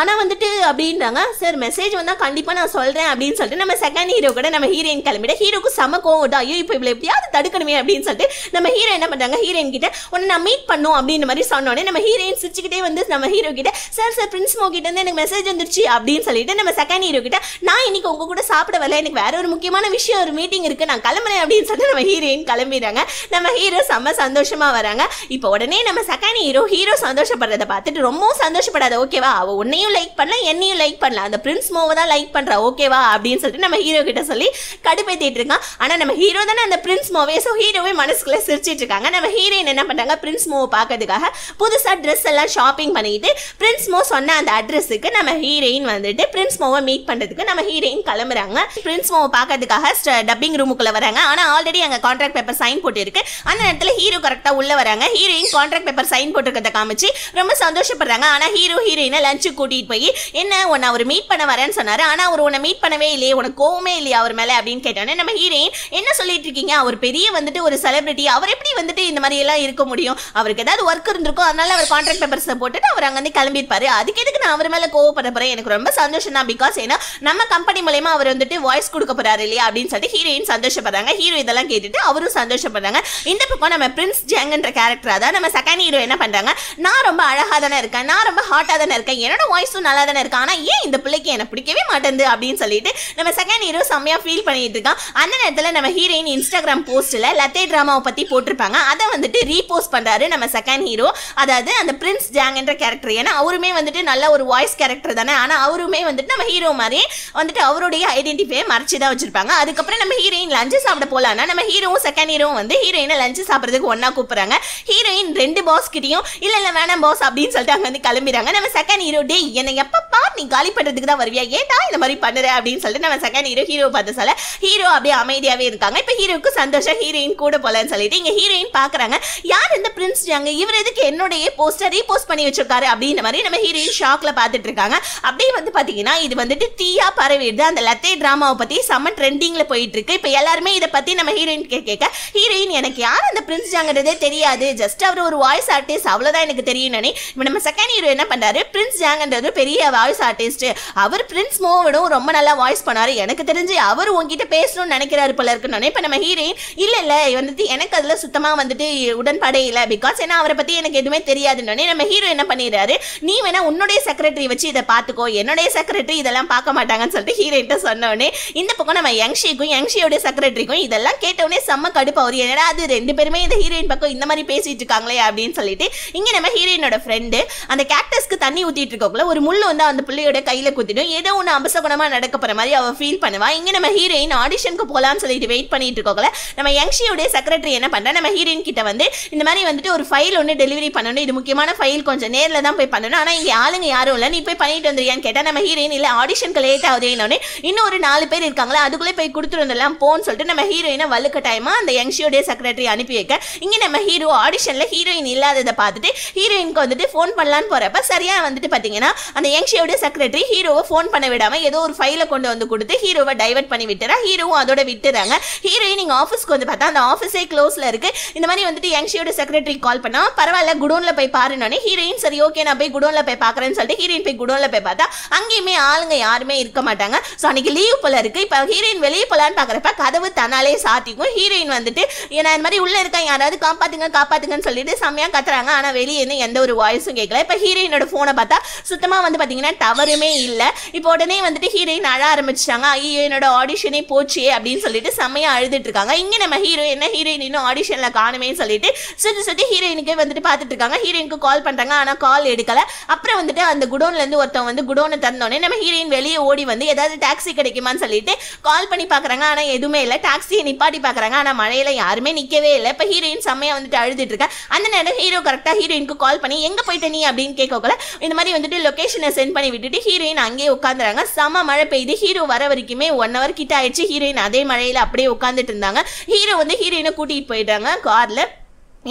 ஆனால் வந்துட்டு அப்படின்றாங்க சார் மெசேஜ் வந்தால் கண்டிப்பாக நான் சொல்கிறேன் அப்படின்னு சொல்லிட்டு நம்ம செகண்ட் ஹீரோ கூட நம்ம ஹீரோயின் கிளம்பிட ஹீரோக்கு சம கோவம் ஐயோ இப்போ இவ்வளோ எப்படியாவது தடுக்கணுமே அப்படின்னு சொல்லிட்டு நம்ம ஹீரோ என்ன பண்ணுறாங்க ஹீரோயின் கிட்ட உன்னை நான் மீட் பண்ணும் அப்படின்ற மாதிரி சொன்னோடனே நம்ம ஹீரோயின் சிரிச்சுக்கிட்டே வந்து நம்ம ஹீரோ கிட்ட சார் சார் பிரின்ஸ்மோ கிட்டேருந்து எனக்கு மெசேஜ் வந்துருச்சு அப்படின்னு சொல்லிட்டு நம்ம செகண்ட் ஹீரோ கிட்ட நான் இன்னைக்கு உங்கள் கூட சாப்பிட வரல எனக்கு வேற ஒரு முக்கியமான விஷயம் ஒரு மீட்டிங் இருக்குது நான் கிளம்புறேன் அப்படின்னு சொல்லிட்டு நம்ம ஹீரோயின் கிளம்பிடுறாங்க நம்ம ஹீரோ செம்ம சந்தோஷமாக வராங்க இப்போ உடனே நம்ம செகண்ட் ஹீரோ ஹீரோ சந்தோஷப்படுறத பார்த்துட்டு ரொம்பவும் சந்தோஷப்படாத ஓகேவா அவள் உன்னையும் லைக் பண்ணல என்னையும் லைக் பண்ணல அந்த பிரின்ஸ் மோவை தான் லைக் பண்ணுறா ஓகேவா அப்படின்னு சொல்லிட்டு நம்ம ஹீரோ கிட்ட சொல்லி கடுப்பேற்றிட்டு இருக்கான் ஆனால் நம்ம ஹீரோ தானே அந்த பிரின்ஸ் மோவே ஸோ ஹீரோவே மனசுக்குள்ள சிரிச்சிட்டு இருக்காங்க நம்ம ஹீரோயின் என்ன பண்ணுறாங்க பிரின்ஸ் மோவை பார்க்கறதுக்காக புதுசாக ட்ரெஸ் எல்லாம் ஷாப்பிங் பண்ணிட்டு பிரின்ஸ் சொன்ன அந்த அட்ரஸுக்கு நம்ம ஹீரோயின் வந்துட்டு பிரின்ஸ் மீட் பண்ணுறதுக்கு நம்ம ஹீரோயின் கிளம்புறாங்க பிரின்ஸ் பார்க்கறதுக்காக டப்பிங் ரூமுக்குள்ளே வராங்க ஆனால் ஆல்ரெடி அங்கே கான்ட்ராக்ட் பேப்பர் சைன் போட்டிருக்கு அந்த நேரத்தில் ஹீரோ கரெக்டாக உள்ளே வராங்க ஹீரோயின் கான்ட்ராக்ட் பேப்பர் சைன் போட்டிருக்கிறத காமிச்சு ரொம்ப சந்தோஷப்படுறாங்க ஆனால் ஹீரோ ஹீரோயினை லஞ்சு கூட்டிகிட்டு போய் என்ன உன்னை அவர் மீட் பண்ண வரேன்னு சொன்னார் ஆனால் அவர் உன்னை மீட் பண்ணவே இல்லையே உனக்கு கோவமே இல்லையா அவர் மேலே அப்படின்னு கேட்டோன்னே நம்ம ஹீரோயின் என்ன சொல்லிட்டு இருக்கீங்க அவர் பெரிய வந்துட்டு ஒரு செலிபிரிட்டி அவர் எப்படி வந்துட்டு இந்த மாதிரி எல்லாம் இருக்க முடியும் அவருக்கு ஏதாவது ஒர்க் இருந்திருக்கும் அதனால அவர் கான்ட்ராக்ட் பேப்பர்ஸை போட்டுட்டு அவர் அங்கேருந்து கிளம்பி கிளம்பியிருப்பாரு அதுக்கு எதுக்கு நான் அவர் மேல கோவப்பட போகிறேன் எனக்கு ரொம்ப சந்தோஷம் தான் பிகாஸ் ஏன்னா நம்ம கம்பெனி மூலயமா அவர் வந்துட்டு வாய்ஸ் கொடுக்க போறாரு இல்லையா அப்படின்னு சொல்லிட்டு ஹீரோயின் சந்தோஷப்படுறாங்க ஹீரோ இதெல்லாம் கேட்டுட்டு அவரும் சந்தோஷப்படுறாங்க இந்த பக்கம் நம்ம பிரின்ஸ் ஜாங்கன்ற கேரக்டர் தான் நம்ம செகண்ட் ஹீரோ என்ன பண்றாங்க நான் ரொம்ப அழகாக தானே இருக்கேன் நான் ரொம்ப ஹாட்டாக தானே இருக்கேன் என்னோட வாய்ஸும் நல்லா தானே இருக்கேன் ஆனால் ஏன் இந்த பிள்ளைக்கு எனக்கு பிடிக்கவே மாட்டேங்குது அப்படின்னு சொல்லிட்டு நம்ம செகண்ட் ஹீரோ செம்மையா ஃபீல் பண்ணிட்டு இருக்கான் அந்த நேரத்தில் நம்ம ஹீரோயின் இன்ஸ்டாகிராம் போஸ்ட்ல லத்தே டிராமாவை பத்தி போட்டிருப்பாங்க அதை வந்துட்டு ரீபோஸ்ட் பண்றாரு நம்ம செகண்ட் ஹீரோ அதாவது அந்த பிரின்ஸ் ஜாங்கன்ற கேரக்டர் ஏன்னா அவர் அவருமே வந்துட்டு நல்ல ஒரு வாய்ஸ் கேரக்டர் தானே ஆனால் அவருமே வந்துட்டு நம்ம ஹீரோ மாதிரி வந்துட்டு அவருடைய ஐடென்டிஃபையை மறைச்சி தான் வச்சிருப்பாங்க அதுக்கப்புறம் நம்ம ஹீரோயின் லஞ்சு சாப்பிட போகலான்னா நம்ம ஹீரோவும் செகண்ட் ஹீரோவும் வந்து ஹீரோயினை லஞ்சு சாப்பிட்றதுக்கு ஒன்றா கூப்பிட்றாங்க ஹீரோயின் ரெண்டு பாஸ் கிட்டையும் இல்லை இல்லை வேணாம் பாஸ் அப்படின்னு சொல்லிட்டு அங்கே வந்து கிளம்பிடுறாங்க நம்ம செகண்ட் ஹீரோ டே என்னை எப்பப்பா நீ காலி பண்ணுறதுக்கு தான் வருவியா ஏன்டா இந்த மாதிரி பண்ணுற அப்படின்னு சொல்லிட்டு நம்ம செகண்ட் ஹீரோ ஹீரோ பார்த்து சொல்ல ஹீரோ அப்படியே அமைதியாகவே இருக்காங்க இப்போ ஹீரோக்கு சந்தோஷம் ஹீரோயின் கூட போகலான்னு சொல்லிட்டு இங்கே ஹீரோயின் பார்க்குறாங்க யார் இந்த பிரின்ஸ் ஜாங்க இவர் எதுக்கு என்னுடைய போஸ்டர் ரீபோஸ்ட் பண்ணி வச்சிருக்காரு அப்படின்ற மாதிரி சொல்லி நம்ம ஹீரோயின் ஷாக்ல பார்த்துட்டு இருக்காங்க அப்படியே வந்து பாத்தீங்கன்னா இது வந்துட்டு தீயா பரவிடுது அந்த லத்தே டிராமாவை பத்தி செம்ம ட்ரெண்டிங்ல போயிட்டு இருக்கு இப்போ எல்லாருமே இதை பத்தி நம்ம ஹீரோயின் கேட்க ஹீரோயின் எனக்கு யார் அந்த பிரின்ஸ் ஜாங்கிறதே தெரியாது ஜஸ்ட் அவர் ஒரு வாய்ஸ் ஆர்டிஸ்ட் அவ்வளவுதான் எனக்கு தெரியும் நானே இப்போ நம்ம செகண்ட் ஹீரோ என்ன பண்றாரு பிரின்ஸ் ஜாங்ன்றது பெரிய வாய்ஸ் ஆர்டிஸ்ட் அவர் பிரின்ஸ் மோவிடும் ரொம்ப நல்லா வாய்ஸ் பண்ணாரு எனக்கு தெரிஞ்சு அவர் உங்ககிட்ட பேசணும்னு நினைக்கிறாரு போல இருக்கு நானே இப்போ நம்ம ஹீரோயின் இல்ல இல்ல வந்துட்டு எனக்கு அதுல சுத்தமா வந்துட்டு உடன்பாடே பிகாஸ் ஏன்னா அவரை பத்தி எனக்கு எதுவுமே தெரியாதுன்னு நம்ம ஹீரோ என்ன பண்ணிடுறாரு நீ வேணா உன்னுடைய செக்ரட்டரி வச்சு இதை பார்த்துக்கோ என்னுடைய செக்ரட்டரி இதெல்லாம் பார்க்க மாட்டாங்கன்னு சொல்லிட்டு ஹீரோயிட்ட சொன்னோடனே இந்த பக்கம் நம்ம யங்ஷிக்கும் யங்ஷியோடைய செக்ரட்டரிக்கும் இதெல்லாம் கேட்டவுடனே செம்ம கடுப்பா வரும் என்னடா அது ரெண்டு பேருமே இந்த ஹீரோயின் பக்கம் இந்த மாதிரி பேசிட்டு இருக்காங்களே அப்படின்னு சொல்லிட்டு இங்கே நம்ம ஹீரோயினோட ஃப்ரெண்டு அந்த கேக்டஸ்க்கு தண்ணி ஊத்திட்டு இருக்கக்குள்ள ஒரு முள்ளு வந்து அந்த பிள்ளையோட கையில குத்திடும் ஏதோ ஒன்று அம்சகுணமாக நடக்க போற மாதிரி அவள் ஃபீல் பண்ணுவா இங்கே நம்ம ஹீரோயின் ஆடிஷனுக்கு போகலான்னு சொல்லிட்டு வெயிட் பண்ணிட்டு இருக்கோங்கள நம்ம யங்ஷியோடைய செக்ரட்டரி என்ன பண்ணுறா நம்ம ஹீரோயின் கிட்ட வந்து இந்த மாதிரி வந்துட்டு ஒரு ஃபைல் ஒன்று டெலிவரி பண்ணணும் இது முக்கியமான ஃபைல் கொஞ்சம் நேரில் தான் போய் பண்ணணும் ஆனால் இங்கே ஆளுங்க யாரும் இல்லை நீ போய் பண்ணிட்டு வந்துருக்கியான்னு கேட்டால் நம்ம ஹீரோயின் இல்லை ஆடிஷனுக்கு லேட் ஆகுது இன்னொன்னே இன்னும் ஒரு நாலு பேர் இருக்காங்களா அதுக்குள்ளே போய் கொடுத்துட்டு வந்துடலாம் போன்னு சொல்லிட்டு நம்ம ஹீரோயினை வலுக்கட்டாயமாக அந்த யங்ஷியோடைய செக்ரட்டரி அனுப்பி வைக்க இங்கே நம்ம ஹீரோ ஆடிஷனில் ஹீரோயின் இல்லாததை பார்த்துட்டு ஹீரோயினுக்கு வந்துட்டு ஃபோன் பண்ணலான்னு போகிறப்ப சரியாக வந்துட்டு பார்த்தீங்கன்னா அந்த யங்ஷியோடைய செக்ரட்டரி ஹீரோவை ஃபோன் பண்ண விடாமல் ஏதோ ஒரு ஃபைலை கொண்டு வந்து கொடுத்து ஹீரோவை டைவர்ட் பண்ணி விட்டுறா ஹீரோவும் அதோட விட்டுறாங்க ஹீரோயின் நீங்கள் ஆஃபீஸ்க்கு வந்து பார்த்தா அந்த ஆஃபீஸே க்ளோஸில் இருக்குது இந்த மாதிரி வந்துட்டு யங்ஷியோட செக்ரட்டரி கால் பண்ணால் பரவாயில்ல குடோனில் போய் பாருன்னு ஹீரோயின் சரி ஓகே நான் போய் குடோன் குடோன்ல போய் பார்க்குறேன்னு சொல்லிட்டு ஹீரோயின் போய் குடோனில் போய் பார்த்தா அங்கேயுமே ஆளுங்க யாருமே இருக்க மாட்டாங்க ஸோ அன்றைக்கி லீவ் போல் இருக்குது இப்போ ஹீரோயின் வெளியே போகலான்னு பார்க்குறப்ப கதவு தன்னாலே சாத்திக்கும் ஹீரோயின் வந்துட்டு ஏன்னா இந்த மாதிரி உள்ளே இருக்கேன் யாராவது காப்பாற்றுங்க காப்பாத்துங்கன்னு சொல்லிட்டு செம்மையாக கத்துறாங்க ஆனால் வெளியே இருந்து எந்த ஒரு வாய்ஸும் கேட்கல இப்போ ஹீரோயினோட ஃபோனை பார்த்தா சுத்தமாக வந்து பார்த்தீங்கன்னா டவருமே இல்லை இப்போ உடனே வந்துட்டு ஹீரோயின் அழ ஆரம்பிச்சிட்டாங்க ஐயோ என்னோட ஆடிஷனே போச்சு அப்படின்னு சொல்லிட்டு செம்மையாக அழுதுட்டு இருக்காங்க இங்கே நம்ம ஹீரோ என்ன ஹீரோயின் இன்னும் ஆடிஷனில் காணுமே சொல்லிட்டு சுற்றி சுற்றி ஹீரோயினுக்கே வந்துட்டு பார்த்துட்டு இருக்காங்க ஹீரோயினுக்கு கால் பண்ணுறாங்க ஆனால் கால் எடுக்கலை அப்புறம் வந்துட்டு அந்த குடோன்லேருந்து ஒருத்தவங்க வந்து குடோனை திறந்தோடனே நம்ம ஹீரோயின் வெளியே ஓடி வந்து ஏதாவது டாக்ஸி கிடைக்குமான்னு சொல்லிட்டு கால் பண்ணி பார்க்குறாங்க ஆனால் எதுவுமே இல்லை டாக்ஸியை நிப்பாட்டி பார்க்குறாங்க ஆனால் மழையில் யாருமே நிற்கவே இல்லை இப்போ ஹீரோயின் செம்மையா வந்துட்டு அழுதுட்டு இருக்க அந்த நேரம் ஹீரோ கரெக்டாக ஹீரோயினுக்கு கால் பண்ணி எங்கே போயிட்ட நீ அப்படின்னு கேட்கல இந்த மாதிரி வந்துட்டு லொகேஷனை சென்ட் பண்ணி விட்டுட்டு ஹீரோயின் அங்கேயே உட்காந்துறாங்க செம மழை பெய்து ஹீரோ வர வரைக்குமே ஒன் ஹவர் கிட்ட ஆயிடுச்சு ஹீரோயின் அதே மழையில் அப்படியே உட்காந்துட்டு இருந்தாங்க ஹீரோ வந்து ஹீரோயினை கூட்டிகிட்டு போயிட்டாங்க காரில்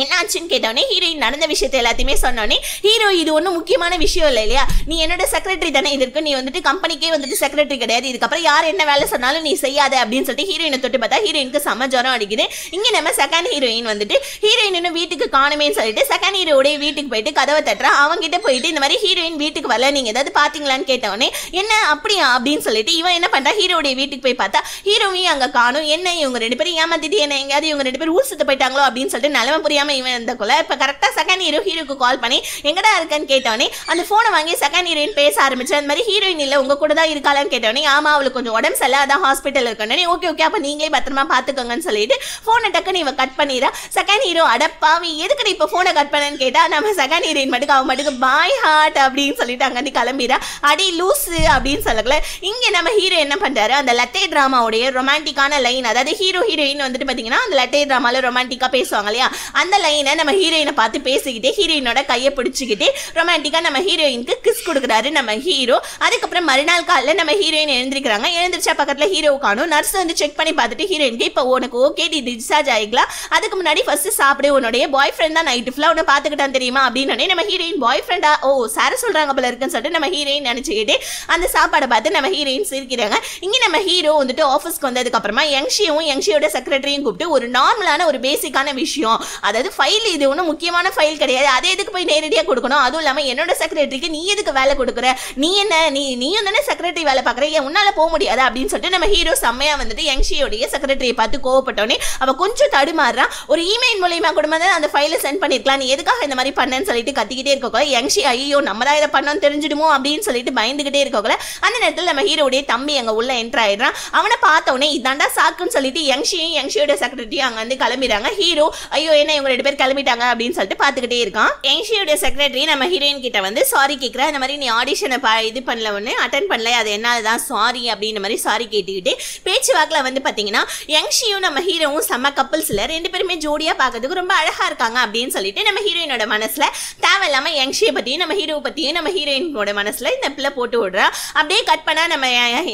என்னாச்சுன்னு கேட்டோடனே ஹீரோயின் நடந்த விஷயத்தை எல்லாத்தையுமே சொன்னோடனே ஹீரோ இது ஒன்றும் முக்கியமான விஷயம் இல்லை இல்லையா நீ என்னோட செக்ரட்டரி தானே இதற்கு நீ வந்துட்டு கம்பெனிக்கே வந்துட்டு செக்ரட்டரி கிடையாது இதுக்கப்புறம் யார் என்ன வேலை சொன்னாலும் நீ செய்யாத அப்படின்னு சொல்லிட்டு ஹீரோயினை தொட்டு பார்த்தா ஹீரோயினுக்கு செம ஜுரம் அடிக்குது இங்கே நம்ம செகண்ட் ஹீரோயின் வந்துட்டு ஹீரோயின் இன்னும் வீட்டுக்கு காணுமேன்னு சொல்லிட்டு செகண்ட் ஹீரோடைய வீட்டுக்கு போயிட்டு கதவை தட்டுறா அவங்ககிட்ட போயிட்டு இந்த மாதிரி ஹீரோயின் வீட்டுக்கு வரல நீங்கள் ஏதாவது பார்த்தீங்களான்னு கேட்டவொடனே என்ன அப்படியா அப்படின்னு சொல்லிட்டு இவன் என்ன பண்ணுறா ஹீரோடைய வீட்டுக்கு போய் பார்த்தா ஹீரோவையும் அங்கே காணும் என்ன இவங்க ரெண்டு பேரும் ஏமாத்திட்டு என்ன எங்கேயாவது இவங்க ரெண்டு பேரும் ஊர் சுத்த போயிட்டாங்களோ அப்படின்னு சொல்லிட்டு நிலமை புரியாம தெரியாம இவன் இருந்தக்குள்ள இப்போ கரெக்டாக செகண்ட் ஹீரோ ஹீரோக்கு கால் பண்ணி எங்கடா இருக்கேன்னு கேட்டவனே அந்த ஃபோனை வாங்கி செகண்ட் ஹீரோயின் பேச ஆரம்பிச்சு அந்த மாதிரி ஹீரோயின் இல்லை உங்க கூட தான் இருக்காளான்னு கேட்டவனே ஆமா அவளுக்கு கொஞ்சம் உடம்பு சரியில்லை அதான் ஹாஸ்பிட்டல் இருக்கணும் ஓகே ஓகே அப்போ நீங்களே பத்திரமா பார்த்துக்கோங்கன்னு சொல்லிட்டு ஃபோனை டக்குன்னு இவ கட் பண்ணிடுறா செகண்ட் ஹீரோ அடப்பாவி எதுக்கு இப்போ ஃபோனை கட் பண்ணேன்னு கேட்டா நம்ம செகண்ட் ஹீரோயின் மட்டுக்கு அவன் மட்டுக்கு பாய் ஹார்ட் அப்படின்னு சொல்லிட்டு அங்கே கிளம்பிடுறா அடி லூசு அப்படின்னு சொல்லல இங்கே நம்ம ஹீரோ என்ன பண்றாரு அந்த லத்தே டிராமாவுடைய ரொமான்டிக்கான லைன் அதாவது ஹீரோ ஹீரோயின் வந்துட்டு பார்த்தீங்கன்னா அந்த லத்தே டிராமால ரொமான்டிக்காக பேசுவாங்க இல்லையா அந்த லைனை நம்ம ஹீரோயினை பார்த்து பேசிக்கிட்டே ஹீரோயினோட கையை பிடிச்சிக்கிட்டே ரொமான்டிக்காக நம்ம ஹீரோயினுக்கு கிஸ் கொடுக்குறாரு நம்ம ஹீரோ அதுக்கப்புறம் மறுநாள் காலையில் நம்ம ஹீரோயின் எழுந்திருக்கிறாங்க எழுந்திரிச்சா பக்கத்தில் ஹீரோ காணும் நர்ஸ் வந்து செக் பண்ணி பார்த்துட்டு ஹீரோயினுக்கு இப்போ உனக்கு ஓகே நீ டிஸ்சார்ஜ் ஆகிக்கலாம் அதுக்கு முன்னாடி ஃபஸ்ட்டு சாப்பிடு உன்னுடைய பாய் ஃப்ரெண்ட் தான் நைட்டு ஃபுல்லாக உன்னை பார்த்துக்கிட்டான் தெரியுமா அப்படின்னு நம்ம ஹீரோயின் பாய் ஃப்ரெண்டாக ஓ சார சொல்கிறாங்க போல இருக்குன்னு சொல்லிட்டு நம்ம ஹீரோயின் நினச்சிக்கிட்டு அந்த சாப்பாடை பார்த்து நம்ம ஹீரோயின் சிரிக்கிறாங்க இங்கே நம்ம ஹீரோ வந்துட்டு ஆஃபீஸ்க்கு வந்ததுக்கப்புறமா யங்ஷியும் யங்ஷியோட செக்ரட்டரியும் கூப்பிட்டு ஒரு நார்மலான ஒரு பேசிக்கான விஷயம் அதை அதாவது ஃபைல் இது ஒன்றும் முக்கியமான ஃபைல் கிடையாது அதே எதுக்கு போய் நேரடியாக கொடுக்கணும் அதுவும் இல்லாமல் என்னோட செக்ரட்டரிக்கு நீ எதுக்கு வேலை கொடுக்குற நீ என்ன நீ நீயும் தானே செக்ரட்டரி வேலை பார்க்குற ஏன் உன்னால் போக முடியாது அப்படின்னு சொல்லிட்டு நம்ம ஹீரோ செம்மையாக வந்துட்டு யங்ஷியோடைய செக்ரட்டரியை பார்த்து கோவப்பட்டோன்னே அவள் கொஞ்சம் தடுமாறுறான் ஒரு இமெயில் மூலியமாக கூட தான் அந்த ஃபைலை சென்ட் பண்ணியிருக்கலாம் நீ எதுக்காக இந்த மாதிரி பண்ணேன்னு சொல்லிட்டு கத்திக்கிட்டே இருக்கக்கூட யங்ஷி ஐயோ நம்ம தான் இதை பண்ணோம்னு தெரிஞ்சிடுமோ அப்படின்னு சொல்லிட்டு பயந்துகிட்டே இருக்கக்கூட அந்த நேரத்தில் நம்ம ஹீரோடைய தம்பி அங்கே உள்ள என்ட்ரு ஆயிடுறான் அவனை பார்த்தோன்னே இதாண்டா சாக்குன்னு சொல்லிட்டு யங்ஷியும் யங்ஷியோட செக்ரட்டரியும் அங்கே வந்து கிளம்பிடுறாங்க ஹீரோ ஐயோ என்ன இவங்க ரெண்டு பேர் கிளம்பிட்டாங்க அப்படின்னு சொல்லிட்டு பார்த்துக்கிட்டே இருக்கான் எங்ஷியோட செக்ரட்டரி நம்ம ஹீரோயின் கிட்ட வந்து சாரி கேட்குற இந்த மாதிரி நீ ஆடிஷனை இது பண்ணல ஒண்ணு அட்டன் பண்ணல அது என்னால் தான் சாரி அப்படின்ற மாதிரி சாரி கேட்டுக்கிட்டு பேச்சு வாக்கில் வந்து பாத்தீங்கன்னா யங்ஷியும் நம்ம ஹீரோவும் செம்ம கப்பல்ஸ்ல ரெண்டு பேருமே ஜோடியாக பார்க்கறதுக்கு ரொம்ப அழகாக இருக்காங்க அப்படின்னு சொல்லிட்டு நம்ம ஹீரோயினோட மனசில் தேவையில்லாமல் யங்ஷியை பற்றியும் நம்ம ஹீரோ பற்றியும் நம்ம ஹீரோயினோட மனசில் இந்த பிள்ளை போட்டு விடுறா அப்படியே கட் பண்ணால் நம்ம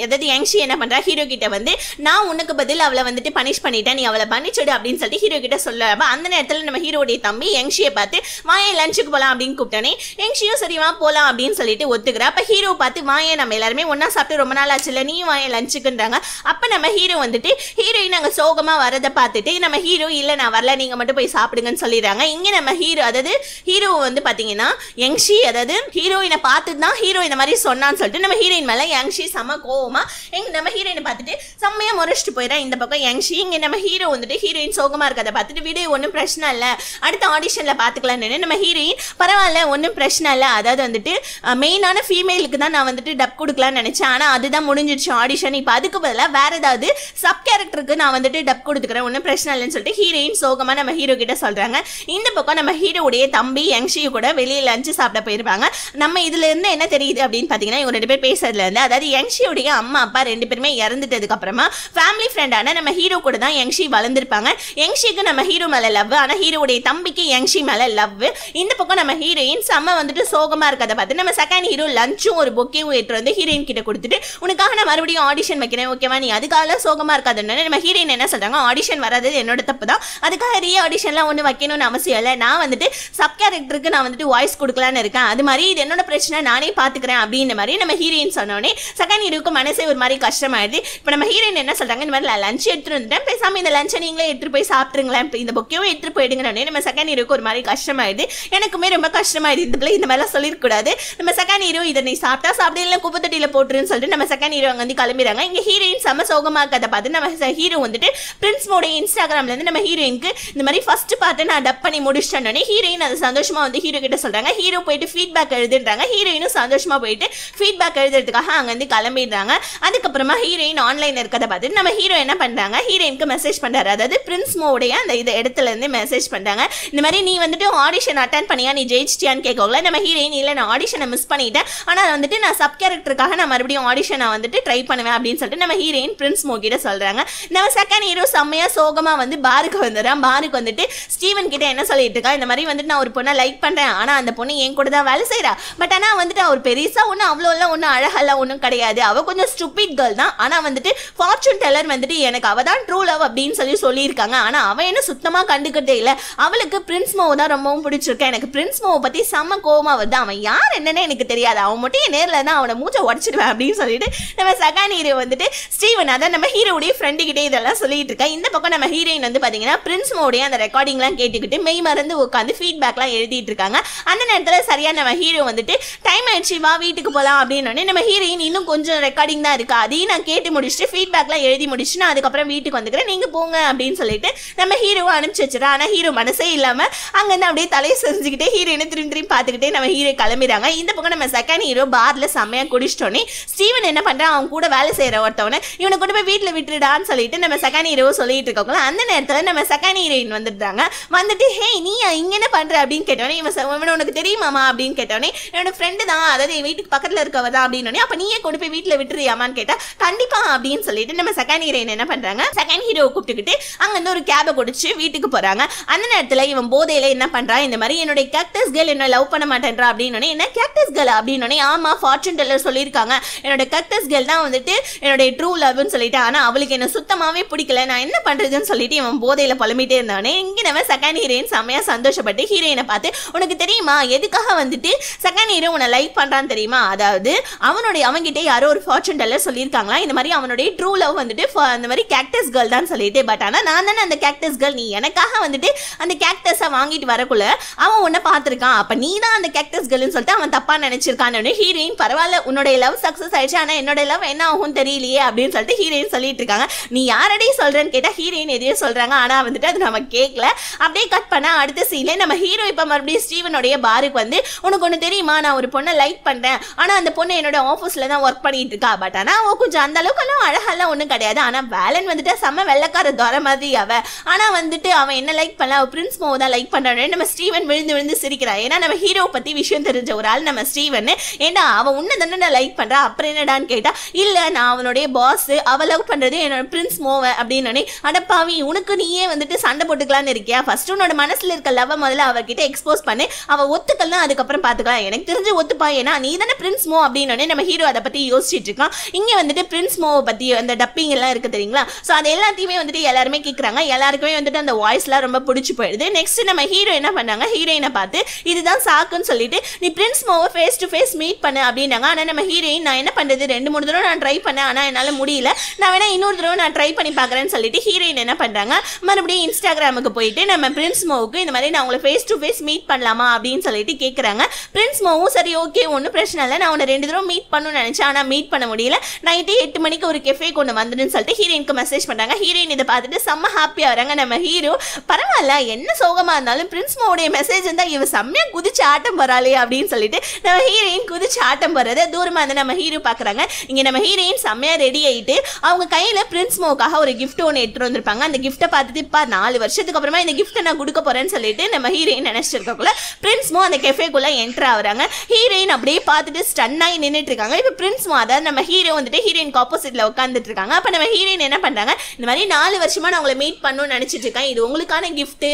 எதாவது யங்ஷி என்ன பண்றா ஹீரோ கிட்ட வந்து நான் உனக்கு பதில் அவளை வந்துட்டு பனிஷ் பண்ணிட்டேன் நீ அவளை பண்ணிச்சுடு அப்படின்னு சொல்லிட்டு ஹீரோ கிட்ட சொல்ல அந்த நேரத்தில் நேரத்தில் நம்ம ஹீரோடைய தம்பி யங்ஷியை பார்த்து வாய் லஞ்சுக்கு போகலாம் அப்படின்னு கூப்பிட்டானே யங்ஷியும் சரி வா போகலாம் அப்படின்னு சொல்லிட்டு ஒத்துக்கிறா அப்போ ஹீரோ பார்த்து வாயே நம்ம எல்லாருமே ஒன்றா சாப்பிட்டு ரொம்ப நாள் ஆச்சு இல்லை நீயும் வாய் லஞ்சுக்குன்றாங்க அப்போ நம்ம ஹீரோ வந்துட்டு ஹீரோயின் நாங்கள் சோகமாக வரதை பார்த்துட்டு நம்ம ஹீரோ இல்லை நான் வரல நீங்கள் மட்டும் போய் சாப்பிடுங்கன்னு சொல்லிடுறாங்க இங்கே நம்ம ஹீரோ அதாவது ஹீரோ வந்து பார்த்தீங்கன்னா யங்ஷி அதாவது ஹீரோயினை பார்த்து தான் ஹீரோ இந்த மாதிரி சொன்னான்னு சொல்லிட்டு நம்ம ஹீரோயின் மேலே யங்ஷி செம கோவமாக எங் நம்ம ஹீரோயினை பார்த்துட்டு செம்மையாக முறைச்சிட்டு போயிடறேன் இந்த பக்கம் யங்ஷி இங்கே நம்ம ஹீரோ வந்துட்டு ஹீரோயின் சோகமாக இருக்கிறத பார்த்துட்டு வீடியோ ஒன்றும் பிரச்சனை பரவாயில்ல அடுத்த ஆடிஷனில் பார்த்துக்கலான்னு நம்ம ஹீரோயின் பரவாயில்ல ஒன்றும் பிரச்சனை இல்லை அதாவது வந்துட்டு மெயினான ஃபீமேலுக்கு தான் நான் வந்துட்டு டப் கொடுக்கலாம்னு நினச்சேன் ஆனால் அதுதான் முடிஞ்சிடுச்சு ஆடிஷன் இப்போ அதுக்கு பதிலாக வேறு ஏதாவது சப் கேரக்டருக்கு நான் வந்துட்டு டப் கொடுத்துக்கிறேன் ஒன்றும் பிரச்சனை இல்லைன்னு சொல்லிட்டு ஹீரோயின் சோகமாக நம்ம ஹீரோ கிட்ட சொல்கிறாங்க இந்த பக்கம் நம்ம ஹீரோடைய தம்பி யங்ஷியும் கூட வெளியில் லஞ்சு சாப்பிட போயிருப்பாங்க நம்ம இதுலேருந்து என்ன தெரியுது அப்படின்னு பார்த்தீங்கன்னா இவங்க ரெண்டு பேர் பேசுறதுலேருந்து அதாவது யங்ஷியுடைய அம்மா அப்பா ரெண்டு பேருமே இறந்துட்டதுக்கு அப்புறமா ஃபேமிலி ஃப்ரெண்டான நம்ம ஹீரோ கூட தான் யங்ஷி வளர்ந்துருப்பாங்க யங்ஷிக்கு நம்ம ஹீரோ மேலே லவ் ஆனால் ஹீரோடைய தம்பிக்கு யங்ஷி மேலே லவ் இந்த பக்கம் நம்ம ஹீரோயின் செம்ம வந்துட்டு சோகமாக இருக்கிறத பார்த்து நம்ம செகண்ட் ஹீரோ லஞ்சும் ஒரு பொக்கையும் ஏற்று வந்து ஹீரோயின் கிட்ட கொடுத்துட்டு உனக்காக நான் மறுபடியும் ஆடிஷன் வைக்கிறேன் ஓகேவா நீ அதுக்காக சோகமாக இருக்காதுன்னு நம்ம ஹீரோயின் என்ன சொல்கிறாங்க ஆடிஷன் வராது என்னோட தப்பு தான் அதுக்காக ரீ ஆடிஷன்லாம் ஒன்று வைக்கணும்னு அவசியம் இல்லை நான் வந்துட்டு சப் கேரக்டருக்கு நான் வந்துட்டு வாய்ஸ் கொடுக்கலான்னு இருக்கேன் அது மாதிரி இது என்னோட பிரச்சனை நானே பார்த்துக்கிறேன் அப்படின்ற மாதிரி நம்ம ஹீரோயின் சொன்னோடனே செகண்ட் ஹீரோக்கு மனசே ஒரு மாதிரி கஷ்டமாயிடுது இப்போ நம்ம ஹீரோயின் என்ன சொல்கிறாங்க இந்த மாதிரி லஞ்ச் எடுத்துகிட்டு வந்துட்டேன் பேசாமல் இந்த லஞ்சை நீங்களே எடுத்துகிட்டு போய் சாப்பிட்ருங்களேன் இந்த பொக்கையும் எடுத்துகிட்டு போயிடு விடுங்கன்னு நம்ம செகண்ட் ஹீரோக்கு ஒரு மாதிரி கஷ்டமாயிடுது எனக்குமே ரொம்ப கஷ்டமாயிடுது இதுக்குள்ள இந்த மாதிரிலாம் சொல்லிடக்கூடாது நம்ம செகண்ட் ஹீரோ இதை நீ சாப்பிட்டா சாப்பிட்டு இல்லை குப்பை தொட்டியில் போட்டுருன்னு சொல்லிட்டு நம்ம செகண்ட் ஹீரோ அங்கே வந்து கிளம்பிடுறாங்க இங்கே ஹீரோயின் செம்ம சோகமாக இருக்கதை பார்த்து நம்ம ஹீரோ வந்துட்டு பிரின்ஸ்மோட இன்ஸ்டாகிராம்லேருந்து நம்ம ஹீரோயினுக்கு இந்த மாதிரி ஃபஸ்ட்டு பார்த்து நான் டப் பண்ணி முடிச்சிட்டோன்னே ஹீரோயின் அதை சந்தோஷமாக வந்து ஹீரோ கிட்ட சொல்கிறாங்க ஹீரோ போயிட்டு ஃபீட்பேக் எழுதுன்றாங்க ஹீரோயினும் சந்தோஷமாக போயிட்டு ஃபீட்பேக் எழுதுறதுக்காக வந்து கிளம்பிடுறாங்க அதுக்கப்புறமா ஹீரோயின் ஆன்லைன் இருக்கிறத பார்த்து நம்ம ஹீரோ என்ன பண்ணுறாங்க ஹீரோயினுக்கு மெசேஜ் பண்ணுறாரு அதாவது பிரின்ஸ் மோடைய அந்த இது இடத்துலேருந்து மெசேஜ் மெசேஜ் பண்ணுறாங்க இந்த மாதிரி நீ வந்துட்டு ஆடிஷன் அட்டன் பண்ணியா நீ ஜெயிச்சிட்டியான்னு கேட்கல நம்ம ஹீரோயின் இல்லை நான் ஆடிஷனை மிஸ் பண்ணிட்டேன் ஆனால் வந்துட்டு நான் சப் கேரக்டருக்காக நான் மறுபடியும் ஆடிஷனை வந்துட்டு ட்ரை பண்ணுவேன் அப்படின்னு சொல்லிட்டு நம்ம ஹீரோயின் பிரின்ஸ் மோகிட்ட சொல்கிறாங்க நம்ம செகண்ட் ஹீரோ செம்மையாக சோகமாக வந்து பாருக்கு வந்துடுறான் பாருக்கு வந்துட்டு ஸ்டீவன் கிட்ட என்ன சொல்லிட்டு இருக்கா இந்த மாதிரி வந்துட்டு நான் ஒரு பொண்ணை லைக் பண்ணுறேன் ஆனால் அந்த பொண்ணு என் கூட தான் வேலை செய்கிறா பட் ஆனால் வந்துட்டு அவர் பெருசாக ஒன்றும் அவ்வளோலாம் ஒன்றும் அழகெல்லாம் ஒன்றும் கிடையாது அவள் கொஞ்சம் ஸ்டூபிட் கேர்ள் தான் ஆனால் வந்துட்டு ஃபார்ச்சூன் டெல்லர் வந்துட்டு எனக்கு அவள் தான் ட்ரூ லவ் அப்படின்னு சொல்லி சொல்லியிருக்காங்க ஆனால் அவன் என்ன சுத்தமாக கண்டுக்கிறதே இல்லை அவளுக்கு பிரின்ஸ் மோவை தான் ரொம்பவும் பிடிச்சிருக்கேன் எனக்கு பிரின்ஸ் மோவை பற்றி செம்ம கோவமாக வருது அவன் யார் என்னன்னு எனக்கு தெரியாது அவன் மட்டும் என் நேரில் தான் அவனை மூச்சை உடச்சிடுவேன் அப்படின்னு சொல்லிட்டு நம்ம சகான் ஹீரோ வந்துட்டு ஸ்டீவன் அதான் நம்ம ஹீரோடைய ஃப்ரெண்டுக்கிட்டே இதெல்லாம் சொல்லிட்டு இருக்கேன் இந்த பக்கம் நம்ம ஹீரோயின் வந்து பார்த்தீங்கன்னா பிரின்ஸ் மோடைய அந்த ரெக்கார்டிங்லாம் கேட்டுக்கிட்டு மெய் மறந்து உட்காந்து ஃபீட்பேக்லாம் எழுதிட்டு இருக்காங்க அந்த நேரத்தில் சரியாக நம்ம ஹீரோ வந்துட்டு டைம் ஆயிடுச்சு வா வீட்டுக்கு போகலாம் அப்படின்னு நம்ம ஹீரோயின் இன்னும் கொஞ்சம் ரெக்கார்டிங் தான் இருக்கா அதையும் நான் கேட்டு முடிச்சுட்டு ஃபீட்பேக்லாம் எழுதி முடிச்சு நான் அதுக்கப்புறம் வீட்டுக்கு வந்துக்கிறேன் நீங்கள் போங்க அப்படின்னு சொல்லிட்டு நம்ம ஹீரோவை அனுப்பிச்சு வச்சுறேன் ஆனால் ஹீரோ மனசே இல்லாமல் அங்கேருந்து அப்படியே தலையை செஞ்சுக்கிட்டே ஹீரோயினை திரும்பி திரும்பி பார்த்துக்கிட்டே நம்ம ஹீரோ கிளம்பிடுறாங்க இந்த பக்கம் நம்ம செகண்ட் ஹீரோ பாரில் செம்மையாக குடிச்சிட்டோன்னே ஸ்டீவன் என்ன பண்ணுறான் அவன் கூட வேலை செய்கிற ஒருத்தவனை இவனை கொண்டு போய் வீட்டில் விட்டுடான்னு சொல்லிட்டு நம்ம செகண்ட் ஹீரோ சொல்லிட்டு இருக்கோம் அந்த நேரத்தில் நம்ம செகண்ட் ஹீரோயின் வந்துடுறாங்க வந்துட்டு ஹே நீ இங்கே என்ன பண்ணுற அப்படின்னு கேட்டோன்னே இவன் இவன் உனக்கு தெரியுமாமா அப்படின்னு கேட்டோன்னே என்னோட ஃப்ரெண்டு தான் அதாவது என் வீட்டுக்கு பக்கத்தில் இருக்கவ தான் அப்படின்னு அப்போ நீயே கொண்டு போய் வீட்டில் விட்டுறியாமான்னு கேட்டால் கண்டிப்பாக அப்படின்னு சொல்லிட்டு நம்ம செகண்ட் ஹீரோயின் என்ன பண்ணுறாங்க செகண்ட் ஹீரோ கூப்பிட்டுக்கிட்டு அங்கேருந்து ஒரு கேபை குடிச்சு வீட்டுக்கு போகிறாங்க அந்த நேரத்தில் இவன் போதையில் என்ன பண்ணுறான் இந்த மாதிரி என்னுடைய கேக்டஸ் கேர்ள் என்ன லவ் பண்ண மாட்டேன்றா அப்படின்னு என்ன கேக்டஸ் கேர்ள் அப்படின்னு ஆமாம் ஃபார்ச்சூன் டெல்லர் சொல்லியிருக்காங்க என்னோட கேக்டஸ் கேர்ள் தான் வந்துட்டு என்னுடைய ட்ரூ லவ்னு சொல்லிட்டு ஆனால் அவளுக்கு என்ன சுத்தமாகவே பிடிக்கல நான் என்ன பண்ணுறதுன்னு சொல்லிட்டு இவன் போதையில் புலம்பிட்டே இருந்தானே இங்கே நம்ம செகண்ட் ஹீரோயின் செம்மையாக சந்தோஷப்பட்டு ஹீரோயினை பார்த்து உனக்கு தெரியுமா எதுக்காக வந்துட்டு செகண்ட் ஹீரோ உன்னை லைக் பண்ணுறான்னு தெரியுமா அதாவது அவனுடைய அவங்ககிட்ட யாரோ ஒரு ஃபார்ச்சூன் டெல்லர் சொல்லியிருக்காங்களா இந்த மாதிரி அவனுடைய ட்ரூ லவ் வந்துட்டு அந்த மாதிரி கேக்டஸ் கேர்ள் தான் சொல்லிட்டு பட் ஆனால் நான் தானே அந்த கேக்டஸ் கேர்ள் நீ எனக்காக வந்துட்டு அந்த கேக்டஸை வாங்கிட்டு வரக்குள்ள அவன் உன்னை பார்த்துருக்கான் அப்போ நீ தான் அந்த கேக்டஸ் கேர்ள்னு சொல்லிட்டு அவன் தப்பாக நினச்சிருக்கான் ஹீரோயின் பரவாயில்ல உன்னோட லவ் சக்ஸஸ் ஆயிடுச்சு ஆனால் என்னோட லவ் என்ன ஆகும் தெரியலையே அப்படின்னு சொல்லிட்டு ஹீரோயின் சொல்லிட்டு இருக்காங்க நீ யாரடி சொல்கிறேன்னு கேட்டால் ஹீரோயின் எதையோ சொல்கிறாங்க ஆனால் வந்துட்டு அது நம்ம கேட்கல அப்படியே கட் பண்ண அடுத்த சீனில் நம்ம ஹீரோ இப்போ மறுபடியும் ஸ்டீவனுடைய பாருக்கு வந்து உனக்கு ஒன்று தெரியுமா நான் ஒரு பொண்ணை லைக் பண்ணுறேன் ஆனால் அந்த பொண்ணு என்னோட ஆஃபீஸில் தான் ஒர்க் பண்ணிட்டு இருக்கா பட் ஆனால் அவள் கொஞ்சம் அந்த அளவுக்குலாம் அழகெல்லாம் ஒன்றும் கிடையாது ஆனால் வேலன் வந்துட்டு செம்ம வெள்ளக்கார துறை மாதிரி அவள் ஆனால் வந்துட்டு அவன் என்ன லைக் பண்ணல அவள் பிரின்ஸ் மோவை தான் லைக் பண்ணுறானே நம்ம ஸ்டீவன் விழுந்து விழுந்து சிரிக்கிறா ஏன்னா நம்ம ஹீரோ பற்றி விஷயம் தெரிஞ்ச ஒரு ஆள் நம்ம ஸ்டீவன் ஏன்னா அவன் உன்னை தானே நான் லைக் பண்ணுறா அப்புறம் என்னடான்னு கேட்டால் இல்லை நான் அவனுடைய பாஸ் அவள் லவ் பண்ணுறது என்னோட பிரின்ஸ் மோவை அப்படின்னு அடப்பாவி உனக்கு நீயே வந்துட்டு சண்டை போட்டுக்கலான்னு இருக்கியா ஃபர்ஸ்ட் உன்னோட மனசில் இருக்க லவ் முதல்ல அவர்கிட்ட எக்ஸ்போஸ் பண்ணு அவள் ஒத்துக்கலாம் அதுக்கப்புறம் பார்த்துக்கலாம் எனக்கு தெரிஞ்சு ஒத்துப்பா ஏன்னா நீ தானே பிரின்ஸ் மோ அப்படின்னு நம்ம ஹீரோ அதை பற்றி யோசிச்சுட்டு இருக்கான் இங்கே வந்துட்டு பிரின்ஸ் மோவை பற்றி அந்த டப்பிங் எல்லாம் இருக்குது தெரியுங்களா ஸோ அது எல்லாத்தையுமே வந்துட்டு எல்லாருமே கேட்குறாங்க எல்லாருக்குமே வந்துட்டு அந்த வாய்ஸ்லாம் ரொம்ப பிடிச்சி போயிடுது நெக்ஸ்ட் நம்ம ஹீரோ என்ன பண்ணாங்க ஹீரோயினை பார்த்து இதுதான் சாக்குன்னு சொல்லிட்டு நீ பிரின்ஸ் மோவை ஃபேஸ் டு ஃபேஸ் மீட் பண்ணு அப்படின்னாங்க ஆனால் நம்ம ஹீரோயின் நான் என்ன பண்ணுறது ரெண்டு மூணு தடவை நான் ட்ரை பண்ணேன் ஆனால் என்னால் முடியல நான் வேணால் இன்னொரு தடவை நான் ட்ரை பண்ணி பார்க்குறேன்னு சொல்லிட்டு ஹீரோயின் என்ன பண்ணுறாங்க மறுபடியும் இன்ஸ்டாகிராமுக்கு போயிட்டு நம்ம பிரின்ஸ் மோவுக்கு இந்த மாதிரி நான் உங்களை ஃபேஸ் டு ஃபேஸ் மீட் பண்ணலாமா அப்படின்னு சொல்லிட்டு கேட்குறாங்க பிரின்ஸ் மோவும் சரி ஓகே ஒன்றும் பிரச்சனை இல்லை நான் உன்னை ரெண்டு தடவை மீட் பண்ணணும்னு நினச்சேன் ஆனால் மீட் பண்ண முடியல நைட்டு எட்டு மணிக்கு ஒரு கெஃபே கொண்டு வந்துடுன்னு சொல்லிட்டு ஹீரோயினுக்கு மெசேஜ் பண்ணுறாங்க ஹீரோயின் இதை பார்த்துட்டு செம்ம ஹாப்பியாக வராங்க நம்ம ஹீரோ பரவாயில்ல பரவாயில்ல என்ன சோகமாக இருந்தாலும் பிரின்ஸ் மெசேஜ் இருந்தா இவன் செம்மையா குதிச்சு ஆட்டம் போகிறாளே அப்படின்னு சொல்லிட்டு நம்ம ஹீரோயின் குதிச்சு ஆட்டம் போகிறத தூரமாக வந்து நம்ம ஹீரோ பார்க்குறாங்க இங்கே நம்ம ஹீரோயின் செம்மையா ரெடி ஆகிட்டு அவங்க கையில் பிரின்ஸ் ஒரு கிஃப்ட் ஒன்று எடுத்துகிட்டு வந்திருப்பாங்க அந்த கிஃப்ட்டை பார்த்துட்டு இப்ப நாலு வருஷத்துக்கு அப்புறமா இந்த கிஃப்ட்டை நான் கொடுக்க போகிறேன்னு சொல்லிட்டு நம்ம ஹீரோயின் நினச்சிட்டு இருக்கக்குள்ள பிரின்ஸ்மோ அந்த கெஃபேக்குள்ளே என்டர் ஆகுறாங்க ஹீரோயின் அப்படியே பார்த்துட்டு ஸ்டன்னாகி நின்றுட்டு இருக்காங்க இப்போ பிரின்ஸ் அதாவது நம்ம ஹீரோ வந்துட்டு ஹீரோயின் ஆப்போசிட்டில் உட்காந்துட்டு இருக்காங்க அப்ப நம்ம ஹீரோயின் என்ன பண்ணுறாங்க இந்த மாதிரி நாலு வருஷமாக நான் உங்களை மீட் பண்ணணும்னு நினச்சிட்டு இருக்கேன் இது உங்களுக்கான கிஃப்ட் கிஃப்ட்டு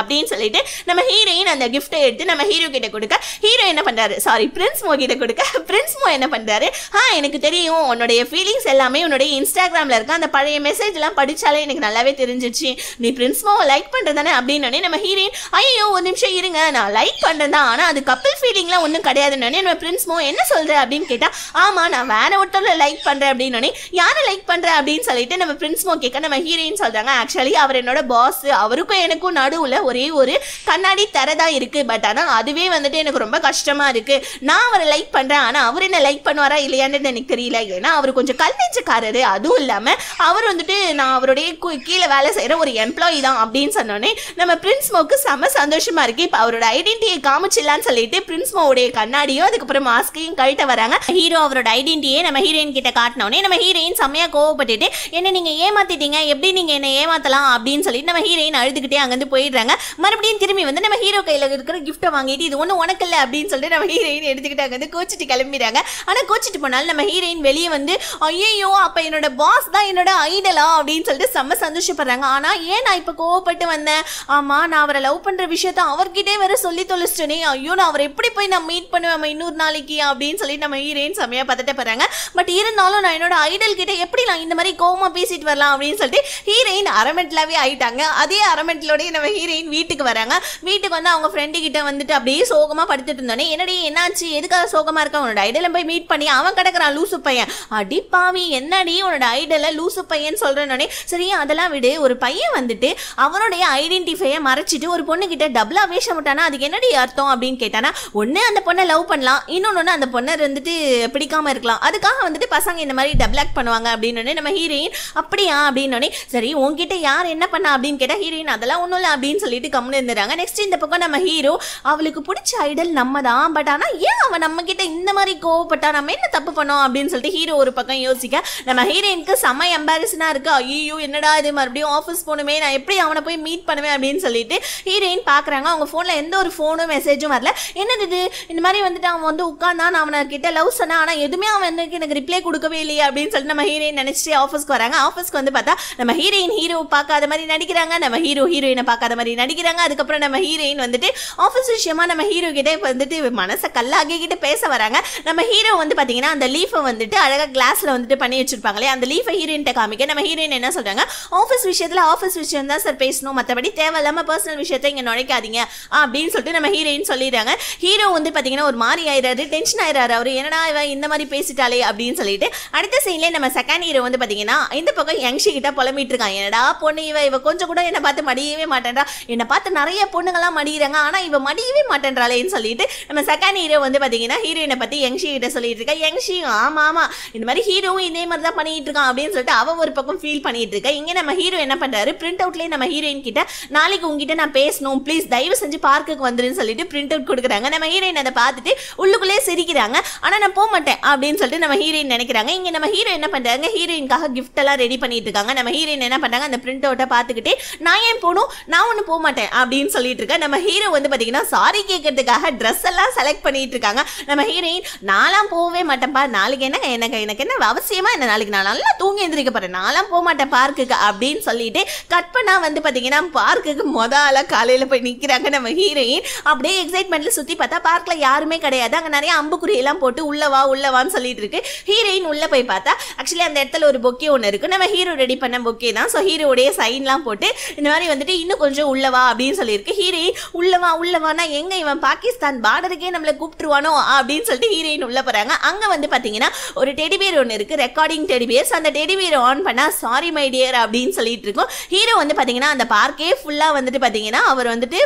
அப்படின்னு சொல்லிட்டு நம்ம ஹீரோயின் அந்த கிஃப்ட்டை எடுத்து நம்ம ஹீரோ கிட்ட கொடுக்க ஹீரோ என்ன பண்ணுறாரு சாரி பிரின்ஸ் மோ கிட்ட கொடுக்க பிரின்ஸ் மோ என்ன பண்ணுறாரு ஆ எனக்கு தெரியும் உன்னுடைய ஃபீலிங்ஸ் எல்லாமே உன்னுடைய இன்ஸ்டாகிராமில் இருக்க அந்த பழைய மெசேஜ்லாம் படித்தாலே எனக்கு நல்லாவே தெரிஞ்சிச்சு நீ பிரின்ஸ் மோ லைக் பண்றதானே அப்படின்னு நம்ம ஹீரோயின் ஐயோ ஒரு நிமிஷம் இருங்க நான் லைக் பண்ணுறேன் தான் ஆனால் அது கப்பிள் ஃபீலிங்லாம் ஒன்றும் கிடையாதுன்னு நம்ம பிரின்ஸ் மோ என்ன சொல்கிற அப்படின்னு கேட்டால் ஆமாம் நான் வேற ஒருத்தரில் லைக் பண்ணுறேன் அப்படின்னு யாரை லைக் பண்றேன் அப்படின்னு சொல்லிட்டு நம்ம பிரின்ஸ் மோ கேட்க நம்ம ஹீரோயின் சொல்கிறாங்க ஆக்சுவலி அவர் என்னோட பாஸ் அவருக்கும் எனக்கு எனக்கும் நடுவில் ஒரே ஒரு கண்ணாடி தரதான் இருக்குது பட் ஆனால் அதுவே வந்துட்டு எனக்கு ரொம்ப கஷ்டமாக இருக்குது நான் அவரை லைக் பண்ணுறேன் ஆனால் அவர் என்ன லைக் பண்ணுவாரா இல்லையான்னு எனக்கு தெரியல ஏன்னா அவர் கொஞ்சம் கல்வெஞ்சக்காரரு அதுவும் இல்லாமல் அவர் வந்துட்டு நான் அவருடைய கீழே வேலை செய்கிற ஒரு எம்ப்ளாயி தான் அப்படின்னு சொன்னோன்னே நம்ம பிரின்ஸ் மோக்கு செம சந்தோஷமா இருக்கு இப்போ அவரோட ஐடென்டிட்டியை காமிச்சிடலான்னு சொல்லிட்டு பிரின்ஸ் மோவுடைய கண்ணாடியும் அதுக்கப்புறம் மாஸ்கையும் கழட்ட வராங்க ஹீரோ அவரோட ஐடென்டிட்டியை நம்ம ஹீரோயின் கிட்ட காட்டினோடனே நம்ம ஹீரோயின் செம்மையாக கோவப்பட்டுட்டு என்ன நீங்கள் ஏமாத்திட்டீங்க எப்படி நீங்கள் என்ன ஏமாத்தலாம் அப்படின்னு சொல்லிட்டு நம்ம ஹீரோயின் அழுதுகிட்டே சொல்லிட்டு அங்கேருந்து போயிடுறாங்க மறுபடியும் திரும்பி வந்து நம்ம ஹீரோ கையில் இருக்கிற கிஃப்ட்டை வாங்கிட்டு இது ஒன்றும் உனக்கு இல்லை அப்படின்னு சொல்லிட்டு நம்ம ஹீரோயின் எடுத்துக்கிட்டு அங்கேருந்து கோச்சிட்டு கிளம்பிடுறாங்க ஆனால் கோச்சிட்டு போனாலும் நம்ம ஹீரோயின் வெளியே வந்து ஐயோ அப்போ என்னோட பாஸ் தான் என்னோட ஐடலா அப்படின்னு சொல்லிட்டு செம்ம சந்தோஷப்படுறாங்க ஆனால் ஏன் நான் இப்போ கோவப்பட்டு வந்தேன் ஆமாம் நான் அவரை லவ் பண்ணுற விஷயத்த அவர்கிட்டே வேற சொல்லி தொலைச்சிட்டேனே ஐயோ நான் அவரை எப்படி போய் நான் மீட் பண்ணுவேன் இன்னொரு நாளைக்கு அப்படின்னு சொல்லி நம்ம ஹீரோயின் செம்மையாக பார்த்துட்டு போகிறாங்க பட் இருந்தாலும் நான் என்னோட ஐடல் கிட்ட எப்படி நான் இந்த மாதிரி கோவமாக பேசிட்டு வரலாம் அப்படின்னு சொல்லிட்டு ஹீரோயின் அரமெண்ட்லாவே ஆயிட்டாங்க அதே அரமெண்ட் படத்துலோடய நம்ம ஹீரோயின் வீட்டுக்கு வராங்க வீட்டுக்கு வந்து அவங்க ஃப்ரெண்டு கிட்ட வந்துட்டு அப்படியே சோகமாக படுத்துட்டு இருந்தோடனே என்னடி என்னாச்சு எதுக்காக சோகமாக இருக்க உன்னோட ஐடலை போய் மீட் பண்ணி அவன் கிடக்குறான் லூசு பையன் அடி பாவி என்னடி உன்னோட ஐடலை லூசு பையன் சொல்கிறனோடனே சரி அதெல்லாம் விடு ஒரு பையன் வந்துட்டு அவனுடைய ஐடென்டிஃபையை மறைச்சிட்டு ஒரு பொண்ணு கிட்ட டபுளாக வேஷம் விட்டானா அதுக்கு என்னடி அர்த்தம் அப்படின்னு கேட்டானா ஒன்று அந்த பொண்ணை லவ் பண்ணலாம் இன்னொன்று அந்த பொண்ணை வந்துட்டு பிடிக்காமல் இருக்கலாம் அதுக்காக வந்துட்டு பசங்க இந்த மாதிரி டபுள் ஆக்ட் பண்ணுவாங்க அப்படின்னு நம்ம ஹீரோயின் அப்படியா அப்படின்னு சரி உங்ககிட்ட யார் என்ன பண்ணா அப்படின்னு கேட்டால் ஹீரோயின் அதெல்லாம் அதெல்லாம் ஒன்றும் இல்லை அப்படின்னு சொல்லிட்டு கம்முன்னு இருந்துறாங்க நெக்ஸ்ட் இந்த பக்கம் நம்ம ஹீரோ அவளுக்கு பிடிச்ச ஐடல் நம்ம தான் பட் ஆனால் ஏன் அவன் நம்ம கிட்ட இந்த மாதிரி கோவப்பட்டா நம்ம என்ன தப்பு பண்ணோம் அப்படின்னு சொல்லிட்டு ஹீரோ ஒரு பக்கம் யோசிக்க நம்ம ஹீரோயினுக்கு செம எம்பாரசனாக இருக்கு ஐயோ என்னடா இது மறுபடியும் ஆஃபீஸ் போகணுமே நான் எப்படி அவனை போய் மீட் பண்ணுவேன் அப்படின்னு சொல்லிட்டு ஹீரோயின் பார்க்குறாங்க அவங்க ஃபோனில் எந்த ஒரு ஃபோனும் மெசேஜும் வரல என்னது இது இந்த மாதிரி வந்துட்டு அவன் வந்து உட்கார்ந்தா நான் அவனை கிட்ட லவ் சொன்னா ஆனால் எதுவுமே அவன் வந்து எனக்கு ரிப்ளை கொடுக்கவே இல்லையே அப்படின்னு சொல்லிட்டு நம்ம ஹீரோயின் நினச்சிட்டு ஆஃபீஸ்க்கு வராங்க ஆஃபீஸ்க்கு வந்து பார்த்தா நம்ம ஹீரோயின் ஹீரோ பார்க்காத மாதிரி நடிக்கிறாங்க நம்ம ஹீரோ ஹீரோ ஹீரோயினை பார்க்காத மாதிரி நடிக்கிறாங்க அதுக்கப்புறம் நம்ம ஹீரோயின் வந்துட்டு ஆஃபீஸ் விஷயமா நம்ம ஹீரோ கிட்டே வந்துட்டு மனசை கல்லாக்கிக்கிட்டு பேச வராங்க நம்ம ஹீரோ வந்து பார்த்தீங்கன்னா அந்த லீஃபை வந்துட்டு அழகாக கிளாஸில் வந்துட்டு பண்ணி வச்சிருப்பாங்களே அந்த லீஃபை ஹீரோயின்ட்ட காமிக்க நம்ம ஹீரோயின் என்ன சொல்கிறாங்க ஆஃபீஸ் விஷயத்தில் ஆஃபீஸ் விஷயம் தான் சார் பேசணும் மற்றபடி தேவையில்லாமல் பர்சனல் விஷயத்தை இங்கே நுழைக்காதீங்க அப்படின்னு சொல்லிட்டு நம்ம ஹீரோயின் சொல்லிடுறாங்க ஹீரோ வந்து பார்த்தீங்கன்னா ஒரு மாதிரி ஆயிடாரு டென்ஷன் ஆயிடாரு அவர் என்னடா இவன் இந்த மாதிரி பேசிட்டாலே அப்படின்னு சொல்லிட்டு அடுத்த சீன்லேயே நம்ம செகண்ட் ஹீரோ வந்து பார்த்தீங்கன்னா இந்த பக்கம் யங்ஷி கிட்ட புலம்பிட்டு இருக்கான் என்னடா பொண்ணு இவ இவ கொஞ்சம் கூட என்னை பார்த்து மடி மடியவே மாட்டேன்றா என்னை பார்த்து நிறைய பொண்ணுங்கள்லாம் மடிகிறாங்க ஆனால் இவன் மடியவே மாட்டேன்றாளேன்னு சொல்லிட்டு நம்ம செகண்ட் ஹீரோ வந்து பார்த்தீங்கன்னா ஹீரோயினை பற்றி யங்ஷி கிட்ட சொல்லிட்டு இருக்கா யங்ஷியும் ஆமாம் ஆமாம் இந்த மாதிரி ஹீரோவும் இதே மாதிரி தான் பண்ணிட்டு இருக்கான் அப்படின்னு சொல்லிட்டு அவள் ஒரு பக்கம் ஃபீல் பண்ணிட்டு இருக்கா இங்கே நம்ம ஹீரோ என்ன பண்ணுறாரு பிரிண்ட் அவுட்லேயே நம்ம ஹீரோயின் கிட்ட நாளைக்கு உங்ககிட்ட நான் பேசணும் ப்ளீஸ் தயவு செஞ்சு பார்க்குக்கு வந்துருன்னு சொல்லிட்டு பிரிண்ட் அவுட் கொடுக்குறாங்க நம்ம ஹீரோயின் அதை பார்த்துட்டு உள்ளுக்குள்ளே சிரிக்கிறாங்க ஆனால் நான் போக மாட்டேன் அப்படின்னு சொல்லிட்டு நம்ம ஹீரோயின் நினைக்கிறாங்க இங்கே நம்ம ஹீரோ என்ன பண்ணுறாங்க ஹீரோயின்காக கிஃப்ட் எல்லாம் ரெடி பண்ணிட்டு இருக்காங்க நம்ம ஹீரோயின் என்ன பண்ணுறாங்க அந்த பிரிண்ட் அவுட்டை பார்த்துக்கிட்டு நான் ஏன் போகணும் நான் ஒன்றும் போக மாட்டேன் அப்படின்னு சொல்லிட்டு இருக்க நம்ம ஹீரோ வந்து பார்த்தீங்கன்னா சாரி கேட்கறதுக்காக ட்ரெஸ் எல்லாம் செலக்ட் பண்ணிட்டு இருக்காங்க நம்ம ஹீரோயின் நான்லாம் போகவே மாட்டேன்ப்பா நாளைக்கு என்ன எனக்கு எனக்கு என்ன அவசியமா என்ன நாளைக்கு நான் நல்லா தூங்கி எழுந்திருக்க போறேன் நான்லாம் போக மாட்டேன் பார்க்குக்கு அப்படின்னு சொல்லிட்டு கட் பண்ணா வந்து பார்த்தீங்கன்னா பார்க்குக்கு மொத ஆளாக காலையில் போய் நிற்கிறாங்க நம்ம ஹீரோயின் அப்படியே எக்ஸைட்மெண்ட்ல சுற்றி பார்த்தா பார்க்கல யாருமே கிடையாது அங்கே நிறைய அம்புக்குறி எல்லாம் போட்டு உள்ளவா உள்ளவான்னு சொல்லிட்டு இருக்கு ஹீரோயின் உள்ள போய் பார்த்தா ஆக்சுவலி அந்த இடத்துல ஒரு பொக்கே ஒன்று இருக்கு நம்ம ஹீரோ ரெடி பண்ண பொக்கே தான் ஸோ ஹீரோடைய சைன்லாம் போட்டு இந்த மாதிரி வந்துட்டு இன்னும் கொஞ்சம் உள்ளவா அப்படின்னு சொல்லியிருக்கு ஹீரி உள்ளவா உள்ளவானா எங்க இவன் பாகிஸ்தான் பார்டருக்கே நம்மளை கூப்பிட்டுருவானோ அப்படின்னு சொல்லிட்டு ஹீரோயின் உள்ள போறாங்க அங்க வந்து பாத்தீங்கன்னா ஒரு டெடிபேர் ஒன்று இருக்கு ரெக்கார்டிங் டெடிபேர்ஸ் அந்த டெடிபேர் ஆன் பண்ணா சாரி மை டியர் அப்படின்னு சொல்லிட்டு இருக்கோம் ஹீரோ வந்து பாத்தீங்கன்னா அந்த பார்க்கே ஃபுல்லா வந்துட்டு பாத்தீங்கன்னா அவர் வந்துட்டு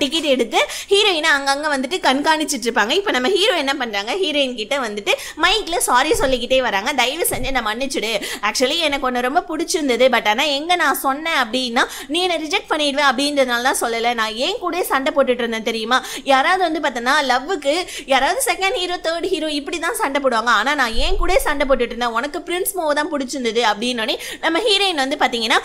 டிக்கெட் எடுத்து ஹீரோயினை அங்கங்க வந்துட்டு கண்காணிச்சிட்டு இருப்பாங்க இப்போ நம்ம ஹீரோ என்ன பண்றாங்க ஹீரோயின் கிட்ட வந்துட்டு மைக்ல சாரி சொல்லிக்கிட்டே வராங்க தயவு செஞ்சு என்ன மன்னிச்சுடு ஆக்சுவலி எனக்கு ஒன்று ரொம்ப பிடிச்சிருந்தது பட் ஆனால் எங்க நான் சொன்னேன் அப்படின்னா நீ என்ன ரிஜெக்ட் ரிஜெக்ட் பண்ணிடுவேன் அப்படின்றதுனால தான் சொல்லலை நான் ஏன் கூட சண்டை போட்டுட்டு இருந்தேன் தெரியுமா யாராவது வந்து பார்த்தோன்னா லவ்வுக்கு யாராவது செகண்ட் ஹீரோ தேர்ட் ஹீரோ இப்படி தான் சண்டை போடுவாங்க ஆனால் நான் ஏன் கூட சண்டை போட்டுட்டு இருந்தேன் உனக்கு பிரின்ஸ் மூவ் தான் பிடிச்சிருந்தது அப்படின்னோடனே நம்ம ஹீரோயின் வந்து பார்த்தீங்கன்னா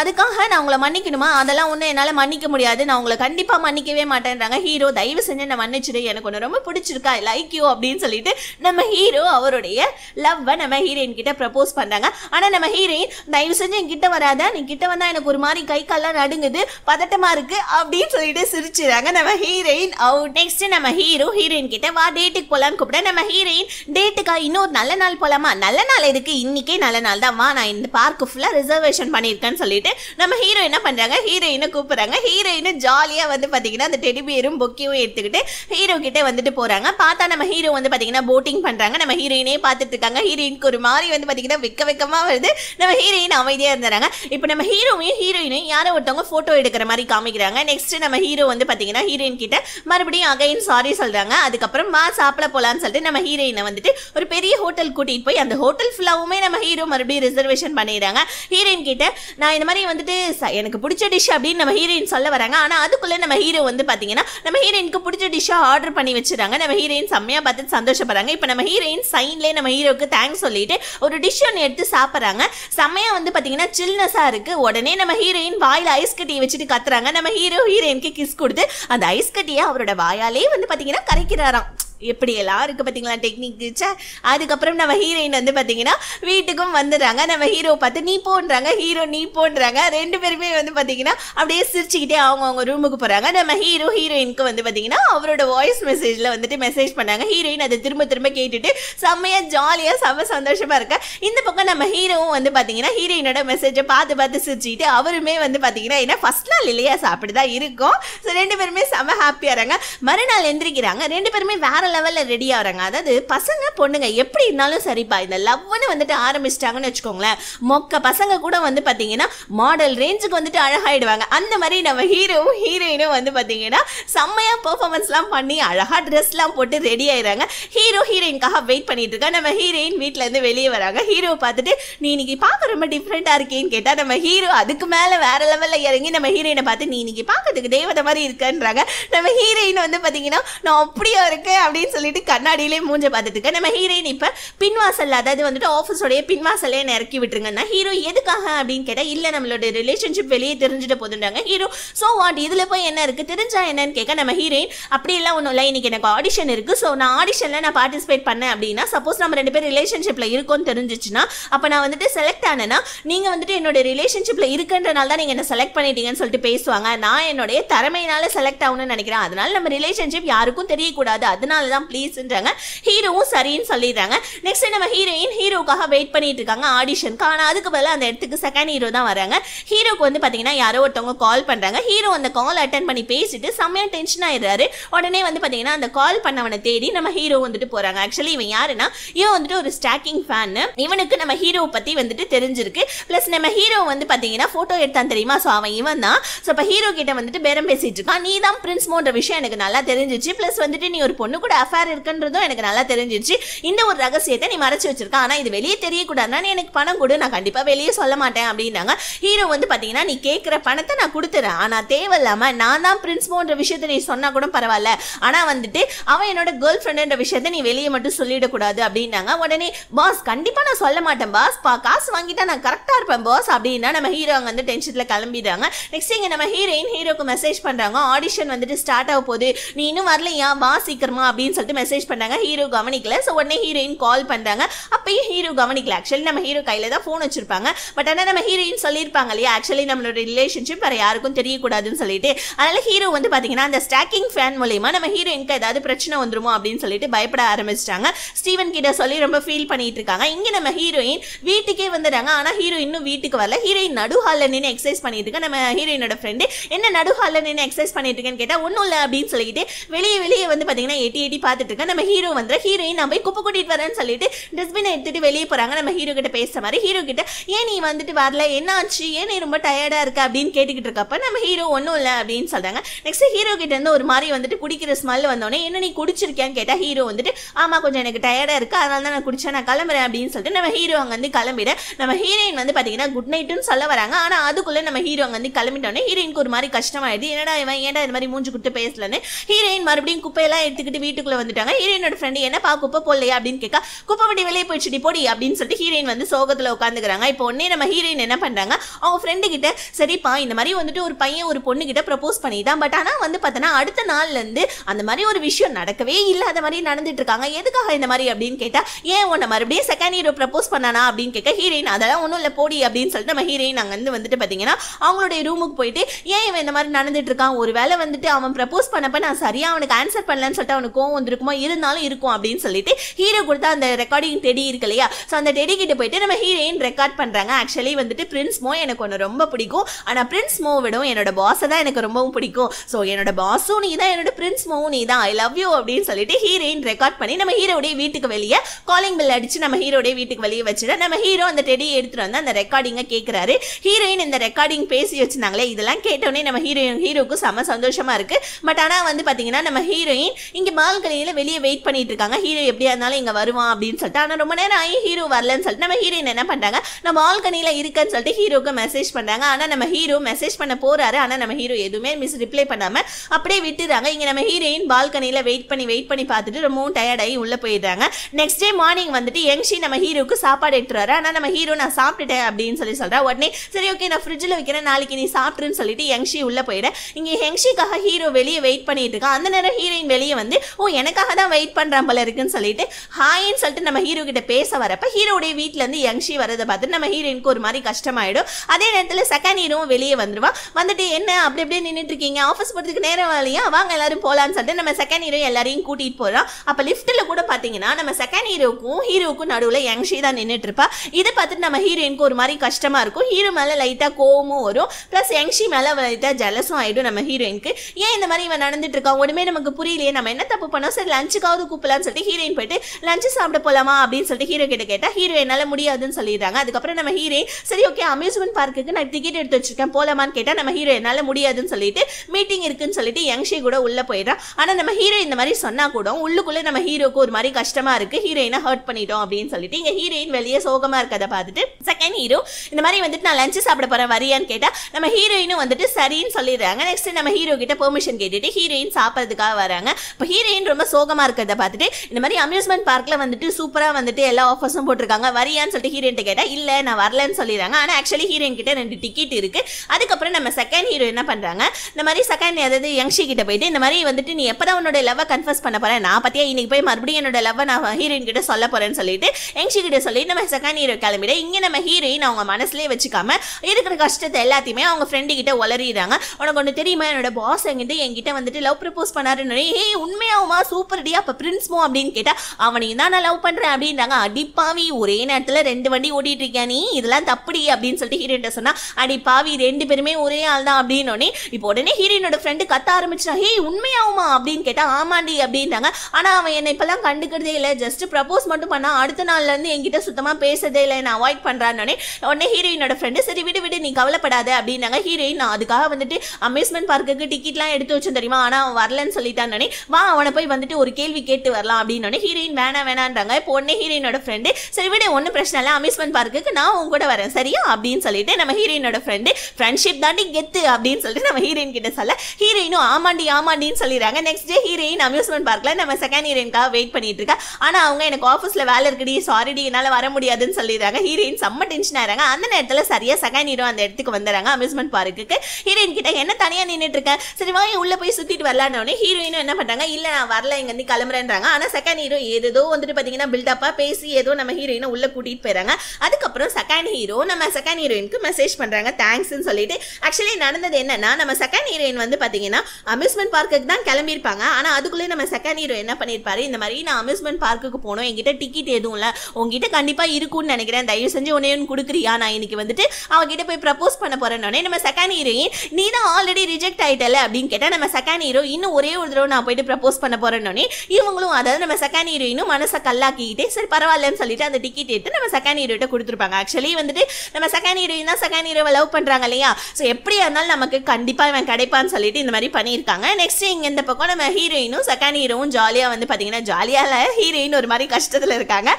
அதுக்காக நான் உங்களை மன்னிக்கணுமா அதெல்லாம் ஒன்றும் என்னால் மன்னிக்க முடியாது நான் உங்களை கண்டிப்பாக மன்னிக்கவே மாட்டேன்றாங்க ஹீரோ தயவு செஞ்சு என்னை மன்னிச்சிடு எனக்கு ஒன்று ரொம்ப பிடிச்சிருக்கா லைக் யூ அப்படின்னு சொல்லிட்டு நம்ம ஹீரோ அவருடைய லவ்வை நம்ம ஹீரோயின் கிட்ட ப்ரப்போஸ் பண்ணுறாங்க ஆனால் நம்ம ஹீரோயின் தயவு செஞ்சு என்கிட்ட வராத நீ கிட்ட வந்தால் எனக்கு ஒரு மாதிரி கை கால்லாம் நடுங்குது பதட்டமா இருக்கு அப்படின்னு சொல்லிட்டு சிரிச்சுறாங்க நம்ம ஹீரோயின் அவுட் நெக்ஸ்ட் நம்ம ஹீரோ ஹீரோயின் கிட்ட வா டேட்டுக்கு போலான்னு கூப்பிட நம்ம ஹீரோயின் டேட்டுக்கா இன்னொரு நல்ல நாள் போலாமா நல்ல நாள் இருக்கு இன்னைக்கே நல்ல நாள் தான் வா நான் இந்த பார்க்கு ஃபுல்லா ரிசர்வேஷன் பண்ணியிருக்கேன்னு சொல்லிட்டு நம்ம ஹீரோ என்ன பண்றாங்க ஹீரோயினை கூப்பிடுறாங்க ஹீரோயினு ஜாலியா வந்து பாத்தீங்கன்னா அந்த டெடிபியரும் பொக்கியும் எடுத்துக்கிட்டு ஹீரோ கிட்டே வந்துட்டு போறாங்க பார்த்தா நம்ம ஹீரோ வந்து பாத்தீங்கன்னா போட்டிங் பண்றாங்க நம்ம ஹீரோயினே பார்த்துட்டு இருக்காங்க ஹீரோயினுக்கு ஒரு மாதிரி வந்து பாத்தீங்கன்னா வெக்க வெக்கமா வருது நம்ம ஹீரோயின் அமைதியா இருந்தாங்க இப்போ நம்ம ஹீரோவையும் ஹீரோயினும் யாரோ ஒருத்தவங்க அவங்க ஃபோட்டோ எடுக்கிற மாதிரி காமிக்கிறாங்க நெக்ஸ்ட் நம்ம ஹீரோ வந்து பார்த்தீங்கன்னா ஹீரோயின் கிட்ட மறுபடியும் அகைன் சாரி சொல்கிறாங்க அதுக்கப்புறம் மா சாப்பிட போகலான்னு சொல்லிட்டு நம்ம ஹீரோயினை வந்துட்டு ஒரு பெரிய ஹோட்டல் கூட்டிகிட்டு போய் அந்த ஹோட்டல் ஃபுல்லாகவுமே நம்ம ஹீரோ மறுபடியும் ரிசர்வேஷன் பண்ணிடுறாங்க ஹீரோயின் கிட்ட நான் இந்த மாதிரி வந்துட்டு எனக்கு பிடிச்ச டிஷ் அப்படின்னு நம்ம ஹீரோயின் சொல்ல வராங்க ஆனால் அதுக்குள்ளே நம்ம ஹீரோ வந்து பார்த்தீங்கன்னா நம்ம ஹீரோயினுக்கு பிடிச்ச டிஷ்ஷாக ஆர்டர் பண்ணி வச்சுறாங்க நம்ம ஹீரோயின் செம்மையாக பார்த்து சந்தோஷப்படுறாங்க இப்போ நம்ம ஹீரோயின் சைன்லேயே நம்ம ஹீரோக்கு தேங்க்ஸ் சொல்லிட்டு ஒரு டிஷ் ஒன்று எடுத்து சாப்பிட்றாங்க செம்மையாக வந்து பார்த்தீங்கன்னா சில்னஸாக இருக்குது உடனே நம்ம ஹீரோயின் வாயில் ஐஸ் ஐஸ் கட்டியை வச்சுட்டு கத்துறாங்க நம்ம ஹீரோ ஹீரோயினுக்கு கிஸ் கொடுத்து அந்த ஐஸ் கட்டியை அவரோட வாயாலே வந்து பாத்தீங்கன்னா கரைக்கிறாராம் எப்படி எல்லாம் பார்த்தீங்களா டெக்னிக் சே அதுக்கப்புறம் நம்ம ஹீரோயின் வந்து பார்த்தீங்கன்னா வீட்டுக்கும் வந்துடுறாங்க நம்ம ஹீரோ பார்த்து நீ போன்றாங்க ஹீரோ நீ போன்றாங்க ரெண்டு பேருமே வந்து பார்த்தீங்கன்னா அப்படியே சிரிச்சுக்கிட்டே அவங்க அவங்க ரூமுக்கு போகிறாங்க நம்ம ஹீரோ ஹீரோயினுக்கு வந்து பார்த்தீங்கன்னா அவரோட வாய்ஸ் மெசேஜில் வந்துட்டு மெசேஜ் பண்ணாங்க ஹீரோயின் அதை திரும்ப திரும்ப கேட்டுட்டு செம்மையாக ஜாலியாக செம்ம சந்தோஷமாக இருக்க இந்த பக்கம் நம்ம ஹீரோவும் வந்து பார்த்தீங்கன்னா ஹீரோயினோட மெசேஜை பார்த்து பார்த்து சிரிச்சுக்கிட்டு அவருமே வந்து பார்த்தீங்கன்னா ஏன்னா ஃபஸ்ட் நாள் இல்லையா அப்படி தான் இருக்கும் ஸோ ரெண்டு பேருமே செம்ம ஹாப்பியாக இருக்காங்க மறுநாள் எந்திரிக்கிறாங்க ரெண்டு பேருமே வேற லெவலில் ரெடி ஆகிறாங்க அதாவது பசங்க பொண்ணுங்க எப்படி இருந்தாலும் சரிப்பா இந்த லவ்னு வந்துட்டு ஆரம்பிச்சிட்டாங்கன்னு வச்சுக்கோங்களேன் மொக்க பசங்க கூட வந்து பார்த்தீங்கன்னா மாடல் ரேஞ்சுக்கு வந்துட்டு அழகாயிடுவாங்க அந்த மாதிரி நம்ம ஹீரோவும் ஹீரோயினும் வந்து பார்த்தீங்கன்னா செம்மையாக பர்ஃபார்மன்ஸ்லாம் பண்ணி அழகாக ட்ரெஸ்லாம் போட்டு ரெடி ஆயிடுறாங்க ஹீரோ ஹீரோயின்காக வெயிட் பண்ணிட்டு இருக்கா நம்ம ஹீரோயின் வீட்டிலேருந்து வெளியே வராங்க ஹீரோ பார்த்துட்டு நீ இன்னைக்கு பார்க்க ரொம்ப டிஃப்ரெண்ட்டாக இருக்கேன்னு கேட்டால் நம்ம ஹீரோ அதுக்கு மேலே வேற லெவலில் இறங்கி நம்ம ஹீரோயினை பார்த்து நீ இன்னைக்கு பார்க்கறதுக்கு தெய்வத்தை மாதிரி இருக்கன்றாங்க நம்ம ஹீரோயின் வந்து பார்த்தீங்கன்னா நான் அப்படியா இருக்கேன் அப்படி அப்படின்னு சொல்லிட்டு கண்ணாடியிலே மூஞ்ச பார்த்துட்டு இருக்க நம்ம ஹீரோயின் இப்போ பின்வாசல் அதாவது வந்துட்டு ஆஃபீஸோடைய பின்வாசலே இறக்கி விட்டுருங்கன்னா ஹீரோ எதுக்காக அப்படின்னு கேட்டால் இல்லை நம்மளோட ரிலேஷன்ஷிப் வெளியே தெரிஞ்சுட்டு போதுன்றாங்க ஹீரோ ஸோ வாட் இதில் போய் என்ன இருக்குது தெரிஞ்சா என்னன்னு கேட்க நம்ம ஹீரோயின் அப்படியெல்லாம் ஒன்றும் இல்லை இன்னைக்கு எனக்கு ஆடிஷன் இருக்குது ஸோ நான் ஆடிஷனில் நான் பார்ட்டிசிபேட் பண்ணேன் அப்படின்னா சப்போஸ் நம்ம ரெண்டு பேர் ரிலேஷன்ஷிப்பில் இருக்கோன்னு தெரிஞ்சிச்சுன்னா அப்போ நான் வந்துட்டு செலக்ட் ஆனேன்னா நீங்கள் வந்துட்டு என்னோட ரிலேஷன்ஷிப்பில் இருக்குன்றனால தான் நீங்கள் என்ன செலக்ட் பண்ணிட்டீங்கன்னு சொல்லிட்டு பேசுவாங்க நான் என்னுடைய தரமையினால செலக்ட் ஆகணும்னு நினைக்கிறேன் அதனால நம்ம ரிலேஷன்ஷிப் யாருக்கும் தெரியக்கூடாது அதனால தான் ப்ளீஸ்ன்றாங்க ஹீரோவும் சரின்னு சொல்லிடுறாங்க நெக்ஸ்ட் நம்ம ஹீரோயின் ஹீரோக்காக வெயிட் பண்ணிட்டு இருக்காங்க ஆடிஷனுக்கு ஆனால் அதுக்கு பதிலாக அந்த இடத்துக்கு செகண்ட் ஹீரோ தான் வராங்க ஹீரோக்கு வந்து பார்த்தீங்கன்னா யாரோ ஒருத்தவங்க கால் பண்ணுறாங்க ஹீரோ அந்த கால் அட்டன் பண்ணி பேசிட்டு செம்மையாக டென்ஷன் ஆயிடுறாரு உடனே வந்து பார்த்தீங்கன்னா அந்த கால் பண்ணவனை தேடி நம்ம ஹீரோ வந்துட்டு போகிறாங்க ஆக்சுவலி இவன் யாருன்னா இவன் வந்துட்டு ஒரு ஸ்டாக்கிங் ஃபேனு இவனுக்கு நம்ம ஹீரோவை பற்றி வந்துட்டு தெரிஞ்சிருக்கு ப்ளஸ் நம்ம ஹீரோ வந்து பார்த்தீங்கன்னா ஃபோட்டோ எடுத்தான் தெரியுமா ஸோ அவன் இவன் தான் ஸோ இப்போ ஹீரோ கிட்ட வந்துட்டு பேரம் பேசிட்டு இருக்கான் நீ தான் பிரின்ஸ் மோன்ற விஷயம் எனக்கு நல்லா தெரிஞ்சிச்சு ப்ளஸ் வந்துட்டு நீ ஒரு பொண்ணு கூட அஃபேர் இருக்குன்றதும் எனக்கு நல்லா தெரிஞ்சிருச்சு இந்த ஒரு ரகசியத்தை நீ மறைச்சி வச்சிருக்க ஆனால் இது வெளியே தெரியக்கூடாதுன்னா நீ எனக்கு பணம் கொடு நான் கண்டிப்பாக வெளியே சொல்ல மாட்டேன் அப்படின்னாங்க ஹீரோ வந்து பார்த்தீங்கன்னா நீ கேட்குற பணத்தை நான் கொடுத்துறேன் ஆனால் தேவையில்லாமல் நான் தான் பிரின்ஸ்போன்ற விஷயத்த நீ சொன்னால் கூட பரவாயில்ல ஆனால் வந்துட்டு அவன் என்னோட கேர்ள் ஃப்ரெண்டுன்ற விஷயத்த நீ வெளியே மட்டும் சொல்லிடக்கூடாது அப்படின்னாங்க உடனே பாஸ் கண்டிப்பாக நான் சொல்ல மாட்டேன் பாஸ் பா காசு வாங்கிட்டா நான் கரெக்டாக இருப்பேன் பாஸ் அப்படின்னா நம்ம ஹீரோ அங்கே வந்து டென்ஷனில் கிளம்பிடுறாங்க நெக்ஸ்ட் இங்கே நம்ம ஹீரோயின் ஹீரோக்கு மெசேஜ் பண்ணுறாங்க ஆடிஷன் வந்துட்டு ஸ்டார்ட் ஆக போகுது நீ இன்னும் வரலையா வா சீக்கிரமா அப்படின்னு அப்படின்னு சொல்லிட்டு மெசேஜ் பண்ணாங்க ஹீரோ கவனிக்கல ஸோ உடனே ஹீரோயின் கால் பண்ணுறாங்க அப்பயும் ஹீரோ கவனிக்கல ஆக்சுவலி நம்ம ஹீரோ கையில் தான் ஃபோன் வச்சிருப்பாங்க பட் ஆனால் நம்ம ஹீரோயின் சொல்லியிருப்பாங்க இல்லையா ஆக்சுவலி நம்மளோட ரிலேஷன்ஷிப் வேறு யாருக்கும் தெரியக்கூடாதுன்னு சொல்லிட்டு அதனால் ஹீரோ வந்து பார்த்தீங்கன்னா அந்த ஸ்டாக்கிங் ஃபேன் மூலயமா நம்ம ஹீரோயினுக்கு ஏதாவது பிரச்சனை வந்துருமோ அப்படின்னு சொல்லிட்டு பயப்பட ஆரம்பிச்சிட்டாங்க ஸ்டீவன் கிட்ட சொல்லி ரொம்ப ஃபீல் பண்ணிட்டு இருக்காங்க இங்கே நம்ம ஹீரோயின் வீட்டுக்கே வந்துடுறாங்க ஆனால் ஹீரோ இன்னும் வீட்டுக்கு வரல ஹீரோயின் நடுஹாலில் நின்று எக்ஸசைஸ் பண்ணிட்டு இருக்க நம்ம ஹீரோயினோட ஃப்ரெண்டு என்ன நடுஹாலில் நின்று எக்ஸசைஸ் பண்ணிட்டு இருக்கேன்னு கேட்டால் ஒன்றும் இல்லை அப்படின்னு சொல்லிட்டு வெளியே வெளியே வந்து பார்த்தீங்கன்னா எட்டி தேடி பார்த்துட்டு இருக்கேன் நம்ம ஹீரோ வந்து ஹீரோயின் நான் போய் குப்பை கூட்டிட்டு வரேன்னு சொல்லிட்டு டஸ்ட்பினை எடுத்துட்டு வெளியே போறாங்க நம்ம ஹீரோ கிட்ட பேசுற மாதிரி ஹீரோ கிட்ட ஏன் நீ வந்துட்டு வரல என்ன ஆச்சு ஏன் நீ ரொம்ப டயர்டா இருக்க அப்படின்னு கேட்டுக்கிட்டு இருக்கப்ப நம்ம ஹீரோ ஒன்றும் இல்லை அப்படின்னு சொல்றாங்க நெக்ஸ்ட் ஹீரோ கிட்ட இருந்து ஒரு மாதிரி வந்துட்டு குடிக்கிற ஸ்மெல் வந்தோடனே என்ன நீ குடிச்சிருக்கியான்னு கேட்டால் ஹீரோ வந்துட்டு ஆமா கொஞ்சம் எனக்கு டயர்டா இருக்கு அதனால தான் நான் குடிச்சா நான் கிளம்புறேன் அப்படின்னு சொல்லிட்டு நம்ம ஹீரோ அங்க வந்து கிளம்பிட நம்ம ஹீரோயின் வந்து பார்த்தீங்கன்னா குட் நைட்டுன்னு சொல்ல வராங்க ஆனால் அதுக்குள்ளே நம்ம ஹீரோ அங்க வந்து கிளம்பிட்டோன்னே ஹீரோயினுக்கு ஒரு மாதிரி கஷ்டமாயிடுது என்னடா இவன் ஏன்டா இது மாதிரி மூஞ்சு குட்டு பேசலன்னு ஹீரோயின் மறுபடியும் குப்பையெல்லாம் எடுத்துக்கிட்டு வீட்டு வீட்டுக்குள்ளே வந்துட்டாங்க ஹீரோயினோட ஃப்ரெண்டு என்னப்பா குப்பை போடலையா அப்படின்னு கேட்க குப்பை வண்டி வெளியே போயிடுச்சு போடி அப்படின்னு சொல்லிட்டு ஹீரோயின் வந்து சோகத்தில் உட்காந்துக்கிறாங்க இப்போ உடனே நம்ம ஹீரோயின் என்ன பண்ணுறாங்க அவங்க ஃப்ரெண்டு கிட்ட சரிப்பா இந்த மாதிரி வந்துட்டு ஒரு பையன் ஒரு பொண்ணு கிட்ட ப்ரப்போஸ் பண்ணிட்டான் பட் ஆனால் வந்து பார்த்தோன்னா அடுத்த நாள்லேருந்து அந்த மாதிரி ஒரு விஷயம் நடக்கவே இல்லாத மாதிரி நடந்துட்டு இருக்காங்க எதுக்காக இந்த மாதிரி அப்படின்னு கேட்டால் ஏன் உன்னை மறுபடியும் செகண்ட் ஹீரோ ப்ரப்போஸ் பண்ணானா அப்படின்னு கேட்க ஹீரோயின் அதெல்லாம் ஒன்றும் இல்லை போடி அப்படின்னு சொல்லிட்டு நம்ம ஹீரோயின் வந்து வந்துட்டு பார்த்தீங்கன்னா அவங்களுடைய ரூமுக்கு போயிட்டு ஏன் இவன் இந்த மாதிரி நடந்துட்டு இருக்கான் ஒரு வேலை வந்துட்டு அவன் ப்ரப்போஸ் பண்ணப்ப நான் சரியாக அவனுக்கு ஆன்சர் பண்ணலன்னு சொல்லிட்டு அவனுக்கு கோவம் வந்திருக்குமா இருந்தாலும் இருக்கும் அப்படின்னு சொல்லிட்டு ஹீரோ கொடுத்தா அந்த ரெக்கார்டிங் டெடி இருக்கு இல்லையா ஸோ அந்த டெடி கிட்ட போயிட்டு நம்ம ஹீரோயின் ரெக்கார்ட் பண்ணுறாங்க ஆக்சுவலி வந்துட்டு பிரின்ஸ் மோ எனக்கு ஒன்று ரொம்ப பிடிக்கும் ஆனால் பிரின்ஸ் மோ விடும் என்னோட பாஸை தான் எனக்கு ரொம்பவும் பிடிக்கும் ஸோ என்னோட பாஸும் நீ தான் என்னோட பிரின்ஸ் மோவும் நீ தான் ஐ லவ் யூ அப்படின்னு சொல்லிட்டு ஹீரோயின் ரெக்கார்ட் பண்ணி நம்ம ஹீரோடைய வீட்டுக்கு வெளியே காலிங் பில் அடிச்சு நம்ம ஹீரோடைய வீட்டுக்கு வெளியே வச்சுட்டு நம்ம ஹீரோ அந்த டெடியை எடுத்துட்டு வந்து அந்த ரெக்கார்டிங்கை கேட்குறாரு ஹீரோயின் இந்த ரெக்கார்டிங் பேசி வச்சிருந்தாங்களே இதெல்லாம் கேட்டோடனே நம்ம ஹீரோயின் ஹீரோக்கு செம சந்தோஷமா இருக்கு பட் ஆனால் வந்து பார்த்தீங்கன்னா நம்ம ஹீரோயின் இங்கே மேல பால்கனியில் வெளியே வெயிட் பண்ணிட்டு இருக்காங்க ஹீரோ எப்படியா இருந்தாலும் இங்கே வருவான் அப்படின்னு சொல்லிட்டு ஆனால் ரொம்ப நேரம் ஆகி ஹீரோ வரலன்னு சொல்லிட்டு நம்ம ஹீரோயின் என்ன பண்ணுறாங்க நம்ம பால்கனியில் இருக்கன்னு சொல்லிட்டு ஹீரோக்கு மெசேஜ் பண்ணுறாங்க ஆனால் நம்ம ஹீரோ மெசேஜ் பண்ண போகிறாரு ஆனால் நம்ம ஹீரோ எதுவுமே மிஸ் ரிப்ளை பண்ணாமல் அப்படியே விட்டுறாங்க இங்கே நம்ம ஹீரோயின் பால்கனியில் வெயிட் பண்ணி வெயிட் பண்ணி பார்த்துட்டு ரொம்பவும் டயர்டாகி உள்ளே போயிடுறாங்க நெக்ஸ்ட் டே மார்னிங் வந்துட்டு எங்ஷி நம்ம ஹீரோக்கு சாப்பாடு எடுத்துறாரு ஆனால் நம்ம ஹீரோ நான் சாப்பிட்டுட்டேன் அப்படின்னு சொல்லி சொல்கிறேன் உடனே சரி ஓகே நான் ஃப்ரிட்ஜில் வைக்கிறேன் நாளைக்கு நீ சாப்பிட்ருன்னு சொல்லிட்டு எங்ஷி உள்ளே போயிடுறேன் இங்கே எங்ஷிக்காக ஹீரோ வெளியே வெயிட் பண்ணிட்டு இருக்கான் அந்த நேரம் ஹீரோயின் வெளியே வந்து எனக்காக தான் வெயிட் பண்ணுறான் போல இருக்குன்னு சொல்லிட்டு ஹாயின்னு சொல்லிட்டு நம்ம ஹீரோ கிட்ட பேச வரப்ப ஹீரோடைய வீட்டிலேருந்து யங்ஷி வரதை பார்த்து நம்ம ஹீரோயினுக்கு ஒரு மாதிரி கஷ்டமாயிடும் அதே நேரத்தில் செகண்ட் ஹீரோவும் வெளியே வந்துருவான் வந்துட்டு என்ன அப்படி அப்படியே நின்றுட்டு இருக்கீங்க ஆஃபீஸ் போகிறதுக்கு நேரம் வழியா வாங்க எல்லாரும் போகலான்னு சொல்லிட்டு நம்ம செகண்ட் ஹீரோ எல்லாரையும் கூட்டிகிட்டு போகிறான் அப்போ லிஃப்ட்டில் கூட பார்த்தீங்கன்னா நம்ம செகண்ட் ஹீரோக்கும் ஹீரோவுக்கும் நடுவில் யங்ஷி தான் நின்றுட்டு இருப்பா இதை பார்த்துட்டு நம்ம ஹீரோயினுக்கு ஒரு மாதிரி கஷ்டமாக இருக்கும் ஹீரோ மேலே லைட்டாக கோவமும் வரும் ப்ளஸ் யங்ஷி மேலே லைட்டாக ஜலசும் ஆகிடும் நம்ம ஹீரோயினுக்கு ஏன் இந்த மாதிரி இவன் நடந்துட்டு இருக்கா உடனே நமக்கு புரியலையே நம்ம என்ன தப்பு பண்ணோம் சரி லஞ்சுக்காவது கூப்பிடலாம்னு சொல்லிட்டு ஹீரோயின் போயிட்டு லஞ்சு சாப்பிட போலாமா அப்படின்னு சொல்லிட்டு ஹீரோ கிட்ட கேட்டால் ஹீரோ என்னால முடியாதுன்னு சொல்லிடுறாங்க அதுக்கப்புறம் நம்ம ஹீரோயின் சரி ஓகே அம்யூஸ்மெண்ட் பார்க்குக்கு நான் டிக்கெட் எடுத்து வச்சிருக்கேன் போலாமான்னு கேட்டால் நம்ம ஹீரோ என்னால முடியாதுன்னு சொல்லிட்டு மீட்டிங் இருக்குன்னு சொல்லிட்டு யங்ஷே கூட உள்ளே போயிடறான் ஆனால் நம்ம ஹீரோ இந்த மாதிரி சொன்னால் கூட உள்ளுக்குள்ளே நம்ம ஹீரோக்கு ஒரு மாதிரி கஷ்டமாக இருக்குது ஹீரோயினை ஹர்ட் பண்ணிட்டோம் அப்படின்னு சொல்லிட்டு இங்கே ஹீரோயின் வெளியே சோகமாக இருக்கத பார்த்துட்டு செகண்ட் ஹீரோ இந்த மாதிரி வந்துட்டு நான் லஞ்சு சாப்பிட போகிறேன் வரியான்னு கேட்டால் நம்ம ஹீரோயினும் வந்துட்டு சரின்னு சொல்லிடுறாங்க நெக்ஸ்ட் நம்ம ஹீரோ கிட்ட பெர்மிஷன் கேட்டுட்டு ஹீரோயின் சாப்பிட்றதுக்காக வராங்க இப்போ ஹீரோயின் வீட்டில் ரொம்ப சோகமாக இருக்கிறத பார்த்துட்டு இந்த மாதிரி அம்யூஸ்மெண்ட் பார்க்கில் வந்துட்டு சூப்பராக வந்துட்டு எல்லா ஆஃபர்ஸும் போட்டிருக்காங்க வரியான்னு சொல்லிட்டு ஹீரோயின் கேட்டால் இல்லை நான் வரலன்னு சொல்லிடுறாங்க ஆனால் ஆக்சுவலி ஹீரோயின் கிட்ட ரெண்டு டிக்கெட் இருக்குது அதுக்கப்புறம் நம்ம செகண்ட் ஹீரோ என்ன பண்ணுறாங்க இந்த மாதிரி செகண்ட் அதாவது யங்ஷி கிட்ட போயிட்டு இந்த மாதிரி வந்துட்டு நீ எப்போ தான் உன்னோட லவ்வை கன்ஃபர்ஸ் பண்ண போகிறேன் நான் பார்த்தியா இன்னைக்கு போய் மறுபடியும் என்னோட லவ் நான் ஹீரோயின் கிட்ட சொல்ல போகிறேன்னு சொல்லிட்டு யங்ஷி கிட்ட சொல்லி நம்ம செகண்ட் ஹீரோ கிளம்பிட இங்கே நம்ம ஹீரோயின் அவங்க மனசுலேயே வச்சுக்காம இருக்கிற கஷ்டத்தை எல்லாத்தையுமே அவங்க ஃப்ரெண்டு கிட்ட உளறிடுறாங்க உனக்கு ஒன்று தெரியுமா என்னோட பாஸ் எங்கிட்ட என்கிட்ட வந்துட்டு லவ் ப்ரப்போஸ் பண்ணாருன்னு ஏய் உண்மையாவுமா சூப்பர் டி அப்போ பிரின்ஸ் மோ அப்படின்னு கேட்டால் அவனை தான் நான் லவ் பண்ணுறேன் அப்படின்றாங்க அடிப்பாவி ஒரே நேரத்தில் ரெண்டு வண்டி ஓட்டிகிட்டு இருக்கியா நீ இதெல்லாம் தப்புடி அப்படின்னு சொல்லிட்டு ஹீரோயின்ட்ட சொன்னா அடிப்பாவி ரெண்டு பேருமே ஒரே ஆள் தான் அப்படின்னோடனே இப்போ உடனே ஹீரோயினோட ஃப்ரெண்டு கத்த ஆரம்பிச்சா ஹே உண்மையாகுமா அப்படின்னு கேட்டால் ஆமாண்டி அப்படின்றாங்க ஆனால் அவன் என்னை இப்பெல்லாம் கண்டுக்கிறதே இல்லை ஜஸ்ட் ப்ரப்போஸ் மட்டும் பண்ணா அடுத்த நாள்லேருந்து என்கிட்ட சுத்தமாக பேசுறதே இல்லை நான் அவாய்ட் பண்றான்னு உடனே ஹீரோயினோட ஃப்ரெண்டு சரி விடு விடு நீ கவலைப்படாத அப்படின்னாங்க ஹீரோயின் நான் அதுக்காக வந்துட்டு அம்யூஸ்மெண்ட் பார்க்குக்கு டிக்கெட்லாம் எடுத்து வச்சோம் தெரியுமா ஆனால் அவன் வரலன்னு சொல்லிட்டான்னே வா அவனை போய் வந்துட்டு ஒரு கேள்வி கேட்டு வரலாம் அப்படின்னு ஹீரோயின் வேணாம் வேணான்றாங்க இப்போ உடனே ஹீரோயினோட ஃப்ரெண்டு சரி விட ஒன்றும் பிரச்சனை இல்லை அம்யூஸ்மெண்ட் பார்க்குக்கு நான் உங்க கூட வரேன் சரியா அப்படின்னு சொல்லிட்டு நம்ம ஹீரோயினோட ஃப்ரெண்டு ஃப்ரெண்ட்ஷிப் தாண்டி கெத்து அப்படின்னு சொல்லிட்டு நம்ம ஹீரோயின் கிட்ட சொல்ல ஹீரோயினும் ஆமாண்டி ஆமாண்டின்னு சொல்லிடுறாங்க நெக்ஸ்ட் டே ஹீரோயின் அம்யூஸ்மெண்ட் பார்க்கல நம்ம செகண்ட் ஹீரோயின்காக வெயிட் பண்ணிட்டு இருக்கா ஆனால் அவங்க எனக்கு ஆஃபீஸில் வேலை இருக்குடி சாரிடி என்னால் வர முடியாதுன்னு சொல்லிடுறாங்க ஹீரோயின் செம்ம டென்ஷன் ஆகிறாங்க அந்த நேரத்தில் சரியாக செகண்ட் ஹீரோ அந்த இடத்துக்கு வந்துடுறாங்க அம்யூஸ்மெண்ட் பார்க்குக்கு ஹீரோயின் கிட்ட என்ன தனியாக நின்றுட்டு இருக்கேன் சரி வாங்கி உள்ளே போய் சுற்றிட்டு வரலான்னு ஹீரோயினும் என்ன பண்ணுறாங்க இல்லை வரல வரல வந்து கிளம்புறேன்றாங்க ஆனால் செகண்ட் ஹீரோ ஏதோ வந்துட்டு பார்த்தீங்கன்னா பில்டப்பாக பேசி ஏதோ நம்ம ஹீரோயினை உள்ளே கூட்டிகிட்டு போயிறாங்க அதுக்கப்புறம் செகண்ட் ஹீரோ நம்ம செகண்ட் ஹீரோயினுக்கு மெசேஜ் பண்ணுறாங்க தேங்க்ஸ்னு சொல்லிட்டு ஆக்சுவலி நடந்தது என்னன்னா நம்ம செகண்ட் ஹீரோயின் வந்து பார்த்தீங்கன்னா அம்யூஸ்மெண்ட் பார்க்குக்கு தான் கிளம்பியிருப்பாங்க ஆனால் அதுக்குள்ளே நம்ம செகண்ட் ஹீரோ என்ன பண்ணியிருப்பாரு இந்த மாதிரி நான் அம்யூஸ்மெண்ட் பார்க்குக்கு போனோம் என்கிட்ட டிக்கெட் எதுவும் இல்லை உங்ககிட்ட கண்டிப்பாக இருக்கும்னு நினைக்கிறேன் தயவு செஞ்சு உனையும் கொடுக்குறியா நான் இன்னைக்கு வந்துட்டு அவகிட்ட போய் ப்ரப்போஸ் பண்ண போகிறேன்னொடனே நம்ம செகண்ட் ஹீரோயின் நீ தான் ஆல்ரெடி ரிஜெக்ட் ஆயிட்டல அப்படின்னு கேட்டா நம்ம செகண்ட் ஹீரோ இன்னும் ஒரே ஒரு தடவை நான் போயிட்டு ப்ரப்போஸ் பண்ண போகிறேன்னொடனே இவங்களும் அதாவது நம்ம செகண்ட் ஹீரோயினும் மனசை கல்லாக்கிக்கிட்டே சரி பரவாயில்லன்னு சொல்லிட்டு அந்த டிக்கெட் எடுத்து நம்ம செகண்ட் ஹீரோயிட்ட கொடுத்துருப்பாங்க ஆக்சுவலி வந்துட்டு நம்ம செகண்ட் ஹீரோயின் தான் செகண்ட் ஹீரோவை லவ் பண்ணுறாங்க இல்லையா ஸோ எப்படியா இருந்தாலும் நமக்கு கண்டிப்பாக இவன் கிடைப்பான்னு சொல்லிட்டு இந்த மாதிரி பண்ணியிருக்காங்க நெக்ஸ்ட் இங்கே இந்த பக்கம் நம்ம ஹீரோயினும் செகண்ட் ஹீரோவும் ஜாலியாக வந்து பார்த்தீங்கன்னா ஜாலியாக இல்லை ஹீரோயின் ஒரு மாதிரி கஷ்டத்தில் இருக்காங்க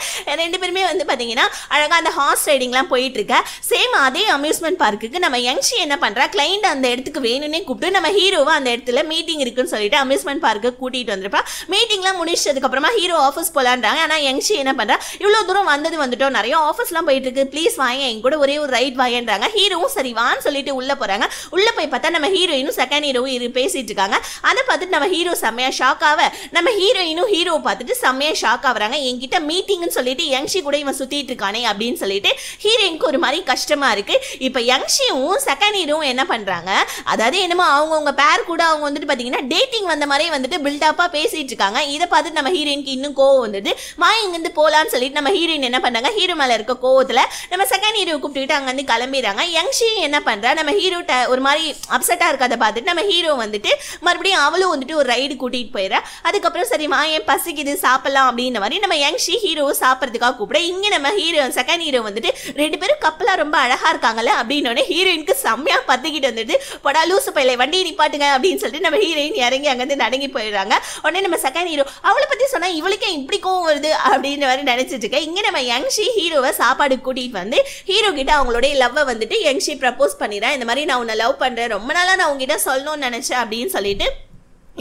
ரெண்டு பேருமே வந்து பார்த்தீங்கன்னா அழகாக அந்த ஹார்ஸ் ரைடிங்லாம் இருக்க சேம் அதே அம்யூஸ்மெண்ட் பார்க்குக்கு நம்ம யங்ஷி என்ன பண்ணுறா கிளைண்ட் அந்த இடத்துக்கு வேணும்னே கூப்பிட்டு நம்ம ஹீரோவை அந்த இடத்துல மீட்டிங் இருக்குன்னு சொல்லிட்டு அம்யூஸ்மெண்ட் பார்க்கு கூட்டிகிட்டு வந்து இருப்பா மீட்டிங்லாம் முடிச்சதுக்கப்புறமா ஹீரோ ஆஃபீஸ் போகலான்றாங்க ஆனால் யங்ஷி என்ன பண்ணுறா இவ்வளோ தூரம் வந்தது வந்துட்டோம் நிறைய ஆஃபீஸ்லாம் போயிட்டு இருக்கு ப்ளீஸ் வாங்க என் கூட ஒரே ஒரு ரைட் வாங்கன்றாங்க ஹீரோவும் சரி வான்னு சொல்லிட்டு உள்ளே போகிறாங்க உள்ளே போய் பார்த்தா நம்ம ஹீரோயினும் செகண்ட் ஹீரோவும் இரு பேசிட்டு இருக்காங்க அதை பார்த்துட்டு நம்ம ஹீரோ செம்மையா ஷாக் ஆக நம்ம ஹீரோயினும் ஹீரோவை பார்த்துட்டு செம்மையா ஷாக் ஆகுறாங்க என்கிட்ட மீட்டிங்னு சொல்லிட்டு யங்ஷி கூட இவன் சுற்றிட்டு இருக்கானே அப்படின்னு சொல்லிட்டு ஹீரோயினுக்கு ஒரு மாதிரி கஷ்டமாக இருக்குது இப்போ யங்ஷியும் செகண்ட் ஹீரோவும் என்ன பண்ணுறாங்க அதாவது என்னமோ அவங்கவுங்க பேர் கூட அவங்க வந்துட்டு பார்த்தீங்கன்னா டேட்டிங் வந்த மாதிரி வந்துட்டு பில்டப்பாக பேசிட்டு இருக்காங்க இதை பார்த்து நம்ம ஹீரோயினுக்கு இன்னும் கோவம் வந்தது மா இங்கேருந்து போகலான்னு சொல்லிட்டு நம்ம ஹீரோயின் என்ன பண்ணுறாங்க ஹீரோ மேலே இருக்க கோவத்தில் நம்ம செகண்ட் ஹீரோ கூப்பிட்டுக்கிட்டு அங்கேருந்து கிளம்பிடுறாங்க யங்ஷி என்ன பண்ணுறா நம்ம ஹீரோ ஒரு மாதிரி அப்செட்டாக இருக்கதை பார்த்துட்டு நம்ம ஹீரோ வந்துட்டு மறுபடியும் அவளும் வந்துட்டு ஒரு ரைடு கூட்டிகிட்டு போயிடுறா அதுக்கப்புறம் சரிம்மா என் பசிக்குது சாப்பிடலாம் அப்படின்ற மாதிரி நம்ம யங்ஷி ஹீரோ சாப்பிட்றதுக்காக கூப்பிட இங்கே நம்ம ஹீரோ செகண்ட் ஹீரோ வந்துட்டு ரெண்டு பேரும் கப்பலாக ரொம்ப அழகாக இருக்காங்கல்ல அப்படின்னோடனே ஹீரோயினுக்கு செம்மையாக பார்த்துக்கிட்டு வந்துட்டு படா லூசு பையில வண்டியை நிப்பாட்டுங்க அப்படின்னு சொல்லிட்டு நம்ம ஹீரோயின் இறங்கி அங்கேருந்து நடங்கி போயிடுறாங்க உடனே நம்ம செகண்ட் ஹீரோ அவளை பற்றி சொன்னால் இவளுக்கே இப்படி கோவம் வருது அப்படின்ற மாதிரி நினைச்சிட்டு இருக்கேன் இங்கே நம்ம யங்ஷி ஹீரோவை சாப்பாடு கூட்டிகிட்டு வந்து ஹீரோ கிட்ட அவங்களுடைய லவ்வை வந்துட்டு யங்ஷி ப்ரப்போஸ் பண்ணிடுறேன் இந்த மாதிரி நான் உன்னை லவ் பண்ணுறேன் ரொம்ப நாளாக நான் உங்ககிட்ட சொல்லணும்னு நினச்சேன் அப்படின்னு சொல்லிட்டு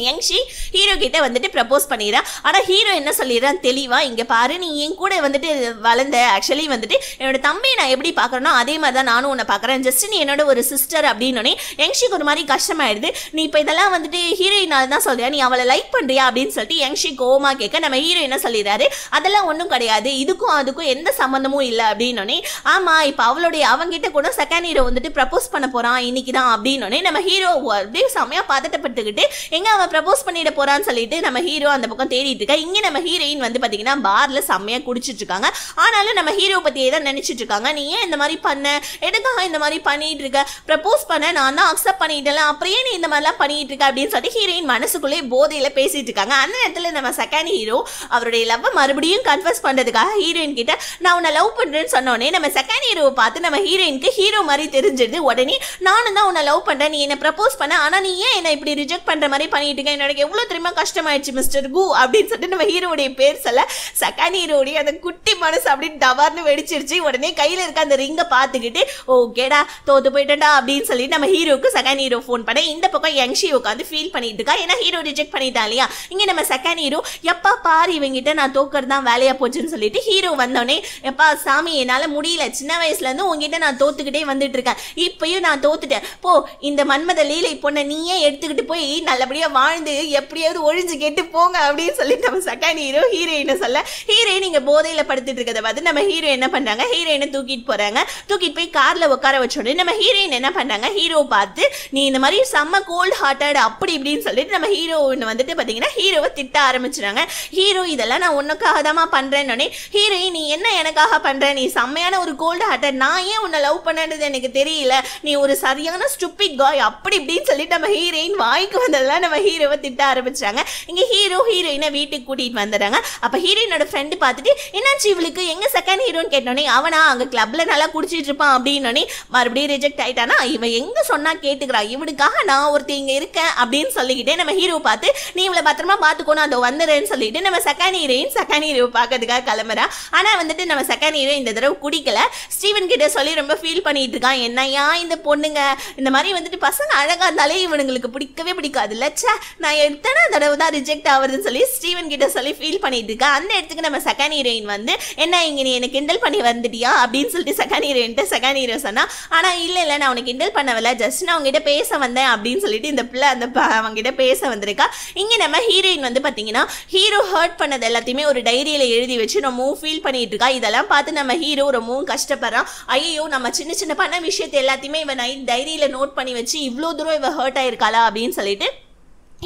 யங்ஷி ஹீரோ கிட்ட வந்துட்டு ப்ரப்போஸ் பண்ணிடுறா ஆனால் ஹீரோ என்ன சொல்லிடுறான் தெளிவாக இங்கே பாரு நீ என் கூட வந்துட்டு வளர்ந்த ஆக்சுவலி வந்துட்டு என்னோட தம்பியை நான் எப்படி பார்க்குறேனோ அதே மாதிரி தான் நானும் உன்னை பார்க்குறேன் ஜஸ்ட் நீ என்னோட ஒரு சிஸ்டர் அப்படின்னோடனே யங்ஷிக்கு ஒரு மாதிரி கஷ்டமாயிடுது நீ இப்போ இதெல்லாம் வந்துட்டு ஹீரோயினால் தான் சொல்கிறியா நீ அவளை லைக் பண்ணுறியா அப்படின்னு சொல்லிட்டு யங்ஷி கோமா கேட்க நம்ம ஹீரோ என்ன சொல்லிடுறாரு அதெல்லாம் ஒன்றும் கிடையாது இதுக்கும் அதுக்கும் எந்த சம்மந்தமும் இல்லை அப்படின்னோடனே ஆமாம் இப்போ அவளுடைய அவங்ககிட்ட கூட செகண்ட் ஹீரோ வந்துட்டு ப்ரப்போஸ் பண்ண போகிறான் இன்னைக்கு தான் அப்படின்னோடனே நம்ம ஹீரோ அப்படியே செம்மையாக பதட்டப்பட்டுக்கிட்டு எங்கே அவன் ப்ரப்போஸ் பண்ணிட போறான்னு சொல்லிட்டு நம்ம ஹீரோ அந்த பக்கம் தேடிட்டு இருக்கா இங்கே நம்ம ஹீரோயின் வந்து பார்த்தீங்கன்னா பார்ல செம்மையா குடிச்சிட்டு இருக்காங்க ஆனாலும் நம்ம ஹீரோ பற்றியே தான் நினைச்சிட்டு இருக்காங்க நீ ஏன் இந்த மாதிரி பண்ண எதுக்காக இந்த மாதிரி பண்ணிட்டு இருக்க ப்ரப்போஸ் பண்ண நான் தான் அக்செப்ட் பண்ணிட்டேன் அப்புறம் நீ இந்த மாதிரிலாம் பண்ணிட்டு இருக்க அப்படின்னு சொல்லிட்டு ஹீரோயின் மனசுக்குள்ளே போதையில் பேசிட்டு இருக்காங்க அந்த இடத்துல நம்ம செகண்ட் ஹீரோ அவருடைய லவ் மறுபடியும் கன்ஃபர்ஸ் பண்ணுறதுக்காக ஹீரோயின் கிட்ட நான் உன்னை லவ் பண்ணுறேன்னு சொன்னோடனே நம்ம செகண்ட் ஹீரோவை பார்த்து நம்ம ஹீரோயினுக்கு ஹீரோ மாதிரி தெரிஞ்சிருது உடனே நானும் தான் உன்னை லவ் பண்றேன் நீ என்னை ப்ரப்போஸ் பண்ண ஆனால் நீ ஏன் என்னை இப்படி ரிஜெக்ட் பண்ணுற மாதிரி பண்ணிட்டு பண்ணிட்டீங்க என்னோட எவ்வளோ தெரியுமா கஷ்டமாயிடுச்சு மிஸ்டர் கு அப்படின்னு சொல்லிட்டு நம்ம ஹீரோடைய பேர் சொல்ல செகண்ட் ஹீரோடைய அந்த குட்டி மனசு அப்படின்னு டவார்னு வெடிச்சிருச்சு உடனே கையில் இருக்க அந்த ரிங்கை பார்த்துக்கிட்டு ஓகேடா தோத்து போயிட்டேன்டா அப்படின்னு சொல்லி நம்ம ஹீரோவுக்கு செகண்ட் ஹீரோ ஃபோன் பண்ண இந்த பக்கம் யங்ஷி உட்காந்து ஃபீல் பண்ணிட்டு இருக்கா ஏன்னா ஹீரோ ரிஜெக்ட் பண்ணிட்டான் இல்லையா இங்கே நம்ம செகண்ட் ஹீரோ எப்பா பாரு இவங்கிட்ட நான் தோக்கிறது தான் வேலையாக போச்சுன்னு சொல்லிட்டு ஹீரோ வந்தோடனே எப்பா சாமி என்னால் முடியல சின்ன வயசுலேருந்து உங்ககிட்ட நான் தோத்துக்கிட்டே வந்துட்டு இருக்கேன் இப்பயும் நான் தோத்துட்டேன் போ இந்த மன்மத லீலை பொண்ணை நீயே எடுத்துக்கிட்டு போய் நல்லபடியாக வாழ்ந்து எப்படியாவது ஒழிஞ்சு கேட்டு போங்க அப்படின்னு சொல்லி நம்ம செகண்ட் ஹீரோ ஹீரோயினை சொல்ல ஹீரோயின் இங்கே போதையில் படுத்துட்டு இருக்கிறத பார்த்து நம்ம ஹீரோ என்ன பண்ணுறாங்க ஹீரோயினை தூக்கிட்டு போகிறாங்க தூக்கிட்டு போய் காரில் உட்கார வச்சோடனே நம்ம ஹீரோயின் என்ன பண்ணுறாங்க ஹீரோ பார்த்து நீ இந்த மாதிரி செம்ம கோல்டு ஹார்ட்டட் அப்படி இப்படின்னு சொல்லிட்டு நம்ம ஹீரோ வந்துட்டு பார்த்தீங்கன்னா ஹீரோவை திட்ட ஆரம்பிச்சுறாங்க ஹீரோ இதெல்லாம் நான் உனக்காக தாமா பண்றேன்னு ஹீரோயின் நீ என்ன எனக்காக பண்ணுற நீ செம்மையான ஒரு கோல்டு ஹார்ட்டட் நான் ஏன் உன்னை லவ் பண்ணன்றது எனக்கு தெரியல நீ ஒரு சரியான ஸ்டூப்பிட் காய் அப்படி இப்படின்னு சொல்லிட்டு நம்ம ஹீரோயின் வாய்க்கு வந்ததெல்லாம் நம்ம ஹீரோவை திட்ட ஆரம்பிச்சிட்டாங்க இங்கே ஹீரோ ஹீரோயினை வீட்டுக்கு கூட்டிகிட்டு வந்துடுறாங்க அப்போ ஹீரோயினோட ஃப்ரெண்டு பார்த்துட்டு என்னாச்சு இவளுக்கு எங்கள் செகண்ட் ஹீரோன்னு கேட்டோன்னே அவனா அங்கே கிளப்பில் நல்லா குடிச்சிட்டு இருப்பான் அப்படின்னோனே மறுபடியும் ரிஜெக்ட் ஆயிட்டானா இவன் எங்கே சொன்னால் கேட்டுக்கிறான் இவனுக்காக நான் ஒருத்தி இங்கே இருக்கேன் அப்படின்னு சொல்லிக்கிட்டே நம்ம ஹீரோ பார்த்து நீ இவளை பத்திரமா பார்த்துக்கணும் அதை வந்துடுறேன்னு சொல்லிட்டு நம்ம செகண்ட் ஹீரோயின் செகண்ட் ஹீரோ பார்க்கறதுக்காக கிளம்புறா ஆனால் வந்துட்டு நம்ம செகண்ட் ஹீரோ இந்த தடவை குடிக்கல ஸ்டீவன் கிட்ட சொல்லி ரொம்ப ஃபீல் பண்ணிட்டு இருக்கான் என்னையா இந்த பொண்ணுங்க இந்த மாதிரி வந்துட்டு பசங்க அழகாக இருந்தாலே இவனுங்களுக்கு பிடிக்கவே பிடிக்காது இல்லச்சா நான் எத்தனை தடவை தான் ரிஜெக்ட் ஆகுதுன்னு சொல்லி ஸ்டீவன் கிட்ட சொல்லி ஃபீல் பண்ணிட்டு இருக்கேன் அந்த இடத்துக்கு நம்ம செகண்ட் ஹீரோயின் வந்து என்ன இங்கே நீ என்ன கிண்டல் பண்ணி வந்துட்டியா அப்படின்னு சொல்லிட்டு செகண்ட் ஹீரோயின்ட்டு செகண்ட் ஹீரோ சொன்னா ஆனால் இல்லை இல்லை நான் உனக்கு கிண்டல் பண்ணவில்லை ஜஸ்ட் நான் உங்ககிட்ட பேச வந்தேன் அப்படின்னு சொல்லிட்டு இந்த பிள்ளை அந்த அவங்ககிட்ட பேச வந்திருக்கா இங்கே நம்ம ஹீரோயின் வந்து பார்த்தீங்கன்னா ஹீரோ ஹர்ட் பண்ணது எல்லாத்தையுமே ஒரு டைரியில் எழுதி வச்சு ரொம்பவும் ஃபீல் பண்ணிட்டு இருக்கா இதெல்லாம் பார்த்து நம்ம ஹீரோ ரொம்பவும் கஷ்டப்படுறான் ஐயோ நம்ம சின்ன சின்ன பண்ண விஷயத்தை எல்லாத்தையுமே இவன் நைட் டைரியில் நோட் பண்ணி வச்சு இவ்வளோ தூரம் இவன் ஹர்ட் ஆயிருக்காளா அப்படின்னு சொல்லிட்டு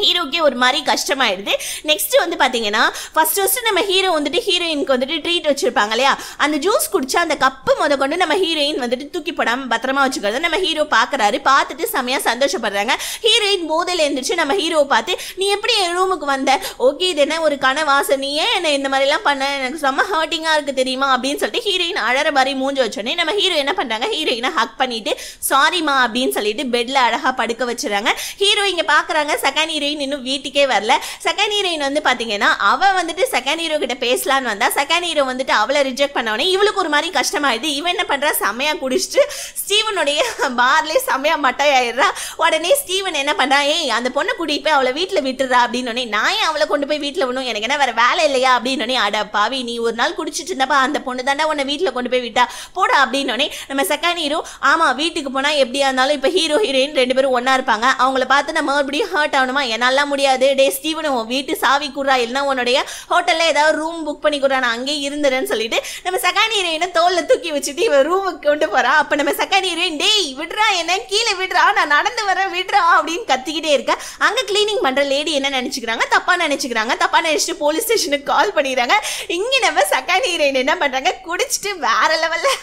ஹீரோக்கே ஒரு மாதிரி கஷ்டமாயிடுது நெக்ஸ்ட் வந்து பார்த்தீங்கன்னா ஃபர்ஸ்ட் ஃபஸ்ட்டு நம்ம ஹீரோ வந்துட்டு ஹீரோயினுக்கு வந்துட்டு ட்ரீட் வச்சுருப்பாங்க இல்லையா அந்த ஜூஸ் குடிச்சா அந்த கப்பு முத கொண்டு நம்ம ஹீரோயின் வந்துட்டு தூக்கி போடாமல் பத்திரமா வச்சுக்கிறத நம்ம ஹீரோ பார்க்குறாரு பார்த்துட்டு செமையாக சந்தோஷப்படுறாங்க ஹீரோயின் போதையில் எழுந்திரிச்சு நம்ம ஹீரோவை பார்த்து நீ எப்படி என் ரூமுக்கு வந்த ஓகே இது என்ன ஒரு கனவாசை நீ ஏன் என்னை இந்த மாதிரிலாம் பண்ண எனக்கு செம்ம ஹர்ட்டிங்காக இருக்குது தெரியுமா அப்படின்னு சொல்லிட்டு ஹீரோயின் அழற மாதிரி மூஞ்சி வச்சோடனே நம்ம ஹீரோ என்ன பண்ணுறாங்க ஹீரோயினை ஹக் பண்ணிட்டு சாரிமா அப்படின்னு சொல்லிட்டு பெட்டில் அழகாக படுக்க வச்சுறாங்க ஹீரோ இங்கே பார்க்குறாங்க செகண்ட் ஹீரோயின் இன்னும் வீட்டுக்கே வரல செகண்ட் ஹீரோயின் வந்து பார்த்தீங்கன்னா அவள் வந்துட்டு செகண்ட் ஹீரோ கிட்ட பேசலான்னு வந்தா செகண்ட் ஹீரோ வந்துட்டு அவளை ரிஜெக்ட் பண்ணவனே இவளுக்கு ஒரு மாதிரி கஷ்டமாயிடுது இவன் என்ன பண்ணுறா செம்மையாக குடிச்சிட்டு ஸ்டீவனுடைய செமையா செம்மையாக மட்டையாயிடுறா உடனே ஸ்டீவன் என்ன பண்ணுறா ஏய் அந்த பொண்ணை கூட்டிகிட்டு போய் அவளை வீட்டில் விட்டுறா அப்படின்னு நான் ஏன் அவளை கொண்டு போய் வீட்டில் விடணும் எனக்கு என்ன வேறு வேலை இல்லையா அப்படின்னு அட பாவி நீ ஒரு நாள் குடிச்சிட்டு இருந்தப்பா அந்த பொண்ணு தாண்டா உன்னை வீட்டில் கொண்டு போய் விட்டா போடா அப்படின்னு நம்ம செகண்ட் ஹீரோ ஆமாம் வீட்டுக்கு போனால் எப்படியா இருந்தாலும் இப்போ ஹீரோ ஹீரோயின் ரெண்டு பேரும் ஒன்றா இருப்பாங்க அவங்கள பார்த்து நம்ம மறுபடியும் ஹர்ட் ஆகணுமா என்னால முடியாது டே ஸ்டீவன் உன் வீட்டு சாவி குடுறா இல்லைன்னா உன்னுடைய ஹோட்டலில் ஏதாவது ரூம் புக் பண்ணி குடுறா நான் அங்கேயே இருந்துடுறேன்னு சொல்லிட்டு நம்ம செகண்ட் ஹீரோயினை தோலில் தூக்கி வச்சுட்டு இவன் ரூமுக்கு கொண்டு போறா அப்போ நம்ம செகண்ட் ஹீரோயின் டேய் விடுறா என்ன கீழே விடுறா நான் நடந்து வரேன் விடுறா அப்படின்னு கத்திக்கிட்டே இருக்க அங்கே கிளீனிங் பண்ணுற லேடி என்ன நினச்சிக்கிறாங்க தப்பாக நினச்சிக்கிறாங்க தப்பாக நினச்சிட்டு போலீஸ் ஸ்டேஷனுக்கு கால் பண்ணிடுறாங்க இங்கே நம்ம செகண்ட் ஹீரோயின் என்ன பண்ணுறாங்க குடிச்சிட்டு வேற லெவலில்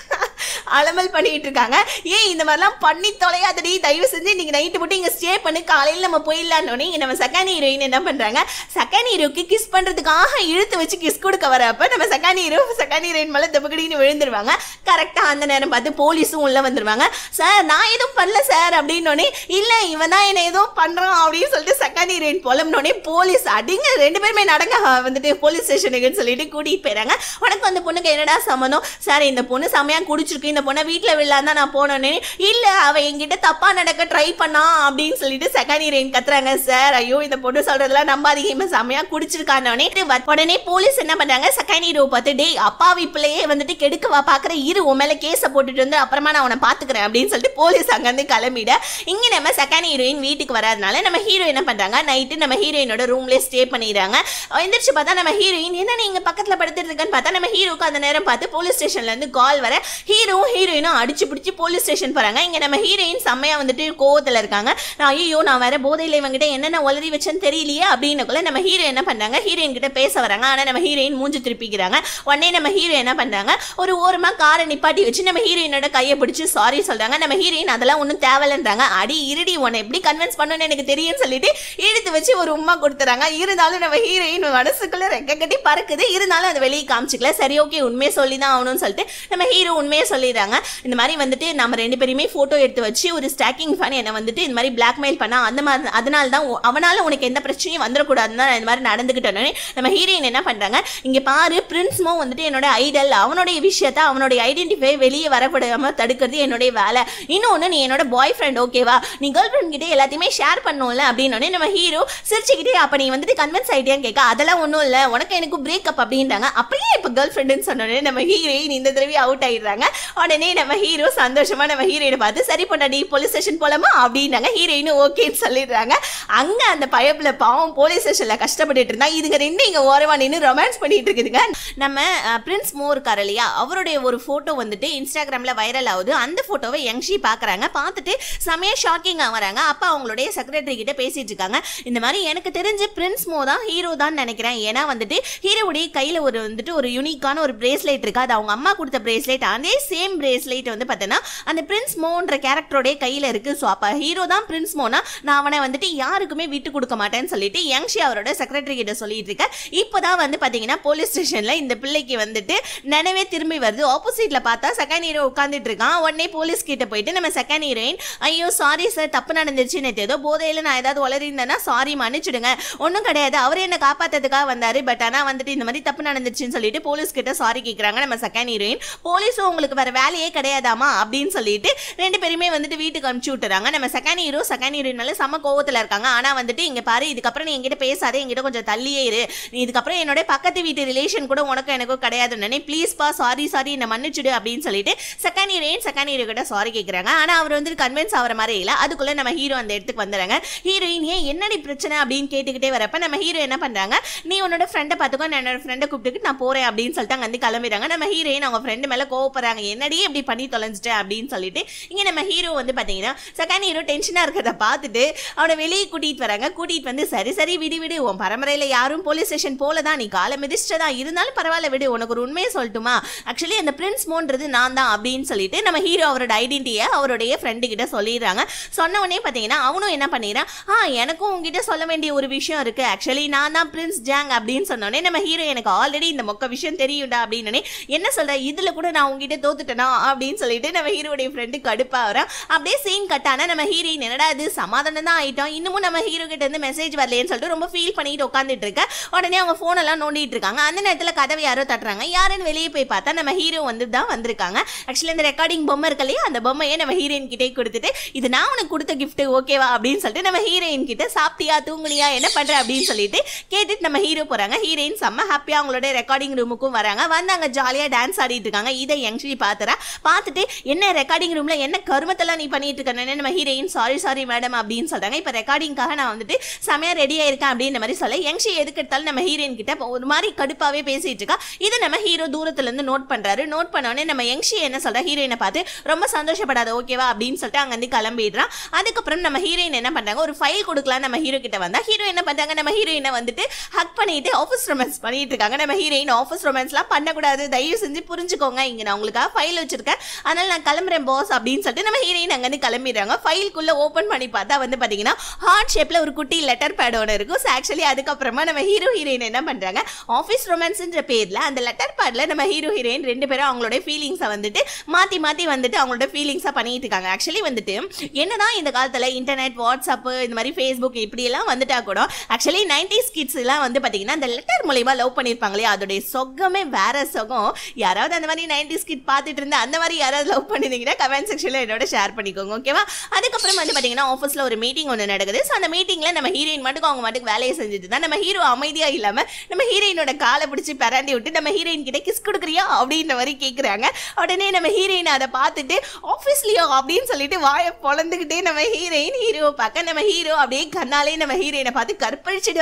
அலமல் பண்ணிட்டு இருக்காங்க ஏன் இந்த மாதிரிலாம் பண்ணி தொலையாதடி தயவு செஞ்சு நீங்க நைட்டு மட்டும் இங்கே ஸ்டே பண்ணி காலையில் நம்ம போயிடலான்னு நம்ம சக்கானி ஹீரோயின் என்ன பண்ணுறாங்க சக்கானி ஹீரோக்கு கிஸ் பண்ணுறதுக்காக இழுத்து வச்சு கிஸ் கொடுக்க வரப்ப நம்ம சக்கானி ஹீரோ சக்கானி ஹீரோயின் மேல தப்புக்கடின்னு விழுந்துருவாங்க கரெக்டாக அந்த நேரம் பார்த்து போலீஸும் உள்ளே வந்துருவாங்க சார் நான் எதுவும் பண்ணல சார் அப்படின்னோடனே இல்லை இவன் தான் என்னை ஏதோ பண்ணுறான் அப்படின்னு சொல்லிட்டு சக்கானி ஹீரோயின் போலம்னோடே போலீஸ் அடிங்க ரெண்டு பேருமே நடங்க வந்துட்டு போலீஸ் ஸ்டேஷனுக்குன்னு சொல்லிட்டு கூட்டிகிட்டு போயிடறாங்க உனக்கு அந்த பொண்ணுக்கு என்னடா சம்மந்தம் சார் இந்த பொண்ணு செமையாக குடிச்சிருக்கு இந்த பொண்ணை வீட்டில் விடலான் தான் நான் போனோன்னே இல்லை அவன் என்கிட்ட தப்பாக நடக்க ட்ரை பண்ணா அப்படின்னு சொல்லிட்டு செகண்ட் ஹீரோயின் கத்துறாங்க சார் சார் ஐயோ இந்த பொண்ணு சொல்றதெல்லாம் நம்பாதீங்க இவன் செம்மையா குடிச்சிருக்கானே உடனே போலீஸ் என்ன பண்றாங்க செகண்ட் ஹீரோ பார்த்து டேய் அப்பாவி பிள்ளையே வந்துட்டு கெடுக்கவா பாக்குற இரு உன் மேல கேஸ போட்டுட்டு வந்து அப்புறமா நான் உன பாத்துக்கிறேன் அப்படின்னு சொல்லிட்டு போலீஸ் அங்கிருந்து கிளம்பிட இங்க நம்ம செகண்ட் ஹீரோயின் வீட்டுக்கு வராதனால நம்ம ஹீரோ என்ன பண்றாங்க நைட்டு நம்ம ஹீரோயினோட ரூம்லேயே ஸ்டே பண்ணிடுறாங்க எந்திரிச்சு பார்த்தா நம்ம ஹீரோயின் என்ன நீங்க பக்கத்துல படுத்துருக்குன்னு பார்த்தா நம்ம ஹீரோக்கு அந்த நேரம் பார்த்து போலீஸ் ஸ்டேஷன்ல இருந்து கால் வர ஹீரோவும் ஹீரோயினும் அடிச்சு பிடிச்சி போலீஸ் ஸ்டேஷன் போறாங்க இங்க நம்ம ஹீரோயின் செம்மையா வந்துட்டு கோவத்துல இருக்காங்க நான் ஐயோ நான் வேற போதையில இவங்கிட்ட என்னென்ன என்ன உளறி வச்சேன்னு தெரியலையே அப்படின்னக்குள்ள நம்ம ஹீரோ என்ன பண்ணுறாங்க ஹீரோயின் கிட்ட பேச வராங்க ஆனால் நம்ம ஹீரோயின் மூஞ்சி திருப்பிக்கிறாங்க உடனே நம்ம ஹீரோ என்ன பண்ணுறாங்க ஒரு ஓரமாக காரை நிப்பாட்டி வச்சு நம்ம ஹீரோயினோட கையை பிடிச்சி சாரி சொல்கிறாங்க நம்ம ஹீரோயின் அதெல்லாம் ஒன்றும் தேவையில்லைன்றாங்க அடி இருடி உன்னை எப்படி கன்வின்ஸ் பண்ணணும்னு எனக்கு தெரியும்னு சொல்லிட்டு இழுத்து வச்சு ஒரு உமா கொடுத்துறாங்க இருந்தாலும் நம்ம ஹீரோயின் மனசுக்குள்ளே ரெக்க கட்டி பறக்குது இருந்தாலும் அதை வெளியே காமிச்சிக்கல சரி ஓகே உண்மையை சொல்லி தான் ஆகணும்னு சொல்லிட்டு நம்ம ஹீரோ உண்மையை சொல்லிடுறாங்க இந்த மாதிரி வந்துட்டு நம்ம ரெண்டு பேருமே ஃபோட்டோ எடுத்து வச்சு ஒரு ஸ்டாக்கிங் ஃபேன் என்னை வந்துட்டு இந்த மாதிரி பிளாக்மெயில் பண்ணால் அந்த மாதிரி அதனால தான் அவனால் உனக்கு எந்த பிரச்சனையும் வந்துடக்கூடாதுன்னு தான் இந்த மாதிரி நடந்துக்கிட்டோன்னு நம்ம ஹீரோயின் என்ன பண்ணுறாங்க இங்கே பாரு பிரின்ஸ்மோ வந்துட்டு என்னோட ஐடல் அவனுடைய விஷயத்த அவனுடைய ஐடென்டிஃபை வெளியே வரப்படாமல் தடுக்கிறது என்னுடைய வேலை இன்னொன்று நீ என்னோட பாய் ஃப்ரெண்ட் ஓகேவா நீ கேர்ள் ஃப்ரெண்ட் கிட்டே எல்லாத்தையுமே ஷேர் பண்ணோம்ல அப்படின்னு நம்ம ஹீரோ சிரிச்சுக்கிட்டே அப்போ நீ வந்துட்டு கன்வின்ஸ் ஆகிட்டேன்னு கேட்க அதெல்லாம் ஒன்றும் இல்லை உனக்கு எனக்கு பிரேக்கப் அப்படின்றாங்க அப்படியே இப்போ கேர்ள் ஃப்ரெண்டுன்னு சொன்னோடனே நம்ம ஹீரோயின் இந்த தடவை அவுட் ஆகிடுறாங்க உடனே நம்ம ஹீரோ சந்தோஷமாக நம்ம ஹீரோயினை பார்த்து சரி பண்ணாடி போலீஸ் ஸ்டேஷன் போலாமா அப்படின்னாங்க ஹீரோயினும் ஓகேன்னு சொல்லிடுறாங்க அங்க அங்க அந்த பயப்புல பாவம் போலீஸ் ஸ்டேஷன்ல கஷ்டப்பட்டு இருந்தா இதுங்க ரெண்டு இங்க ஓரவா நின்று ரொமான்ஸ் பண்ணிட்டு இருக்குதுங்க நம்ம பிரின்ஸ் மோ இருக்கார் இல்லையா அவருடைய ஒரு போட்டோ வந்துட்டு இன்ஸ்டாகிராம்ல வைரல் ஆகுது அந்த போட்டோவை யங்ஷி பாக்குறாங்க பார்த்துட்டு சமய ஷாக்கிங் ஆகுறாங்க அப்ப அவங்களுடைய செக்ரட்டரி கிட்ட பேசிட்டு இருக்காங்க இந்த மாதிரி எனக்கு தெரிஞ்சு பிரின்ஸ் மோ தான் ஹீரோ தான் நினைக்கிறேன் ஏன்னா வந்துட்டு ஹீரோடைய கையில ஒரு வந்துட்டு ஒரு யூனிக்கான ஒரு பிரேஸ்லெட் இருக்கு அது அவங்க அம்மா கொடுத்த பிரேஸ்லெட் அதே சேம் பிரேஸ்லெட் வந்து பார்த்தோன்னா அந்த பிரின்ஸ் மோன்ற கேரக்டருடைய கையில இருக்கு ஸோ அப்போ ஹீரோ தான் பிரின்ஸ் மோனா நான் அவனை வந்துட்டு யாருக்கு யாருக்குமே விட்டு கொடுக்க மாட்டேன்னு சொல்லிட்டு யங்ஷி அவரோட செக்ரட்டரி கிட்ட சொல்லிட்டு இருக்க இப்போதான் வந்து பார்த்தீங்கன்னா போலீஸ் ஸ்டேஷன்ல இந்த பிள்ளைக்கு வந்துட்டு நினைவே திரும்பி வருது ஆப்போசிட்ல பார்த்தா செகண்ட் ஹீரோ உட்காந்துட்டு இருக்கான் உடனே போலீஸ் கிட்ட போயிட்டு நம்ம செகண்ட் ஹீரோயின் ஐயோ சாரி சார் தப்பு நடந்துருச்சு நேற்று ஏதோ போதையில் நான் ஏதாவது வளர்ந்தேன்னா சாரி மன்னிச்சிடுங்க ஒன்றும் கிடையாது அவர் என்னை காப்பாற்றதுக்காக வந்தார் பட் ஆனால் வந்துட்டு இந்த மாதிரி தப்பு நடந்துருச்சுன்னு சொல்லிட்டு போலீஸ் கிட்ட சாரி கேட்குறாங்க நம்ம செகண்ட் ஹீரோயின் போலீஸும் உங்களுக்கு வேற வேலையே கிடையாதாமா அப்படின்னு சொல்லிட்டு ரெண்டு பேருமே வந்துட்டு வீட்டுக்கு அனுப்பிச்சு விட்டுறாங்க நம்ம செகண்ட் ஹீரோ செகண்ட் ஹீரோயின் மேலே செம கோவத்தில் இருக்காங்க ஆனால் ஆனால் வந்துட்டு இங்கே பாரு இதுக்கப்புறம் நீ என்கிட்ட பேசாத என்கிட்ட கொஞ்சம் தள்ளியே இரு நீ இதுக்கப்புறம் என்னோட பக்கத்து வீட்டு ரிலேஷன் கூட உனக்கு எனக்கும் கிடையாது உடனே ப்ளீஸ்ப்பா சாரி சாரி என்னை மன்னிச்சுடு அப்படின்னு சொல்லிட்டு செகண்ட் ஹீரோயின் செகண்ட் ஹீரோ கிட்ட சாரி கேட்குறாங்க ஆனால் அவர் வந்துட்டு கன்வின்ஸ் ஆகிற மாதிரி இல்லை அதுக்குள்ளே நம்ம ஹீரோ அந்த இடத்துக்கு வந்துடுறாங்க ஹீரோயின் ஏன் என்னடி பிரச்சனை அப்படின்னு கேட்டுக்கிட்டே வரப்ப நம்ம ஹீரோ என்ன பண்ணுறாங்க நீ உன்னோட ஃப்ரெண்டை பார்த்துக்கோ நான் என்னோட ஃப்ரெண்டை கூப்பிட்டுக்கிட்டு நான் போகிறேன் அப்படின்னு சொல்லிட்டு அங்கே வந்து கிளம்பிடுறாங்க நம்ம ஹீரோயின் அவங்க ஃப்ரெண்டு மேலே கோவப்படுறாங்க என்னடியே இப்படி பண்ணி தொலைஞ்சிட்டேன் அப்படின்னு சொல்லிட்டு இங்கே நம்ம ஹீரோ வந்து பார்த்தீங்கன்னா செகண்ட் ஹீரோ டென்ஷனாக இருக்கிறத பார்த்துட்டு அவனை வெளியே கூட்டிகிட்டு கூட்டிகிட்டு வராங்க கூட்டிகிட்டு வந்து சரி சரி விடு விடு உன் பரம்பரையில் யாரும் போலீஸ் ஸ்டேஷன் போல தான் நீ காலை மிதிச்சிட்டதா இருந்தாலும் பரவாயில்ல விடு உனக்கு ஒரு உண்மையை சொல்லட்டுமா ஆக்சுவலி அந்த பிரின்ஸ் மோன்றது நான் தான் அப்படின்னு சொல்லிட்டு நம்ம ஹீரோ அவரோட ஐடென்டிட்டியை அவருடைய ஃப்ரெண்டு கிட்ட சொல்லிடுறாங்க சொன்ன உடனே பார்த்தீங்கன்னா அவனும் என்ன பண்ணிடுறான் ஆ எனக்கும் உங்ககிட்ட சொல்ல வேண்டிய ஒரு விஷயம் இருக்குது ஆக்சுவலி நான் தான் பிரின்ஸ் ஜாங் அப்படின்னு சொன்னோடனே நம்ம ஹீரோ எனக்கு ஆல்ரெடி இந்த மொக்க விஷயம் தெரியும்டா அப்படின்னு என்ன சொல்கிற இதில் கூட நான் உங்ககிட்ட தோத்துட்டேனா அப்படின்னு சொல்லிட்டு நம்ம ஹீரோடைய ஃப்ரெண்டு வரேன் அப்படியே சீன் கட்டானா நம்ம ஹீரோயின் என்னடா இது சமாதானம் தான் ஆகிட்டோம் இன்னமும் நம்ம ஹீரோ இருந்து மெசேஜ் வரலையேன்னு சொல்லிட்டு ரொம்ப ஃபீல் பண்ணிட்டு உட்காந்துட்டு இருக்க உடனே அவங்க ஃபோனெல்லாம் நோண்டிட்டு இருக்காங்க அந்த நேரத்தில் கதவை யாரோ தட்டுறாங்க யாருன்னு வெளியே போய் பார்த்தா நம்ம ஹீரோ வந்து தான் வந்திருக்காங்க ஆக்சுவலி இந்த ரெக்கார்டிங் பொம்மை இருக்கலையே அந்த பொம்மையை நம்ம ஹீரோயின் கிட்டே கொடுத்துட்டு இது நான் உனக்கு கொடுத்த கிஃப்ட் ஓகேவா அப்படின்னு சொல்லிட்டு நம்ம ஹீரோயின் கிட்ட சாப்பிட்டியா தூங்குனியா என்ன பண்ற அப்படின்னு சொல்லிட்டு கேட்டுட்டு நம்ம ஹீரோ போறாங்க ஹீரோயின் செம்ம ஹாப்பியாக அவங்களோட ரெக்கார்டிங் ரூமுக்கும் வராங்க வந்து அங்கே ஜாலியாக டான்ஸ் ஆடிட்டு இருக்காங்க இதை யங்ஷி பார்த்துறா பார்த்துட்டு என்ன ரெக்கார்டிங் ரூமில் என்ன கருமத்தெல்லாம் நீ பண்ணிட்டு இருக்கேன்னு நம்ம ஹீரோயின் சாரி சாரி மேடம் அப்படின்னு சொல்கிறாங்க இப்போ ரெக்கார்டிங்காக நான் வந்துட்டு செமையாக ரெடி ஆயிருக்கேன் அப்படின்ற மாதிரி சொல்ல யங்ஷி எதுக்கு எடுத்தாலும் நம்ம ஹீரோயின் கிட்ட ஒரு மாதிரி கடுப்பாகவே பேசிட்டு இருக்கா இதை நம்ம ஹீரோ தூரத்துலேருந்து நோட் பண்ணுறாரு நோட் பண்ணோடனே நம்ம யங்ஷி என்ன சொல்கிற ஹீரோயினை பார்த்து ரொம்ப சந்தோஷப்படாத ஓகேவா அப்படின்னு சொல்லிட்டு வந்து கிளம்பிடுறான் அதுக்கப்புறம் நம்ம ஹீரோயின் என்ன பண்ணுறாங்க ஒரு ஃபைல் கொடுக்கலாம் நம்ம ஹீரோ கிட்ட வந்தால் ஹீரோ என்ன பண்ணுறாங்க நம்ம ஹீரோயினை வந்துட்டு ஹக் பண்ணிட்டு ஆஃபீஸ் ரொமான்ஸ் பண்ணிட்டு இருக்காங்க நம்ம ஹீரோயின் ஆஃபீஸ் ரொமான்ஸ்லாம் பண்ணக்கூடாது தயவு செஞ்சு புரிஞ்சுக்கோங்க இங்கே நான் உங்களுக்காக ஃபைல் வச்சிருக்கேன் அதனால நான் கிளம்புறேன் பாஸ் அப்படின்னு சொல்லிட்டு நம்ம ஹீரோயின் அங்கேருந்து கிளம்பிடுறாங்க ஃபைல்குள்ளே ஓப்பன் பண்ணி பார்த்தா வந்து பார்த்தீங்கன்னா ஹார்ட் ஷேப் ஷேப்பில் ஒரு குட்டி லெட்டர் பேட் ஒன்று இருக்கும் ஸோ ஆக்சுவலி அதுக்கப்புறமா நம்ம ஹீரோ ஹீரோயின் என்ன பண்ணுறாங்க ஆஃபீஸ் ரொமான்ஸ்ன்ற பேரில் அந்த லெட்டர் பேடில் நம்ம ஹீரோ ஹீரோயின் ரெண்டு பேரும் அவங்களோட ஃபீலிங்ஸை வந்துட்டு மாற்றி மாற்றி வந்துட்டு அவங்களோட ஃபீலிங்ஸாக பண்ணிட்டு இருக்காங்க ஆக்சுவலி வந்துட்டு என்னதான் இந்த காலத்தில் இன்டர்நெட் வாட்ஸ்அப்பு இந்த மாதிரி ஃபேஸ்புக் இப்படியெல்லாம் வந்துட்டா கூட ஆக்சுவலி நைன்டிஸ் கிட்ஸ் வந்து பார்த்தீங்கன்னா அந்த லெட்டர் மூலயமா லவ் பண்ணியிருப்பாங்களே அதோடைய சொகமே வேற சொகம் யாராவது அந்த மாதிரி நைன்டிஸ் கிட் பார்த்துட்டு இருந்தா அந்த மாதிரி யாராவது லவ் பண்ணிருந்தீங்கன்னா கமெண்ட் செக்ஷனில் என்னோட ஷேர் பண்ணிக்கோங்க ஓகேவா அதுக்கப்புறம் வந்து பார்த்தீங்கன்னா ஆஃபீஸில் ஒரு மீட்டிங் ஒன்று நடக்குது ஸோ அந்த மீட்டிங்ல நம்ம ஹீரோயின் மட்டும் அவங்க மட்டும் வேலையை செஞ்சுட்டு தான் நம்ம ஹீரோ அமைதியா இல்லாம நம்ம ஹீரோயினோட காலை பிடிச்சி பரண்டி விட்டு நம்ம ஹீரோயின் கிட்ட கிஸ் கொடுக்குறியா அப்படின்ற மாதிரி கேட்குறாங்க உடனே நம்ம ஹீரோயின் அதை பார்த்துட்டு ஆஃபீஸ்லயோ அப்படின்னு சொல்லிட்டு வாயை பொழந்துக்கிட்டே நம்ம ஹீரோயின் ஹீரோவை பார்க்க நம்ம ஹீரோ அப்படியே கண்ணாலே நம்ம ஹீரோயினை பார்த்து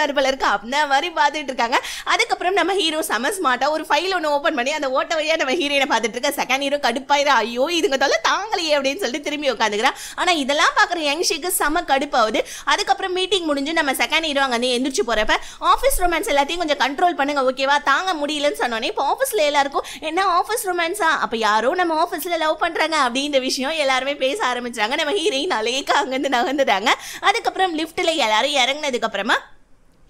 வர போல இருக்கு அந்த மாதிரி பார்த்துட்டு இருக்காங்க அதுக்கப்புறம் நம்ம ஹீரோ சம ஸ்மார்ட்டாக ஒரு ஃபைல் ஒன்று ஓப்பன் பண்ணி அந்த ஓட்ட வழியாக நம்ம ஹீரோயினை பார்த்துட்டு இருக்க செகண்ட் ஹீரோ கடுப்பாயிரா ஐயோ இதுங்க தொல்லை தாங்கலையே அப்படின்னு சொல்லிட்டு திரும்பி உட்காந்துக்கிறான் ஆனால் இதெல்லாம் பார்க்குற யங்ஷிக்கு செம கடுப்பாகுது அதுக்கப்புறம் அதுக்கப்புறம் மீட்டிங் முடிஞ்சு நம்ம செகண்ட் இயர் அங்கே எந்திரிச்சு போகிறப்ப ஆஃபீஸ் ரொமான்ஸ் எல்லாத்தையும் கொஞ்சம் கண்ட்ரோல் பண்ணுங்க ஓகேவா தாங்க முடியலன்னு சொன்னோன்னே இப்போ ஆஃபீஸில் எல்லாருக்கும் என்ன ஆஃபீஸ் ரொமான்ஸா அப்போ யாரோ நம்ம ஆஃபீஸில் லவ் பண்ணுறாங்க அப்படின்ற விஷயம் எல்லாருமே பேச ஆரம்பிச்சாங்க நம்ம ஹீரோயின் அலேக்கா அங்கேருந்து நகர்ந்துட்டாங்க அதுக்கப்புறம் லிஃப்ட்டில் எல்லாரும் இறங்கினதுக்கப்புறமா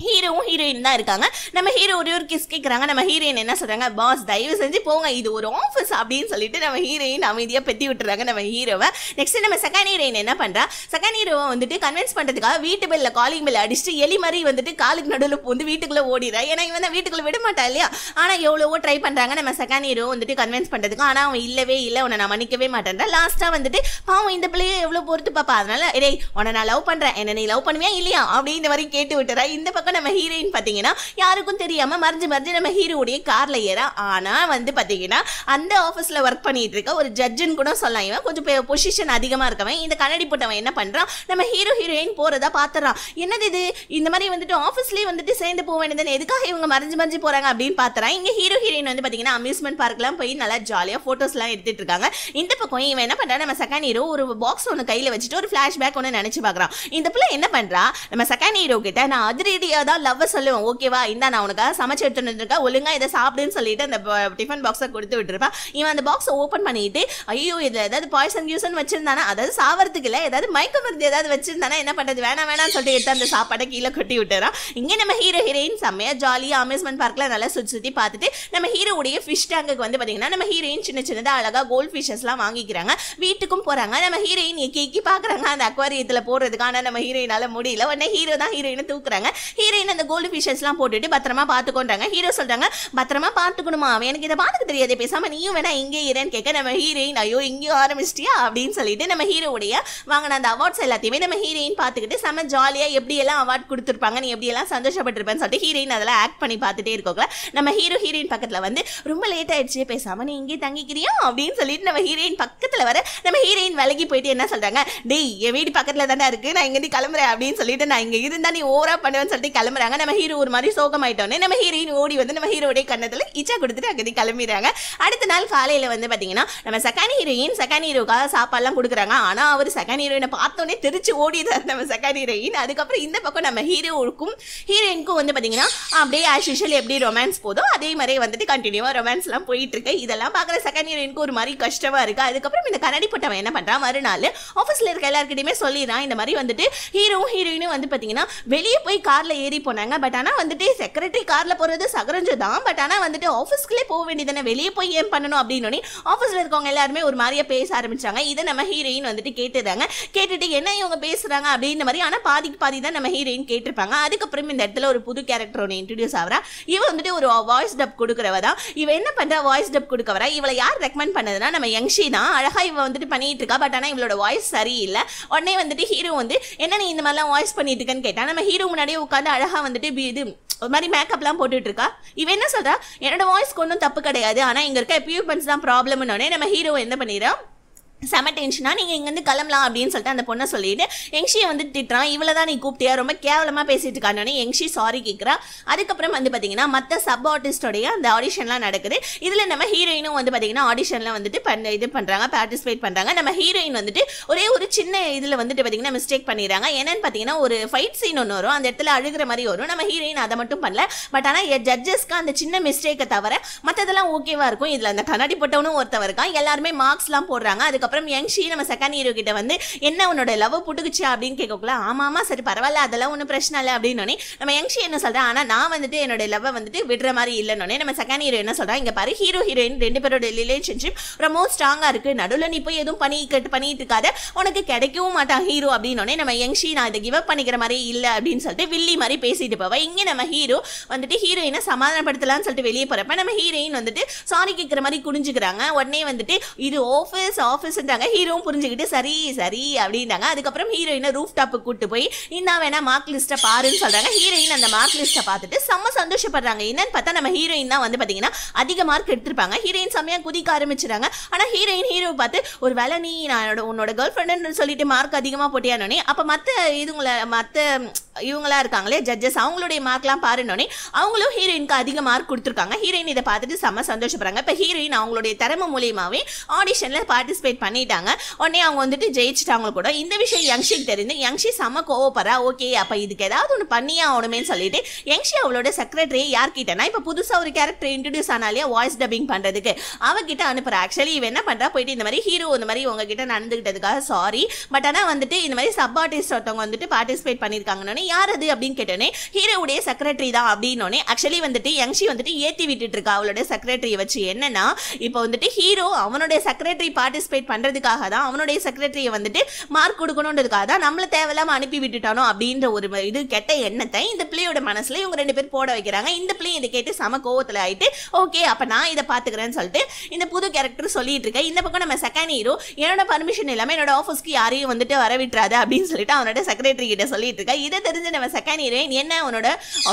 ஹீரோவும் ஹீரோயின் தான் இருக்காங்க நம்ம ஹீரோ ஒரே ஒரு கிஸ் கேட்குறாங்க நம்ம ஹீரோயின் என்ன சொல்கிறாங்க பாஸ் தயவு செஞ்சு போங்க இது ஒரு ஆஃபீஸ் அப்படின்னு சொல்லிட்டு நம்ம ஹீரோயின் அமைதியாக பெற்றி விட்டுறாங்க நம்ம ஹீரோவை நெக்ஸ்ட் நம்ம செகண்ட் ஹீரோயின் என்ன பண்ணுறா செகண்ட் ஹீரோவை வந்துட்டு கன்வின்ஸ் பண்ணுறதுக்காக வீட்டு பெல்ல காலிங் பெல் அடிச்சுட்டு எலி மாதிரி வந்துட்டு காலுக்கு நடுவில் வந்து வீட்டுக்குள்ளே ஓடிடுறா ஏன்னா இவன் தான் வீட்டுக்குள்ளே விட மாட்டா இல்லையா ஆனால் எவ்வளவோ ட்ரை பண்ணுறாங்க நம்ம செகண்ட் ஹீரோ வந்துட்டு கன்வின்ஸ் பண்ணுறதுக்கு ஆனால் அவன் இல்லவே இல்லை உன்னை நான் மன்னிக்கவே மாட்டேன்றா லாஸ்ட்டாக வந்துட்டு பாவம் இந்த பிள்ளையை எவ்வளோ பொறுத்து பார்ப்பா அதனால டேய் உன்னை நான் லவ் பண்ணுறேன் என்ன நீ லவ் பண்ணுவியா இல்லையா அப்படி இந்த வரைக்கும் கேட்டு விட்டுறா இந்த பக்கம் பக்கம் நம்ம ஹீரோயின் பார்த்தீங்கன்னா யாருக்கும் தெரியாமல் மறைஞ்சு மறைஞ்சு நம்ம ஹீரோடைய காரில் ஏற ஆனால் வந்து பார்த்தீங்கன்னா அந்த ஆஃபீஸில் ஒர்க் பண்ணிட்டு இருக்க ஒரு ஜட்ஜுன்னு கூட சொல்லலாம் இவன் கொஞ்சம் பொசிஷன் அதிகமாக இருக்கவன் இந்த கண்ணாடி போட்டவன் என்ன பண்ணுறான் நம்ம ஹீரோ ஹீரோயின் போகிறதா பார்த்துறான் என்னது இது இந்த மாதிரி வந்துட்டு ஆஃபீஸ்லேயே வந்துட்டு சேர்ந்து போக வேண்டியது எதுக்காக இவங்க மறைஞ்சு மறைஞ்சு போகிறாங்க அப்படின்னு பார்த்துறான் இங்கே ஹீரோ ஹீரோயின் வந்து பார்த்தீங்கன்னா அம்யூஸ்மெண்ட் பார்க்லாம் போய் நல்லா ஜாலியாக ஃபோட்டோஸ்லாம் எடுத்துகிட்டு இருக்காங்க இந்த பக்கம் இவன் என்ன பண்ணுறான் நம்ம செகண்ட் ஹீரோ ஒரு பாக்ஸ் ஒன்று கையில் வச்சுட்டு ஒரு பேக் ஒன்று நினச்சி பார்க்குறான் இந்த பிள்ளை என்ன பண்ணுறா நம்ம செகண்ட் ஹீரோ கிட்ட நான் அதிரடி எப்பயாவது லவ் சொல்லுவேன் ஓகேவா இந்த நான் உனக்காக சமைச்சு எடுத்துட்டு இருக்கேன் ஒழுங்கா இதை சாப்பிடுன்னு சொல்லிட்டு அந்த டிஃபன் பாக்ஸை கொடுத்து விட்டுருப்பேன் இவன் அந்த பாக்ஸை ஓப்பன் பண்ணிட்டு ஐயோ இதில் ஏதாவது பாய்சன் யூஸ்ன்னு வச்சிருந்தானா அதாவது சாவறதுக்கு இல்லை ஏதாவது மயக்க மருந்து ஏதாவது வச்சிருந்தானா என்ன பண்ணுறது வேணாம் வேணாம்னு சொல்லிட்டு எடுத்து அந்த சாப்பாடை கீழே கொட்டி விட்டுறான் இங்கே நம்ம ஹீரோ ஹீரோயின் செம்மையா ஜாலியாக அம்யூஸ்மெண்ட் பார்க்கில் நல்லா சுற்றி சுற்றி பார்த்துட்டு நம்ம ஹீரோடைய ஃபிஷ் டேங்குக்கு வந்து பார்த்தீங்கன்னா நம்ம ஹீரோயின் சின்ன சின்னதாக அழகாக கோல்ட் ஃபிஷஸ்லாம் வாங்கிக்கிறாங்க வீட்டுக்கும் போகிறாங்க நம்ம ஹீரோயின் எக்கி எக்கி பார்க்குறாங்க அந்த அக்வாரியத்தில் போடுறதுக்கான நம்ம ஹீரோயினால் முடியல உடனே ஹீரோ தான் ஹீரோயினை தூக்குறாங்க ஹீரோயின் அந்த கோல்டு ஃபிஷஸ்லாம் போட்டுட்டு பத்திரமா பார்த்துக்கோன்றாங்க ஹீரோ சொல்கிறாங்க பத்திரமா பார்த்துக்கணுமா எனக்கு இதை பார்த்துக்க தெரியாது பேசாமல் நீயும் வேணா இங்கே இருன்னு கேட்க நம்ம ஹீரோயின் ஐயோ இங்கேயோ ஆரம்பிச்சிட்டியா அப்படின்னு சொல்லிட்டு நம்ம ஹீரோவுடைய வாங்கின அந்த அவார்ட்ஸ் எல்லாத்தையுமே நம்ம ஹீரோயின் பார்த்துக்கிட்டு செம்ம ஜாலியாக எப்படியெல்லாம் அவார்ட் கொடுத்துருப்பாங்க நீ எப்படியெல்லாம் சந்தோஷப்பட்டிருப்பேன்னு சொல்லிட்டு ஹீரோயின் அதெல்லாம் ஆக்ட் பண்ணி பார்த்துட்டே இருக்கோங்களா நம்ம ஹீரோ ஹீரோயின் பக்கத்தில் வந்து ரொம்ப லேட் ஆயிடுச்சு பேசாமல் நீ இங்கே தங்கிக்கிறியா அப்படின்னு சொல்லிட்டு நம்ம ஹீரோயின் பக்கத்தில் வர நம்ம ஹீரோயின் விலகி போயிட்டு என்ன சொல்கிறாங்க டேய் என் வீடு பக்கத்தில் தானே இருக்குது நான் இங்கேருந்து கிளம்புறேன் அப்படின்னு சொல்லிட்டு நான் இங்கே இருந்தால் நீ ஓவராக பண்ணுவேன்னு சொல்லிட்டு கிளம்புறாங்க நம்ம ஹீரோ ஒரு மாதிரி சோகமாயிட்டோன்னே நம்ம ஹீரோயின் ஓடி வந்து நம்ம ஹீரோடைய கண்ணத்தில் இச்சா கொடுத்துட்டு அங்கதி கிளம்பிடுறாங்க அடுத்த நாள் காலையில் வந்து பார்த்தீங்கன்னா நம்ம செகண்ட் ஹீரோயின் செகண்ட் ஹீரோக்காக சாப்பாடுலாம் கொடுக்குறாங்க ஆனால் அவர் செகண்ட் ஹீரோயினை பார்த்தோன்னே திருச்சி ஓடிடுறாரு நம்ம செகண்ட் ஹீரோயின் அதுக்கப்புறம் இந்த பக்கம் நம்ம ஹீரோவுக்கும் ஹீரோயினுக்கும் வந்து பார்த்தீங்கன்னா அப்படியே ஆஸ் யூஷுவல் எப்படி ரொமான்ஸ் போதும் அதே மாதிரி வந்துட்டு கண்டினியூவாக ரொமான்ஸ்லாம் போயிட்டு இருக்கு இதெல்லாம் பார்க்குற செகண்ட் ஹீரோயினுக்கு ஒரு மாதிரி கஷ்டமாக இருக்குது அதுக்கப்புறம் இந்த கரடி போட்டவன் என்ன பண்ணுறான் மறுநாள் ஆஃபீஸில் இருக்க எல்லாருக்கிட்டையுமே சொல்லிடுறான் இந்த மாதிரி வந்துட்டு ஹீரோவும் ஹீரோயினும் வந்து பார்த்தீங்கன்னா வெளியே போய் காரில் ஏறி போனாங்க பட் ஆனால் வந்துட்டு செக்ரட்டரி காரில் போகிறது சகரஞ்சு தான் பட் ஆனால் வந்துட்டு ஆஃபீஸ்க்குள்ளே போக வேண்டியதானே வெளியே போய் ஏன் பண்ணணும் அப்படின்னு ஆஃபீஸில் இருக்கவங்க எல்லாருமே ஒரு மாதிரியா பேச ஆரம்பிச்சாங்க இதை நம்ம ஹீரோயின் வந்துட்டு கேட்டுதாங்க கேட்டுட்டு என்ன இவங்க பேசுகிறாங்க அப்படின்ற மாதிரி ஆனால் பாதிக்கு பாதி தான் நம்ம ஹீரோயின் கேட்டிருப்பாங்க அதுக்கப்புறம் இந்த இடத்துல ஒரு புது கேரக்டர் ஒன்று இன்ட்ரடியூஸ் ஆகிறா இவ வந்துட்டு ஒரு வாய்ஸ் டப் கொடுக்குறவ தான் இவ என்ன பண்ணுறா வாய்ஸ் டப் கொடுக்கவரா இவளை யார் ரெக்கமெண்ட் பண்ணதுன்னா நம்ம யங்ஷி தான் அழகாக இவ வந்துட்டு பண்ணிட்டு இருக்கா பட் ஆனால் இவளோட வாய்ஸ் சரியில்லை உடனே வந்துட்டு ஹீரோ வந்து என்ன நீ இந்த மாதிரிலாம் வாய்ஸ் பண்ணிட்டு இருக்கேன்னு கேட்டா நம்ம ஹீரோ முன்னாடியே உட்காந்து வந்து அழகாக வந்துட்டு இது ஒரு மாதிரி மேக்கப்லாம் போட்டுட்டு இருக்கா இவன் என்ன சொல்கிறா என்னோட வாய்ஸ்க்கு ஒன்றும் தப்பு கிடையாது ஆனால் இங்கே இருக்க எக்யூப்மெண்ட்ஸ் தான் ப்ராப்ளம்னு நம்ம ஹீரோ என்ன பண்ணிடுறோம் செம டென்ஷனாக நீங்கள் இங்கேருந்து கிளம்பலாம் அப்படின்னு சொல்லிட்டு அந்த பொண்ணை சொல்லிட்டு எங்ஷியை வந்து திட்டுறான் இவ்வளோ தான் நீ கூப்பிட்டியா ரொம்ப கேவலமாக பேசிட்டு இருக்கானே எங்ஷி சாரி கேட்குறா அதுக்கப்புறம் வந்து பார்த்தீங்கன்னா மற்ற சப் ஆர்டிஸ்டோடைய அந்த ஆடிஷன்லாம் நடக்குது இதில் நம்ம ஹீரோயினும் வந்து பார்த்தீங்கன்னா ஆடிஷனில் வந்துட்டு பண்ண இது பண்ணுறாங்க பார்ட்டிசிபேட் பண்ணுறாங்க நம்ம ஹீரோயின் வந்துட்டு ஒரே ஒரு சின்ன இதில் வந்துட்டு பார்த்தீங்கன்னா மிஸ்டேக் பண்ணிடுறாங்க என்னன்னு பார்த்தீங்கன்னா ஒரு ஃபைட் சீன் ஒன்று வரும் அந்த இடத்துல அழுகிற மாதிரி வரும் நம்ம ஹீரோயின் அதை மட்டும் பண்ணல பட் ஆனால் ஜட்ஜஸ்க்கு அந்த சின்ன மிஸ்டேக்கை தவிர மற்றதெல்லாம் ஓகேவாக இருக்கும் இதில் அந்த கண்ணாடி போட்டவனும் ஒருத்தவருக்கான் இருக்கான் எல்லாருமே மார்க்ஸ்லாம் போடுறாங்க அதுக்கு அதுக்கப்புறம் யங்ஷி நம்ம செகண்ட் ஹீரோ கிட்ட வந்து என்ன உன்னோட லவ் புட்டுக்குச்சு அப்படின்னு கேட்கக்குள்ள ஆமாமா சரி பரவாயில்ல அதெல்லாம் ஒன்றும் பிரச்சனை இல்லை அப்படின்னோடனே நம்ம யங்ஷி என்ன சொல்கிறேன் ஆனால் நான் வந்துட்டு என்னோட லவ்வை வந்துட்டு விடுற மாதிரி இல்லைன்னு நம்ம செகண்ட் ஹீரோ என்ன சொல்கிறேன் இங்கே பாரு ஹீரோ ஹீரோயின் ரெண்டு பேரோட ரிலேஷன்ஷிப் ரொம்ப ஸ்ட்ராங்காக இருக்குது நடுவில் நீ போய் எதுவும் பண்ணி கட்டு பண்ணிட்டு இருக்காத உனக்கு கிடைக்கவும் மாட்டான் ஹீரோ அப்படின்னோடனே நம்ம யங்ஷி நான் இதை கிவ் அப் பண்ணிக்கிற மாதிரி இல்லை அப்படின்னு சொல்லிட்டு வில்லி மாதிரி பேசிட்டு போவேன் இங்கே நம்ம ஹீரோ வந்துட்டு ஹீரோயினை சமாதானப்படுத்தலாம்னு சொல்லிட்டு வெளியே போகிறப்ப நம்ம ஹீரோயின் வந்துட்டு சாரி கேட்குற மாதிரி குடிஞ்சுக்கிறாங்க உடனே வந்துட்டு இது ஆஃபீஸ் ஆஃபீஸ் செஞ்சாங்க ஹீரோவும் புரிஞ்சுக்கிட்டு சரி சரி அப்படின்னாங்க அதுக்கப்புறம் ஹீரோயினை ரூஃப் டாப்புக்கு கூட்டு போய் இன்னும் வேணா மார்க் லிஸ்ட்டை பாருன்னு சொல்கிறாங்க ஹீரோயின் அந்த மார்க் லிஸ்ட்டை பார்த்துட்டு செம்ம சந்தோஷப்படுறாங்க என்னன்னு பார்த்தா நம்ம ஹீரோயின் தான் வந்து பார்த்தீங்கன்னா அதிக மார்க் எடுத்திருப்பாங்க ஹீரோயின் செம்மையாக குதிக்க ஆரம்பிச்சிடுறாங்க ஆனால் ஹீரோயின் ஹீரோ பார்த்து ஒரு வேலை நீ நான் உன்னோட கேர்ள் ஃப்ரெண்டுன்னு சொல்லிட்டு மார்க் அதிகமாக போட்டியானோனே அப்போ மற்ற இதுங்களை மற்ற இவங்களா இருக்காங்களே ஜட்ஜஸ் அவங்களுடைய மார்க்லாம் பாருனோடனே அவங்களும் ஹீரோயினுக்கு அதிக மார்க் கொடுத்துருக்காங்க ஹீரோயின் இதை பார்த்துட்டு செம்ம சந்தோஷப்படுறாங்க இப்போ ஹீரோயின் அவங்களுடைய திறமை மூலியமாகவே ஆடிஷனில் பார்ட்டிசிபேட் பண்ணிட்டாங்க உடனே அவங்க வந்துட்டு ஜெயிச்சுட்டாங்க கூட இந்த விஷயம் யங்ஷிக்கு தெரிந்து யங்ஷி செம கோவப்படுறா ஓகே அப்போ இதுக்கு ஏதாவது ஒன்று பண்ணியே ஆகணுமே சொல்லிட்டு யங்ஷி அவளோட செக்ரட்டரி யார்கிட்டனா இப்போ புதுசாக ஒரு கேரக்டர் இன்ட்ரடியூஸ் ஆனாலே வாய்ஸ் டப்பிங் பண்ணுறதுக்கு அவகிட்ட அனுப்புகிறா ஆக்சுவலி இவன் என்ன பண்ணுறா போயிட்டு இந்த மாதிரி ஹீரோ இந்த மாதிரி உங்ககிட்ட நடந்துக்கிட்டதுக்காக சாரி பட் ஆனால் வந்துட்டு இந்த மாதிரி சப் ஆர்டிஸ்ட் ஒருத்தவங்க வந்துட்டு பார்ட்டிசிபேட் பண்ணியிருக்காங்கன்னே யார் அது அப்படின்னு கேட்டோன்னே ஹீரோவுடைய செக்ரட்டரி தான் அப்படின்னோடனே ஆக்சுவலி வந்துட்டு யங்ஷி வந்துட்டு ஏற்றி விட்டுட்டு இருக்கா அவளோட செக்ரட்டரியை வச்சு என்னன்னா இப்போ வந்துட்டு ஹீரோ அவனுடைய செக்ரட்டரி பார்ட்டிசிபேட் பண்ணுறதுக்காக தான் அவனுடைய செக்ரட்டரியை வந்துட்டு மார்க் கொடுக்கணுன்றதுக்காக தான் நம்மளை தேவையில்லாமல் அனுப்பி விட்டுட்டானோ அப்படின்ற ஒரு இது கெட்ட எண்ணத்தை இந்த பிள்ளையோட மனசில் இவங்க ரெண்டு பேர் போட வைக்கிறாங்க இந்த பிள்ளையும் இதை கேட்டு சம கோவத்தில் ஆகிட்டு ஓகே அப்போ நான் இதை பார்த்துக்கிறேன்னு சொல்லிட்டு இந்த புது கேரக்டர் சொல்லிட்டு இருக்கேன் இந்த பக்கம் நம்ம செகண்ட் ஹீரோ என்னோட பர்மிஷன் இல்லாமல் என்னோட ஆஃபீஸ்க்கு யாரையும் வந்துட்டு வர விட்டுறாது அப்படின்னு சொல்லிட்டு அவனோட செக்ரட்டரி கிட்ட சொல்லிட்டு இருக்கேன் இதை தெரிஞ்ச நம்ம செகண்ட் ஹீரோயின் என்ன அவனோட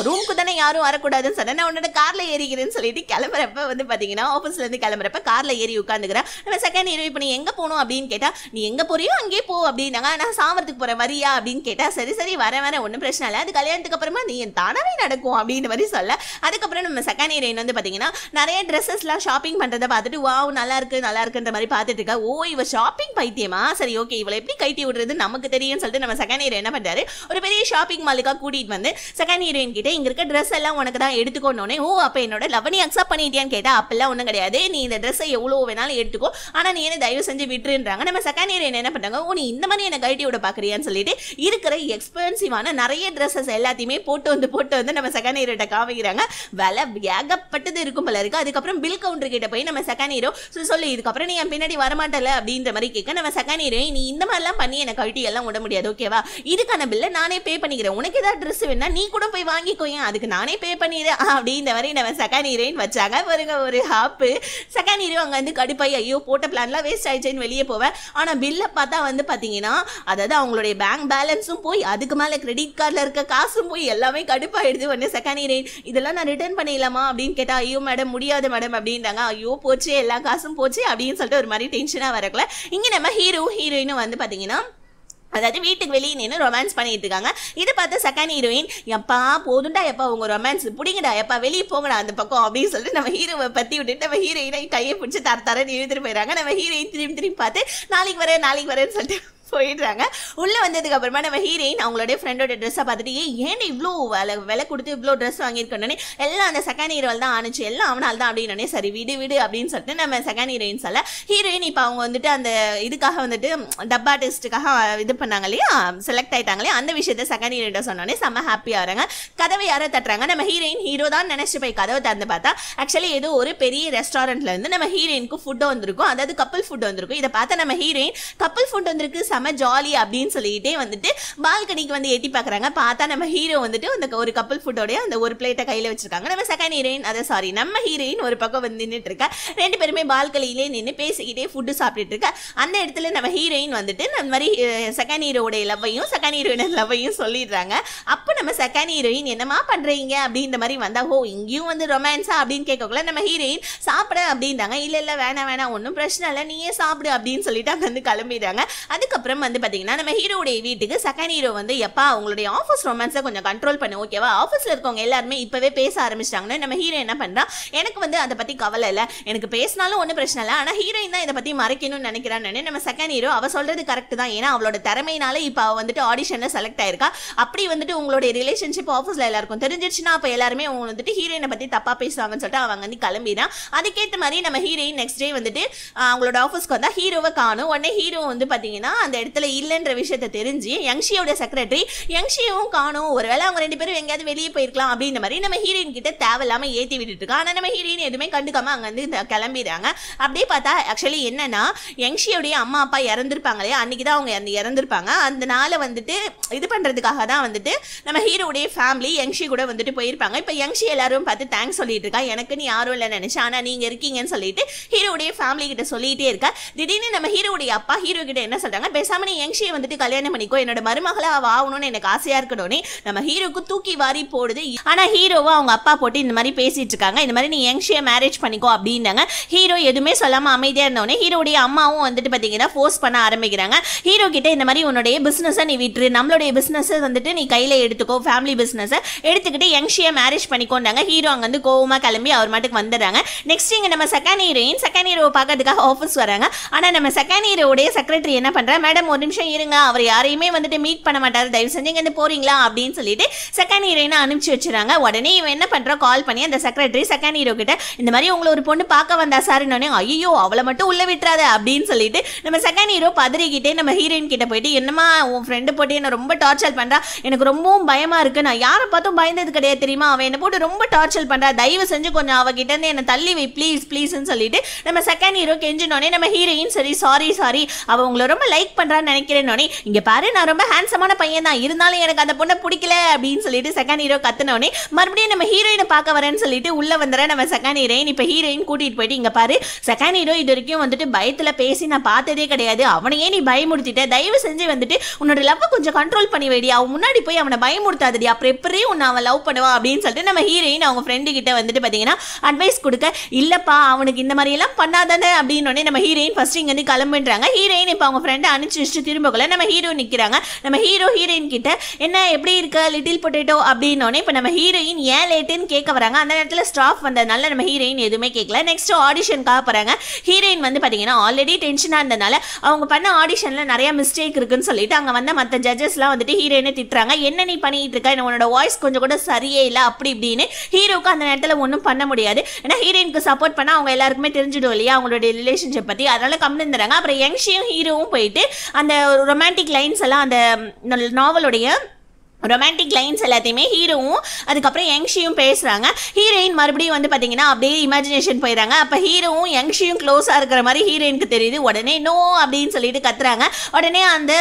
ரூமுக்கு தானே யாரும் வரக்கூடாதுன்னு சொல்ல நான் உன்னோட காரில் ஏறிக்கிறேன்னு சொல்லிட்டு கிளம்புறப்ப வந்து பார்த்தீங்கன்னா ஆஃபீஸ்லேருந்து கிளம்புறப்ப காரில் ஏறி உட்காந்துக்கிறேன் நம்ம செகண்ட் ஹீரோ இப்போ நீ எங்க போகணும் அப்படின்னு கேட்டால் நீ எங்கே போறியோ அங்கேயே போ அப்படின்னாங்க நான் சாமரத்துக்கு போகிற வரியா அப்படின்னு கேட்டால் சரி சரி வர வர ஒன்றும் பிரச்சனை இல்லை அது கல்யாணத்துக்கு அப்புறமா நீ என் தானவே நடக்கும் அப்படின்ற மாதிரி சொல்ல அதுக்கப்புறம் நம்ம செகண்ட் இயர் வந்து பார்த்தீங்கன்னா நிறைய ட்ரெஸ்ஸஸ்லாம் ஷாப்பிங் பண்ணுறதை பார்த்துட்டு வாவ் நல்லா இருக்கு நல்லா இருக்குன்ற மாதிரி பார்த்துட்டு இருக்கா ஓ இவ ஷாப்பிங் பைத்தியமா சரி ஓகே இவளை எப்படி கைட்டி விடுறது நமக்கு தெரியும்னு சொல்லிட்டு நம்ம செகண்ட் இயர் என்ன பண்ணுறாரு ஒரு பெரிய ஷாப்பிங் மாலுக்காக கூட்டிகிட்டு வந்து செகண்ட் ஹீரோயின் கிட்டே இங்கே இருக்க ட்ரெஸ் எல்லாம் உனக்கு தான் எடுத்துக்கணுன்னே ஓ அப்போ என்னோட லவ் நீ அக்செப்ட் பண்ணிட்டியான்னு கேட்டால் அப்பெல்லாம் ஒன்றும் கிடையாது நீ இந்த ட்ரெஸ்ஸை எவ்வளோ வேணாலும் எடுத்துக்கோ ஆனால் நீ என்ன தயவு செஞ்சு செஞ்சு விட்டுருன்றாங்க நம்ம செகண்ட் இயர் என்ன ஓ உனி இந்த மாதிரி என்ன கழட்டி விட பார்க்குறியான்னு சொல்லிட்டு இருக்கிற எக்ஸ்பென்சிவான நிறைய ட்ரெஸ்ஸஸ் எல்லாத்தையுமே போட்டு வந்து போட்டு வந்து நம்ம செகண்ட் இயர்கிட்ட காமிக்கிறாங்க விலை ஏகப்பட்டது இருக்கும் போல இருக்குது அதுக்கப்புறம் பில் கவுண்டர் கிட்ட போய் நம்ம செகண்ட் இயரோ ஸோ சொல்லி இதுக்கப்புறம் நீ என் பின்னாடி வரமாட்டல அப்படின்ற மாதிரி கேட்க நம்ம செகண்ட் ஹீரோ நீ இந்த மாதிரிலாம் பண்ணி எனக்கு கழட்டி எல்லாம் விட முடியாது ஓகேவா இதுக்கான பில்லை நானே பே பண்ணிக்கிறேன் உனக்கு ஏதாவது ட்ரெஸ் வேணா நீ கூட போய் வாங்கிக்கோ ஏன் அதுக்கு நானே பே பண்ணிடுறேன் அப்படின்ற மாதிரி நம்ம செகண்ட் இயரேன்னு வச்சாங்க ஒரு ஹாப்பு செகண்ட் இயரும் அங்கே வந்து கடுப்பாய் ஐயோ போட்ட பிளான்லாம் வேஸ்ட் ஆயிடுச்சு அப்படின்னு வெளியே போவேன் ஆனால் பில்லை பார்த்தா வந்து பார்த்தீங்கன்னா அதாவது அவங்களுடைய பேங்க் பேலன்ஸும் போய் அதுக்கு மேலே கிரெடிட் கார்டில் இருக்க காசும் போய் எல்லாமே கடுப்பாயிடுது ஒன்று செகண்ட் இயர் இதெல்லாம் நான் ரிட்டர்ன் பண்ணிடலாமா அப்படின்னு கேட்டால் ஐயோ மேடம் முடியாது மேடம் அப்படின்றாங்க ஐயோ போச்சு எல்லா காசும் போச்சு அப்படின்னு சொல்லிட்டு ஒரு மாதிரி டென்ஷனாக வரக்குள்ள இங்கே நம்ம ஹீரோ ஹீரோயினும் வந்து பார்த்தீங்கன்னா அதாவது வீட்டுக்கு வெளியே நின்று ரொமான்ஸ் பண்ணிட்டு இருக்காங்க இது பார்த்து செகண்ட் ஹீரோயின் எப்பா போதுண்டா எப்பா உங்க ரொமான்ஸ் பிடிங்கடா எப்பா வெளியே போங்கடா அந்த பக்கம் அப்படின்னு சொல்லிட்டு நம்ம ஹீரோவை பத்தி விட்டுட்டு நம்ம ஹீரோயினை கையை பிடிச்சி தர தர எழுதிட்டு போயிடறாங்க நம்ம ஹீரோயின் திரும்பி திரும்பி பார்த்து நாளைக்கு வரேன் நாளைக்கு வரேன்னு சொல்லிட்டு போயிடுறாங்க உள்ளே வந்ததுக்கு அப்புறமா நம்ம ஹீரோயின் அவங்களுடைய ஃப்ரெண்டோட ட்ரெஸ்ஸை பார்த்துட்டு ஏன் இவ்வளோ விலை விலை கொடுத்து இவ்வளோ ட்ரெஸ் வாங்கியிருக்கணும்னு எல்லாம் அந்த செகண்ட் ஹீரோவில் தான் ஆணுச்சு எல்லாம் அவனால் தான் அப்படின்னு சரி விடு விடு அப்படின்னு சொல்லிட்டு நம்ம செகண்ட் ஹீரோயின் சொல்ல ஹீரோயின் இப்போ அவங்க வந்துட்டு அந்த இதுக்காக வந்துட்டு டப்பா டெஸ்ட்டுக்காக இது பண்ணாங்க இல்லையா செலக்ட் ஆயிட்டாங்களே அந்த விஷயத்த செகண்ட் ஹீரோட சொன்னோடனே செம்ம ஹாப்பியாக வராங்க கதவை யாரை தட்டுறாங்க நம்ம ஹீரோயின் ஹீரோ தான் நினச்சி போய் கதவை திறந்து பார்த்தா ஆக்சுவலி ஏதோ ஒரு பெரிய ரெஸ்டாரண்ட்ல இருந்து நம்ம ஹீரோயினுக்கு ஃபுட்டு வந்திருக்கும் அதாவது கப்பல் ஃபுட் வந்திருக்கும் இதை பார்த்தா நம்ம ஹீரோயின் கப்பல் ஃபுட் வந்திருக்கு செம்ம செம்ம ஜாலி அப்படின்னு சொல்லிக்கிட்டே வந்துட்டு பால்கனிக்கு வந்து எட்டி பார்க்குறாங்க பார்த்தா நம்ம ஹீரோ வந்துட்டு அந்த ஒரு கப்பல் ஃபுட்டோடய அந்த ஒரு பிளேட்டை கையில் வச்சிருக்காங்க நம்ம செகண்ட் ஹீரோயின் அதை சாரி நம்ம ஹீரோயின் ஒரு பக்கம் வந்து நின்றுட்டு இருக்கா ரெண்டு பேருமே பால்கனிலே நின்று பேசிக்கிட்டே ஃபுட்டு சாப்பிட்டுட்டு இருக்கா அந்த இடத்துல நம்ம ஹீரோயின் வந்துட்டு அந்த மாதிரி செகண்ட் ஹீரோடைய லவ்வையும் செகண்ட் ஹீரோயின் லவ்வையும் சொல்லிடுறாங்க அப்போ நம்ம செகண்ட் ஹீரோயின் என்னமா பண்ணுறீங்க அப்படின்ற மாதிரி வந்தால் ஓ இங்கேயும் வந்து ரொமான்ஸா அப்படின்னு கேட்கக்குள்ள நம்ம ஹீரோயின் சாப்பிட அப்படின்றாங்க இல்லை இல்லை வேணாம் வேணாம் ஒன்றும் பிரச்சனை இல்லை நீயே சாப்பிடு அப்படின்னு சொல்லிட்டு அங்கே வந்து கிளம்பிடுறாங்க அதுக்கப்புறம் அதுக்கப்புறம் வந்து பார்த்தீங்கன்னா நம்ம ஹீரோடைய வீட்டுக்கு செகண்ட் ஹீரோ வந்து எப்பா அவங்களுடைய ஆஃபீஸ் ரொமான்ஸை கொஞ்சம் கண்ட்ரோல் பண்ணு ஓகேவா ஆஃபீஸில் இருக்கவங்க எல்லாருமே இப்போவே பேச ஆரம்பிச்சிட்டாங்கன்னு நம்ம ஹீரோ என்ன பண்ணுறான் எனக்கு வந்து அதை பற்றி கவலை இல்லை எனக்கு பேசினாலும் ஒன்றும் பிரச்சனை இல்லை ஆனால் ஹீரோயின் தான் இதை பற்றி மறைக்கணும்னு நினைக்கிறான்னு நம்ம செகண்ட் ஹீரோ அவள் சொல்கிறது கரெக்ட் தான் ஏன்னா அவளோட திறமையினால இப்போ அவள் வந்துட்டு ஆடிஷனில் செலக்ட் ஆயிருக்கா அப்படி வந்துட்டு உங்களுடைய ரிலேஷன்ஷிப் ஆஃபீஸில் எல்லாருக்கும் தெரிஞ்சிருச்சுன்னா அப்போ எல்லாருமே அவங்க வந்துட்டு ஹீரோயினை பற்றி தப்பாக பேசுவாங்கன்னு சொல்லிட்டு அவங்க வந்து கிளம்பிடான் அதுக்கேற்ற மாதிரி நம்ம ஹீரோயின் நெக்ஸ்ட் டே வந்துட்டு அவங்களோட ஆஃபீஸ்க்கு வந்தால் ஹீரோவை காணும் உடனே ஹீரோ வந்து பார்த்தீங்கன்னா அந்த அந்த இடத்துல இல்லைன்ற விஷயத்த தெரிஞ்சு யங்ஷியோட செக்ரட்டரி யங்ஷியும் காணும் ஒருவேளை அவங்க ரெண்டு பேரும் எங்கேயாவது வெளியே போயிருக்கலாம் அப்படின்ற மாதிரி நம்ம ஹீரோயின் கிட்ட தேவையில்லாமல் ஏற்றி விட்டுட்டு இருக்கோம் ஆனால் நம்ம ஹீரோயின் எதுவுமே கண்டுக்காம அங்கேருந்து கிளம்பிடுறாங்க அப்படியே பார்த்தா ஆக்சுவலி என்னன்னா யங்ஷியோடைய அம்மா அப்பா இறந்துருப்பாங்க இல்லையா அன்னைக்கு தான் அவங்க அந்த இறந்துருப்பாங்க அந்த நாளை வந்துட்டு இது பண்ணுறதுக்காக தான் வந்துட்டு நம்ம ஹீரோடைய ஃபேமிலி யங்ஷி கூட வந்துட்டு போயிருப்பாங்க இப்போ யங்ஷி எல்லாரும் பார்த்து தேங்க்ஸ் சொல்லிட்டு இருக்கா எனக்கு நீ யாரும் இல்லை நினச்சேன் ஆனால் நீங்கள் இருக்கீங்கன்னு சொல்லிட்டு ஹீரோடைய ஃபேமிலி கிட்ட சொல்லிகிட்டே இருக்கா திடீர்னு நம்ம ஹீரோடைய அப்பா ஹீரோ கிட்ட என்ன சொல்கிறாங்க பேசாம நீ யங்ஷியை வந்துட்டு கல்யாணம் பண்ணிக்கோ என்னோட மருமகளா அவ ஆகணும்னு எனக்கு ஆசையா இருக்கணும்னே நம்ம ஹீரோக்கு தூக்கி வாரி போடுது ஆனா ஹீரோவை அவங்க அப்பா போட்டு இந்த மாதிரி பேசிட்டு இருக்காங்க இந்த மாதிரி நீ யங்ஷியை மேரேஜ் பண்ணிக்கோ அப்படின்னாங்க ஹீரோ எதுவுமே சொல்லாம அமைதியா இருந்தவொடனே ஹீரோடைய அம்மாவும் வந்துட்டு பாத்தீங்கன்னா ஃபோர்ஸ் பண்ண ஆரம்பிக்கிறாங்க ஹீரோ கிட்ட இந்த மாதிரி உன்னுடைய பிசினஸை நீ விட்டுரு நம்மளுடைய பிசினஸ் வந்துட்டு நீ கையில எடுத்துக்கோ ஃபேமிலி பிசினஸை எடுத்துக்கிட்டு யங்ஷியை மேரேஜ் பண்ணிக்கோண்டாங்க ஹீரோ அங்க வந்து கோவமா கிளம்பி அவர் மாட்டுக்கு வந்துடுறாங்க நெக்ஸ்ட் இங்க நம்ம செகண்ட் ஹீரோயின் செகண்ட் ஹீரோ பார்க்கறதுக்காக ஆஃபீஸ் வராங்க ஆனா நம்ம செகண்ட் ஹீரோடைய செக்ரட்டரி என்ன பண்றா மேடம் ஒரு நிமிஷம் இருங்க அவர் யாரையுமே வந்துட்டு மீட் பண்ண மாட்டார் தயவு செஞ்சு இங்கேருந்து போறீங்களா அப்படின்னு சொல்லிட்டு செகண்ட் ஹீரோயினை அனுப்பிச்சு வச்சுறாங்க உடனே இவன் என்ன பண்ணுறா கால் பண்ணி அந்த செக்ரட்டரி செகண்ட் ஹீரோ கிட்ட இந்த மாதிரி உங்களை ஒரு பொண்ணு பார்க்க வந்தா சார் ஐயோ அவளை மட்டும் உள்ள விட்டுறாத அப்படின்னு சொல்லிட்டு நம்ம செகண்ட் ஹீரோ பதறிக்கிட்டே நம்ம ஹீரோயின் கிட்ட போயிட்டு என்னமா உன் ஃப்ரெண்டு போட்டு என்ன ரொம்ப டார்ச்சர் பண்றா எனக்கு ரொம்பவும் பயமா இருக்கு நான் யாரை பார்த்தும் பயந்தது கிடையாது தெரியுமா அவன் என்ன போட்டு ரொம்ப டார்ச்சர் பண்றா தயவு செஞ்சு கொஞ்சம் அவகிட்ட இருந்து என்னை தள்ளி வை ப்ளீஸ் ப்ளீஸ்ன்னு சொல்லிட்டு நம்ம செகண்ட் ஹீரோ கெஞ்சினோடனே நம்ம ஹீரோயின் சரி சாரி சாரி அவ உங்களை ரொம்ப லைக் பண்ண பண்ணுறான்னு நினைக்கிறேன்னொடனே இங்கே பாரு நான் ரொம்ப ஹேண்ட்ஸமான பையன் தான் இருந்தாலும் எனக்கு அந்த பொண்ணை பிடிக்கல அப்படின்னு சொல்லிட்டு செகண்ட் ஹீரோ கத்துனோடனே மறுபடியும் நம்ம ஹீரோயினை பார்க்க வரேன்னு சொல்லிட்டு உள்ளே வந்துற நம்ம செகண்ட் ஹீரோயின் இப்போ ஹீரோயின் கூட்டிகிட்டு போயிட்டு இங்கே பாரு செகண்ட் ஹீரோ இது வரைக்கும் வந்துட்டு பயத்தில் பேசி நான் பார்த்ததே கிடையாது அவனையே நீ பயமுடுத்திட்ட தயவு செஞ்சு வந்துட்டு உன்னோட லவ் கொஞ்சம் கண்ட்ரோல் பண்ணி வேடி அவன் முன்னாடி போய் அவனை பயமுடுத்தாதடி அப்புறம் எப்படி உன்னை அவன் லவ் பண்ணுவா அப்படின்னு சொல்லிட்டு நம்ம ஹீரோயின் அவங்க ஃப்ரெண்டு கிட்ட வந்துட்டு பார்த்தீங்கன்னா அட்வைஸ் கொடுக்க இல்லைப்பா அவனுக்கு இந்த மாதிரியெல்லாம் பண்ணாதானே அப்படின்னு நம்ம ஹீரோயின் ஃபஸ்ட் இங்கேருந்து கிளம்புன்றாங்க ஹீரோயின் இப்போ அவங்க ஃப்ரெண்டை அனுப்பி காமிச்சு திரும்பக்குள்ள நம்ம ஹீரோ நிற்கிறாங்க நம்ம ஹீரோ ஹீரோயின் கிட்ட என்ன எப்படி இருக்க லிட்டில் பொட்டேட்டோ அப்படின்னோடனே இப்போ நம்ம ஹீரோயின் ஏன் லேட்டுன்னு கேட்க வராங்க அந்த நேரத்தில் ஸ்டாஃப் வந்ததுனால நம்ம ஹீரோயின் எதுவுமே கேட்கல நெக்ஸ்ட் ஆடிஷனுக்காக போகிறாங்க ஹீரோயின் வந்து பார்த்தீங்கன்னா ஆல்ரெடி டென்ஷனாக இருந்தனால அவங்க பண்ண ஆடிஷனில் நிறைய மிஸ்டேக் இருக்குன்னு சொல்லிட்டு அங்கே வந்த மற்ற ஜட்ஜஸ்லாம் வந்துட்டு ஹீரோயினை திட்டுறாங்க என்ன நீ பண்ணிட்டு இருக்க உன்னோட வாய்ஸ் கொஞ்சம் கூட சரியே இல்லை அப்படி இப்படின்னு ஹீரோவுக்கு அந்த நேரத்தில் ஒன்றும் பண்ண முடியாது ஏன்னா ஹீரோயினுக்கு சப்போர்ட் பண்ணால் அவங்க எல்லாருக்குமே தெரிஞ்சிடும் இல்லையா அவங்களுடைய ரிலேஷன்ஷிப் பற்றி அதனால கம்மிந்துறாங்க அப்புறம் யங்ஷியும் ஹீரோவும் போயிட்டு அந்த ரொமான்டிக் லைன்ஸ் எல்லாம் அந்த நாவலுடைய ரொமான்டிக் லைன்ஸ் எல்லாத்தையுமே ஹீரோவும் அதுக்கப்புறம் யங்ஷியும் பேசுகிறாங்க ஹீரோயின் மறுபடியும் வந்து பார்த்தீங்கன்னா அப்படியே இமேஜினேஷன் போயிடறாங்க அப்போ ஹீரோவும் யங்ஷியும் க்ளோஸாக இருக்கிற மாதிரி ஹீரோயினுக்கு தெரியுது உடனே நோ அப்படின்னு சொல்லிட்டு கத்துறாங்க உடனே அந்த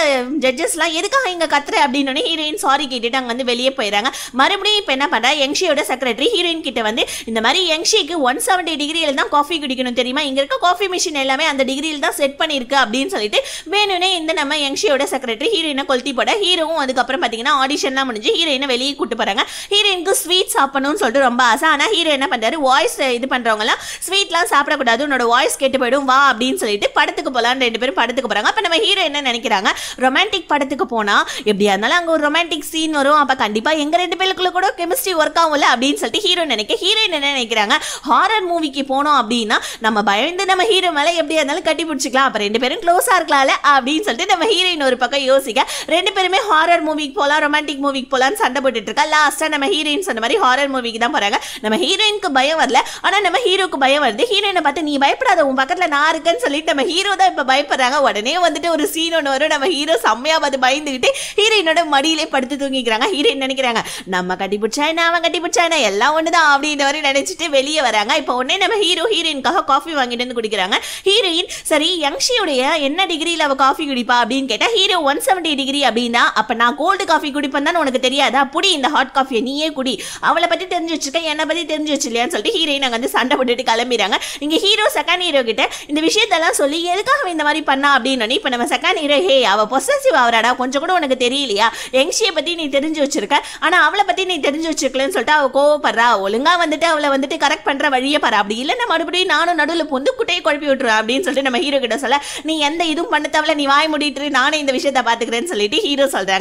ஜட்ஜஸ்லாம் எதுக்காக இங்கே கத்துற அப்படின்னு ஹீரோயின் சாரி கேட்டுட்டு அங்கே வந்து வெளியே போயிடறாங்க மறுபடியும் இப்போ என்ன பண்ணுறா யங்ஷியோட செக்ரட்டரி ஹீரோயின் கிட்ட வந்து இந்த மாதிரி யங்ஷிக்கு ஒன் செவன்டி டிகிரியில் தான் காஃபி குடிக்கணும் தெரியுமா இங்கே இருக்க காஃபி மிஷின் எல்லாமே அந்த டிகிரியில் தான் செட் பண்ணியிருக்கு அப்படின்னு சொல்லிட்டு வேணும்னே இந்த நம்ம யங்ஷியோட செக்ரட்டரி ஹீரோயினை கொல்த்தி போட ஹீரோவும் அதுக்கப்புறம் பார்த்தீங்கன்னா ஆடிஷன் எல்லாம் முடிஞ்சு ஹீரோயினை வெளியே கூட்டு போகிறாங்க ஹீரோயினுக்கு ஸ்வீட் சாப்பிடணும்னு சொல்லிட்டு ரொம்ப ஆசை ஆனால் ஹீரோ என்ன பண்ணுறாரு வாய்ஸ் இது பண்ணுறவங்களாம் ஸ்வீட்லாம் சாப்பிடக்கூடாது உன்னோட வாய்ஸ் கெட்டு போயிடும் வா அப்படின்னு சொல்லிட்டு படத்துக்கு போகலான்னு ரெண்டு பேரும் படத்துக்கு போகிறாங்க அப்போ நம்ம ஹீரோ என்ன நினைக்கிறாங்க ரொமான்டிக் படத்துக்கு போனால் எப்படியா இருந்தாலும் அங்கே ஒரு ரொமான்டிக் சீன் வரும் அப்போ கண்டிப்பாக எங்கள் ரெண்டு பேருக்குள்ள கூட கெமிஸ்ட்ரி ஒர்க் ஆகும்ல அப்படின்னு சொல்லிட்டு ஹீரோ நினைக்க ஹீரோயின் என்ன நினைக்கிறாங்க ஹாரர் மூவிக்கு போனோம் அப்படின்னா நம்ம பயந்து நம்ம ஹீரோ மேலே எப்படியா இருந்தாலும் கட்டி பிடிச்சிக்கலாம் அப்போ ரெண்டு பேரும் க்ளோஸாக இருக்கலாம்ல அப்படின்னு சொல்லிட்டு நம்ம ஹீரோயின் ஒரு பக்கம் யோசிக்க ரெண்டு பேருமே ஹாரர் மூவிக்கு போகலாம் ரொமான்டிக் ரொமான்டிக் மூவிக்கு போகலான்னு சண்டை போட்டுட்டு இருக்கா லாஸ்ட்டாக நம்ம ஹீரோயின் சொன்ன மாதிரி ஹாரர் மூவிக்கு தான் போகிறாங்க நம்ம ஹீரோயினுக்கு பயம் வரல ஆனால் நம்ம ஹீரோக்கு பயம் வருது ஹீரோயினை பார்த்து நீ பயப்படாத உன் பக்கத்தில் நான் இருக்கேன்னு சொல்லிட்டு நம்ம ஹீரோ தான் இப்போ பயப்படுறாங்க உடனே வந்துட்டு ஒரு சீன் ஒன்று வரும் நம்ம ஹீரோ செம்மையாக பார்த்து பயந்துக்கிட்டு ஹீரோயினோட மடியிலே படுத்து தூங்கிக்கிறாங்க ஹீரோயின் நினைக்கிறாங்க நம்ம பிடிச்சா என்ன அவன் கட்டி என்ன எல்லாம் ஒன்று தான் அப்படின்ற மாதிரி நினச்சிட்டு வெளியே வராங்க இப்போ உடனே நம்ம ஹீரோ ஹீரோயினுக்காக காஃபி வாங்கிட்டு வந்து குடிக்கிறாங்க ஹீரோயின் சரி யங்ஷியுடைய என்ன டிகிரியில் அவள் காஃபி குடிப்பா அப்படின்னு கேட்டால் ஹீரோ ஒன் செவன்டி டிகிரி அப்படின்னா அப்போ நான் கோல்டு காஃபி குடிப்பேன் பண்ணான்னு உனக்கு தெரியாதா புடி இந்த ஹாட் காஃபியை நீயே குடி அவளை பற்றி தெரிஞ்சு வச்சிருக்கேன் என்னை பற்றி தெரிஞ்சு வச்சிருலையான்னு சொல்லிட்டு ஹீரோயின் அங்கே வந்து சண்டை போட்டுட்டு கிளம்பிடுறாங்க இங்கே ஹீரோ செகண்ட் ஹீரோ கிட்ட இந்த விஷயத்தெல்லாம் சொல்லி எதுக்காக இந்த மாதிரி பண்ணா அப்படின்னு இப்போ நம்ம செகண்ட் ஹீரோ ஹே அவள் பொசசிவ் ஆகிறாடா கொஞ்சம் கூட உனக்கு தெரியலையா எங்ஷியை பற்றி நீ தெரிஞ்சு வச்சிருக்க ஆனால் அவளை பற்றி நீ தெரிஞ்சு வச்சிருக்கலன்னு சொல்லிட்டு அவள் கோவப்படுறா ஒழுங்காக வந்துட்டு அவளை வந்துட்டு கரெக்ட் பண்ணுற வழியே பாரு அப்படி இல்லைன்னா மறுபடியும் நானும் நடுவில் பொந்து குட்டையை குழப்பி விட்டுருவேன் அப்படின்னு சொல்லிட்டு நம்ம ஹீரோ கிட்ட சொல்ல நீ எந்த இதுவும் பண்ண தவிர நீ வாய் முடிட்டு நானே இந்த விஷயத்தை பார்த்துக்கிறேன்னு சொல்லிட்டு ஹீரோ சொல்கிறாங்க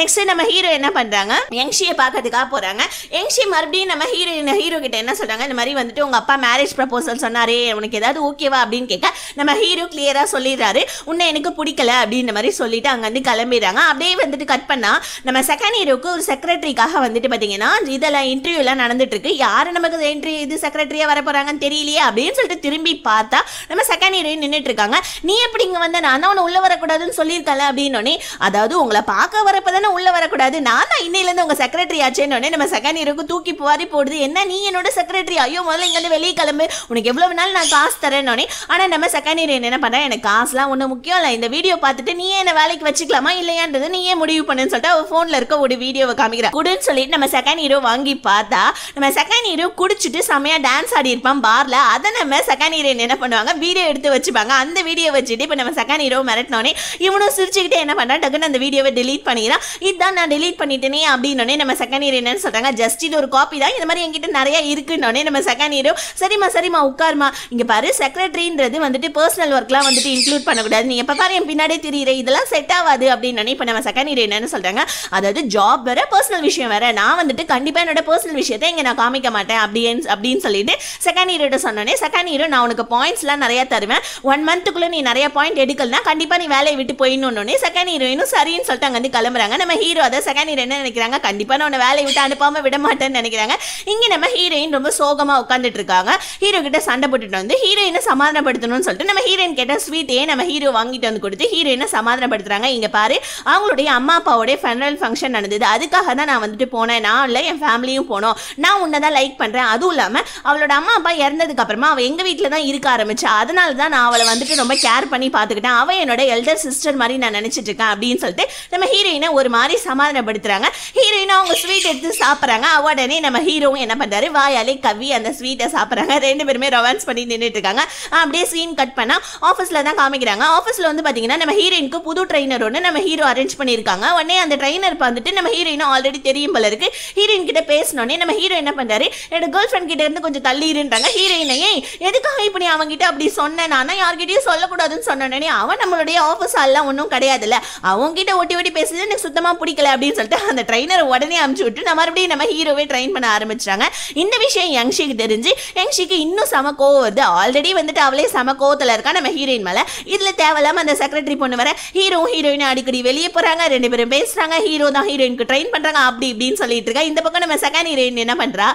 நெக்ஸ்ட் நம்ம ஹீரோ என்ன பண்றாங்க யங்ஷியை பார்க்கறதுக்காக போறாங்க யங்ஷி மறுபடியும் நம்ம ஹீரோயின் ஹீரோ கிட்ட என்ன சொல்றாங்க இந்த மாதிரி வந்துட்டு உங்க அப்பா மேரேஜ் ப்ரப்போசல் சொன்னாரே உனக்கு ஏதாவது ஓகேவா அப்படின்னு கேட்க நம்ம ஹீரோ கிளியரா சொல்லிடுறாரு உன்னை எனக்கு பிடிக்கல அப்படின்ற மாதிரி சொல்லிட்டு அங்க அங்கேருந்து கிளம்பிடுறாங்க அப்படியே வந்துட்டு கட் பண்ணா நம்ம செகண்ட் ஹீரோக்கு ஒரு செக்ரட்டரிக்காக வந்துட்டு பார்த்தீங்கன்னா இதெல்லாம் இன்டர்வியூலாம் நடந்துட்டு இருக்கு யாரு நமக்கு இன்டர்வியூ இது செக்ரட்டரியா வர போறாங்கன்னு தெரியலையே அப்படின்னு சொல்லிட்டு திரும்பி பார்த்தா நம்ம செகண்ட் ஹீரோயின் நின்றுட்டு இருக்காங்க நீ எப்படிங்க வந்த நான் தான் உன்னை உள்ள வரக்கூடாதுன்னு சொல்லியிருக்கல அப்படின்னோடனே அதாவது உங்களை பார்க்க வரப்போ தானே உள்ள வரக்கூடாது நான் இன்னையிலேருந்து உங்கள் செக்ரட்டரி ஆச்சேன்னு நம்ம செகண்ட் இயருக்கு தூக்கி புவாரி போடுது என்ன நீ என்னோட செக்ரட்டரி ஐயோ முதல்ல இங்கேருந்து வெளியே கிளம்பு உனக்கு எவ்வளோ வேணாலும் நான் காசு தரேன்னொடனே ஆனால் நம்ம செகண்ட் இயர் என்ன பண்ணுறேன் எனக்கு காசுலாம் ஒன்றும் முக்கியம் இல்லை இந்த வீடியோ பார்த்துட்டு நீ என்ன வேலைக்கு வச்சுக்கலாமா இல்லையான்றது நீ ஏன் முடிவு பண்ணுன்னு சொல்லிட்டு அவள் ஃபோனில் இருக்க ஒரு வீடியோவை காமிக்கிறா குடுன்னு சொல்லிட்டு நம்ம செகண்ட் இயரோ வாங்கி பார்த்தா நம்ம செகண்ட் இயரோ குடிச்சிட்டு செம்மையாக டான்ஸ் ஆடி இருப்பான் பாரில் அதை நம்ம செகண்ட் ஹீரோயின் என்ன பண்ணுவாங்க வீடியோ எடுத்து வச்சுப்பாங்க அந்த வீடியோ வச்சுட்டு இப்போ நம்ம செகண்ட் ஹீரோ மிரட்டினோடனே இவனும் சிரிச்சுக்கிட்டே என்ன பண்ணுறான் டக்குன்னு அந்த வீடியோவை டெலீட் பண்ணிக்கிறான் இதுதான் நான் டெலீட் டெலீட் பண்ணிட்டேனே அப்படின்னே நம்ம செகண்ட் இயர் என்னன்னு சொல்கிறாங்க ஜஸ்ட் இது ஒரு காப்பி தான் இந்த மாதிரி என்கிட்ட நிறைய இருக்குன்னே நம்ம செகண்ட் இயரும் சரிம்மா சரிம்மா உட்காருமா இங்கே பாரு செக்ரட்டரின்றது வந்துட்டு பர்சனல் ஒர்க்லாம் வந்துட்டு இன்க்ளூட் பண்ணக்கூடாது நீங்க எப்ப பாரு என் பின்னாடியே தெரியுற இதெல்லாம் செட் ஆகாது அப்படின்னே இப்போ நம்ம செகண்ட் இயர் என்னன்னு சொல்கிறாங்க அதாவது ஜாப் வேற பர்சனல் விஷயம் வேற நான் வந்துட்டு கண்டிப்பாக என்னோட பர்சனல் விஷயத்தை இங்கே நான் காமிக்க மாட்டேன் அப்படின்னு அப்படின்னு சொல்லிட்டு செகண்ட் இயர்கிட்ட சொன்னோன்னே செகண்ட் இயரும் நான் உனக்கு பாயிண்ட்ஸ்லாம் நிறையா தருவேன் ஒன் மந்த்துக்குள்ளே நீ நிறைய பாயிண்ட் எடுக்கலனா கண்டிப்பாக நீ வேலையை விட்டு போயிடணுன்னொடனே செகண்ட் ஹீரோயினும் சரின்னு சொல்லிட்டு அங்கே வந்து கிளம்புறாங்க நம்ம ஹீரோ அதை செகண்ட் கதாநாயகன் என்ன நினைக்கிறாங்க கண்டிப்பாக நான் உன்னை வேலையை விட்டு அனுப்பாம விட மாட்டேன்னு நினைக்கிறாங்க இங்கே நம்ம ஹீரோயின் ரொம்ப சோகமாக உட்காந்துட்டு இருக்காங்க ஹீரோ கிட்ட சண்டை போட்டுட்டு வந்து ஹீரோயினை சமாதானப்படுத்தணும்னு சொல்லிட்டு நம்ம ஹீரோயின் கேட்டால் ஸ்வீட்டையே நம்ம ஹீரோ வாங்கிட்டு வந்து கொடுத்து ஹீரோயினை சமாதானப்படுத்துறாங்க இங்கே பாரு அவங்களுடைய அம்மா அப்பாவுடைய ஃபெனரல் ஃபங்க்ஷன் நடந்தது அதுக்காக தான் நான் வந்துட்டு போனேன் நான் இல்லை என் ஃபேமிலியும் போனோம் நான் உன்னை தான் லைக் பண்ணுறேன் அதுவும் இல்லாமல் அவளோட அம்மா அப்பா இறந்ததுக்கு அப்புறமா அவள் எங்கள் வீட்டில் தான் இருக்க ஆரம்பிச்சா அதனால தான் நான் அவளை வந்துட்டு ரொம்ப கேர் பண்ணி பார்த்துக்கிட்டேன் அவள் என்னோட எல்டர் சிஸ்டர் மாதிரி நான் நினச்சிட்டு இருக்கேன் அப்படின்னு சொல்லிட்டு நம்ம ஹீரோயினை ஒரு மாதிரி சமாதானப்படுத்தி பயன்படுத்துறாங்க ஹீரோயினும் அவங்க ஸ்வீட் எடுத்து சாப்பிட்றாங்க உடனே நம்ம ஹீரோவும் என்ன பண்றாரு வாயாலே கவி அந்த ஸ்வீட்டை சாப்பிட்றாங்க ரெண்டு பேருமே ரொமான்ஸ் பண்ணி நின்றுட்டு இருக்காங்க அப்படியே சீன் கட் பண்ணா ஆஃபீஸில் தான் காமிக்கிறாங்க ஆஃபீஸ்ல வந்து பார்த்தீங்கன்னா நம்ம ஹீரோயினுக்கு புது ட்ரைனர் ஒன்று நம்ம ஹீரோ அரேஞ்ச் பண்ணியிருக்காங்க உடனே அந்த ட்ரைனர் வந்துட்டு நம்ம ஹீரோயினும் ஆல்ரெடி தெரியும் போல இருக்கு ஹீரோயின் கிட்ட பேசினோடனே நம்ம ஹீரோ என்ன பண்றாரு என்னோட கேர்ள் ஃப்ரெண்ட் கிட்ட இருந்து கொஞ்சம் தள்ளி இருன்றாங்க ஹீரோயினையே எதுக்காக இப்ப நீ கிட்ட அப்படி சொன்னேன் நான் யார்கிட்டயும் சொல்லக்கூடாதுன்னு சொன்னோடனே அவன் நம்மளுடைய ஆஃபீஸ் எல்லாம் ஒன்றும் கிடையாதுல்ல அவங்க கிட்ட ஒட்டி ஒட்டி பேசுறது எனக்கு சுத்தமாக பிடிக்கல அப்படின்னு சொல்லிட்டு அந்த ட்ரைனரை உடனே அமுச்சு விட்டு நம்ம மறுபடியும் நம்ம ஹீரோவே ட்ரெயின் பண்ண ஆரம்பிச்சாங்க இந்த விஷயம் யங்ஷிக்கு தெரிஞ்சு யங்ஷிக்கு இன்னும் சம கோவம் வருது ஆல்ரெடி வந்துட்டு அவளே சம கோவத்தில் இருக்கா நம்ம ஹீரோயின் மேலே இதில் தேவையில்லாமல் அந்த செக்ரட்டரி பொண்ணு வர ஹீரோ ஹீரோயின் அடிக்கடி வெளியே போகிறாங்க ரெண்டு பேரும் பேசுகிறாங்க ஹீரோ தான் ஹீரோயினுக்கு ட்ரெயின் பண்ணுறாங்க அப்படி இப்படின்னு சொல்லிட்டு இருக்கா இந்த பக்கம் நம்ம செகண்ட் ஹீரோயின் என்ன பண்ணுறா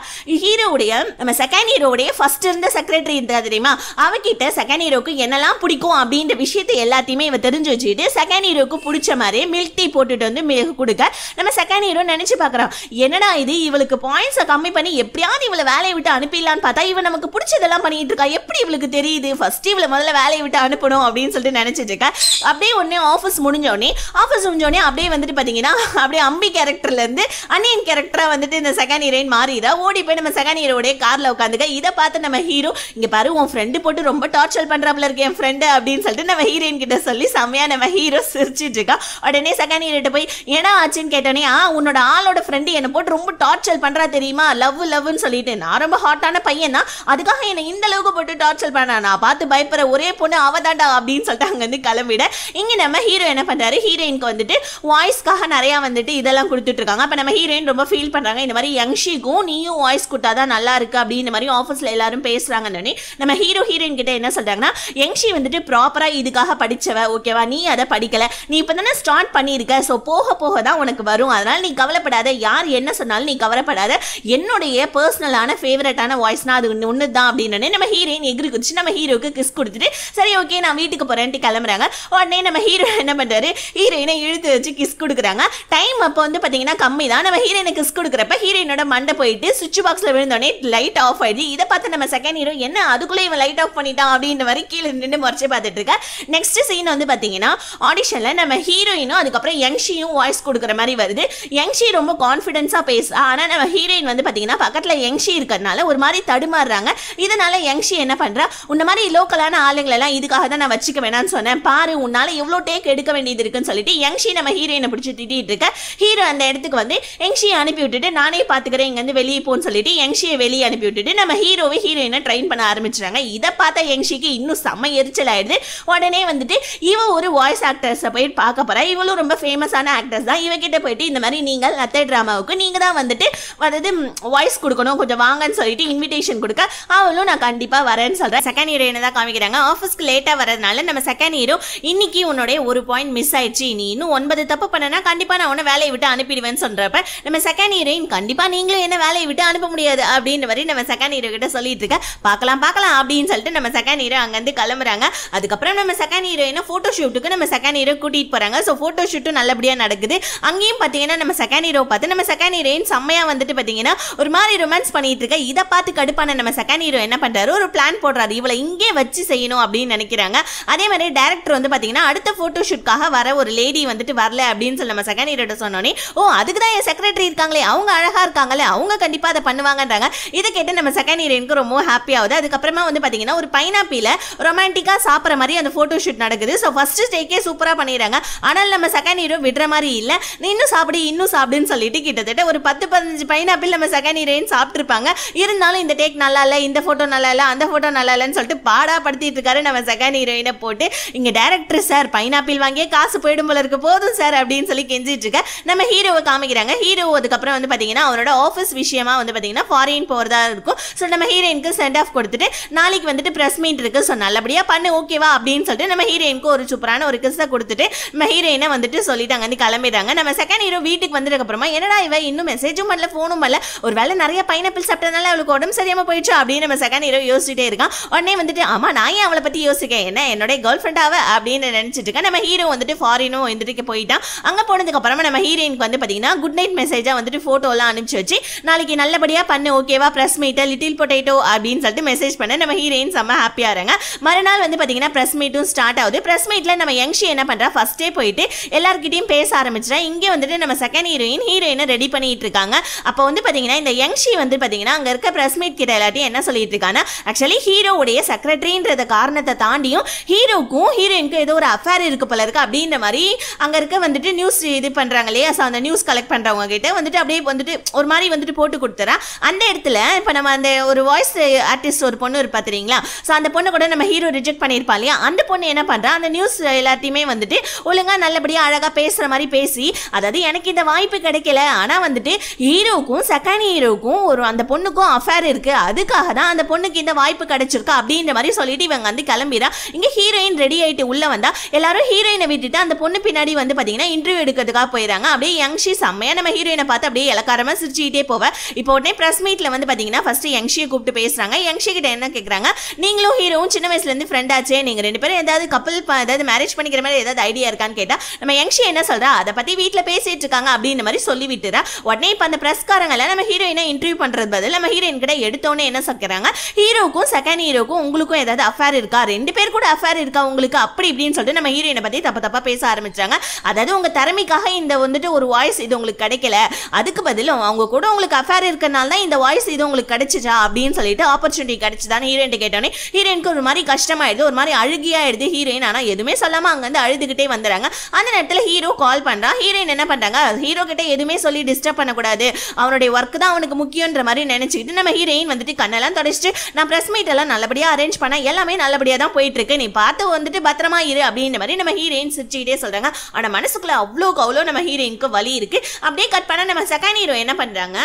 ஹீரோவுடைய நம்ம செகண்ட் ஹீரோவுடைய ஃபர்ஸ்ட் இருந்த செக்ரட்டரி இருந்தா தெரியுமா அவகிட்ட செகண்ட் ஹீரோக்கு என்னெல்லாம் பிடிக்கும் அப்படின்ற விஷயத்தை எல்லாத்தையுமே இவ தெரிஞ்சு வச்சுக்கிட்டு செகண்ட் ஹீரோக்கு பிடிச்ச மாதிரி மில்க் டீ போட்டுட்டு வந்து மிளகு கொடுக்க நம்ம செகண்ட் ஹீரோ நினைச்சு பார்க்குறோம் என்னடா இது இவளுக்கு பாயிண்ட்ஸை கம்மி பண்ணி எப்படியாவது இவளை வேலையை விட்டு அனுப்பிடலான்னு பார்த்தா இவன் நமக்கு பிடிச்சதெல்லாம் பண்ணிட்டு இருக்கா எப்படி இவளுக்கு தெரியுது ஃபர்ஸ்ட் இவளை முதல்ல வேலையை விட்டு அனுப்பணும் அப்படின்னு சொல்லிட்டு நினைச்சிட்டு இருக்கேன் அப்படியே உடனே ஆஃபீஸ் முடிஞ்சோடனே ஆஃபீஸ் முடிஞ்சோடனே அப்படியே வந்துட்டு பார்த்தீங்கன்னா அப்படியே அம்பி கேரக்டர்லேருந்து அன்னியன் கேரக்டராக வந்துட்டு இந்த செகண்ட் ஹீரோயின் மாறிடா ஓடி போய் நம்ம செகண்ட் ஹீரோடைய காரில் உட்காந்துக்க இதை பார்த்து நம்ம ஹீரோ இங்கே பாரு உன் ஃப்ரெண்டு போட்டு ரொம்ப டார்ச்சர் பண்ணுறாப்புல இருக்கு என் ஃப்ரெண்டு அப்படின்னு சொல்லிட்டு நம்ம ஹீரோயின் கிட்ட சொல்லி செம்மையாக நம்ம ஹீரோ சிரிச்சிட்டு இருக்கா உடனே செகண்ட் ஹீரோட்ட போய் ஏன்னா ஆச்சுன்னு கேட்டோனே உன்னோட ஆளோட ஃப்ரெண்டு என்னை போட்டு ரொம்ப டார்ச்சர் பண்ணுறா தெரியுமா லவ் லவ்னு சொல்லிட்டு நான் ரொம்ப ஹாட்டான பையன் தான் அதுக்காக என்னை இந்த அளவுக்கு போட்டு டார்ச்சர் பண்ணா நான் பார்த்து பயப்படுற ஒரே பொண்ணு அவதாண்டா அப்படின்னு சொல்லிட்டு அங்கே வந்து கிளம்பிட இங்கே நம்ம ஹீரோ என்ன பண்ணுறாரு ஹீரோயினுக்கு வந்துட்டு வாய்ஸ்க்காக நிறையா வந்துட்டு இதெல்லாம் கொடுத்துட்ருக்காங்க அப்போ நம்ம ஹீரோயின் ரொம்ப ஃபீல் பண்ணுறாங்க இந்த மாதிரி யங்ஷிக்கும் நீயும் வாய்ஸ் கொடுத்தா தான் நல்லா இருக்கு அப்படின்ற மாதிரி ஆஃபீஸில் எல்லாரும் பேசுகிறாங்கன்னு நம்ம ஹீரோ ஹீரோயின் கிட்ட என்ன சொல்கிறாங்கன்னா யங்ஷி வந்துட்டு ப்ராப்பராக இதுக்காக படித்தவ ஓகேவா நீ அதை படிக்கலை நீ இப்போ தானே ஸ்டார்ட் பண்ணியிருக்க ஸோ போக போக தான் உனக்கு வரும் அதனால் நீ கவலைப்படாத யார் என்ன சொன்னாலும் நீ கவலைப்படாத என்னுடைய பர்சனலான ஃபேவரட்டான வாய்ஸ்னா அது ஒன்று ஒன்று தான் அப்படின்னு நம்ம ஹீரோயின் எகிரி குதிச்சு நம்ம ஹீரோக்கு கிஸ் கொடுத்துட்டு சரி ஓகே நான் வீட்டுக்கு போகிறேன்ட்டு கிளம்புறாங்க உடனே நம்ம ஹீரோ என்ன பண்ணுறாரு ஹீரோயினை இழுத்து வச்சு கிஸ் கொடுக்குறாங்க டைம் அப்போ வந்து பார்த்தீங்கன்னா கம்மி தான் நம்ம ஹீரோயினை கிஸ் கொடுக்குறப்ப ஹீரோயினோட மண்டை போயிட்டு சுவிட்ச் பாக்ஸில் விழுந்தோடனே லைட் ஆஃப் ஆகிடுது இதை பார்த்து நம்ம செகண்ட் ஹீரோ என்ன அதுக்குள்ளே இவன் லைட் ஆஃப் பண்ணிட்டான் அப்படின்ற மாதிரி கீழே நின்று முறைச்சி பார்த்துட்டு இருக்கேன் நெக்ஸ்ட் சீன் வந்து பார்த்தீங்கன்னா ஆடிஷனில் நம்ம ஹீரோயினும் அதுக்கப்புறம் யங்ஷியும் வாய்ஸ் கொடுக்குற மாதிரி வருது யங்ஷி ரொம்ப கான்ஃபிடென்ஸாக பேசு ஆனால் நம்ம ஹீரோயின் வந்து பார்த்தீங்கன்னா பக்கத்தில் யங்ஷி இருக்கிறதுனால ஒரு மாதிரி தடுமாறுறாங்க இதனால் யங்ஷி என்ன பண்ணுறா உன்ன மாதிரி லோக்கலான ஆளுங்களெல்லாம் இதுக்காக தான் நான் வச்சுக்க வேணாம்னு சொன்னேன் பாரு உன்னால் இவ்வளோ டேக் எடுக்க வேண்டியது இருக்குன்னு சொல்லிட்டு யங்ஷி நம்ம ஹீரோயினை பிடிச்சி திட்டிகிட்டு இருக்க ஹீரோ அந்த இடத்துக்கு வந்து யங்ஷியை அனுப்பி விட்டுட்டு நானே பார்த்துக்கிறேன் இங்கேருந்து வெளியே போன்னு சொல்லிட்டு யங்ஷியை வெளியே அனுப்பி விட்டுட்டு நம்ம ஹீரோவை ஹீரோயினை ட்ரெயின் பண்ண ஆரம்பிச்சிருக்காங்க இதை பார்த்தா யங்ஷிக்கு இன்னும் செம்ம எரிச்சல் ஆயிடுது உடனே வந்துட்டு இவ ஒரு வாய்ஸ் ஆக்டர்ஸை போய் பார்க்க போகிறா இவளும் ரொம்ப ஃபேமஸான ஆக்டர்ஸ் தான் இவகிட்ட போயிட்டு இந்த மாதிரி நீங்கள் அத்தை ட்ராமாவுக்கு நீங்கள் தான் வந்துட்டு அதாவது வாய்ஸ் கொடுக்கணும் கொஞ்சம் வாங்கன்னு சொல்லிட்டு இன்விடேஷன் கொடுக்க அவளும் நான் கண்டிப்பாக வரேன்னு சொல்கிறேன் செகண்ட் என்ன தான் காமிக்கிறாங்க ஆஃபீஸ்க்கு லேட்டாக வரதுனால நம்ம செகண்ட் இயரும் இன்னைக்கு உன்னுடைய ஒரு பாயிண்ட் மிஸ் ஆயிடுச்சு நீ இன்னும் ஒன்பது தப்பு பண்ணனா கண்டிப்பாக நான் உன்னை வேலையை விட்டு அனுப்பிடுவேன்னு சொல்கிறப்ப நம்ம செகண்ட் இயரையும் கண்டிப்பாக நீங்களும் என்ன வேலையை விட்டு அனுப்ப முடியாது அப்படின்ற மாதிரி நம்ம செகண்ட் இயர் கிட்ட சொல்லிட்டு இருக்க பார்க்கலாம் பார்க்கலாம் அப்படின்னு சொல்லிட்டு நம்ம செகண்ட் இயர் அங்கேருந்து கிளம்புறாங்க அதுக்கப்புறம் நம்ம செகண்ட் இயர் ஃபோட்டோ ஷூட்டுக்கு நம்ம செகண்ட் ஹீரோ கூட்டிகிட்டு போகிறாங்க ஸோ ஃபோட்டோ ஷூட்டும் நல்லபடியாக நடக்குது அங்கேயும் இங்கேயும் பார்த்தீங்கன்னா நம்ம செகண்ட் ஹீரோ பார்த்து நம்ம செகண்ட் ஹீரோயின் செம்மையா வந்துட்டு பார்த்தீங்கன்னா ஒரு மாதிரி ரொமான்ஸ் பண்ணிட்டு இருக்க இதை பார்த்து கடுப்பான நம்ம செகண்ட் ஹீரோ என்ன பண்ணுறாரு ஒரு பிளான் போடுறாரு இவளை இங்கே வச்சு செய்யணும் அப்படின்னு நினைக்கிறாங்க அதே மாதிரி டேரக்டர் வந்து பார்த்தீங்கன்னா அடுத்த ஃபோட்டோ வர ஒரு லேடி வந்துட்டு வரல அப்படின்னு சொல்லி நம்ம செகண்ட் ஹீரோட சொன்னோன்னே ஓ அதுக்கு தான் என் செக்ரட்டரி இருக்காங்களே அவங்க அழகாக இருக்காங்களே அவங்க கண்டிப்பாக அதை பண்ணுவாங்கன்றாங்க இதை கேட்டு நம்ம செகண்ட் ஹீரோயினுக்கு ரொம்ப ஹாப்பி ஆகுது அதுக்கப்புறமா வந்து பார்த்தீங்கன்னா ஒரு பைனாப்பியில் ரொமான்டிக்காக சாப்பிட்ற மாதிரி அந்த ஃபோட்டோ ஷூட் நடக்குது ஸோ ஃபஸ்ட்டு டேக்கே சூப்பராக பண்ணிடுறாங்க ஆனால் நம்ம செகண்ட் ஹீரோ விடுற மாதிரி இல்லை நீ இன்னும் சாப்பிடு இன்னும் சாப்பிடுன்னு சொல்லிட்டு கிட்டத்தட்ட ஒரு பத்து பதினஞ்சு பைனாப்பிள் நம்ம செகண்ட் ஹீரோயின் சாப்பிட்ருப்பாங்க இருந்தாலும் இந்த டேக் நல்லா இல்லை இந்த ஃபோட்டோ நல்லா இல்லை அந்த ஃபோட்டோ நல்லா இல்லைன்னு சொல்லிட்டு பாடாப்படுத்திட்டு இருக்காரு நம்ம செகண்ட் ஹீரோயினை போட்டு இங்கே டேரக்டர் சார் பைனாப்பிள் வாங்கியே காசு போயிடும் போல இருக்க போதும் சார் அப்படின்னு சொல்லி கெஞ்சிட்டு இருக்க நம்ம ஹீரோவை காமிக்கிறாங்க ஹீரோ அதுக்கப்புறம் வந்து பார்த்தீங்கன்னா அவரோட ஆஃபீஸ் விஷயமா வந்து பார்த்தீங்கன்னா ஃபாரின் போகிறதா இருக்கும் ஸோ நம்ம ஹீரோயினுக்கு சென்ட் ஆஃப் கொடுத்துட்டு நாளைக்கு வந்துட்டு ப்ரெஸ் மீட் இருக்கு ஸோ நல்லபடியாக பண்ணு ஓகேவா அப்படின்னு சொல்லிட்டு நம்ம ஹீரோயினுக்கு ஒரு சூப்பரான ஒரு கிஸ்ஸை கொடுத்துட்டு நம்ம ஹீரோயினை வந்துட்டு சொல்லிட்டாங்க வந்து கிளம்பிடுறாங்க நம்ம செகண்ட் ஹீரோ வீட்டுக்கு வந்ததுக்கப்புறமா என்னடா இவ இன்னும் மெசேஜும் பண்ணல ஃபோனும் பண்ணல ஒரு வேலை நிறைய பைனாப்பிள் சாப்பிட்டதுனால அவளுக்கு உடம்பு சரியாமல் போயிடுச்சு அப்படின்னு நம்ம செகண்ட் ஹீரோ யோசிச்சுட்டே இருக்கான் உடனே வந்துட்டு ஆமா நான் ஏன் அவளை பற்றி யோசிக்கேன் என்ன என்னோட கேர்ள் ஃப்ரெண்டாவ அப்படின்னு நினச்சிட்டு இருக்கேன் நம்ம ஹீரோ வந்துட்டு ஃபாரினும் வந்துட்டு போயிட்டான் அங்கே போனதுக்கப்புறமா நம்ம ஹீரோயினுக்கு வந்து பார்த்தீங்கன்னா குட் நைட் மெசேஜா வந்துட்டு ஃபோட்டோலாம் அனுப்பிச்சு வச்சு நாளைக்கு நல்லபடியாக பண்ணு ஓகேவா ப்ரெஸ் மீட்டை லிட்டில் பொட்டேட்டோ அப்படின்னு சொல்லிட்டு மெசேஜ் பண்ண நம்ம ஹீரோயின் செம்ம ஹாப்பியாக இருங்க மறுநாள் வந்து பார்த்தீங்கன்னா ப்ரெஸ் மீட்டும் ஸ்டார்ட் ஆகுது ப்ரெஸ் மீட்ல நம்ம யங்ஷி என்ன பண்றா ஃபர்ஸ்டே போயிட்டு எல்லாருக்கிட்டையும் பேச ஆரம்பிச்சிட்டா இங்கே வந்துட்டு நம்ம செகண்ட் ஹீரோயின் ஹீரோயினை ரெடி பண்ணிட்டு இருக்காங்க அப்போ வந்து பார்த்தீங்கன்னா இந்த யங்ஷி வந்து பார்த்தீங்கன்னா அங்கே இருக்க ப்ரெஸ் மீட் கிட்ட எல்லாத்தையும் என்ன சொல்லிட்டு இருக்காங்க ஆக்சுவலி ஹீரோவுடைய செக்ரட்டரின்றத காரணத்தை தாண்டியும் ஹீரோக்கும் ஹீரோயினுக்கும் ஏதோ ஒரு அஃபேர் இருக்கு போல இருக்கு அப்படின்ற மாதிரி அங்கே இருக்க வந்துட்டு நியூஸ் இது பண்ணுறாங்க இல்லையா ஸோ அந்த நியூஸ் கலெக்ட் பண்ணுறவங்க கிட்ட வந்துட்டு அப்படியே வந்துட்டு ஒரு மாதிரி வந்துட்டு போட்டு கொடுத்துறேன் அந்த இடத்துல இப்போ நம்ம அந்த ஒரு வாய்ஸ் ஆர்டிஸ்ட் ஒரு பொண்ணு ஒரு பார்த்துறீங்களா ஸோ அந்த பொண்ணு கூட நம்ம ஹீரோ ரிஜெக்ட் பண்ணியிருப்பா இல்லையா அந்த பொண்ணு என்ன பண்ணுறா அந்த நியூஸ் எல்லாத்தையுமே வந்துட்டு ஒழுங்காக நல்லபடியாக அழகாக பேசுகிற மாதிரி பேசி அதை அதாவது எனக்கு இந்த வாய்ப்பு கிடைக்கல ஆனால் வந்துட்டு ஹீரோக்கும் செகண்ட் ஹீரோக்கும் ஒரு அந்த பொண்ணுக்கும் அஃபேர் இருக்குது அதுக்காக தான் அந்த பொண்ணுக்கு இந்த வாய்ப்பு கிடைச்சிருக்கா அப்படின்ற மாதிரி சொல்லிட்டு இவங்க வந்து கிளம்பிடா இங்கே ஹீரோயின் ரெடி ஆகிட்டு உள்ளே வந்தால் எல்லாரும் ஹீரோயினை விட்டுட்டு அந்த பொண்ணு பின்னாடி வந்து பார்த்தீங்கன்னா இன்டர்வியூ எடுக்கிறதுக்காக போயிடுறாங்க அப்படியே யங்ஷி செம்மையாக நம்ம ஹீரோயினை பார்த்து அப்படியே இலக்காரமாக சிரிச்சுக்கிட்டே போவேன் இப்போ உடனே ப்ரெஸ் மீட்டில் வந்து பார்த்தீங்கன்னா ஃபஸ்ட்டு யங்ஷியை கூப்பிட்டு பேசுகிறாங்க யங்ஷி கிட்ட என்ன கேட்குறாங்க நீங்களும் ஹீரோவும் சின்ன வயசுலேருந்து ஃப்ரெண்ட் ஆச்சே நீங்கள் ரெண்டு பேரும் ஏதாவது கப்பல் ஏதாவது மேரேஜ் பண்ணிக்கிற மாதிரி ஏதாவது ஐடியா இருக்கான்னு கேட்டால் நம்ம யங்ஷி என்ன சொல்கிறா அதை பற்றி வீட்டில் பேச பேசிட்டு இருக்காங்க அப்படின்ற மாதிரி சொல்லி விட்டுறேன் உடனே இப்போ அந்த பிரஸ்காரங்களை நம்ம ஹீரோயினை இன்டர்வியூ பண்ணுறது பதில் நம்ம ஹீரோயின் கிட்ட எடுத்தோன்னே என்ன சொல்கிறாங்க ஹீரோக்கும் செகண்ட் ஹீரோக்கும் உங்களுக்கும் ஏதாவது அஃபேர் இருக்கா ரெண்டு பேர் கூட அஃபேர் இருக்கா உங்களுக்கு அப்படி இப்படின்னு சொல்லிட்டு நம்ம ஹீரோயினை பற்றி தப்பு தப்பாக பேச ஆரம்பிச்சாங்க அதாவது உங்கள் திறமைக்காக இந்த வந்துட்டு ஒரு வாய்ஸ் இது உங்களுக்கு கிடைக்கல அதுக்கு பதில் அவங்க கூட உங்களுக்கு அஃபேர் இருக்கனால தான் இந்த வாய்ஸ் இது உங்களுக்கு கிடைச்சிச்சா அப்படின்னு சொல்லிட்டு ஆப்பர்ச்சுனிட்டி கிடைச்சிதான்னு ஹீரோயின் கேட்டோன்னே ஹீரோயினுக்கு ஒரு மாதிரி கஷ்டமாயிடுது ஒரு மாதிரி அழுகியாயிடுது ஹீரோயின் ஆனால் எதுவுமே சொல்லாமல் வந்து அழுதுகிட்டே வந்துடுறாங்க அந்த நேரத்தில் ஹீரோ கால் பண்ணுறா ஹீரோயின் என்ன பண்ணுறாங்க ஹீரோ கிட்டே எதுவுமே சொல்லி டிஸ்டர்ப் பண்ணக்கூடாது அவனுடைய ஒர்க் தான் அவனுக்கு முக்கியன்ற மாதிரி நினச்சிக்கிட்டு நம்ம ஹீரோயின் வந்துட்டு கண்ணெல்லாம் தொடச்சிட்டு நான் ப்ரெஸ் மீட் எல்லாம் நல்லபடியாக அரேஞ்ச் பண்ண எல்லாமே நல்லபடியாக தான் போயிட்டு நீ பார்த்து வந்துட்டு பத்திரமா இரு அப்படின்ற மாதிரி நம்ம ஹீரோயின் சிரிச்சுக்கிட்டே சொல்கிறாங்க ஆனால் மனசுக்குள்ள அவ்வளோக்கு அவ்வளோ நம்ம ஹீரோயினுக்கு வலி இருக்குது அப்படியே கட் பண்ண நம்ம செகண்ட் ஹீரோ என்ன பண்ணுறாங்க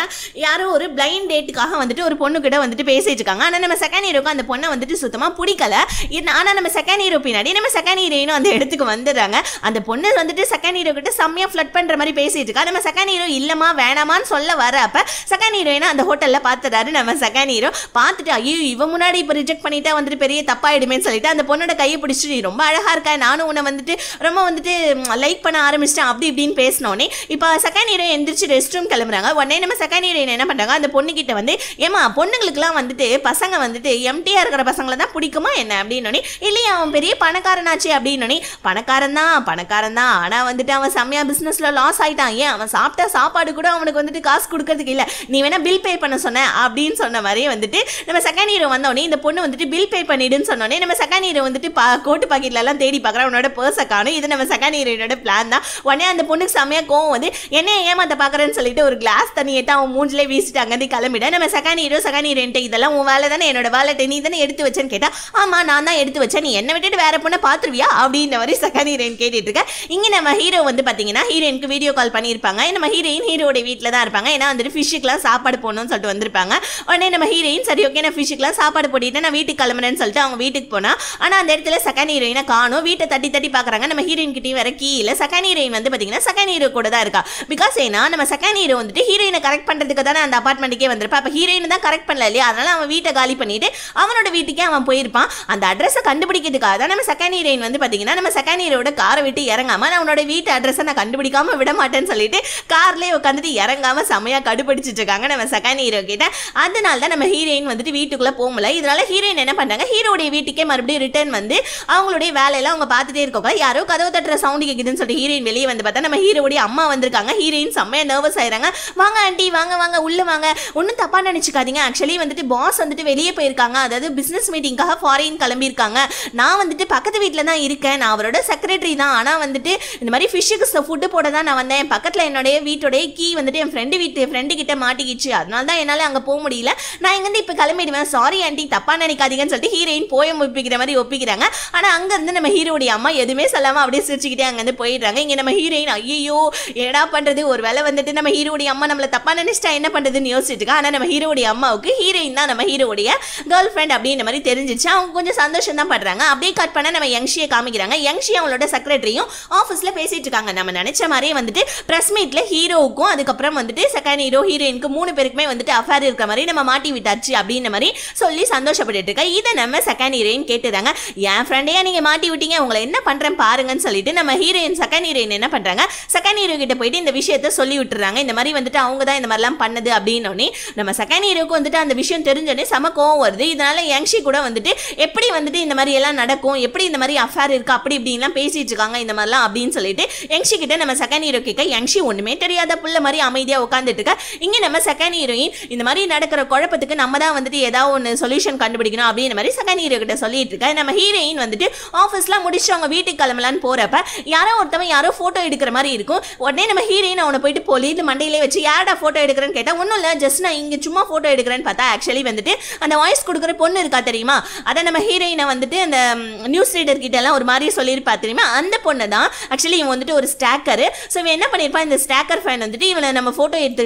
யாரோ ஒரு பிளைண்ட் டேட்டுக்காக வந்துட்டு ஒரு பொண்ணு கிட்ட வந்துட்டு பேசிட்டு இருக்காங்க ஆனால் நம்ம செகண்ட் ஹீரோக்கு அந்த பொண்ணை வந்துட்டு சுத்தமாக பிடிக்கல ஆனால் நம்ம செகண்ட் ஹீரோ பின்னாடி நம்ம செகண்ட் ஹீரோயினும் அந்த இடத்துக்கு வந்துடுறாங்க அந்த பொண்ணு வந்துட்டு செகண்ட் ஹீரோ கிட்ட செம்மையாக ஃப்ளட் பண்ணுற அப்படின்ற மாதிரி பேசிட்டு இருக்கா நம்ம செகண்ட் ஹீரோ இல்லைம்மா வேணாமான்னு சொல்ல வர செகண்ட் ஹீரோயினா அந்த ஹோட்டலில் பார்த்துட்டாரு நம்ம செகண்ட் ஹீரோ பார்த்துட்டு ஐயோ இவன் முன்னாடி இப்போ ரிஜெக்ட் பண்ணிட்டா வந்துட்டு பெரிய தப்பாயிடுமேன்னு சொல்லிட்டு அந்த பொண்ணோட கையை பிடிச்சிட்டு நீ ரொம்ப அழகாக இருக்கா நானும் உன்னை வந்துட்டு ரொம்ப வந்துட்டு லைக் பண்ண ஆரம்பிச்சிட்டேன் அப்படி இப்படின்னு பேசினோன்னே இப்போ செகண்ட் ஹீரோ எந்திரிச்சு ரெஸ்ட் ரூம் கிளம்புறாங்க உடனே நம்ம செகண்ட் ஹீரோயின் என்ன பண்ணுறாங்க அந்த பொண்ணுக்கிட்ட வந்து ஏமா பொண்ணுங்களுக்குலாம் வந்துட்டு பசங்க வந்துட்டு எம்டியாக இருக்கிற பசங்களை தான் பிடிக்குமா என்ன அப்படின்னோடனே இல்லையா அவன் பெரிய பணக்காரனாச்சு அப்படின்னோடனே பணக்காரன் தான் பணக்காரன் தான் ஆனால் வந்துட்டு அவன் செம்மையா பிஸ்னஸில் லாஸ் ஆயிட்டான் ஏன் அவன் சாப்பிட்டா சாப்பாடு கூட அவனுக்கு வந்துட்டு காசு கொடுக்கறதுக்கு இல்லை நீ வேணா பில் பே பண்ண சொன்ன அப்படின்னு சொன்ன மாதிரியே வந்துட்டு நம்ம செகண்ட் ஹீரோ வந்தோடனே இந்த பொண்ணு வந்துட்டு பில் பே பண்ணிடுன்னு சொன்னோடனே நம்ம செகண்ட் ஹீரோ வந்துட்டு பா கோட்டு பாக்கெட்லலாம் தேடி பார்க்குறான் அவனோட பர்ஸை காணும் இது நம்ம செகண்ட் ஹீரோனோட பிளான் தான் உடனே அந்த பொண்ணுக்கு செம்மையா கோவம் வந்து என்ன ஏமாத்த பாக்குறேன்னு சொல்லிட்டு ஒரு கிளாஸ் தண்ணி எடுத்து அவன் மூஞ்சில வீசிட்டு அங்கே கிளம்பிட நம்ம செகண்ட் ஹீரோ செகண்ட் ஹீரோயின்ட்டு இதெல்லாம் உன் வேலை தானே என்னோட வேலை நீ தானே எடுத்து வச்சேன்னு கேட்டால் ஆமா நான் தான் எடுத்து வச்சேன் நீ என்ன விட்டுட்டு வேற பொண்ணை பார்த்துருவியா அப்படின்ற மாதிரி செகண்ட் ஹீரோயின் கேட்டுட்டு இருக்கேன் இங்கே நம்ம ஹீரோ வந்து பார்த்தீங்கன்னா ஹீரோயினுக்கு வீடியோ கால் பண்ணியிருப்பாங்க நம்ம ஹீரோயின் ஹீரோட வீட்டில் தான் இருப்பாங்க ஏன்னா வந்துட்டு ஃபிஷ்ஷுக்கெலாம் சாப்பாடு போடணும்னு சொல்லிட்டு வந்திருப்பாங்க உடனே நம்ம ஹீரோயின் சரி ஓகே நான் ஃபிஷ்ஷுக்கெலாம் சாப்பாடு போட்டிட்டு நான் வீட்டுக்கு கிளம்புறேன்னு சொல்லிட்டு அவங்க வீட்டுக்கு போனால் ஆனால் அந்த இடத்துல செகண்ட் ஹீரோயினை காணும் வீட்டை தட்டி தட்டி பார்க்குறாங்க நம்ம ஹீரோயின் கிட்டே வர கீழே செகண்ட் ஹீரோயின் வந்து பார்த்தீங்கன்னா செகண்ட் ஹீரோ கூட தான் இருக்கா பிகாஸ் ஏன்னா நம்ம செகண்ட் ஹீரோ வந்துட்டு ஹீரோயினை கரெக்ட் பண்ணுறதுக்கு தானே அந்த அப்பார்ட்மெண்ட்டுக்கே வந்திருப்பா அப்போ ஹீரோயின் தான் கரெக்ட் பண்ணல இல்லையா அதனால் அவன் வீட்டை காலி பண்ணிட்டு அவனோட வீட்டுக்கே அவன் போயிருப்பான் அந்த அட்ரஸை கண்டுபிடிக்கிறதுக்காக தான் நம்ம செகண்ட் ஹீரோயின் வந்து பார்த்தீங்கன்னா நம்ம செகண்ட் ஹீரோட காரை விட்டு இறங்காமல் அவனோட வீட்டு அட்ரஸை நான் கண்டுபிடிக்காம விட மாட்டேன்னு சொல்லிட்டு கார்லேயே உட்காந்துட்டு இறங்காம செமையா கடுபடிச்சிட்டு இருக்காங்க நம்ம செகண்ட் ஹீரோ கிட்ட அதனால தான் நம்ம ஹீரோயின் வந்துட்டு வீட்டுக்குள்ளே போகல இதனால ஹீரோயின் என்ன பண்ணுறாங்க ஹீரோடைய வீட்டுக்கே மறுபடியும் ரிட்டர்ன் வந்து அவங்களுடைய வேலையெல்லாம் அவங்க பார்த்துட்டே இருக்கோம் யாரோ கதவு தட்டுற சவுண்ட் கேக்குதுன்னு சொல்லிட்டு ஹீரோயின் வெளியே வந்து பார்த்தா நம்ம ஹீரோடைய அம்மா வந்திருக்காங்க ஹீரோயின் செம்மையா நர்வஸ் ஆயிடுறாங்க வாங்க ஆண்டி வாங்க வாங்க உள்ள வாங்க ஒன்றும் தப்பாக நினச்சிக்காதீங்க ஆக்சுவலி வந்துட்டு பாஸ் வந்துட்டு வெளியே போயிருக்காங்க அதாவது பிஸ்னஸ் மீட்டிங்காக ஃபாரின் கிளம்பியிருக்காங்க நான் வந்துட்டு பக்கத்து வீட்டில் தான் இருக்கேன் நான் அவரோட செக்ரட்டரி தான் ஆனால் வந்துட்டு இந்த மாதிரி ஃபிஷ்ஷுக்கு ஃபுட்டு போட தான் நான் வந்தேன் பக்கத்தில் என்னுடைய வீட்டுடைய கீ வந்துட்டு என் ஃப்ரெண்டு வீட்டு ஃப்ரெண்டு கிட்ட மாட்டிக்கிச்சு அதனால தான் என்னால் அங்கே போக முடியல நான் இங்கேருந்து இப்போ கிளம்பிடுவேன் சாரி ஆண்டி தப்பாக நினைக்காதீங்கன்னு சொல்லிட்டு ஹீரோயின் போயம் ஒப்பிக்கிற மாதிரி ஒப்பிக்கிறாங்க ஆனால் அங்கேருந்து நம்ம ஹீரோடைய அம்மா எதுவுமே சொல்லாமல் அப்படியே சிரிச்சுக்கிட்டே அங்கேருந்து போயிடுறாங்க இங்கே நம்ம ஹீரோயின் ஐயோ ஏடா பண்ணுறது ஒரு வேலை வந்துட்டு நம்ம ஹீரோடைய அம்மா நம்மளை தப்பாக நினச்சிட்டா என்ன பண்ணுறதுன்னு யோசிச்சுட்டு ஆனால் நம்ம ஹீரோடைய அம்மாவுக்கு ஹீரோயின் தான் நம்ம ஹீரோடைய கேர்ள் ஃப்ரெண்ட் அப்படின்ற மாதிரி தெரிஞ்சிச்சு அவங்க கொஞ்சம் சந்தோஷம் தான் பண்ணுறாங்க அப்படியே கட் பண்ண நம்ம யங்ஷியை காமிக்கிறாங்க யங்ஷி அவங்களோட செக்ரட்டரியும் ஆஃபீஸில் பேசிகிட்டு இருக்காங்க நம்ம நினச்ச மாதிரி வந்துட்டு ப்ரெஸ் மீட்டில் ஹீரோவுக்கும் அதுக்கப்புறம் வந்துட்டு செகண்ட் ஹீரோ ஹீரோயினுக்கு மூணு பேருக்குமே வந்துட்டு அஃபேர் இருக்கிற மாதிரி நம்ம மாட்டி விட்டாச்சு அப்படின்ற மாதிரி சொல்லி சந்தோஷப்பட்டு இருக்கா இதை நம்ம செகண்ட் ஹீரோயின் கேட்டுதாங்க என் ஃப்ரெண்டையா நீங்கள் மாட்டி விட்டீங்க உங்களை என்ன பண்ணுறேன் பாருங்கன்னு சொல்லிட்டு நம்ம ஹீரோயின் செகண்ட் ஹீரோயின் என்ன பண்ணுறாங்க செகண்ட் ஹீரோ கிட்ட போயிட்டு இந்த விஷயத்த சொல்லி விட்டுறாங்க இந்த மாதிரி வந்துட்டு அவங்க தான் இந்த மாதிரிலாம் பண்ணது அப்படின்னு நம்ம செகண்ட் ஹீரோக்கு வந்துட்டு அந்த விஷயம் தெரிஞ்சோடனே செம கோவம் வருது இதனால யங்ஷி கூட வந்துட்டு எப்படி வந்துட்டு இந்த மாதிரி எல்லாம் நடக்கும் எப்படி இந்த மாதிரி அஃபேர் இருக்கு அப்படி இப்படின்லாம் பேசிட்டு இருக்காங்க இந்த மாதிரிலாம் அப்படின்னு சொல்லிட்டு யங்ஷி கிட்ட நம்ம செகண்ட் செகண்ட் ஹீரோ கேட்க யங்ஷி ஒன்றுமே தெரியாத புள்ள மாதிரி அமைதியாக உட்காந்துட்டு இருக்க இங்கே நம்ம செகண்ட் ஹீரோயின் இந்த மாதிரி நடக்கிற குழப்பத்துக்கு நம்ம தான் வந்துட்டு ஏதாவது ஒன்று சொல்யூஷன் கண்டுபிடிக்கணும் அப்படின்ற மாதிரி செகண்ட் ஹீரோ கிட்ட சொல்லிட்டு இருக்க நம்ம ஹீரோயின் வந்துட்டு ஆஃபீஸ்லாம் முடிச்சு அவங்க வீட்டுக்கு கிளம்பலான்னு போகிறப்ப யாரோ ஒருத்தவன் யாரோ ஃபோட்டோ எடுக்கிற மாதிரி இருக்கும் உடனே நம்ம ஹீரோயின் அவனை போயிட்டு போலீஸ் மண்டையிலேயே வச்சு யாரோட ஃபோட்டோ எடுக்கிறேன்னு கேட்டால் ஒன்றும் இல்லை ஜஸ்ட் நான் இங்கே சும்மா ஃபோட்டோ எடுக்கிறேன்னு பார்த்தா ஆக்சுவலி வந்துட்டு அந்த வாய்ஸ் கொடுக்குற பொண்ணு இருக்கா தெரியுமா அதை நம்ம ஹீரோயினை வந்துட்டு அந்த நியூஸ் ரீடர் கிட்ட எல்லாம் ஒரு மாதிரி சொல்லியிருப்பா தெரியுமா அந்த பொண்ணு தான் ஆக்சுவலி இவன் வந்துட்டு ஒரு ஸ்டாக்கரு ஸோ இவன் என்ன பண்ணியிருப்பான் இந்த ஸ்டாக்கர் ஃபேன் வந்துட்டு இவனை நம்ம ஃபோட்டோ எடுத்து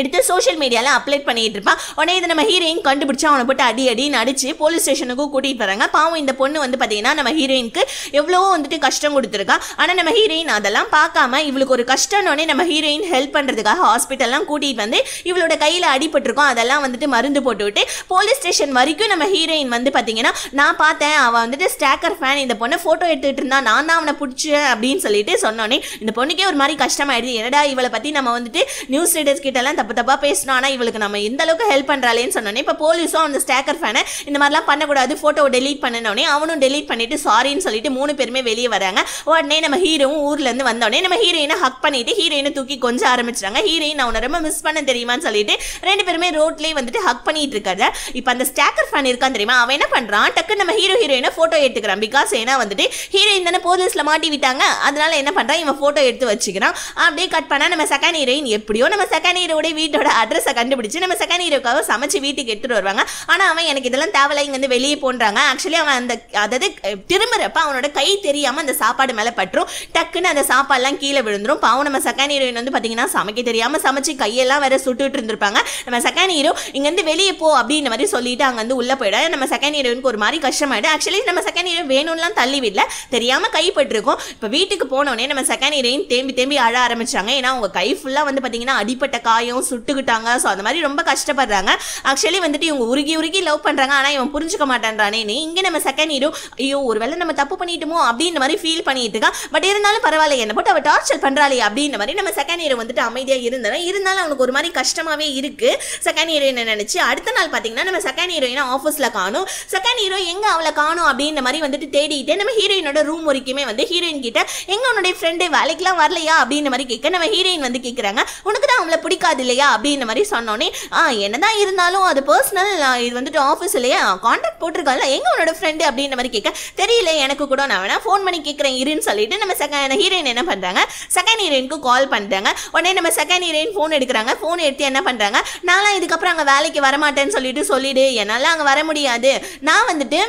எடுத்து சோஷியல் மீடியாவில் அப்லேட் பண்ணிகிட்டு இருப்பான் உடனே இது நம்ம ஹீரோயின் கண்டுபிடிச்சா அவனை போட்டு அடி அடின்னு அடிச்சு போலீஸ் ஸ்டேஷனுக்கும் கூட்டிகிட்டு வராங்க பாவம் இந்த பொண்ணு வந்து பார்த்தீங்கன்னா நம்ம ஹீரோயினுக்கு எவ்வளவோ வந்துட்டு கஷ்டம் கொடுத்துருக்கா ஆனால் நம்ம ஹீரோயின் அதெல்லாம் பார்க்காம இவளுக்கு ஒரு கஷ்டம்னோடனே நம்ம ஹீரோயின் ஹெல்ப் பண்ணுறதுக்காக ஹாஸ்பிட்டல்லாம் கூட்டிகிட்டு வந்து இவளோட கையில் அடிபட்டிருக்கோம் அதெல்லாம் வந்துட்டு மருந்து போட்டுவிட்டு போலீஸ் ஸ்டேஷன் வரைக்கும் நம்ம ஹீரோயின் வந்து பார்த்தீங்கன்னா நான் பார்த்தேன் அவன் வந்துட்டு ஸ்டாக்கர் ஃபேன் இந்த பொண்ணை ஃபோட்டோ எடுத்துகிட்டு இருந்தா நான் தான் அவனை பிடிச்சேன் அப்படின்னு சொல்லிட்டு சொன்னோன்னே இந்த பொண்ணுக்கே ஒரு மாதிரி கஷ்டமாயிடுது என்னடா இவளை பற்றி நம்ம வந்துட்டு நியூஸ் ரீடர்ஸ் கிட்டலாம் தப்பு தப்பாக பேசணும் ஆனால் இவளுக்கு நம்ம இந்த அளவுக்கு ஹெல்ப் பண்ணுறாளேன்னு சொன்னோன்னே இப்போ போலீஸும் அந்த ஸ்டேக்கர் ஃபேனை இந்த மாதிரிலாம் பண்ணக்கூடாது ஃபோட்டோ டெலீட் பண்ணினோடனே அவனும் டெலீட் பண்ணிட்டு சாரின்னு சொல்லிட்டு மூணு பேருமே வெளியே வராங்க உடனே நம்ம ஹீரோவும் ஊர்லேருந்து வந்தோடனே நம்ம ஹீரோயினை ஹக் பண்ணிட்டு ஹீரோயினை தூக்கி கொஞ்சம் ஆரம்பிச்சிட்டாங்க ஹீரோயின் அவனை ரொம்ப மிஸ் பண்ண தெரியுமான்னு சொல்லிட்டு ரெண்டு பேருமே ரோட்லேயே வந்துட்டு ஹக் பண்ணிட்டு இருக்காரு இப்போ அந்த ஸ்டேக்கர் ஃபேன் இருக்கான் தெரியுமா அவன் என்ன பண்ணுறான் டக்கு நம்ம ஹீரோ ஹீரோயினை ஃபோட்டோ எடுத்துக்கிறான் பிகாஸ் ஏன்னா வந்துட்டு ஹீரோயின் தானே போலீஸில் மாட்டி விட்டாங்க அதனால என்ன பண்ணுறான் இவன் ஃபோட்டோ எடுத்து வச்சுக்கிறான் அப்படியே கட் பண்ணால் நம்ம செகண்ட் ஹீரோயின் எப்படியோ நம்ம செகண்ட் ஹீரோட வீட்டோட அட்ரஸை கண்டுபிடிச்சு நம்ம செகண்ட் ஹீரோக்காக சமைச்சு வீட்டுக்கு எடுத்துகிட்டு வருவாங்க ஆனால் அவன் எனக்கு இதெல்லாம் தேவையில்ல இங்கேருந்து வெளியே போன்றாங்க ஆக்சுவலி அவன் அந்த அதாவது திரும்புறப்ப அவனோட கை தெரியாமல் அந்த சாப்பாடு மேலே பற்றும் டக்குன்னு அந்த சாப்பாடுலாம் கீழே விழுந்துரும் பாவம் நம்ம செகண்ட் ஹீரோயின் வந்து பார்த்தீங்கன்னா சமைக்க தெரியாமல் சமைச்சு கையெல்லாம் வேற சுட்டுட்டு இருந்திருப்பாங்க நம்ம செகண்ட் ஹீரோ இங்கேருந்து வெளியே போ அப்படின்ற மாதிரி சொல்லிட்டு அங்கே வந்து உள்ளே போயிடும் நம்ம செகண்ட் ஹீரோயினுக்கு ஒரு மாதிரி கஷ்டமாயிடும் ஆக்சுவலி நம்ம செகண்ட் ஹீரோ வேணும்லாம் தள்ளி விடல தெரியாமல் கைப்பட்டிருக்கோம் இப்போ வீட்டுக்கு போனோடனே நம்ம செகண்ட் ஹீரோயின் தேம்பி தேம்பி அழ ஆரம்பிச்சாங்க ஏன்னா அவங்க கை ஃபுல்லாக வந்து பார்த்தீங்கன்னா அடிப்பட்ட காயம் தானையும் சுட்டுக்கிட்டாங்க ஸோ அந்த மாதிரி ரொம்ப கஷ்டப்படுறாங்க ஆக்சுவலி வந்துட்டு இவங்க உருகி உருகி லவ் பண்ணுறாங்க ஆனால் இவன் புரிஞ்சுக்க மாட்டேன்றானே நீ இங்கே நம்ம செகண்ட் ஹீரோ ஐயோ ஒரு வேளை நம்ம தப்பு பண்ணிட்டோமோ அப்படின்ற மாதிரி ஃபீல் பண்ணிட்டு இருக்கான் பட் இருந்தாலும் பரவாயில்ல என்ன போட்டு அவள் டார்ச்சர் பண்ணுறாளே அப்படின்ற மாதிரி நம்ம செகண்ட் ஹீரோ வந்துட்டு அமைதியாக இருந்தவன் இருந்தாலும் அவனுக்கு ஒரு மாதிரி கஷ்டமாகவே இருக்குது செகண்ட் ஹீரோயினை நினச்சி அடுத்த நாள் பார்த்தீங்கன்னா நம்ம செகண்ட் ஹீரோயினை ஆஃபீஸில் காணும் செகண்ட் ஹீரோ எங்கே அவளை காணும் அப்படின்ற மாதிரி வந்துட்டு தேடிட்டு நம்ம ஹீரோயினோட ரூம் வரைக்குமே வந்து ஹீரோயின் கிட்ட எங்கே உன்னுடைய ஃப்ரெண்டு வேலைக்கெலாம் வரலையா அப்படின்ற மாதிரி கேட்க நம்ம ஹீரோயின் வந்து கேட்குறாங்க உனக்கு தான் அவளை பிடிக்காது இல்லையா அப்படின்ற மாதிரி சொன்னோன்னே ஆ என்னதான் இருந்தாலும் அது பர்சனல் இது வந்துட்டு ஆஃபீஸ் இல்லையா கான்டாக்ட் போட்டிருக்கால எங்க உன்னோட ஃப்ரெண்டு அப்படின்ற மாதிரி கேட்க தெரியல எனக்கு கூட நான் வேணா ஃபோன் பண்ணி கேட்குறேன் இருன்னு சொல்லிட்டு நம்ம செகண்ட் ஹீரோயின் என்ன பண்ணுறாங்க செகண்ட் ஹீரோயினுக்கு கால் பண்ணுறாங்க உடனே நம்ம செகண்ட் ஹீரோயின் ஃபோன் எடுக்கிறாங்க ஃபோன் எடுத்து என்ன பண்ணுறாங்க நான்லாம் இதுக்கப்புறம் அங்கே வேலைக்கு வரமாட்டேன்னு சொல்லிட்டு சொல்லிடு என்னால் அங்கே வர முடியாது நான் வந்துட்டு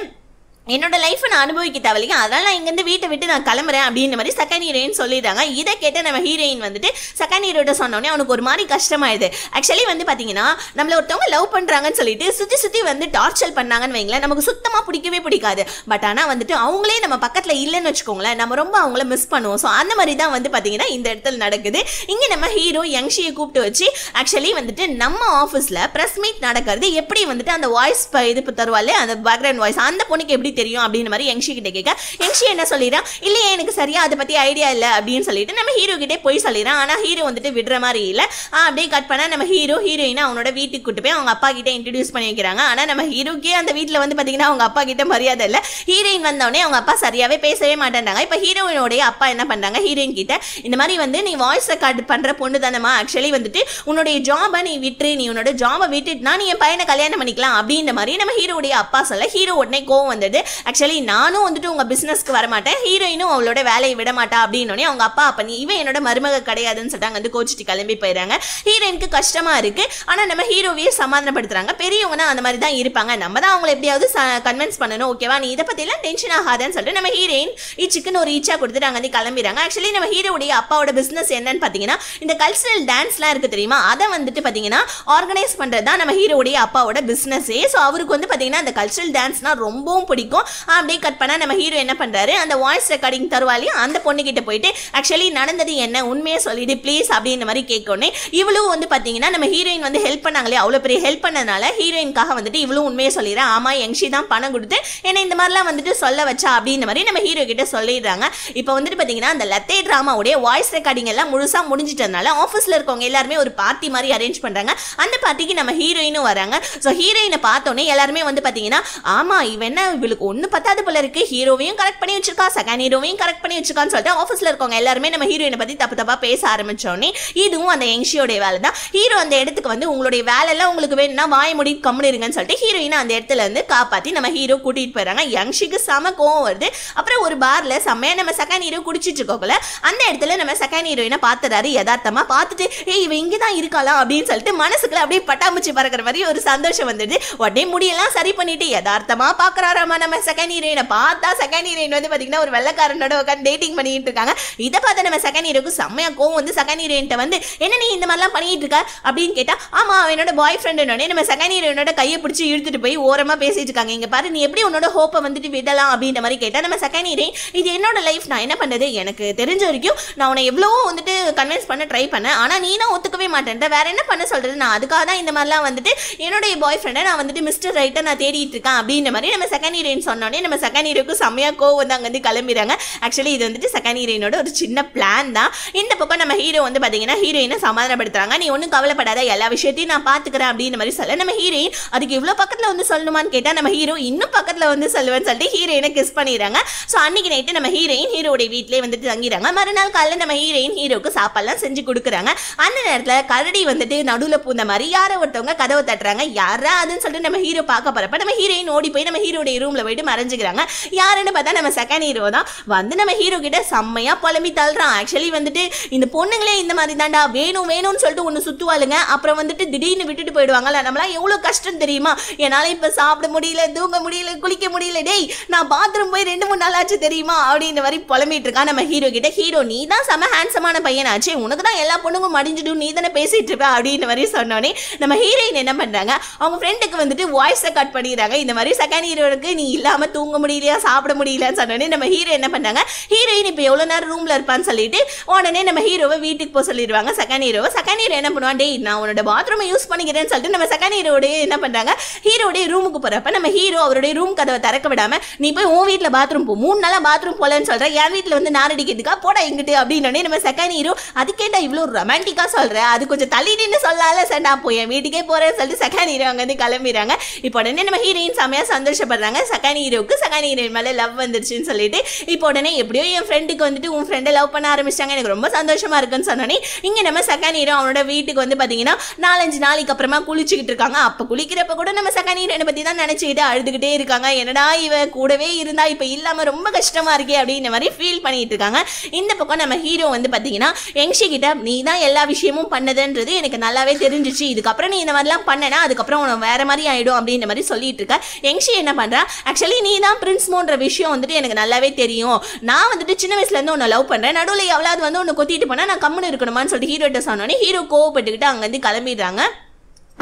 என்னோட லைஃப்பை நான் அனுபவிக்க தேவையில்லைங்க அதனால் நான் இங்கேருந்து வீட்டை விட்டு நான் கிளம்புறேன் அப்படின்ற மாதிரி செகண்ட் ஹீரோயின் சொல்லிடுறாங்க இதை கேட்ட நம்ம ஹீரோயின் வந்துட்டு செகண்ட் ஹீரோட்ட சொன்னோடனே அவனுக்கு ஒரு மாதிரி கஷ்டமாயிடுது ஆக்சுவலி வந்து பார்த்தீங்கன்னா நம்மள ஒருத்தவங்க லவ் பண்ணுறாங்கன்னு சொல்லிட்டு சுற்றி சுற்றி வந்து டார்ச்சர் பண்ணாங்கன்னு வைங்களேன் நமக்கு சுத்தமாக பிடிக்கவே பிடிக்காது பட் ஆனால் வந்துட்டு அவங்களே நம்ம பக்கத்தில் இல்லைன்னு வச்சுக்கோங்களேன் நம்ம ரொம்ப அவங்கள மிஸ் பண்ணுவோம் ஸோ அந்த மாதிரி தான் வந்து பார்த்தீங்கன்னா இந்த இடத்துல நடக்குது இங்கே நம்ம ஹீரோ யங்ஷியை கூப்பிட்டு வச்சு ஆக்சுவலி வந்துட்டு நம்ம ஆஃபீஸில் ப்ரெஸ் மீட் நடக்கிறது எப்படி வந்துட்டு அந்த வாய்ஸ் இது தருவாள் அந்த பேக்ரவுண்ட் வாய்ஸ் அந்த பொண்ணுக்கு எப்படி தெரியும் அப்படின்னு மாதிரி யங்ஷி கிட்ட கேட்க யங்ஷி என்ன சொல்லிடுறான் இல்லையே எனக்கு சரியா அதை பற்றி ஐடியா இல்லை அப்படின்னு சொல்லிட்டு நம்ம ஹீரோ கிட்டே போய் சொல்லிடுறான் ஆனால் ஹீரோ வந்துட்டு விடுற மாதிரி இல்லை அப்படியே கட் பண்ணால் நம்ம ஹீரோ ஹீரோயினை அவனோட வீட்டுக்கு கூட்டு போய் அவங்க அப்பா கிட்ட இன்ட்ரடியூஸ் பண்ணி வைக்கிறாங்க ஆனால் நம்ம ஹீரோக்கே அந்த வீட்டில் வந்து பார்த்தீங்கன்னா அவங்க அப்பா கிட்ட மரியாதை இல்லை ஹீரோயின் வந்தவனே அவங்க அப்பா சரியாகவே பேசவே மாட்டேன்றாங்க இப்போ ஹீரோயினுடைய அப்பா என்ன பண்ணுறாங்க ஹீரோயின் கிட்ட இந்த மாதிரி வந்து நீ வாய்ஸ் ரெக்கார்ட் பண்ணுற பொண்ணு தானம்மா ஆக்சுவலி வந்துட்டு உன்னுடைய ஜாபை நீ விட்டு நீ உன்னோட ஜாபை விட்டுட்டுனா நீ என் பையனை கல்யாணம் பண்ணிக்கலாம் அப்படின்ற மாதிரி நம்ம ஹீரோடைய அப்பா சொல்ல ஹீரோ உடனே கோவம் வந்தது ஆக்சுவலி நானும் வந்துட்டு உங்கள் பிஸ்னஸ்க்கு வரமாட்டேன் ஹீரோயினும் அவளோட வேலையை விட மாட்டா அப்படின்னு அவங்க அப்பா அப்பா நீ இவன் என்னோட மருமக கிடையாதுன்னு சொல்லிட்டாங்க வந்து கோச்சிட்டு கிளம்பி போயிடுறாங்க ஹீரோயினுக்கு கஷ்டமாக இருக்குது ஆனால் நம்ம ஹீரோவையே சமாதானப்படுத்துகிறாங்க பெரியவங்கன்னா அந்த மாதிரி தான் இருப்பாங்க நம்ம தான் அவங்களை எப்படியாவது கன்வின்ஸ் பண்ணணும் ஓகேவா நீ இதை பற்றிலாம் டென்ஷன் ஆகாதேன்னு சொல்லிட்டு நம்ம ஹீரோயின் ஈச்சுக்குன்னு ஒரு ஈச்சா கொடுத்துட்டு அங்கே கிளம்பிடுறாங்க ஆக்சுவலி நம்ம ஹீரோடைய அப்பாவோட பிஸ்னஸ் என்னன்னு பார்த்தீங்கன்னா இந்த கல்ச்சரல் டான்ஸ்லாம் இருக்குது தெரியுமா அதை வந்துட்டு பார்த்தீங்கன்னா ஆர்கனைஸ் பண்ணுறது தான் நம்ம ஹீரோடைய அப்பாவோட பிஸ்னஸே ஸோ அவருக்கு வந்து பார்த்தீங்கன்னா அந்த கல்ச்சரல் டான்ஸ்னால் ரொம்பவும் பிடிக்கும் இருக்கும் அப்படியே கட் பண்ணால் நம்ம ஹீரோ என்ன பண்ணுறாரு அந்த வாய்ஸ் ரெக்கார்டிங் தருவாலையும் அந்த பொண்ணுக்கிட்ட போயிட்டு ஆக்சுவலி நடந்தது என்ன உண்மையாக சொல்லிட்டு ப்ளீஸ் அப்படின்ற மாதிரி கேட்கணும் இவ்வளோ வந்து பார்த்தீங்கன்னா நம்ம ஹீரோயின் வந்து ஹெல்ப் பண்ணாங்களே அவ்வளோ பெரிய ஹெல்ப் பண்ணனால ஹீரோயின்காக வந்துட்டு இவ்வளோ உண்மையை சொல்லிடுறேன் ஆமாம் எங்ஷி தான் பணம் கொடுத்து ஏன்னா இந்த மாதிரிலாம் வந்துட்டு சொல்ல வச்சா அப்படின்ற மாதிரி நம்ம ஹீரோ கிட்ட சொல்லிடுறாங்க இப்போ வந்துட்டு பார்த்தீங்கன்னா அந்த லத்தே ட்ராமாவுடைய வாய்ஸ் ரெக்கார்டிங் எல்லாம் முழுசாக முடிஞ்சிட்டதுனால ஆஃபீஸில் இருக்கவங்க எல்லாருமே ஒரு பார்ட்டி மாதிரி அரேஞ்ச் பண்ணுறாங்க அந்த பார்ட்டிக்கு நம்ம ஹீரோயினும் வராங்க ஸோ ஹீரோயினை பார்த்தோன்னே எல்லாருமே வந்து பார்த்தீங்கன்னா ஆமாம் இவன் என்ன இவளுக்கு ஒன்று பத்தாது போல இருக்கு ஹீரோவையும் கரெக்ட் பண்ணி வச்சிருக்கா செகண்ட் ஹீரோவையும் கரெக்ட் பண்ணி வச்சிருக்கான்னு சொல்லிட்டு ஆஃபீஸில் இருக்கவங்க எல்லாருமே நம்ம ஹீரோயினை பற்றி தப்பு தப்பாக பேச ஆரம்பித்தோடனே இதுவும் அந்த எங்ஷியோடைய வேலை தான் ஹீரோ அந்த இடத்துக்கு வந்து உங்களுடைய வேலையெல்லாம் உங்களுக்கு வேணும்னா வாய் முடி கம்முனு சொல்லிட்டு ஹீரோயினை அந்த இடத்துல இருந்து காப்பாற்றி நம்ம ஹீரோ கூட்டிகிட்டு போயிடறாங்க யங்ஷிக்கு செம கோவம் வருது அப்புறம் ஒரு பாரில் செம்மையாக நம்ம செகண்ட் ஹீரோ குடிச்சிட்டு இருக்கோக்குள்ள அந்த இடத்துல நம்ம செகண்ட் ஹீரோயினை பார்த்துறாரு யதார்த்தமாக பார்த்துட்டு ஏய் இவன் இங்கே தான் இருக்காளா அப்படின்னு சொல்லிட்டு மனசுக்குள்ள அப்படியே பட்டாமிச்சு பறக்கிற மாதிரி ஒரு சந்தோஷம் வந்துடுது உடனே முடியெல்லாம் சரி பண்ணிட்டு யதார்த்தமாக பார்க்குறாராமா நம்ம நம்ம செகண்ட் ஹீரோயினை பார்த்தா செகண்ட் ஹீரோயின் வந்து பார்த்தீங்கன்னா ஒரு வெள்ளக்காரனோட உட்காந்து டேட்டிங் பண்ணிட்டு இருக்காங்க இதை பார்த்து நம்ம செகண்ட் ஹீரோக்கு செம்மையா கோவம் வந்து செகண்ட் ஹீரோயின்ட்ட வந்து என்ன நீ இந்த மாதிரிலாம் பண்ணிட்டு இருக்க அப்படின்னு கேட்டால் ஆமாம் என்னோட பாய் ஃப்ரெண்டுனோடனே நம்ம செகண்ட் ஹீரோயினோட கையை பிடிச்சி இழுத்துட்டு போய் ஓரமாக பேசிட்டு இருக்காங்க இங்கே பாரு நீ எப்படி உன்னோட ஹோப்பை வந்துட்டு விடலாம் அப்படின்ற மாதிரி கேட்டால் நம்ம செகண்ட் ஹீரோயின் இது என்னோட லைஃப் நான் என்ன பண்ணுறது எனக்கு தெரிஞ்ச வரைக்கும் நான் உன்னை எவ்வளவோ வந்துட்டு கன்வின்ஸ் பண்ண ட்ரை பண்ணேன் ஆனால் நீனா ஒத்துக்கவே மாட்டேன்ட்ட வேற என்ன பண்ண சொல்கிறது நான் அதுக்காக தான் இந்த மாதிரிலாம் வந்துட்டு என்னுடைய பாய் ஃப்ரெண்டை நான் வந்துட்டு மிஸ்டர் ரைட்டை நான் தேடிட்டு இருக்கேன் அப்படின்ற மாதிரி நம்ம செகண்ட் ஹீரோயின் சொன்னோடனே நம்ம செகண்ட் ஹீரோக்கு செம்மையாக கோவம் தான் வந்து கிளம்பிடுறாங்க ஆக்சுவலி இது வந்துட்டு செகண்ட் ஹீரோயினோட ஒரு சின்ன பிளான் தான் இந்த பக்கம் நம்ம ஹீரோ வந்து பார்த்தீங்கன்னா ஹீரோயினை சமாதானப்படுத்துறாங்க நீ ஒன்றும் கவலைப்படாத எல்லா விஷயத்தையும் நான் பார்த்துக்கிறேன் அப்படின்னு மாதிரி சொல்ல நம்ம ஹீரோயின் அதுக்கு இவ்வளோ பக்கத்தில் வந்து சொல்லணுமான்னு கேட்டால் நம்ம ஹீரோ இன்னும் பக்கத்தில் வந்து சொல்லுவேன்னு சொல்லிட்டு ஹீரோயினை கிஸ் பண்ணிடுறாங்க ஸோ அன்னைக்கு நைட்டு நம்ம ஹீரோயின் ஹீரோடைய வீட்டிலே வந்துட்டு தங்கிறாங்க மறுநாள் காலையில் நம்ம ஹீரோயின் ஹீரோக்கு சாப்பாடுலாம் செஞ்சு கொடுக்குறாங்க அந்த நேரத்தில் கரடி வந்துட்டு நடுவில் பூந்த மாதிரி யாரோ ஒருத்தவங்க கதவை தட்டுறாங்க யாரா அதுன்னு சொல்லிட்டு நம்ம ஹீரோ பார்க்க போகிறப்ப நம்ம ஹீரோயின் ஓடி போய் நம்ம ஹீரோடைய ரூமில் போயிட்டு மறைஞ்சிக்கிறாங்க யாருன்னு பார்த்தா நம்ம செகண்ட் ஹீரோ தான் வந்து நம்ம ஹீரோ கிட்ட செம்மையா புலம்பி தள்ளுறான் ஆக்சுவலி வந்துட்டு இந்த பொண்ணுங்களே இந்த மாதிரி தான்டா வேணும் வேணும்னு சொல்லிட்டு ஒன்று சுற்றுவாளுங்க அப்புறம் வந்துட்டு திடீர்னு விட்டுட்டு போயிடுவாங்கல்ல நம்மளாம் எவ்வளோ கஷ்டம் தெரியுமா என்னால் இப்போ சாப்பிட முடியல தூங்க முடியல குளிக்க முடியல டேய் நான் பாத்ரூம் போய் ரெண்டு மூணு நாள் ஆச்சு தெரியுமா அப்படின்ற மாதிரி புலம்பிட்டு இருக்கான் நம்ம ஹீரோ கிட்ட ஹீரோ நீ தான் செம ஹேண்ட்ஸமான பையனாச்சு உனக்கு தான் எல்லா பொண்ணுக்கும் மடிஞ்சிடும் நீ தானே பேசிட்டு இருப்ப அப்படின்ற மாதிரி சொன்னோடனே நம்ம ஹீரோயின் என்ன பண்ணுறாங்க அவங்க ஃப்ரெண்டுக்கு வந்துட்டு வாய்ஸை கட் பண்ணிடுறாங்க இந்த மாதிரி செகண்ட் ஹீரோக்கு நீ இல்லாமல் தூங்க முடியலையா சாப்பிட முடியலன்னு சொன்னோடனே நம்ம ஹீரோ என்ன பண்ணாங்க ஹீரோயின் இப்போ எவ்வளோ நேரம் ரூமில் இருப்பான்னு சொல்லிட்டு உடனே நம்ம ஹீரோவை வீட்டுக்கு போக சொல்லிடுவாங்க செகண்ட் ஹீரோவை செகண்ட் ஹீரோ என்ன பண்ணுவான் டே நான் உன்னோட பாத்ரூமை யூஸ் பண்ணிக்கிறேன்னு சொல்லிட்டு நம்ம செகண்ட் ஹீரோடைய என்ன பண்ணுறாங்க ஹீரோடைய ரூமுக்கு போகிறப்ப நம்ம ஹீரோ அவருடைய ரூம் கதவை திறக்க விடாமல் நீ போய் உன் வீட்டில் பாத்ரூம் போ மூணு நாளா பாத்ரூம் போகலன்னு சொல்கிறேன் என் வீட்டில் வந்து நான் அடிக்கிறதுக்கா போட எங்கிட்டு அப்படின்னு நம்ம செகண்ட் ஹீரோ அதுக்கேண்டா இவ்வளோ ரொமான்டிக்காக சொல்கிறேன் அது கொஞ்சம் நின்று சொல்லால சார் நான் போய் என் வீட்டுக்கே போறேன்னு சொல்லிட்டு செகண்ட் ஹீரோ வந்து கிளம்பிடுறாங்க இப்போ உடனே நம்ம ஹீரோயின் செமையாக சந்தோஷப்படுறாங்க செகண்ட் சகானி ஹீரோவுக்கு சகானி ஹீரோயின் மேலே லவ் வந்துருச்சுன்னு சொல்லிட்டு இப்போ உடனே எப்படியோ என் ஃப்ரெண்டுக்கு வந்துட்டு உன் ஃப்ரெண்டை லவ் பண்ண ஆரம்பிச்சாங்க எனக்கு ரொம்ப சந்தோஷமாக இருக்குன்னு சொன்னோன்னே இங்கே நம்ம சகானி ஹீரோ அவனோட வீட்டுக்கு வந்து பார்த்தீங்கன்னா நாலஞ்சு நாளைக்கு அப்புறமா குளிச்சுக்கிட்டு இருக்காங்க அப்போ குளிக்கிறப்ப கூட நம்ம சகானி ஹீரோனை பற்றி தான் நினச்சிக்கிட்டு அழுதுகிட்டே இருக்காங்க என்னடா இவ கூடவே இருந்தா இப்போ இல்லாமல் ரொம்ப கஷ்டமாக இருக்கே அப்படின்ற மாதிரி ஃபீல் பண்ணிட்டு இருக்காங்க இந்த பக்கம் நம்ம ஹீரோ வந்து பார்த்தீங்கன்னா எங்ஷி கிட்ட நீ தான் எல்லா விஷயமும் பண்ணதுன்றது எனக்கு நல்லாவே தெரிஞ்சிச்சு இதுக்கப்புறம் நீ இந்த மாதிரிலாம் பண்ணனா அதுக்கப்புறம் உனக்கு வேற மாதிரி ஆகிடும் அப்படின்ற மாதிரி சொல்லிட்டு இருக்க எங்ஷி என்ன பண்ணுறா ஆக்சுவலி நீ தான் பிரின்ஸ் மோன்ற விஷயம் வந்துட்டு எனக்கு நல்லாவே தெரியும் நான் வந்துட்டு சின்ன வயசுலேருந்து உன்னை லவ் பண்ணுறேன் நடுவில் எவ்வளோ வந்து உன்னை கொத்திட்டு போனால் நான் கம்முன்னு இருக்கணுமான்னு சொல்லிட்டு ஹீரோட்ட சொன்னோன்னே ஹீரோ கோவப்பட்டுக்கிட்டு அங்கேருந்து கிளம்பிடுறாங்க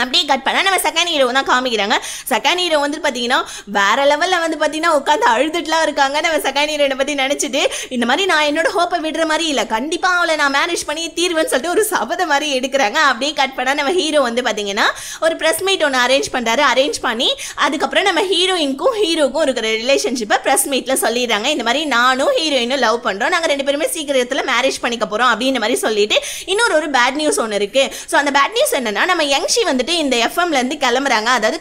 அப்படியே கட் பண்ணால் நம்ம செகண்ட் ஹீரோ தான் காமிக்கிறாங்க செகண்ட் ஹீரோ வந்து பார்த்தீங்கன்னா வேற லெவலில் வந்து பார்த்தீங்கன்னா உட்காந்து அழுதுட்டுலாம் இருக்காங்க நம்ம செகண்ட் ஹீரோனை பற்றி நினச்சிட்டு இந்த மாதிரி நான் என்னோட ஹோப்பை விடுற மாதிரி இல்லை கண்டிப்பாக அவளை நான் மேரேஜ் பண்ணி தீர்வுன்னு சொல்லிட்டு ஒரு சபதம் மாதிரி எடுக்கிறாங்க அப்படியே கட் பண்ணால் நம்ம ஹீரோ வந்து பார்த்தீங்கன்னா ஒரு ப்ரெஸ் மீட் ஒன்று அரேஞ்ச் பண்ணுறாரு அரேஞ்ச் பண்ணி அதுக்கப்புறம் நம்ம ஹீரோயின்க்கும் ஹீரோக்கும் இருக்கிற ரிலேஷன்ஷிப்பை ப்ரெஸ் மீட்டில் சொல்லிடுறாங்க இந்த மாதிரி நானும் ஹீரோயினும் லவ் பண்ணுறோம் நாங்கள் ரெண்டு பேருமே சீக்கிரத்தில் மேரேஜ் பண்ணிக்க போகிறோம் அப்படின்ற மாதிரி சொல்லிட்டு இன்னொரு ஒரு பேட் நியூஸ் ஒன்று இருக்குது ஸோ அந்த பேட் நியூஸ் என்னென்னா நம்ம யங்ஷி வந்து வந்துட்டு இந்த எஃப்எம்லேருந்து கிளம்புறாங்க அதாவது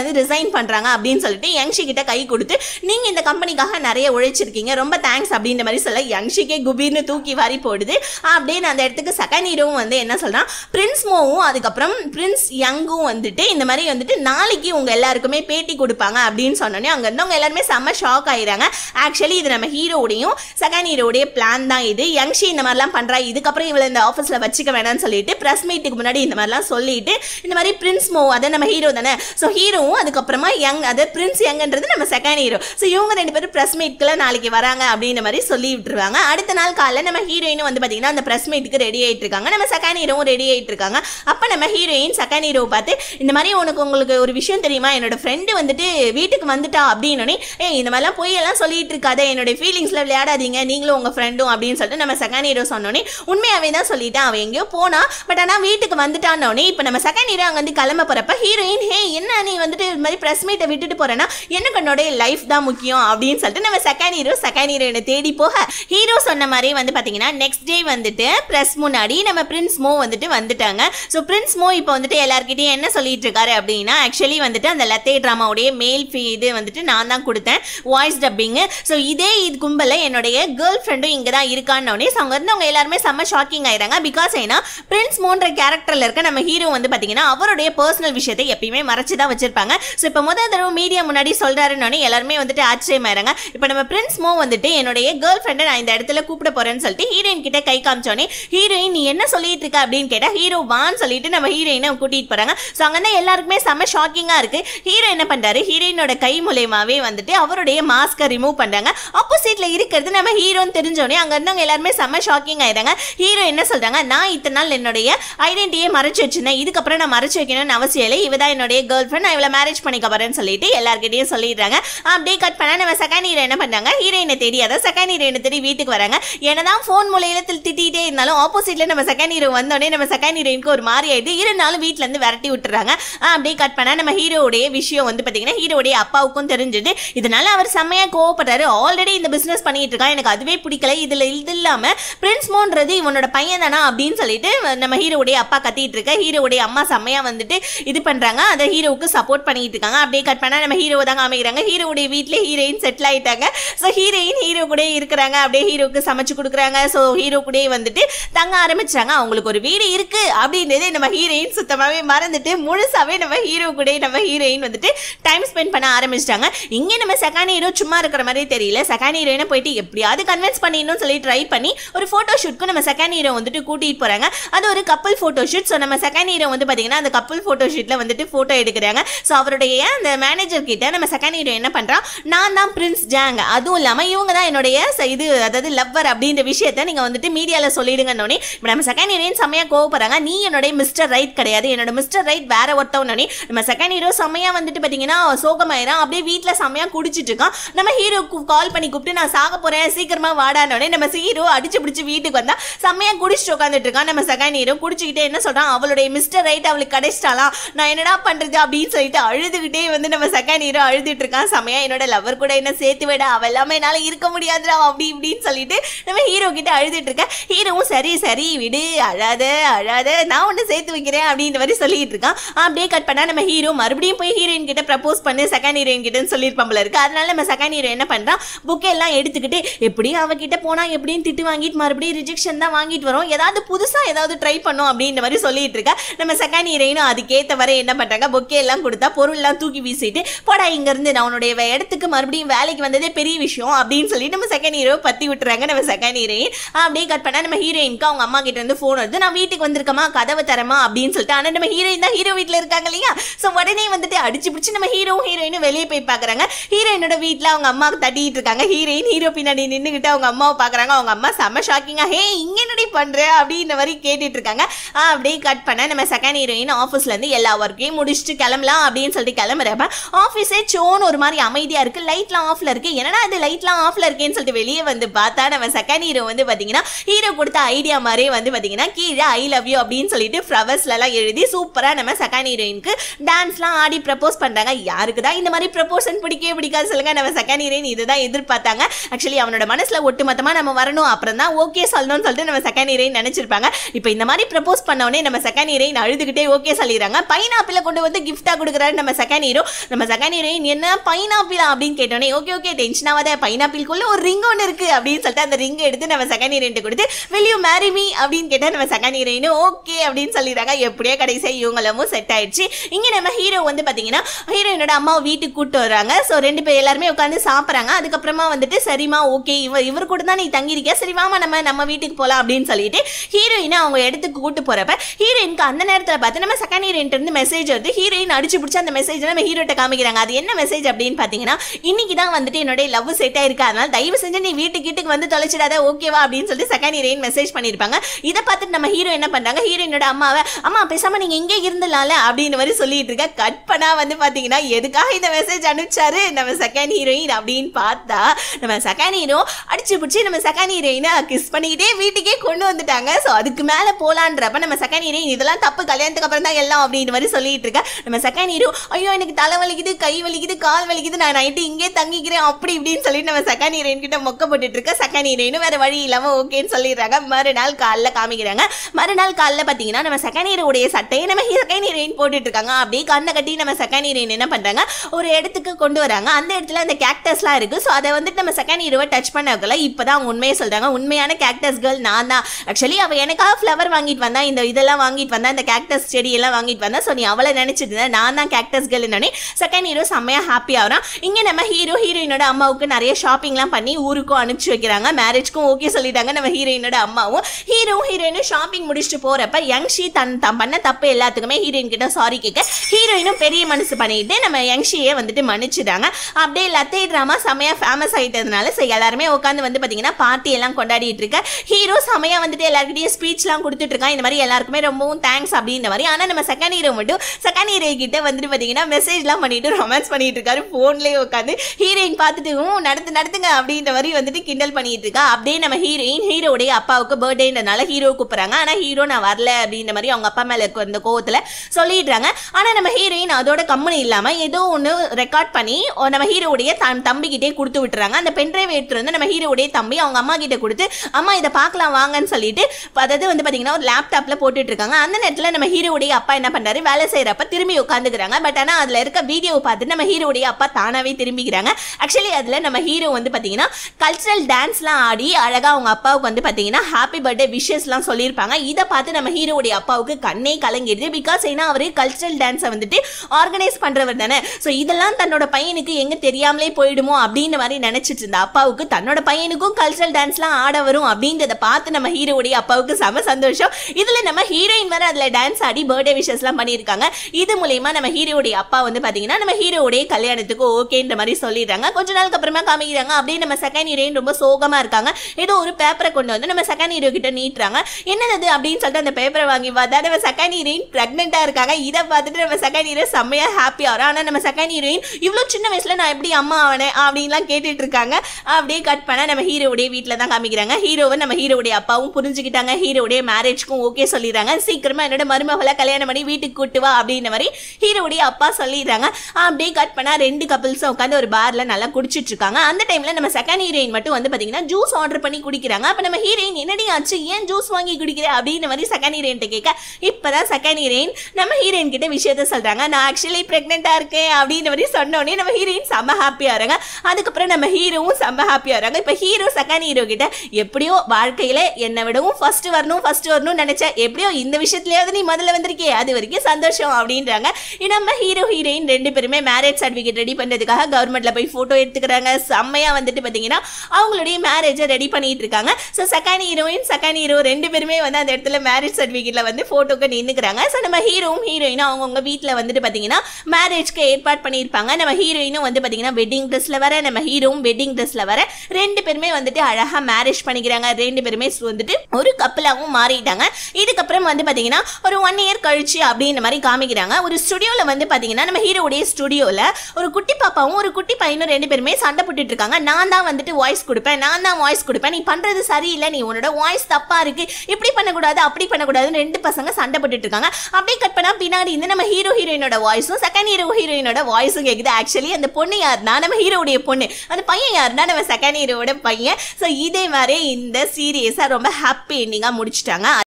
இருந்து ரிசைன் பண்ணுறாங்க அப்படின்னு சொல்லிட்டு யங்ஷி கிட்ட கை கொடுத்து நீங்கள் இந்த கம்பெனிக்காக நிறைய உழைச்சிருக்கீங்க ரொம்ப தேங்க்ஸ் அப்படின்ற மாதிரி சொல்ல யங்ஷிக்கே குபீர்னு தூக்கி வாரி போடுது அப்படின்னு அந்த இடத்துக்கு செகண்ட் ஹீரோவும் வந்து என்ன சொல்கிறான் பிரின்ஸ் மோவும் அதுக்கப்புறம் பிரின்ஸ் யங்கும் வந்துட்டு இந்த மாதிரி வந்துட்டு நாளைக்கு உங்கள் எல்லாருக்குமே பேட்டி கொடுப்பாங்க அப்படின்னு சொன்னோன்னே அங்கே இருந்தவங்க எல்லாருமே செம்ம ஷாக் ஆயிடுறாங்க ஆக்சுவலி இது நம்ம ஹீரோடையும் செகண்ட் ஹீரோடைய பிளான் தான் இது யங்ஷி இந்த மாதிரிலாம் பண்றா இதுக்கப்புறம் இவளை இந்த ஆஃபீஸில் வச்சுக்க வேணாம்னு சொல்லிட்டு ப்ரெஸ் மீட்டுக்கு முன்னாடி இந்த மாதிரிலாம் சொல்லிட்டு இந்த மாதிரி மாதிரி பிரின்ஸ் மோ அதை நம்ம ஹீரோ தானே ஸோ ஹீரோவும் அதுக்கப்புறமா யங் அது பிரின்ஸ் யங்ன்றது நம்ம செகண்ட் ஹீரோ ஸோ இவங்க ரெண்டு பேரும் ப்ரெஸ் மீட்குள்ள நாளைக்கு வராங்க அப்படின்ற மாதிரி சொல்லி விட்டுருவாங்க அடுத்த நாள் காலையில் நம்ம ஹீரோயினும் வந்து பார்த்தீங்கன்னா அந்த ப்ரெஸ் மீட்டுக்கு ரெடி ஆகிட்டு இருக்காங்க நம்ம செகண்ட் ஹீரோவும் ரெடி ஆகிட்டு இருக்காங்க அப்போ நம்ம ஹீரோயின் செகண்ட் ஹீரோவை பார்த்து இந்த மாதிரி உனக்கு உங்களுக்கு ஒரு விஷயம் தெரியுமா என்னோட ஃப்ரெண்டு வந்துட்டு வீட்டுக்கு வந்துட்டா அப்படின்னு ஏ இந்த மாதிரிலாம் போய் எல்லாம் சொல்லிட்டு இருக்காது என்னோட ஃபீலிங்ஸில் விளையாடாதீங்க நீங்களும் உங்கள் ஃப்ரெண்டும் அப்படின்னு சொல்லிட்டு நம்ம செகண்ட் ஹீரோ சொன்னோன்னே உண்மையாகவே தான் சொல்லிட்டேன் அவன் எங்கேயோ போனா பட் ஆனால் வீட்டுக்கு வந்துட்டான்னோடனே இப்போ நம்ம செகண்ட் ஹீரோ வந்து கிளம்ப போகிறப்ப ஹீரோயின் ஹே என்ன நீ வந்துட்டு இது மாதிரி ப்ரெஸ் மீட்டை விட்டுட்டு போகிறேன்னா எனக்கு என்னோடைய லைஃப் தான் முக்கியம் அப்படின்னு சொல்லிட்டு நம்ம செகண்ட் ஹீரோ செகண்ட் ஹீரோயினை தேடி போக ஹீரோ சொன்ன மாதிரி வந்து பார்த்தீங்கன்னா நெக்ஸ்ட் டே வந்துட்டு ப்ரெஸ் முன்னாடி நம்ம பிரின்ஸ் மோ வந்துட்டு வந்துட்டாங்க ஸோ பிரின்ஸ் மோ இப்போ வந்துட்டு எல்லாருக்கிட்டையும் என்ன சொல்லிட்டு இருக்காரு அப்படின்னா ஆக்சுவலி வந்துட்டு அந்த லத்தே ட்ராமாவுடைய மேல் ஃபீ இது வந்துட்டு நான் தான் கொடுத்தேன் வாய்ஸ் டப்பிங்கு ஸோ இதே இது கும்பலில் என்னுடைய கேர்ள் ஃப்ரெண்டும் இங்கே தான் இருக்கான்னொடனே ஸோ அங்கே இருந்து அவங்க எல்லாருமே செம்ம ஷாக்கிங் ஆயிடுறாங்க பிகாஸ் ஏன்னா பிரின்ஸ் மோன்ற கேரக்டரில் இருக்க நம்ம ஹீரோ வந்து பார்த்தீங்கன்னா அவர் அவருடைய பர்சனல் விஷயத்தை எப்பயுமே மறைச்சு தான் வச்சிருப்பாங்க ஸோ இப்போ முதல் தடவை மீடியா முன்னாடி சொல்றாருன்னு எல்லாருமே வந்துட்டு ஆச்சரியமாயிறாங்க இப்போ நம்ம பிரின்ஸ் மோ வந்துட்டு என்னுடைய கேர்ள் ஃப்ரெண்டை நான் இந்த இடத்துல கூப்பிட போறேன்னு சொல்லிட்டு ஹீரோயின் கிட்ட கை காமிச்சோன்னே ஹீரோயின் நீ என்ன சொல்லிட்டு இருக்க அப்படின்னு கேட்டால் ஹீரோ வான்னு சொல்லிட்டு நம்ம ஹீரோயினை கூட்டிகிட்டு போறாங்க ஸோ அங்கே தான் எல்லாருக்குமே செம்ம ஷாக்கிங்காக இருக்கு ஹீரோ என்ன பண்றாரு ஹீரோயினோட கை மூலயமாவே வந்துட்டு அவருடைய மாஸ்கை ரிமூவ் பண்றாங்க ஆப்போசிட்டில் இருக்கிறது நம்ம ஹீரோன்னு தெரிஞ்சோடனே அங்கே இருந்தவங்க எல்லாருமே செம்ம ஷாக்கிங் ஆயிடுறாங்க ஹீரோ என்ன சொல்றாங்க நான் இத்தனை நாள் என்னுடைய ஐடென்டிட்டியை மறைச்சு வச்சிருந்தேன் இதுக்கப்புறம் நான் மறைச்சு மறைச்சு வைக்கணும்னு அவசியம் இல்லை இவதான் என்னுடைய கேர்ள் ஃப்ரெண்ட் நான் இவ்வளவு மேரேஜ் பண்ணிக்க போறேன்னு சொல்லிட்டு எல்லாருக்கிட்டையும் சொல்லிடுறாங்க அப்படியே கட் பண்ண நம்ம செகண்ட் ஹீரோ என்ன பண்ணுறாங்க ஹீரோயினை தெரியாத செகண்ட் ஹீரோயினை தேடி வீட்டுக்கு வராங்க என்னதான் ஃபோன் மூலையில திட்டிகிட்டே இருந்தாலும் ஆப்போசிட்ல நம்ம செகண்ட் ஹீரோ வந்தோடனே நம்ம செகண்ட் ஹீரோயினுக்கு ஒரு மாதிரி ஆயிடுது இருந்தாலும் வீட்டிலேருந்து விரட்டி விட்டுறாங்க அப்படியே கட் பண்ணால் நம்ம ஹீரோடைய விஷயம் வந்து பார்த்தீங்கன்னா ஹீரோடைய அப்பாவுக்கும் தெரிஞ்சுது இதனால அவர் செம்மையாக கோவப்படுறாரு ஆல்ரெடி இந்த பிஸ்னஸ் பண்ணிட்டு இருக்கான் எனக்கு அதுவே பிடிக்கல இதில் இது இல்லாமல் பிரின்ஸ் மோன்றது இவனோட பையன் தானா அப்படின்னு சொல்லிட்டு நம்ம ஹீரோடைய அப்பா கத்திட்டு இருக்க ஹீரோடைய அம்மா செம்மையாக வந்துட்டு இது பண்ணுறாங்க அதை ஹீரோவுக்கு சப்போர்ட் பண்ணிட்டு இருக்காங்க அப்படியே கட் பண்ணால் நம்ம ஹீரோ தாங்க அமைக்கிறாங்க ஹீரோவுடைய வீட்டில் ஹீரோயின் செட்டில் ஆகிட்டாங்க ஸோ ஹீரோயின் ஹீரோ கூட இருக்கிறாங்க அப்படியே ஹீரோவுக்கு சமைச்சு கொடுக்குறாங்க ஸோ ஹீரோ கூட வந்துட்டு தங்க ஆரம்பிச்சாங்க அவங்களுக்கு ஒரு வீடு இருக்குது அப்படின்றதே நம்ம ஹீரோயின் சுத்தமாகவே மறந்துட்டு முழுசாகவே நம்ம ஹீரோ கூட நம்ம ஹீரோயின் வந்துட்டு டைம் ஸ்பெண்ட் பண்ண ஆரம்பிச்சிட்டாங்க இங்கே நம்ம செகண்ட் ஹீரோ சும்மா இருக்கிற மாதிரி தெரியல செகண்ட் ஹீரோயினை போயிட்டு எப்படியாவது கன்வின்ஸ் பண்ணிடணும் சொல்லி ட்ரை பண்ணி ஒரு ஃபோட்டோ ஷூட்க்கு நம்ம செகண்ட் ஹீரோ வந்துட்டு கூட்டிகிட்டு போகிறாங்க அது ஒரு கப்பல் ஃபோட்டோ ஷூட் ஸோ நம்ம செகண்ட் ஹீரோ வந்து பார்த்தீங்கன்னா அந்த கப்பல் ஃபோட்டோ வந்துட்டு ஃபோட்டோ எடுக்கிறாங்க ஸோ அவருடைய அந்த மேனேஜர் கிட்ட நம்ம செகண்ட் ஹீரோ என்ன பண்ணுறான் நான் தான் பிரின்ஸ் ஜாங் அதுவும் இல்லாமல் இவங்க தான் என்னுடைய இது அதாவது லவ்வர் அப்படின்ற விஷயத்த நீங்கள் வந்துட்டு மீடியாவில் சொல்லிடுங்கன்னொடனே இப்போ நம்ம செகண்ட் ஹீரோயின் செம்மையாக கோவப்படுறாங்க நீ என்னுடைய மிஸ்டர் ரைட் கிடையாது என்னோட மிஸ்டர் ரைட் வேற ஒருத்தவனே நம்ம செகண்ட் ஹீரோ செம்மையாக வந்துட்டு பார்த்தீங்கன்னா சோகமாயிரம் அப்படியே வீட்டில் செம்மையாக குடிச்சிட்டு இருக்கான் நம்ம ஹீரோ கால் பண்ணி கூப்பிட்டு நான் சாக போகிறேன் சீக்கிரமாக வாடானோடனே நம்ம ஹீரோ அடிச்சு பிடிச்சி வீட்டுக்கு வந்தால் செம்மையாக குடிச்சிட்டு உட்காந்துட்டு இருக்கான் நம்ம செகண்ட் ஹீரோ குடிச்சிக்கிட்டே என்ன சொல்கிறான் அவளுடைய மிஸ்டர் ரைட் அவளுக்கு கிடைச்சிட்டாலாம் நான் என்னடா பண்ணுறது அப்படின்னு சொல்லிட்டு அழுதுகிட்டே வந்து நம்ம செகண்ட் ஹீரோ அழுதுட்டு இருக்கான் செமையா என்னோட லவர் கூட என்ன சேர்த்து விட அவள் எல்லாமே என்னால் இருக்க முடியாதுடா அப்படி இப்படின்னு சொல்லிட்டு நம்ம ஹீரோ கிட்ட அழுதுட்டு இருக்கேன் ஹீரோவும் சரி சரி விடு அழாத அழாத நான் ஒன்று சேர்த்து வைக்கிறேன் அப்படின்ற மாதிரி சொல்லிட்டு இருக்கான் அப்படியே கட் பண்ணால் நம்ம ஹீரோ மறுபடியும் போய் ஹீரோயின் கிட்ட ப்ரப்போஸ் பண்ணி செகண்ட் ஹீரோயின் கிட்டன்னு சொல்லியிருப்பாம்பல இருக்கு அதனால நம்ம செகண்ட் ஹீரோ என்ன பண்ணுறான் புக்கே எல்லாம் எடுத்துக்கிட்டு எப்படியும் அவகிட்ட போனால் எப்படியும் திட்டு வாங்கிட்டு மறுபடியும் ரிஜெக்ஷன் தான் வாங்கிட்டு வரும் ஏதாவது புதுசாக ஏதாவது ட்ரை பண்ணும் அப்படின்ற மாதிரி சொல்லிட்டு இருக்கா நம்ம செகண்ட் ஹீரோ ட்ரெயினும் அதுக்கேற்ற வரை என்ன பண்ணுறாங்க பொக்கே எல்லாம் கொடுத்தா பொருள்லாம் தூக்கி வீசிட்டு போடா இங்கேருந்து நான் உன்னுடைய இடத்துக்கு மறுபடியும் வேலைக்கு வந்ததே பெரிய விஷயம் அப்படின்னு சொல்லி நம்ம செகண்ட் ஹீரோ பற்றி விட்டுறாங்க நம்ம செகண்ட் ஹீரோயின் அப்படியே கட் பண்ணால் நம்ம ஹீரோயினுக்கு அவங்க அம்மா கிட்ட இருந்து ஃபோன் வருது நான் வீட்டுக்கு வந்திருக்கமா கதவை தரமா அப்படின்னு சொல்லிட்டு ஆனால் நம்ம ஹீரோயின் தான் ஹீரோ வீட்டில் இருக்காங்க இல்லையா ஸோ உடனே வந்துட்டு அடிச்சு பிடிச்சி நம்ம ஹீரோவும் ஹீரோயினும் வெளியே போய் பார்க்குறாங்க ஹீரோயினோட வீட்டில் அவங்க அம்மாவுக்கு தட்டிட்டு இருக்காங்க ஹீரோயின் ஹீரோ பின்னாடி நின்றுக்கிட்டு அவங்க அம்மாவை பார்க்குறாங்க அவங்க அம்மா செம ஷாக்கிங்காக ஹே இங்கே என்னடி பண்ணுற அப்படின்ற மாதிரி கேட்டுட்டு இருக்காங்க அப்படியே கட் பண்ண நம்ம செகண்ட் ஹீரோயின் ஆஃபீஸ்லேருந்து எல்லா ஒர்க்கையும் முடிச்சுட்டு கிளம்பலாம் அப்படின்னு சொல்லிட்டு கிளம்புறப்ப ஆஃபீஸே சோன்னு ஒரு மாதிரி அமைதியாக இருக்குது லைட்லாம் ஆஃபில் இருக்குது என்னடா அது லைட்லாம் ஆஃபில் இருக்கேன்னு சொல்லிட்டு வெளியே வந்து பார்த்தா நம்ம செகண்ட் ஹீரோ வந்து பார்த்தீங்கன்னா ஹீரோ கொடுத்த ஐடியா மாதிரியே வந்து பார்த்தீங்கன்னா கீழே ஐ லவ் யூ அப்படின்னு சொல்லிட்டு ஃப்ளவர்ஸ்லலாம் எழுதி சூப்பராக நம்ம செகண்ட் ஹீரோயினுக்கு டான்ஸ்லாம் ஆடி ப்ரப்போஸ் பண்ணுறாங்க யாருக்கு தான் இந்த மாதிரி ப்ரப்போசன் பிடிக்கவே பிடிக்காது சொல்லுங்க நம்ம செகண்ட் ஹீரோயின் தான் எதிர்பார்த்தாங்க ஆக்சுவலி அவனோட மனசில் ஒட்டுமொத்தமாக நம்ம வரணும் அப்புறம் தான் ஓகே சொல்லணும்னு சொல்லிட்டு நம்ம செகண்ட் ஹீரோயின் நினச்சிருப்பாங்க இப்போ இந்த மாதிரி ப்ரப்போஸ் பண்ணவொடனே நம்ம செகண்ட் ஹீரோயின் அழுதுகிட்டே ஓகே ஓகே சொல்லிடுறாங்க பைனாப்பிளை கொண்டு வந்து கிஃப்டாக கொடுக்குறாரு நம்ம செகண்ட் ஹீரோ நம்ம செகண்ட் ஹீரோயின் என்ன பைனாப்பிளா அப்படின்னு கேட்டோன்னே ஓகே ஓகே டென்ஷன் ஆகாத பைனாப்பிள்குள்ளே ஒரு ரிங் ஒன்று இருக்குது அப்படின்னு சொல்லிட்டு அந்த ரிங் எடுத்து நம்ம செகண்ட் ஹீரோயின் கொடுத்து வெளியூ மேரி மீ அப்படின்னு கேட்டால் நம்ம செகண்ட் ஹீரோயின் ஓகே அப்படின்னு சொல்லிடுறாங்க எப்படியோ கடைசியாக இவங்களும் செட் ஆயிடுச்சு இங்கே நம்ம ஹீரோ வந்து பார்த்தீங்கன்னா ஹீரோயினோட அம்மா வீட்டுக்கு கூப்பிட்டு வர்றாங்க ஸோ ரெண்டு பேர் எல்லாருமே உட்காந்து சாப்பிட்றாங்க அதுக்கப்புறமா வந்துட்டு சரிமா ஓகே இவர் இவர் கூட தான் நீ தங்கியிருக்கியா சரி வாமா நம்ம நம்ம வீட்டுக்கு போகலாம் அப்படின்னு சொல்லிட்டு ஹீரோயினை அவங்க இடத்துக்கு கூப்பிட்டு போகிறப்ப ஹீரோயினுக்கு அந்த நேரத்தில் பார்த்து நம்ம செகண்ட் செகண்ட் ஹீரோயின்ட்டு மெசேஜ் வருது ஹீரோயின் அடிச்சு பிடிச்சி அந்த மெசேஜ் நம்ம ஹீரோட்ட காமிக்கிறாங்க அது என்ன மெசேஜ் அப்படின்னு பார்த்தீங்கன்னா இன்னைக்கு தான் வந்துட்டு என்னுடைய லவ் செட் ஆயிருக்கு அதனால தயவு செஞ்சு நீ வீட்டுக்கு வீட்டுக்கு வந்து தொலைச்சிடாத ஓகேவா அப்படின்னு சொல்லிட்டு செகண்ட் ஹீரோயின் மெசேஜ் பண்ணிருப்பாங்க இதை பார்த்துட்டு நம்ம ஹீரோ என்ன பண்ணுறாங்க ஹீரோயினோட அம்மாவை அம்மா பேசாமல் நீங்கள் இங்கே இருந்தலாம்ல அப்படின்னு மாதிரி சொல்லிட்டு இருக்க கட் பண்ணா வந்து பார்த்தீங்கன்னா எதுக்காக இந்த மெசேஜ் அனுப்பிச்சாரு நம்ம செகண்ட் ஹீரோயின் அப்படின்னு பார்த்தா நம்ம செகண்ட் ஹீரோ அடிச்சு பிடிச்சி நம்ம செகண்ட் ஹீரோயினை கிஸ் பண்ணிக்கிட்டே வீட்டுக்கே கொண்டு வந்துட்டாங்க ஸோ அதுக்கு மேலே போகலான்றப்ப நம்ம செகண்ட் ஹீரோயின் இதெல்லாம் தப்பு கல்யாணத்துக்கு அப்புறம் தான் எல்லாம் அப்படின்ற மாதிரி சொல்லிட்டு இருக்கேன் நம்ம செகண்ட் ஹீரோ ஐயோ எனக்கு தலை வலிக்குது கை வலிக்குது கால் வலிக்குது நான் நைட்டு இங்கே தங்கிக்கிறேன் அப்படி இப்படின்னு சொல்லிட்டு நம்ம செகண்ட் ஹீரோயின் கிட்ட மொக்க போட்டுட்டு இருக்க செகண்ட் ஹீரோயினும் வேற வழி இல்லாமல் ஓகேன்னு சொல்லிடுறாங்க மறுநாள் காலைல காமிக்கிறாங்க மறுநாள் காலைல பார்த்தீங்கன்னா நம்ம செகண்ட் ஹீரோடைய சட்டையை நம்ம செகண்ட் ஹீரோயின் போட்டுட்டு இருக்காங்க அப்படியே கண்ணை கட்டி நம்ம செகண்ட் ஹீரோயின் என்ன பண்ணுறாங்க ஒரு இடத்துக்கு கொண்டு வராங்க அந்த இடத்துல அந்த கேக்டஸ்லாம் இருக்குது ஸோ அதை வந்துட்டு நம்ம செகண்ட் ஹீரோவை டச் பண்ணக்கல இப்போ தான் அவங்க உண்மையை சொல்கிறாங்க உண்மையான கேக்டஸ் கேர்ள் நான் தான் ஆக்சுவலி அவள் எனக்காக ஃப்ளவர் வாங்கிட்டு வந்தால் இந்த இதெல்லாம் வாங்கிட்டு வந்தால் இந்த கேக்டஸ் செடி எல்லாம் வாங்கிட்டு வந்தா ஸோ நீ அவளை நினைச்சது நான் தான் கேக்டஸ் கேர்ள் என்னோடனே செகண்ட் ஹீரோ செம்மையா ஹாப்பி ஆகிறான் இங்கே நம்ம ஹீரோ ஹீரோயினோட அம்மாவுக்கு நிறைய ஷாப்பிங்லாம் பண்ணி ஊருக்கும் அனுப்பிச்சு வைக்கிறாங்க மேரேஜ்க்கும் ஓகே சொல்லிட்டாங்க நம்ம ஹீரோயினோட அம்மாவும் ஹீரோவும் ஹீரோயினும் ஷாப்பிங் முடிச்சுட்டு போகிறப்ப யங்ஷி தன் தான் பண்ண தப்பு எல்லாத்துக்குமே ஹீரோயின் கிட்ட சாரி கேட்க ஹீரோயினும் பெரிய மனசு பண்ணிட்டு நம்ம யங்ஷியே வந்துட்டு மன்னிச்சுட்டாங்க அப்படியே லத்தே ட்ராமா செம்மையா ஃபேமஸ் ஆகிட்டதுனால சோ எல்லாருமே உட்காந்து வந்து பார்த்தீங்கன்னா பார்ட்டி எல்லாம் கொண்டாடிட்டு இருக்க ஹீரோ செம்மையா வந்துட்டு எல்லாருக்கிட்டையும் ஸ்பீச்லாம் கொடுத்துட்டு இருக்கான் இந்த மாதிரி எல்லாருக்குமே ரொம்பவும் தேங்க்ஸ் அப்படின்ற மாதிரி ஆனால் நம்ம செகண்ட் ஹீரோ மட்டும் செகண்ட் ஹீரோ கிட்ட வந்துட்டு பார்த்தீங்கன்னா மெசேஜ்லாம் பண்ணிட்டு ரொமான்ஸ் பண்ணிட்டு இருக்காரு ஃபோன்லேயே உட்காந்து ஹீரோயின் பார்த்துட்டு நடத்து நடத்துங்க அப்படின்ற மாதிரி வந்துட்டு கிண்டல் பண்ணிட்டு இருக்கா அப்படியே நம்ம ஹீரோயின் ஹீரோடைய அப்பாவுக்கு பர்த்டேன்றனால ஹீரோ கூப்பிட்றாங்க ஆனால் ஹீரோ நான் வரல அப்படின்ற மாதிரி அவங்க அப்பா மேலே இருக்க அந்த கோவத்தில் சொல்லிடுறாங்க ஆனால் நம்ம ஹீரோயின் அதோட கம்பெனி இல்லாமல் ஏதோ ஒன்று ரெக்கார்ட் பண்ணி நம்ம ஹீரோடைய தன் தம்பிக்கிட்டே கொடுத்து விட்டுறாங்க அந்த பென்ட்ரைவ் எடுத்துகிட்டு வந்து நம்ம ஹீரோடைய தம்பி அவங்க அம்மா கிட்டே கொடுத்து அம்மா இதை பார்க்கலாம் வாங்கன்னு சொல்லிட்டு அதாவது வந்து பார்த்தீங்கன்னா ஒரு லேப்டாப்பில் போட்டுட்ருக்காங்க அந்த நேரத்தில் நம்ம ஹீரோடைய ஹீரோவுடைய அப்பா என்ன பண்றாரு வேலை செய்யறப்ப திரும்பி உட்காந்துக்கிறாங்க பட் ஆனா அதுல இருக்க வீடியோ பார்த்து நம்ம ஹீரோடைய அப்பா தானாவே திரும்பிக்கிறாங்க ஆக்சுவலி அதுல நம்ம ஹீரோ வந்து பாத்தீங்கன்னா கல்ச்சரல் டான்ஸ்லாம் ஆடி அழகா அவங்க அப்பாவுக்கு வந்து பாத்தீங்கன்னா ஹாப்பி பர்த்டே விஷஸ் எல்லாம் சொல்லியிருப்பாங்க இதை பார்த்து நம்ம ஹீரோடைய அப்பாவுக்கு கண்ணே கலங்கிடுது பிகாஸ் ஏன்னா அவரு கல்ச்சரல் டான்ஸை வந்துட்டு ஆர்கனைஸ் பண்றவர் தானே ஸோ இதெல்லாம் தன்னோட பையனுக்கு எங்க தெரியாமலே போயிடுமோ அப்படின்னு மாதிரி நினைச்சிட்டு இருந்த அப்பாவுக்கு தன்னோட பையனுக்கும் கல்ச்சரல் டான்ஸ்லாம் ஆட வரும் அப்படின்றத பார்த்து நம்ம ஹீரோடைய அப்பாவுக்கு செம சந்தோஷம் இதுல நம்ம ஹீரோயின் வர அதுல டான்ஸ் ஆடி பர்த்டே விஷஸ்லாம் பண்ணியிருக்காங்க இது மூலயமா நம்ம ஹீரோடைய அப்பா வந்து பார்த்தீங்கன்னா நம்ம ஹீரோடைய கல்யாணத்துக்கு ஓகேன்ற மாதிரி சொல்லிடுறாங்க கொஞ்ச நாளுக்கு அப்புறமா காமிக்கிறாங்க அப்படியே நம்ம செகண்ட் ஹீரோயின் ரொம்ப சோகமாக இருக்காங்க ஏதோ ஒரு பேப்பரை கொண்டு வந்து நம்ம செகண்ட் ஹீரோ கிட்ட நீட்டுறாங்க என்னது அப்படின்னு சொல்லிட்டு அந்த பேப்பரை வாங்கி பார்த்தா நம்ம செகண்ட் ஹீரோயின் ப்ரெக்னெண்ட்டாக இருக்காங்க இதை பார்த்துட்டு நம்ம செகண்ட் ஹீரோ செம்மையாக ஹாப்பியாக வரும் ஆனால் நம்ம செகண்ட் ஹீரோயின் இவ்வளோ சின்ன வயசில் நான் எப்படி அம்மா ஆனேன் அப்படின்லாம் கேட்டுட்டு இருக்காங்க அப்படியே கட் பண்ணால் நம்ம ஹீரோடைய வீட்டில் தான் காமிக்கிறாங்க ஹீரோவை நம்ம ஹீரோடைய அப்பாவும் புரிஞ்சுக்கிட்டாங்க ஹீரோடைய மேரேஜ்க்கும் ஓகே சொல்லிடுறாங்க சீக்கிரமாக என்னோட மருமகளை கல்யாணம் பண்ணி வீட்டுக்கு கூட்டு வா அப்படின்ற மாதிரி ஹீரோடைய அப்பா சொல்லிடுறாங்க அப்படியே கட் பண்ணால் ரெண்டு கப்பிள்ஸும் உட்காந்து ஒரு பார்ல நல்லா குடிச்சிட்டு இருக்காங்க அந்த டைம்ல நம்ம செகண்ட் ஹீரோயின் மட்டும் வந்து பார்த்தீங்கன்னா ஜூஸ் ஆர்டர் பண்ணி குடிக்கிறாங்க அப்போ நம்ம ஹீரோயின் என்னடி ஆச்சு ஏன் ஜூஸ் வாங்கி குடிக்கிற அப்படின்ற மாதிரி செகண்ட் ஹீரோயின்ட்ட கேட்க இப்போ தான் செகண்ட் ஹீரோயின் நம்ம ஹீரோயின் கிட்ட விஷயத்த சொல்றாங்க நான் ஆக்சுவலி ப்ரெக்னெண்ட்டாக இருக்கேன் அப்படின்ற மாதிரி சொன்னோடனே நம்ம ஹீரோயின் செம்ம ஹாப்பியாக இருங்க அதுக்கப்புறம் நம்ம ஹீரோவும் செம்ம ஹாப்பியாக இருங்க இப்போ ஹீரோ செகண்ட் ஹீரோ கிட்ட எப்படியோ வாழ்க்கையில் என்னை விடவும் ஃபர்ஸ்ட் வரணும் ஃபர்ஸ்ட் வரணும்னு நினைச்சேன் எப்படியோ இந்த விஷயத்துலயாவது நீ முதல்ல வந்து இருக்கே அது வரைக்கும் சந்தோஷம் அப்படின்றாங்க நம்ம ஹீரோ ஹீரோயின் ரெண்டு பேருமே மேரேஜ் சர்டிஃபிகேட் ரெடி பண்ணுறதுக்காக கவர்மெண்ட்ல போய் ஃபோட்டோ எடுத்துக்கிறாங்க செம்மையா வந்துட்டு பார்த்தீங்கன்னா அவங்களுடைய மேரேஜை ரெடி பண்ணிட்டு இருக்காங்க so second heroine second hero ரெண்டு பேருமே வந்து அந்த இடத்துல மேரேஜ் சர்டிபிகேட்ல வந்து ஃபோட்டோக்கு நின்றுக்கிறாங்க ஸோ நம்ம ஹீரோவும் ஹீரோயினும் அவங்கவுங்க வீட்டில் வந்துட்டு பார்த்தீங்கன்னா மேரேஜ்க்கு ஏற்பாடு பண்ணியிருப்பாங்க நம்ம ஹீரோயினும் வந்து பார்த்தீங்கன்னா வெட்டிங் ட்ரெஸ்ல வர நம்ம ஹீரோவும் வெட்டிங் ட்ரெஸ்ல வர ரெண்டு பேருமே வந்துட்டு அழகாக மேரேஜ் பண்ணிக்கிறாங்க ரெண்டு பேருமே வந்துட்டு ஒரு கப்பலாகவும் மாறிட்டாங்க இதுக்கப்புறம் வந்து பார்த்தீங்கன்னா ஒரு ஒன் இயர் கழிச்சு அப்படின்ற மாதிரி காமிக்கிறாங்க ஒரு ஸ்டுடியோவில் வந்து பார்த்தீங்கன்னா நம்ம ஹீரோடைய ஸ்டுடியோவில் ஒரு குட்டி பாப்பாவும் ஒரு குட்டி பையனும் ரெண்டு பேருமே சண்டை போட்டுட்டு இருக்காங்க நான் தான் வந்துட்டு வாய்ஸ் கொடுப்பேன் நான் தான் வாய்ஸ் கொடுப்பேன் நீ பண்ணுறது சரியில்லை நீ உன்னோட வாய்ஸ் தப்பாக இருக்குது இப்படி பண்ணக்கூடாது அப்படி பண்ணக்கூடாதுன்னு ரெண்டு பசங்க சண்டை போட்டுட்டு இருக்காங்க அப்படியே கட் பண்ணால் பின்னாடி இருந்து நம்ம ஹீரோ ஹீரோயினோட வாய்ஸும் செகண்ட் ஹீரோ ஹீரோயினோட வாய்ஸும் கேட்குது ஆக்சுவலி அந்த பொண்ணு யார்னா நம்ம ஹீரோடைய பொண்ணு அந்த பையன் யாருன்னா நம்ம செகண்ட் ஹீரோட பையன் ஸோ இதே மாதிரி இந்த சீரியஸாக ரொம்ப ஹாப்பி என்னிங்காக முடிச்சிட்டாங்க